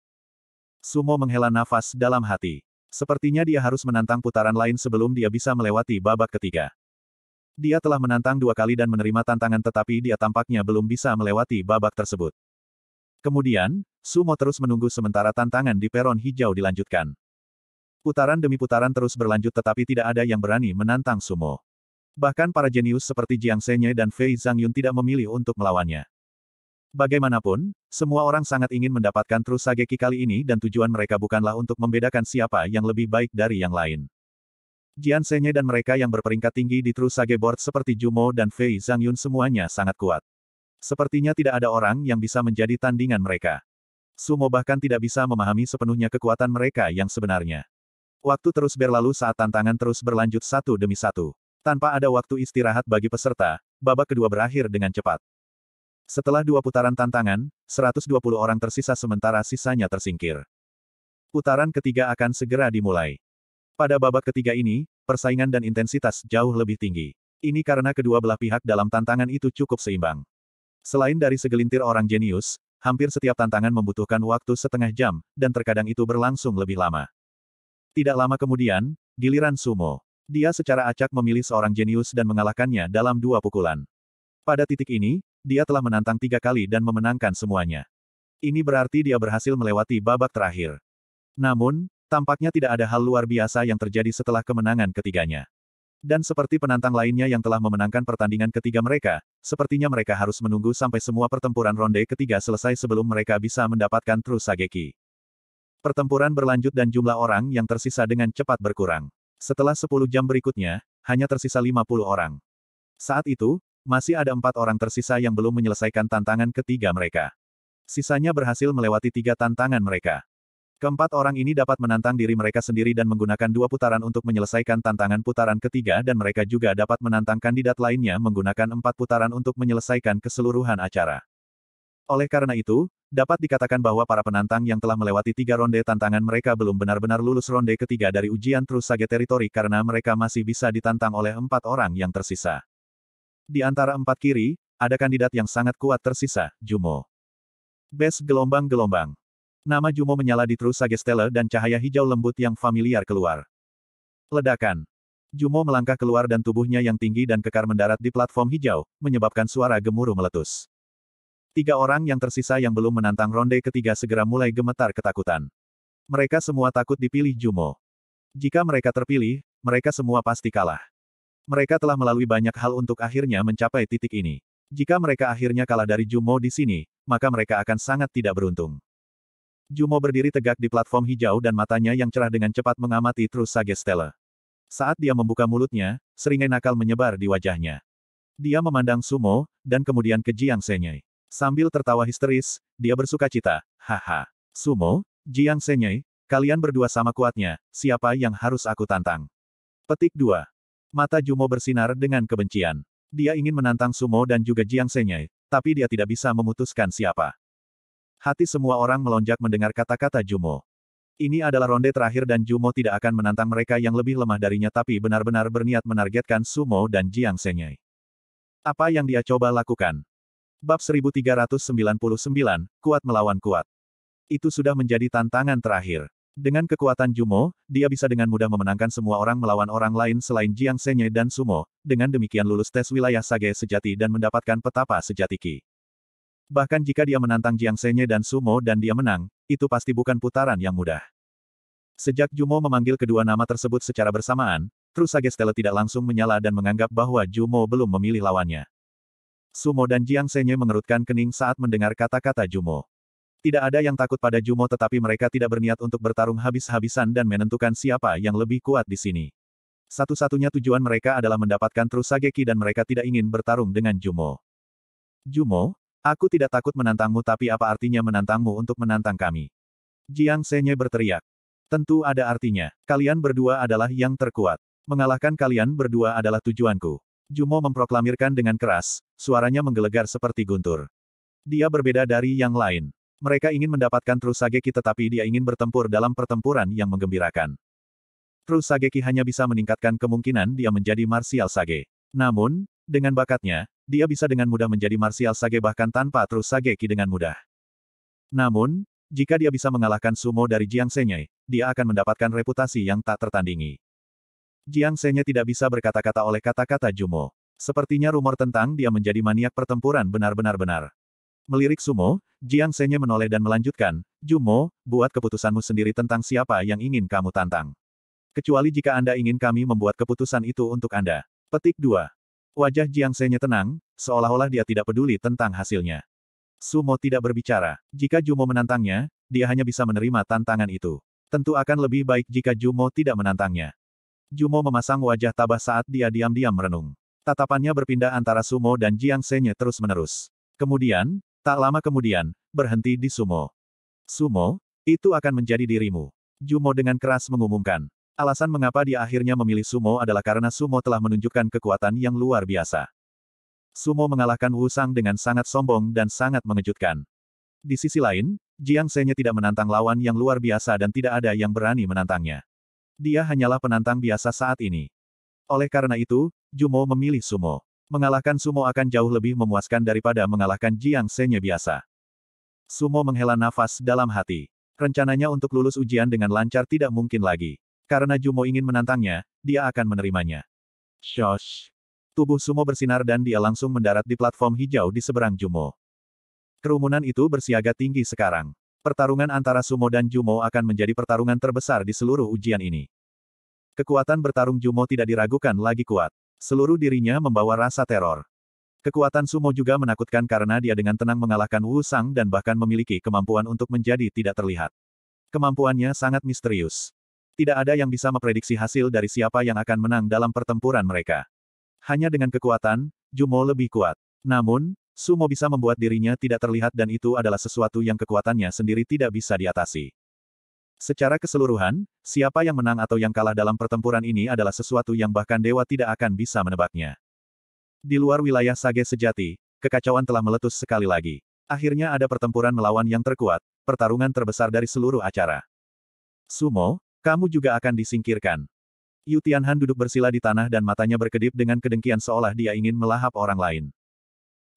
Sumo menghela nafas dalam hati. Sepertinya dia harus menantang putaran lain sebelum dia bisa melewati babak ketiga. Dia telah menantang dua kali dan menerima tantangan tetapi dia tampaknya belum bisa melewati babak tersebut. Kemudian, Sumo terus menunggu sementara tantangan di peron hijau dilanjutkan. Putaran demi putaran terus berlanjut tetapi tidak ada yang berani menantang Sumo. Bahkan para jenius seperti Jiang Senye dan Fei Zhang Yun tidak memilih untuk melawannya. Bagaimanapun, semua orang sangat ingin mendapatkan Sageki kali ini dan tujuan mereka bukanlah untuk membedakan siapa yang lebih baik dari yang lain. Jian Senye dan mereka yang berperingkat tinggi di True Sage Board seperti Jumo dan Fei Zhang Yun semuanya sangat kuat. Sepertinya tidak ada orang yang bisa menjadi tandingan mereka. Sumo bahkan tidak bisa memahami sepenuhnya kekuatan mereka yang sebenarnya. Waktu terus berlalu saat tantangan terus berlanjut satu demi satu. Tanpa ada waktu istirahat bagi peserta, babak kedua berakhir dengan cepat. Setelah dua putaran tantangan, 120 orang tersisa sementara sisanya tersingkir. Putaran ketiga akan segera dimulai. Pada babak ketiga ini, persaingan dan intensitas jauh lebih tinggi. Ini karena kedua belah pihak dalam tantangan itu cukup seimbang. Selain dari segelintir orang jenius, hampir setiap tantangan membutuhkan waktu setengah jam, dan terkadang itu berlangsung lebih lama. Tidak lama kemudian, giliran Sumo. Dia secara acak memilih seorang jenius dan mengalahkannya dalam dua pukulan. Pada titik ini, dia telah menantang tiga kali dan memenangkan semuanya. Ini berarti dia berhasil melewati babak terakhir. Namun, Tampaknya tidak ada hal luar biasa yang terjadi setelah kemenangan ketiganya. Dan seperti penantang lainnya yang telah memenangkan pertandingan ketiga mereka, sepertinya mereka harus menunggu sampai semua pertempuran ronde ketiga selesai sebelum mereka bisa mendapatkan True Sageki. Pertempuran berlanjut dan jumlah orang yang tersisa dengan cepat berkurang. Setelah 10 jam berikutnya, hanya tersisa 50 orang. Saat itu, masih ada empat orang tersisa yang belum menyelesaikan tantangan ketiga mereka. Sisanya berhasil melewati tiga tantangan mereka. Keempat orang ini dapat menantang diri mereka sendiri dan menggunakan dua putaran untuk menyelesaikan tantangan putaran ketiga dan mereka juga dapat menantang kandidat lainnya menggunakan empat putaran untuk menyelesaikan keseluruhan acara. Oleh karena itu, dapat dikatakan bahwa para penantang yang telah melewati tiga ronde tantangan mereka belum benar-benar lulus ronde ketiga dari ujian Trusage Territory karena mereka masih bisa ditantang oleh empat orang yang tersisa. Di antara empat kiri, ada kandidat yang sangat kuat tersisa, Jumo. Bes gelombang-gelombang. Nama Jumo menyala di terus Sagestela dan cahaya hijau lembut yang familiar keluar. Ledakan. Jumo melangkah keluar dan tubuhnya yang tinggi dan kekar mendarat di platform hijau, menyebabkan suara gemuruh meletus. Tiga orang yang tersisa yang belum menantang ronde ketiga segera mulai gemetar ketakutan. Mereka semua takut dipilih Jumo. Jika mereka terpilih, mereka semua pasti kalah. Mereka telah melalui banyak hal untuk akhirnya mencapai titik ini. Jika mereka akhirnya kalah dari Jumo di sini, maka mereka akan sangat tidak beruntung. Jumo berdiri tegak di platform hijau dan matanya yang cerah dengan cepat mengamati True Sagestela. Saat dia membuka mulutnya, seringai nakal menyebar di wajahnya. Dia memandang Sumo, dan kemudian ke Jiang Senyai. Sambil tertawa histeris, dia bersuka cita. Haha. Sumo, Jiang Senyai, kalian berdua sama kuatnya, siapa yang harus aku tantang? Petik 2. Mata Jumo bersinar dengan kebencian. Dia ingin menantang Sumo dan juga Jiang Senyai, tapi dia tidak bisa memutuskan siapa. Hati semua orang melonjak mendengar kata-kata Jumo. Ini adalah ronde terakhir dan Jumo tidak akan menantang mereka yang lebih lemah darinya tapi benar-benar berniat menargetkan Sumo dan Jiang Senyai. Apa yang dia coba lakukan? Bab 1399, kuat melawan kuat. Itu sudah menjadi tantangan terakhir. Dengan kekuatan Jumo, dia bisa dengan mudah memenangkan semua orang melawan orang lain selain Jiang Senye dan Sumo, dengan demikian lulus tes wilayah Sage sejati dan mendapatkan petapa sejati Ki. Bahkan jika dia menantang Jiang Senye dan Sumo dan dia menang, itu pasti bukan putaran yang mudah. Sejak Jumo memanggil kedua nama tersebut secara bersamaan, Stella tidak langsung menyala dan menganggap bahwa Jumo belum memilih lawannya. Sumo dan Jiang Senye mengerutkan kening saat mendengar kata-kata Jumo. Tidak ada yang takut pada Jumo tetapi mereka tidak berniat untuk bertarung habis-habisan dan menentukan siapa yang lebih kuat di sini. Satu-satunya tujuan mereka adalah mendapatkan Trusageki dan mereka tidak ingin bertarung dengan Jumo. Jumo, Aku tidak takut menantangmu tapi apa artinya menantangmu untuk menantang kami? Jiang Senye berteriak. Tentu ada artinya. Kalian berdua adalah yang terkuat. Mengalahkan kalian berdua adalah tujuanku. Jumo memproklamirkan dengan keras, suaranya menggelegar seperti guntur. Dia berbeda dari yang lain. Mereka ingin mendapatkan Trusageki tetapi dia ingin bertempur dalam pertempuran yang menggembirakan. Trusageki hanya bisa meningkatkan kemungkinan dia menjadi Martial Sage. Namun, dengan bakatnya, dia bisa dengan mudah menjadi Martial Sage bahkan tanpa terus Sage Ki dengan mudah. Namun, jika dia bisa mengalahkan Sumo dari Jiang Senye, dia akan mendapatkan reputasi yang tak tertandingi. Jiang Senye tidak bisa berkata-kata oleh kata-kata Jumo. Sepertinya rumor tentang dia menjadi maniak pertempuran benar-benar benar. Melirik Sumo, Jiang Senye menoleh dan melanjutkan, Jumo, buat keputusanmu sendiri tentang siapa yang ingin kamu tantang. Kecuali jika Anda ingin kami membuat keputusan itu untuk Anda. Petik 2. Wajah Jiang Zhenya tenang, seolah-olah dia tidak peduli tentang hasilnya. Sumo tidak berbicara. Jika Jumo menantangnya, dia hanya bisa menerima tantangan itu. Tentu akan lebih baik jika Jumo tidak menantangnya. Jumo memasang wajah tabah saat dia diam-diam merenung. Tatapannya berpindah antara Sumo dan Jiang Zhenya terus-menerus. Kemudian, tak lama kemudian, berhenti di Sumo. Sumo, itu akan menjadi dirimu. Jumo dengan keras mengumumkan. Alasan mengapa dia akhirnya memilih Sumo adalah karena Sumo telah menunjukkan kekuatan yang luar biasa. Sumo mengalahkan Wu Sang dengan sangat sombong dan sangat mengejutkan. Di sisi lain, Jiang Senya tidak menantang lawan yang luar biasa dan tidak ada yang berani menantangnya. Dia hanyalah penantang biasa saat ini. Oleh karena itu, Jumo memilih Sumo. Mengalahkan Sumo akan jauh lebih memuaskan daripada mengalahkan Jiang Senya biasa. Sumo menghela nafas dalam hati. Rencananya untuk lulus ujian dengan lancar tidak mungkin lagi. Karena Jumo ingin menantangnya, dia akan menerimanya. Shosh! Tubuh Sumo bersinar dan dia langsung mendarat di platform hijau di seberang Jumo. Kerumunan itu bersiaga tinggi sekarang. Pertarungan antara Sumo dan Jumo akan menjadi pertarungan terbesar di seluruh ujian ini. Kekuatan bertarung Jumo tidak diragukan lagi kuat. Seluruh dirinya membawa rasa teror. Kekuatan Sumo juga menakutkan karena dia dengan tenang mengalahkan Wu Sang dan bahkan memiliki kemampuan untuk menjadi tidak terlihat. Kemampuannya sangat misterius. Tidak ada yang bisa memprediksi hasil dari siapa yang akan menang dalam pertempuran mereka. Hanya dengan kekuatan, Jumo lebih kuat. Namun, Sumo bisa membuat dirinya tidak terlihat dan itu adalah sesuatu yang kekuatannya sendiri tidak bisa diatasi. Secara keseluruhan, siapa yang menang atau yang kalah dalam pertempuran ini adalah sesuatu yang bahkan dewa tidak akan bisa menebaknya. Di luar wilayah Sage sejati, kekacauan telah meletus sekali lagi. Akhirnya ada pertempuran melawan yang terkuat, pertarungan terbesar dari seluruh acara. Sumo, kamu juga akan disingkirkan. Yu Tianhan duduk bersila di tanah dan matanya berkedip dengan kedengkian seolah dia ingin melahap orang lain.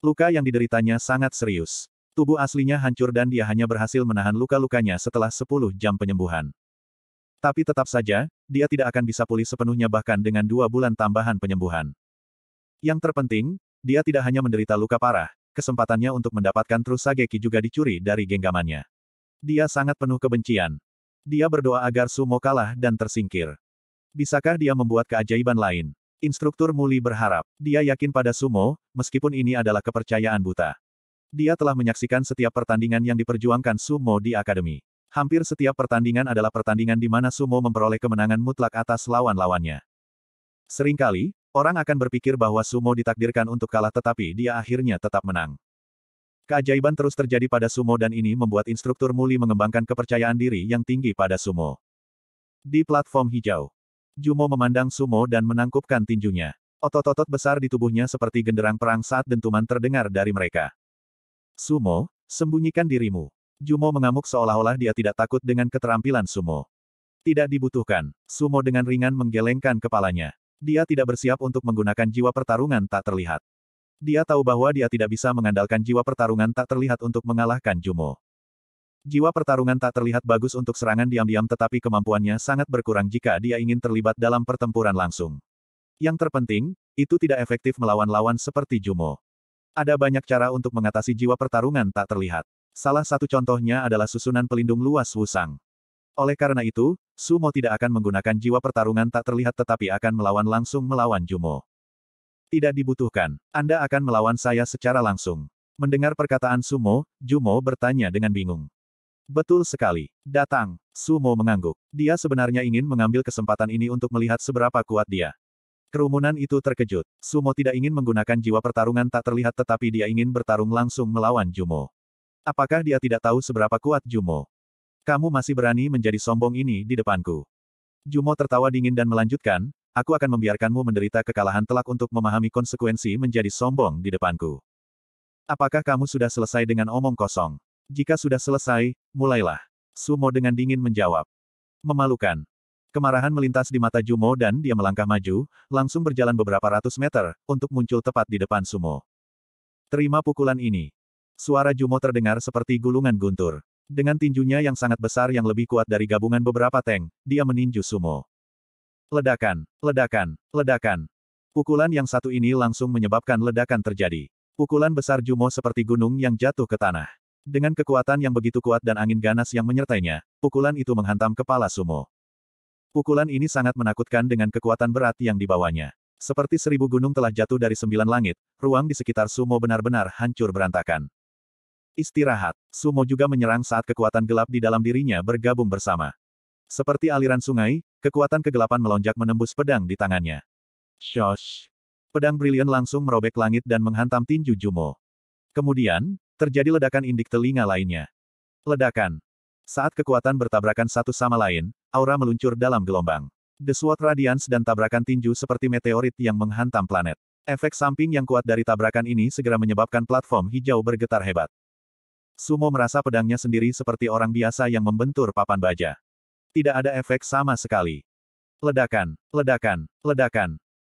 Luka yang dideritanya sangat serius. Tubuh aslinya hancur dan dia hanya berhasil menahan luka-lukanya setelah 10 jam penyembuhan. Tapi tetap saja, dia tidak akan bisa pulih sepenuhnya bahkan dengan dua bulan tambahan penyembuhan. Yang terpenting, dia tidak hanya menderita luka parah, kesempatannya untuk mendapatkan Trusageki juga dicuri dari genggamannya. Dia sangat penuh kebencian, dia berdoa agar Sumo kalah dan tersingkir. Bisakah dia membuat keajaiban lain? Instruktur Muli berharap. Dia yakin pada Sumo, meskipun ini adalah kepercayaan buta. Dia telah menyaksikan setiap pertandingan yang diperjuangkan Sumo di Akademi. Hampir setiap pertandingan adalah pertandingan di mana Sumo memperoleh kemenangan mutlak atas lawan-lawannya. Seringkali, orang akan berpikir bahwa Sumo ditakdirkan untuk kalah tetapi dia akhirnya tetap menang. Keajaiban terus terjadi pada sumo dan ini membuat instruktur Muli mengembangkan kepercayaan diri yang tinggi pada sumo. Di platform hijau, Jumo memandang sumo dan menangkupkan tinjunya. Otot-otot besar di tubuhnya seperti genderang perang saat dentuman terdengar dari mereka. Sumo, sembunyikan dirimu. Jumo mengamuk seolah-olah dia tidak takut dengan keterampilan sumo. Tidak dibutuhkan, sumo dengan ringan menggelengkan kepalanya. Dia tidak bersiap untuk menggunakan jiwa pertarungan tak terlihat. Dia tahu bahwa dia tidak bisa mengandalkan jiwa pertarungan tak terlihat untuk mengalahkan Jumo. Jiwa pertarungan tak terlihat bagus untuk serangan diam-diam tetapi kemampuannya sangat berkurang jika dia ingin terlibat dalam pertempuran langsung. Yang terpenting, itu tidak efektif melawan lawan seperti Jumo. Ada banyak cara untuk mengatasi jiwa pertarungan tak terlihat. Salah satu contohnya adalah susunan pelindung luas Wusang. Oleh karena itu, Sumo tidak akan menggunakan jiwa pertarungan tak terlihat tetapi akan melawan langsung melawan Jumo. Tidak dibutuhkan. Anda akan melawan saya secara langsung. Mendengar perkataan Sumo, Jumo bertanya dengan bingung. Betul sekali. Datang. Sumo mengangguk. Dia sebenarnya ingin mengambil kesempatan ini untuk melihat seberapa kuat dia. Kerumunan itu terkejut. Sumo tidak ingin menggunakan jiwa pertarungan tak terlihat tetapi dia ingin bertarung langsung melawan Jumo. Apakah dia tidak tahu seberapa kuat Jumo? Kamu masih berani menjadi sombong ini di depanku. Jumo tertawa dingin dan melanjutkan, aku akan membiarkanmu menderita kekalahan telak untuk memahami konsekuensi menjadi sombong di depanku. Apakah kamu sudah selesai dengan omong kosong? Jika sudah selesai, mulailah. Sumo dengan dingin menjawab. Memalukan. Kemarahan melintas di mata Jumo dan dia melangkah maju, langsung berjalan beberapa ratus meter, untuk muncul tepat di depan Sumo. Terima pukulan ini. Suara Jumo terdengar seperti gulungan guntur. Dengan tinjunya yang sangat besar yang lebih kuat dari gabungan beberapa tank, dia meninju Sumo. Ledakan, ledakan, ledakan. Pukulan yang satu ini langsung menyebabkan ledakan terjadi. Pukulan besar Jumo seperti gunung yang jatuh ke tanah. Dengan kekuatan yang begitu kuat dan angin ganas yang menyertainya, pukulan itu menghantam kepala Sumo. Pukulan ini sangat menakutkan dengan kekuatan berat yang dibawanya. Seperti seribu gunung telah jatuh dari sembilan langit, ruang di sekitar Sumo benar-benar hancur berantakan. Istirahat, Sumo juga menyerang saat kekuatan gelap di dalam dirinya bergabung bersama. Seperti aliran sungai, Kekuatan kegelapan melonjak menembus pedang di tangannya. Shosh! Pedang brilian langsung merobek langit dan menghantam tinju Jumo. Kemudian, terjadi ledakan indik telinga lainnya. Ledakan. Saat kekuatan bertabrakan satu sama lain, aura meluncur dalam gelombang. The Sword Radiance dan tabrakan tinju seperti meteorit yang menghantam planet. Efek samping yang kuat dari tabrakan ini segera menyebabkan platform hijau bergetar hebat. Sumo merasa pedangnya sendiri seperti orang biasa yang membentur papan baja. Tidak ada efek sama sekali. Ledakan, ledakan, ledakan.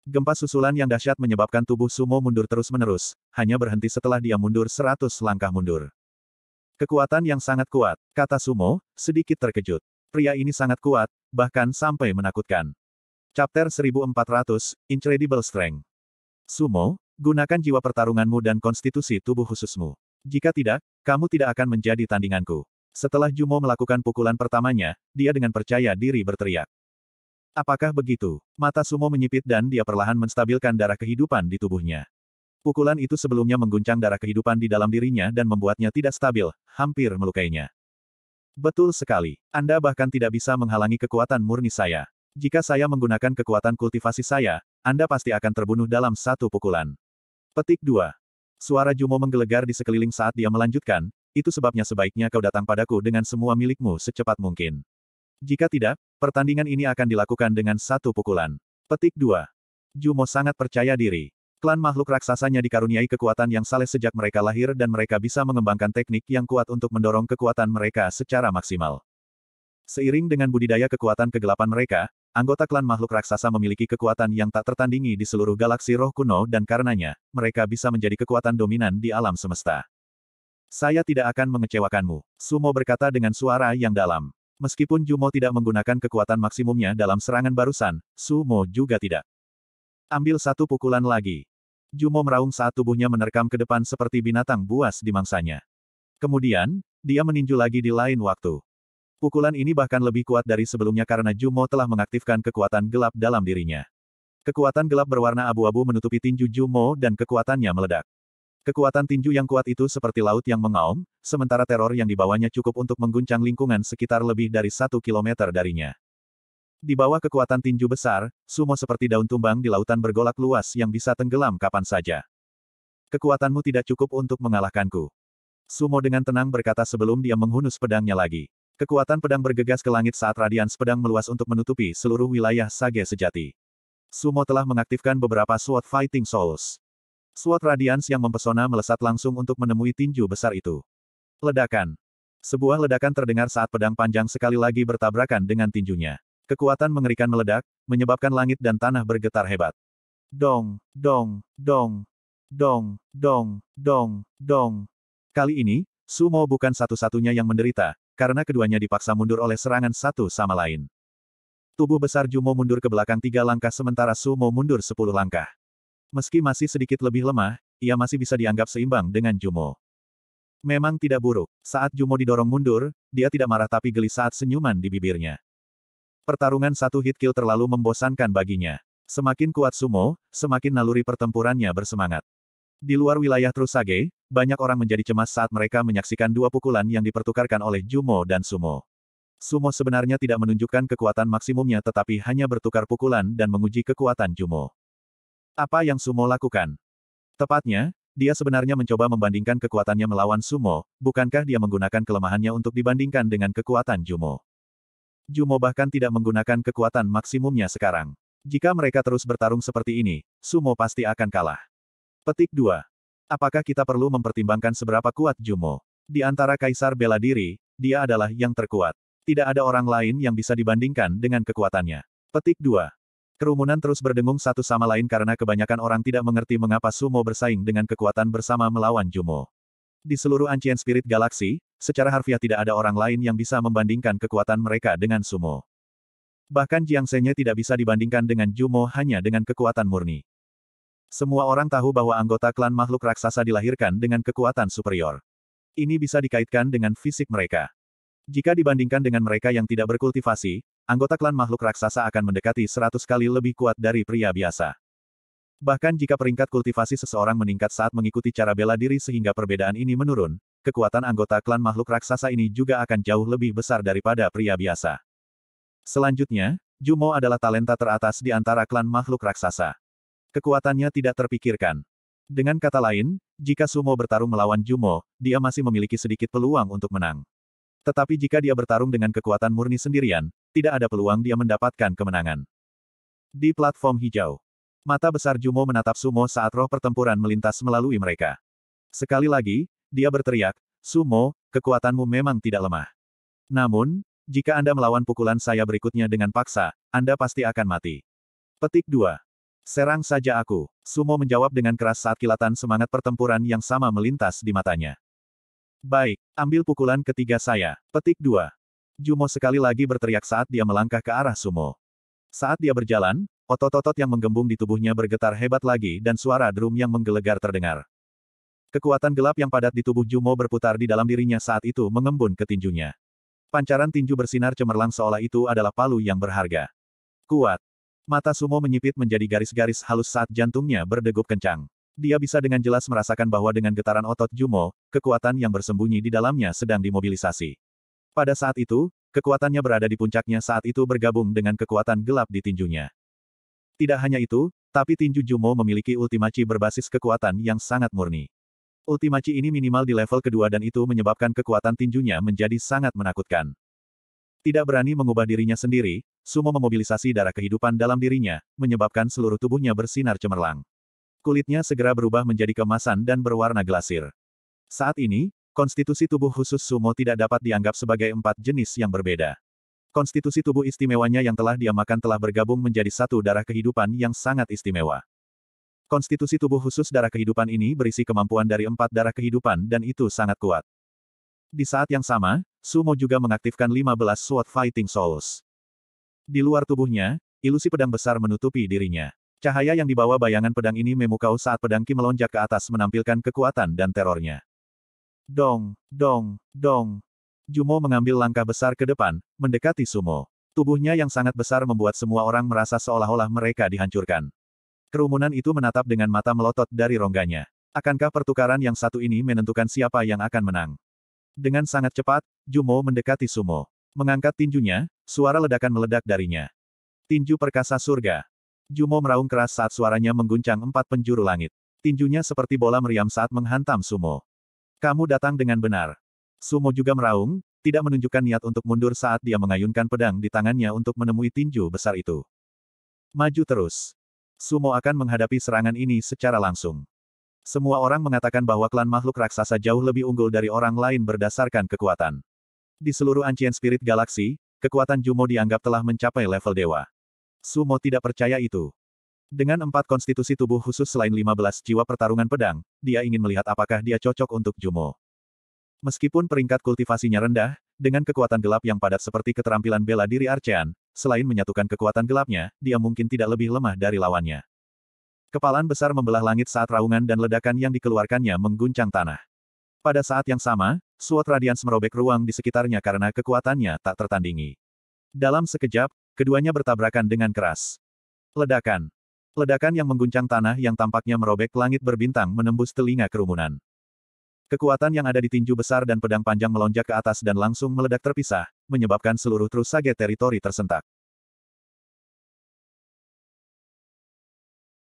Gempa susulan yang dahsyat menyebabkan tubuh Sumo mundur terus-menerus, hanya berhenti setelah dia mundur seratus langkah mundur. Kekuatan yang sangat kuat, kata Sumo, sedikit terkejut. Pria ini sangat kuat, bahkan sampai menakutkan. Chapter 1400, Incredible Strength. Sumo, gunakan jiwa pertarunganmu dan konstitusi tubuh khususmu. Jika tidak, kamu tidak akan menjadi tandinganku. Setelah Jumo melakukan pukulan pertamanya, dia dengan percaya diri berteriak. Apakah begitu? Mata Sumo menyipit dan dia perlahan menstabilkan darah kehidupan di tubuhnya. Pukulan itu sebelumnya mengguncang darah kehidupan di dalam dirinya dan membuatnya tidak stabil, hampir melukainya. Betul sekali. Anda bahkan tidak bisa menghalangi kekuatan murni saya. Jika saya menggunakan kekuatan kultivasi saya, Anda pasti akan terbunuh dalam satu pukulan. Petik 2. Suara Jumo menggelegar di sekeliling saat dia melanjutkan, itu sebabnya sebaiknya kau datang padaku dengan semua milikmu secepat mungkin. Jika tidak, pertandingan ini akan dilakukan dengan satu pukulan. Petik 2. Jumo sangat percaya diri. Klan makhluk raksasanya dikaruniai kekuatan yang saleh sejak mereka lahir dan mereka bisa mengembangkan teknik yang kuat untuk mendorong kekuatan mereka secara maksimal. Seiring dengan budidaya kekuatan kegelapan mereka, anggota klan makhluk raksasa memiliki kekuatan yang tak tertandingi di seluruh galaksi roh kuno dan karenanya, mereka bisa menjadi kekuatan dominan di alam semesta. Saya tidak akan mengecewakanmu. Sumo berkata dengan suara yang dalam. Meskipun Jumo tidak menggunakan kekuatan maksimumnya dalam serangan barusan, Sumo juga tidak. Ambil satu pukulan lagi. Jumo meraung saat tubuhnya menerkam ke depan seperti binatang buas di mangsanya. Kemudian, dia meninju lagi di lain waktu. Pukulan ini bahkan lebih kuat dari sebelumnya karena Jumo telah mengaktifkan kekuatan gelap dalam dirinya. Kekuatan gelap berwarna abu-abu menutupi tinju Jumo dan kekuatannya meledak. Kekuatan tinju yang kuat itu seperti laut yang mengaum, sementara teror yang dibawanya cukup untuk mengguncang lingkungan sekitar lebih dari satu kilometer darinya. Di bawah kekuatan tinju besar, sumo seperti daun tumbang di lautan bergolak luas yang bisa tenggelam kapan saja. Kekuatanmu tidak cukup untuk mengalahkanku. Sumo dengan tenang berkata sebelum dia menghunus pedangnya lagi. Kekuatan pedang bergegas ke langit saat radians pedang meluas untuk menutupi seluruh wilayah Sage sejati. Sumo telah mengaktifkan beberapa sword Fighting Souls. Suat radians yang mempesona melesat langsung untuk menemui tinju besar itu. Ledakan. Sebuah ledakan terdengar saat pedang panjang sekali lagi bertabrakan dengan tinjunya. Kekuatan mengerikan meledak, menyebabkan langit dan tanah bergetar hebat. Dong, dong, dong, dong, dong, dong, dong. Kali ini, Sumo bukan satu-satunya yang menderita, karena keduanya dipaksa mundur oleh serangan satu sama lain. Tubuh besar Jumo mundur ke belakang tiga langkah sementara Sumo mundur sepuluh langkah. Meski masih sedikit lebih lemah, ia masih bisa dianggap seimbang dengan Jumo. Memang tidak buruk. Saat Jumo didorong mundur, dia tidak marah tapi geli saat senyuman di bibirnya. Pertarungan satu hit kill terlalu membosankan baginya. Semakin kuat Sumo, semakin naluri pertempurannya bersemangat. Di luar wilayah Trusage, banyak orang menjadi cemas saat mereka menyaksikan dua pukulan yang dipertukarkan oleh Jumo dan Sumo. Sumo sebenarnya tidak menunjukkan kekuatan maksimumnya tetapi hanya bertukar pukulan dan menguji kekuatan Jumo. Apa yang Sumo lakukan? Tepatnya, dia sebenarnya mencoba membandingkan kekuatannya melawan Sumo, bukankah dia menggunakan kelemahannya untuk dibandingkan dengan kekuatan Jumo? Jumo bahkan tidak menggunakan kekuatan maksimumnya sekarang. Jika mereka terus bertarung seperti ini, Sumo pasti akan kalah. Petik 2. Apakah kita perlu mempertimbangkan seberapa kuat Jumo? Di antara kaisar bela diri, dia adalah yang terkuat. Tidak ada orang lain yang bisa dibandingkan dengan kekuatannya. Petik 2. Kerumunan terus berdengung satu sama lain karena kebanyakan orang tidak mengerti mengapa sumo bersaing dengan kekuatan bersama melawan Jumo. Di seluruh Ancient Spirit Galaxy, secara harfiah tidak ada orang lain yang bisa membandingkan kekuatan mereka dengan sumo. Bahkan Jiang Shenye tidak bisa dibandingkan dengan Jumo hanya dengan kekuatan murni. Semua orang tahu bahwa anggota klan makhluk raksasa dilahirkan dengan kekuatan superior. Ini bisa dikaitkan dengan fisik mereka. Jika dibandingkan dengan mereka yang tidak berkultivasi, anggota klan makhluk raksasa akan mendekati 100 kali lebih kuat dari pria biasa. Bahkan jika peringkat kultivasi seseorang meningkat saat mengikuti cara bela diri sehingga perbedaan ini menurun, kekuatan anggota klan makhluk raksasa ini juga akan jauh lebih besar daripada pria biasa. Selanjutnya, Jumo adalah talenta teratas di antara klan makhluk raksasa. Kekuatannya tidak terpikirkan. Dengan kata lain, jika Sumo bertarung melawan Jumo, dia masih memiliki sedikit peluang untuk menang. Tetapi jika dia bertarung dengan kekuatan murni sendirian, tidak ada peluang dia mendapatkan kemenangan. Di platform hijau, mata besar Jumo menatap Sumo saat roh pertempuran melintas melalui mereka. Sekali lagi, dia berteriak, Sumo, kekuatanmu memang tidak lemah. Namun, jika Anda melawan pukulan saya berikutnya dengan paksa, Anda pasti akan mati. Petik 2. Serang saja aku. Sumo menjawab dengan keras saat kilatan semangat pertempuran yang sama melintas di matanya. Baik, ambil pukulan ketiga saya. Petik 2. Jumo sekali lagi berteriak saat dia melangkah ke arah sumo. Saat dia berjalan, otot-otot yang menggembung di tubuhnya bergetar hebat lagi dan suara drum yang menggelegar terdengar. Kekuatan gelap yang padat di tubuh Jumo berputar di dalam dirinya saat itu mengembun ke tinjunya. Pancaran tinju bersinar cemerlang seolah itu adalah palu yang berharga. Kuat. Mata Sumo menyipit menjadi garis-garis halus saat jantungnya berdegup kencang. Dia bisa dengan jelas merasakan bahwa dengan getaran otot Jumo, kekuatan yang bersembunyi di dalamnya sedang dimobilisasi. Pada saat itu, kekuatannya berada di puncaknya saat itu bergabung dengan kekuatan gelap di tinjunya. Tidak hanya itu, tapi tinju Jumo memiliki ultimaci berbasis kekuatan yang sangat murni. Ultimaci ini minimal di level kedua dan itu menyebabkan kekuatan tinjunya menjadi sangat menakutkan. Tidak berani mengubah dirinya sendiri, Sumo memobilisasi darah kehidupan dalam dirinya, menyebabkan seluruh tubuhnya bersinar cemerlang. Kulitnya segera berubah menjadi kemasan dan berwarna glasir. Saat ini, Konstitusi tubuh khusus sumo tidak dapat dianggap sebagai empat jenis yang berbeda. Konstitusi tubuh istimewanya yang telah dia makan telah bergabung menjadi satu darah kehidupan yang sangat istimewa. Konstitusi tubuh khusus darah kehidupan ini berisi kemampuan dari empat darah kehidupan dan itu sangat kuat. Di saat yang sama, Sumo juga mengaktifkan 15 Sword Fighting Souls. Di luar tubuhnya, ilusi pedang besar menutupi dirinya. Cahaya yang dibawa bayangan pedang ini memukau saat pedang Ki melonjak ke atas menampilkan kekuatan dan terornya. Dong, dong, dong. Jumo mengambil langkah besar ke depan, mendekati Sumo. Tubuhnya yang sangat besar membuat semua orang merasa seolah-olah mereka dihancurkan. Kerumunan itu menatap dengan mata melotot dari rongganya. Akankah pertukaran yang satu ini menentukan siapa yang akan menang? Dengan sangat cepat, Jumo mendekati Sumo. Mengangkat tinjunya, suara ledakan meledak darinya. Tinju perkasa surga. Jumo meraung keras saat suaranya mengguncang empat penjuru langit. Tinjunya seperti bola meriam saat menghantam Sumo. Kamu datang dengan benar. Sumo juga meraung, tidak menunjukkan niat untuk mundur saat dia mengayunkan pedang di tangannya untuk menemui tinju besar itu. Maju terus. Sumo akan menghadapi serangan ini secara langsung. Semua orang mengatakan bahwa klan makhluk raksasa jauh lebih unggul dari orang lain berdasarkan kekuatan. Di seluruh Ancient Spirit Galaxy, kekuatan Jumo dianggap telah mencapai level dewa. Sumo tidak percaya itu. Dengan empat konstitusi tubuh khusus selain 15 jiwa pertarungan pedang, dia ingin melihat apakah dia cocok untuk Jumo. Meskipun peringkat kultivasinya rendah, dengan kekuatan gelap yang padat seperti keterampilan bela diri Archean, selain menyatukan kekuatan gelapnya, dia mungkin tidak lebih lemah dari lawannya. Kepalan besar membelah langit saat raungan dan ledakan yang dikeluarkannya mengguncang tanah. Pada saat yang sama, suat radians merobek ruang di sekitarnya karena kekuatannya tak tertandingi. Dalam sekejap, keduanya bertabrakan dengan keras. Ledakan. Ledakan yang mengguncang tanah yang tampaknya merobek langit berbintang menembus telinga kerumunan. Kekuatan yang ada di tinju besar dan pedang panjang melonjak ke atas dan langsung meledak terpisah, menyebabkan seluruh Trusage teritori tersentak.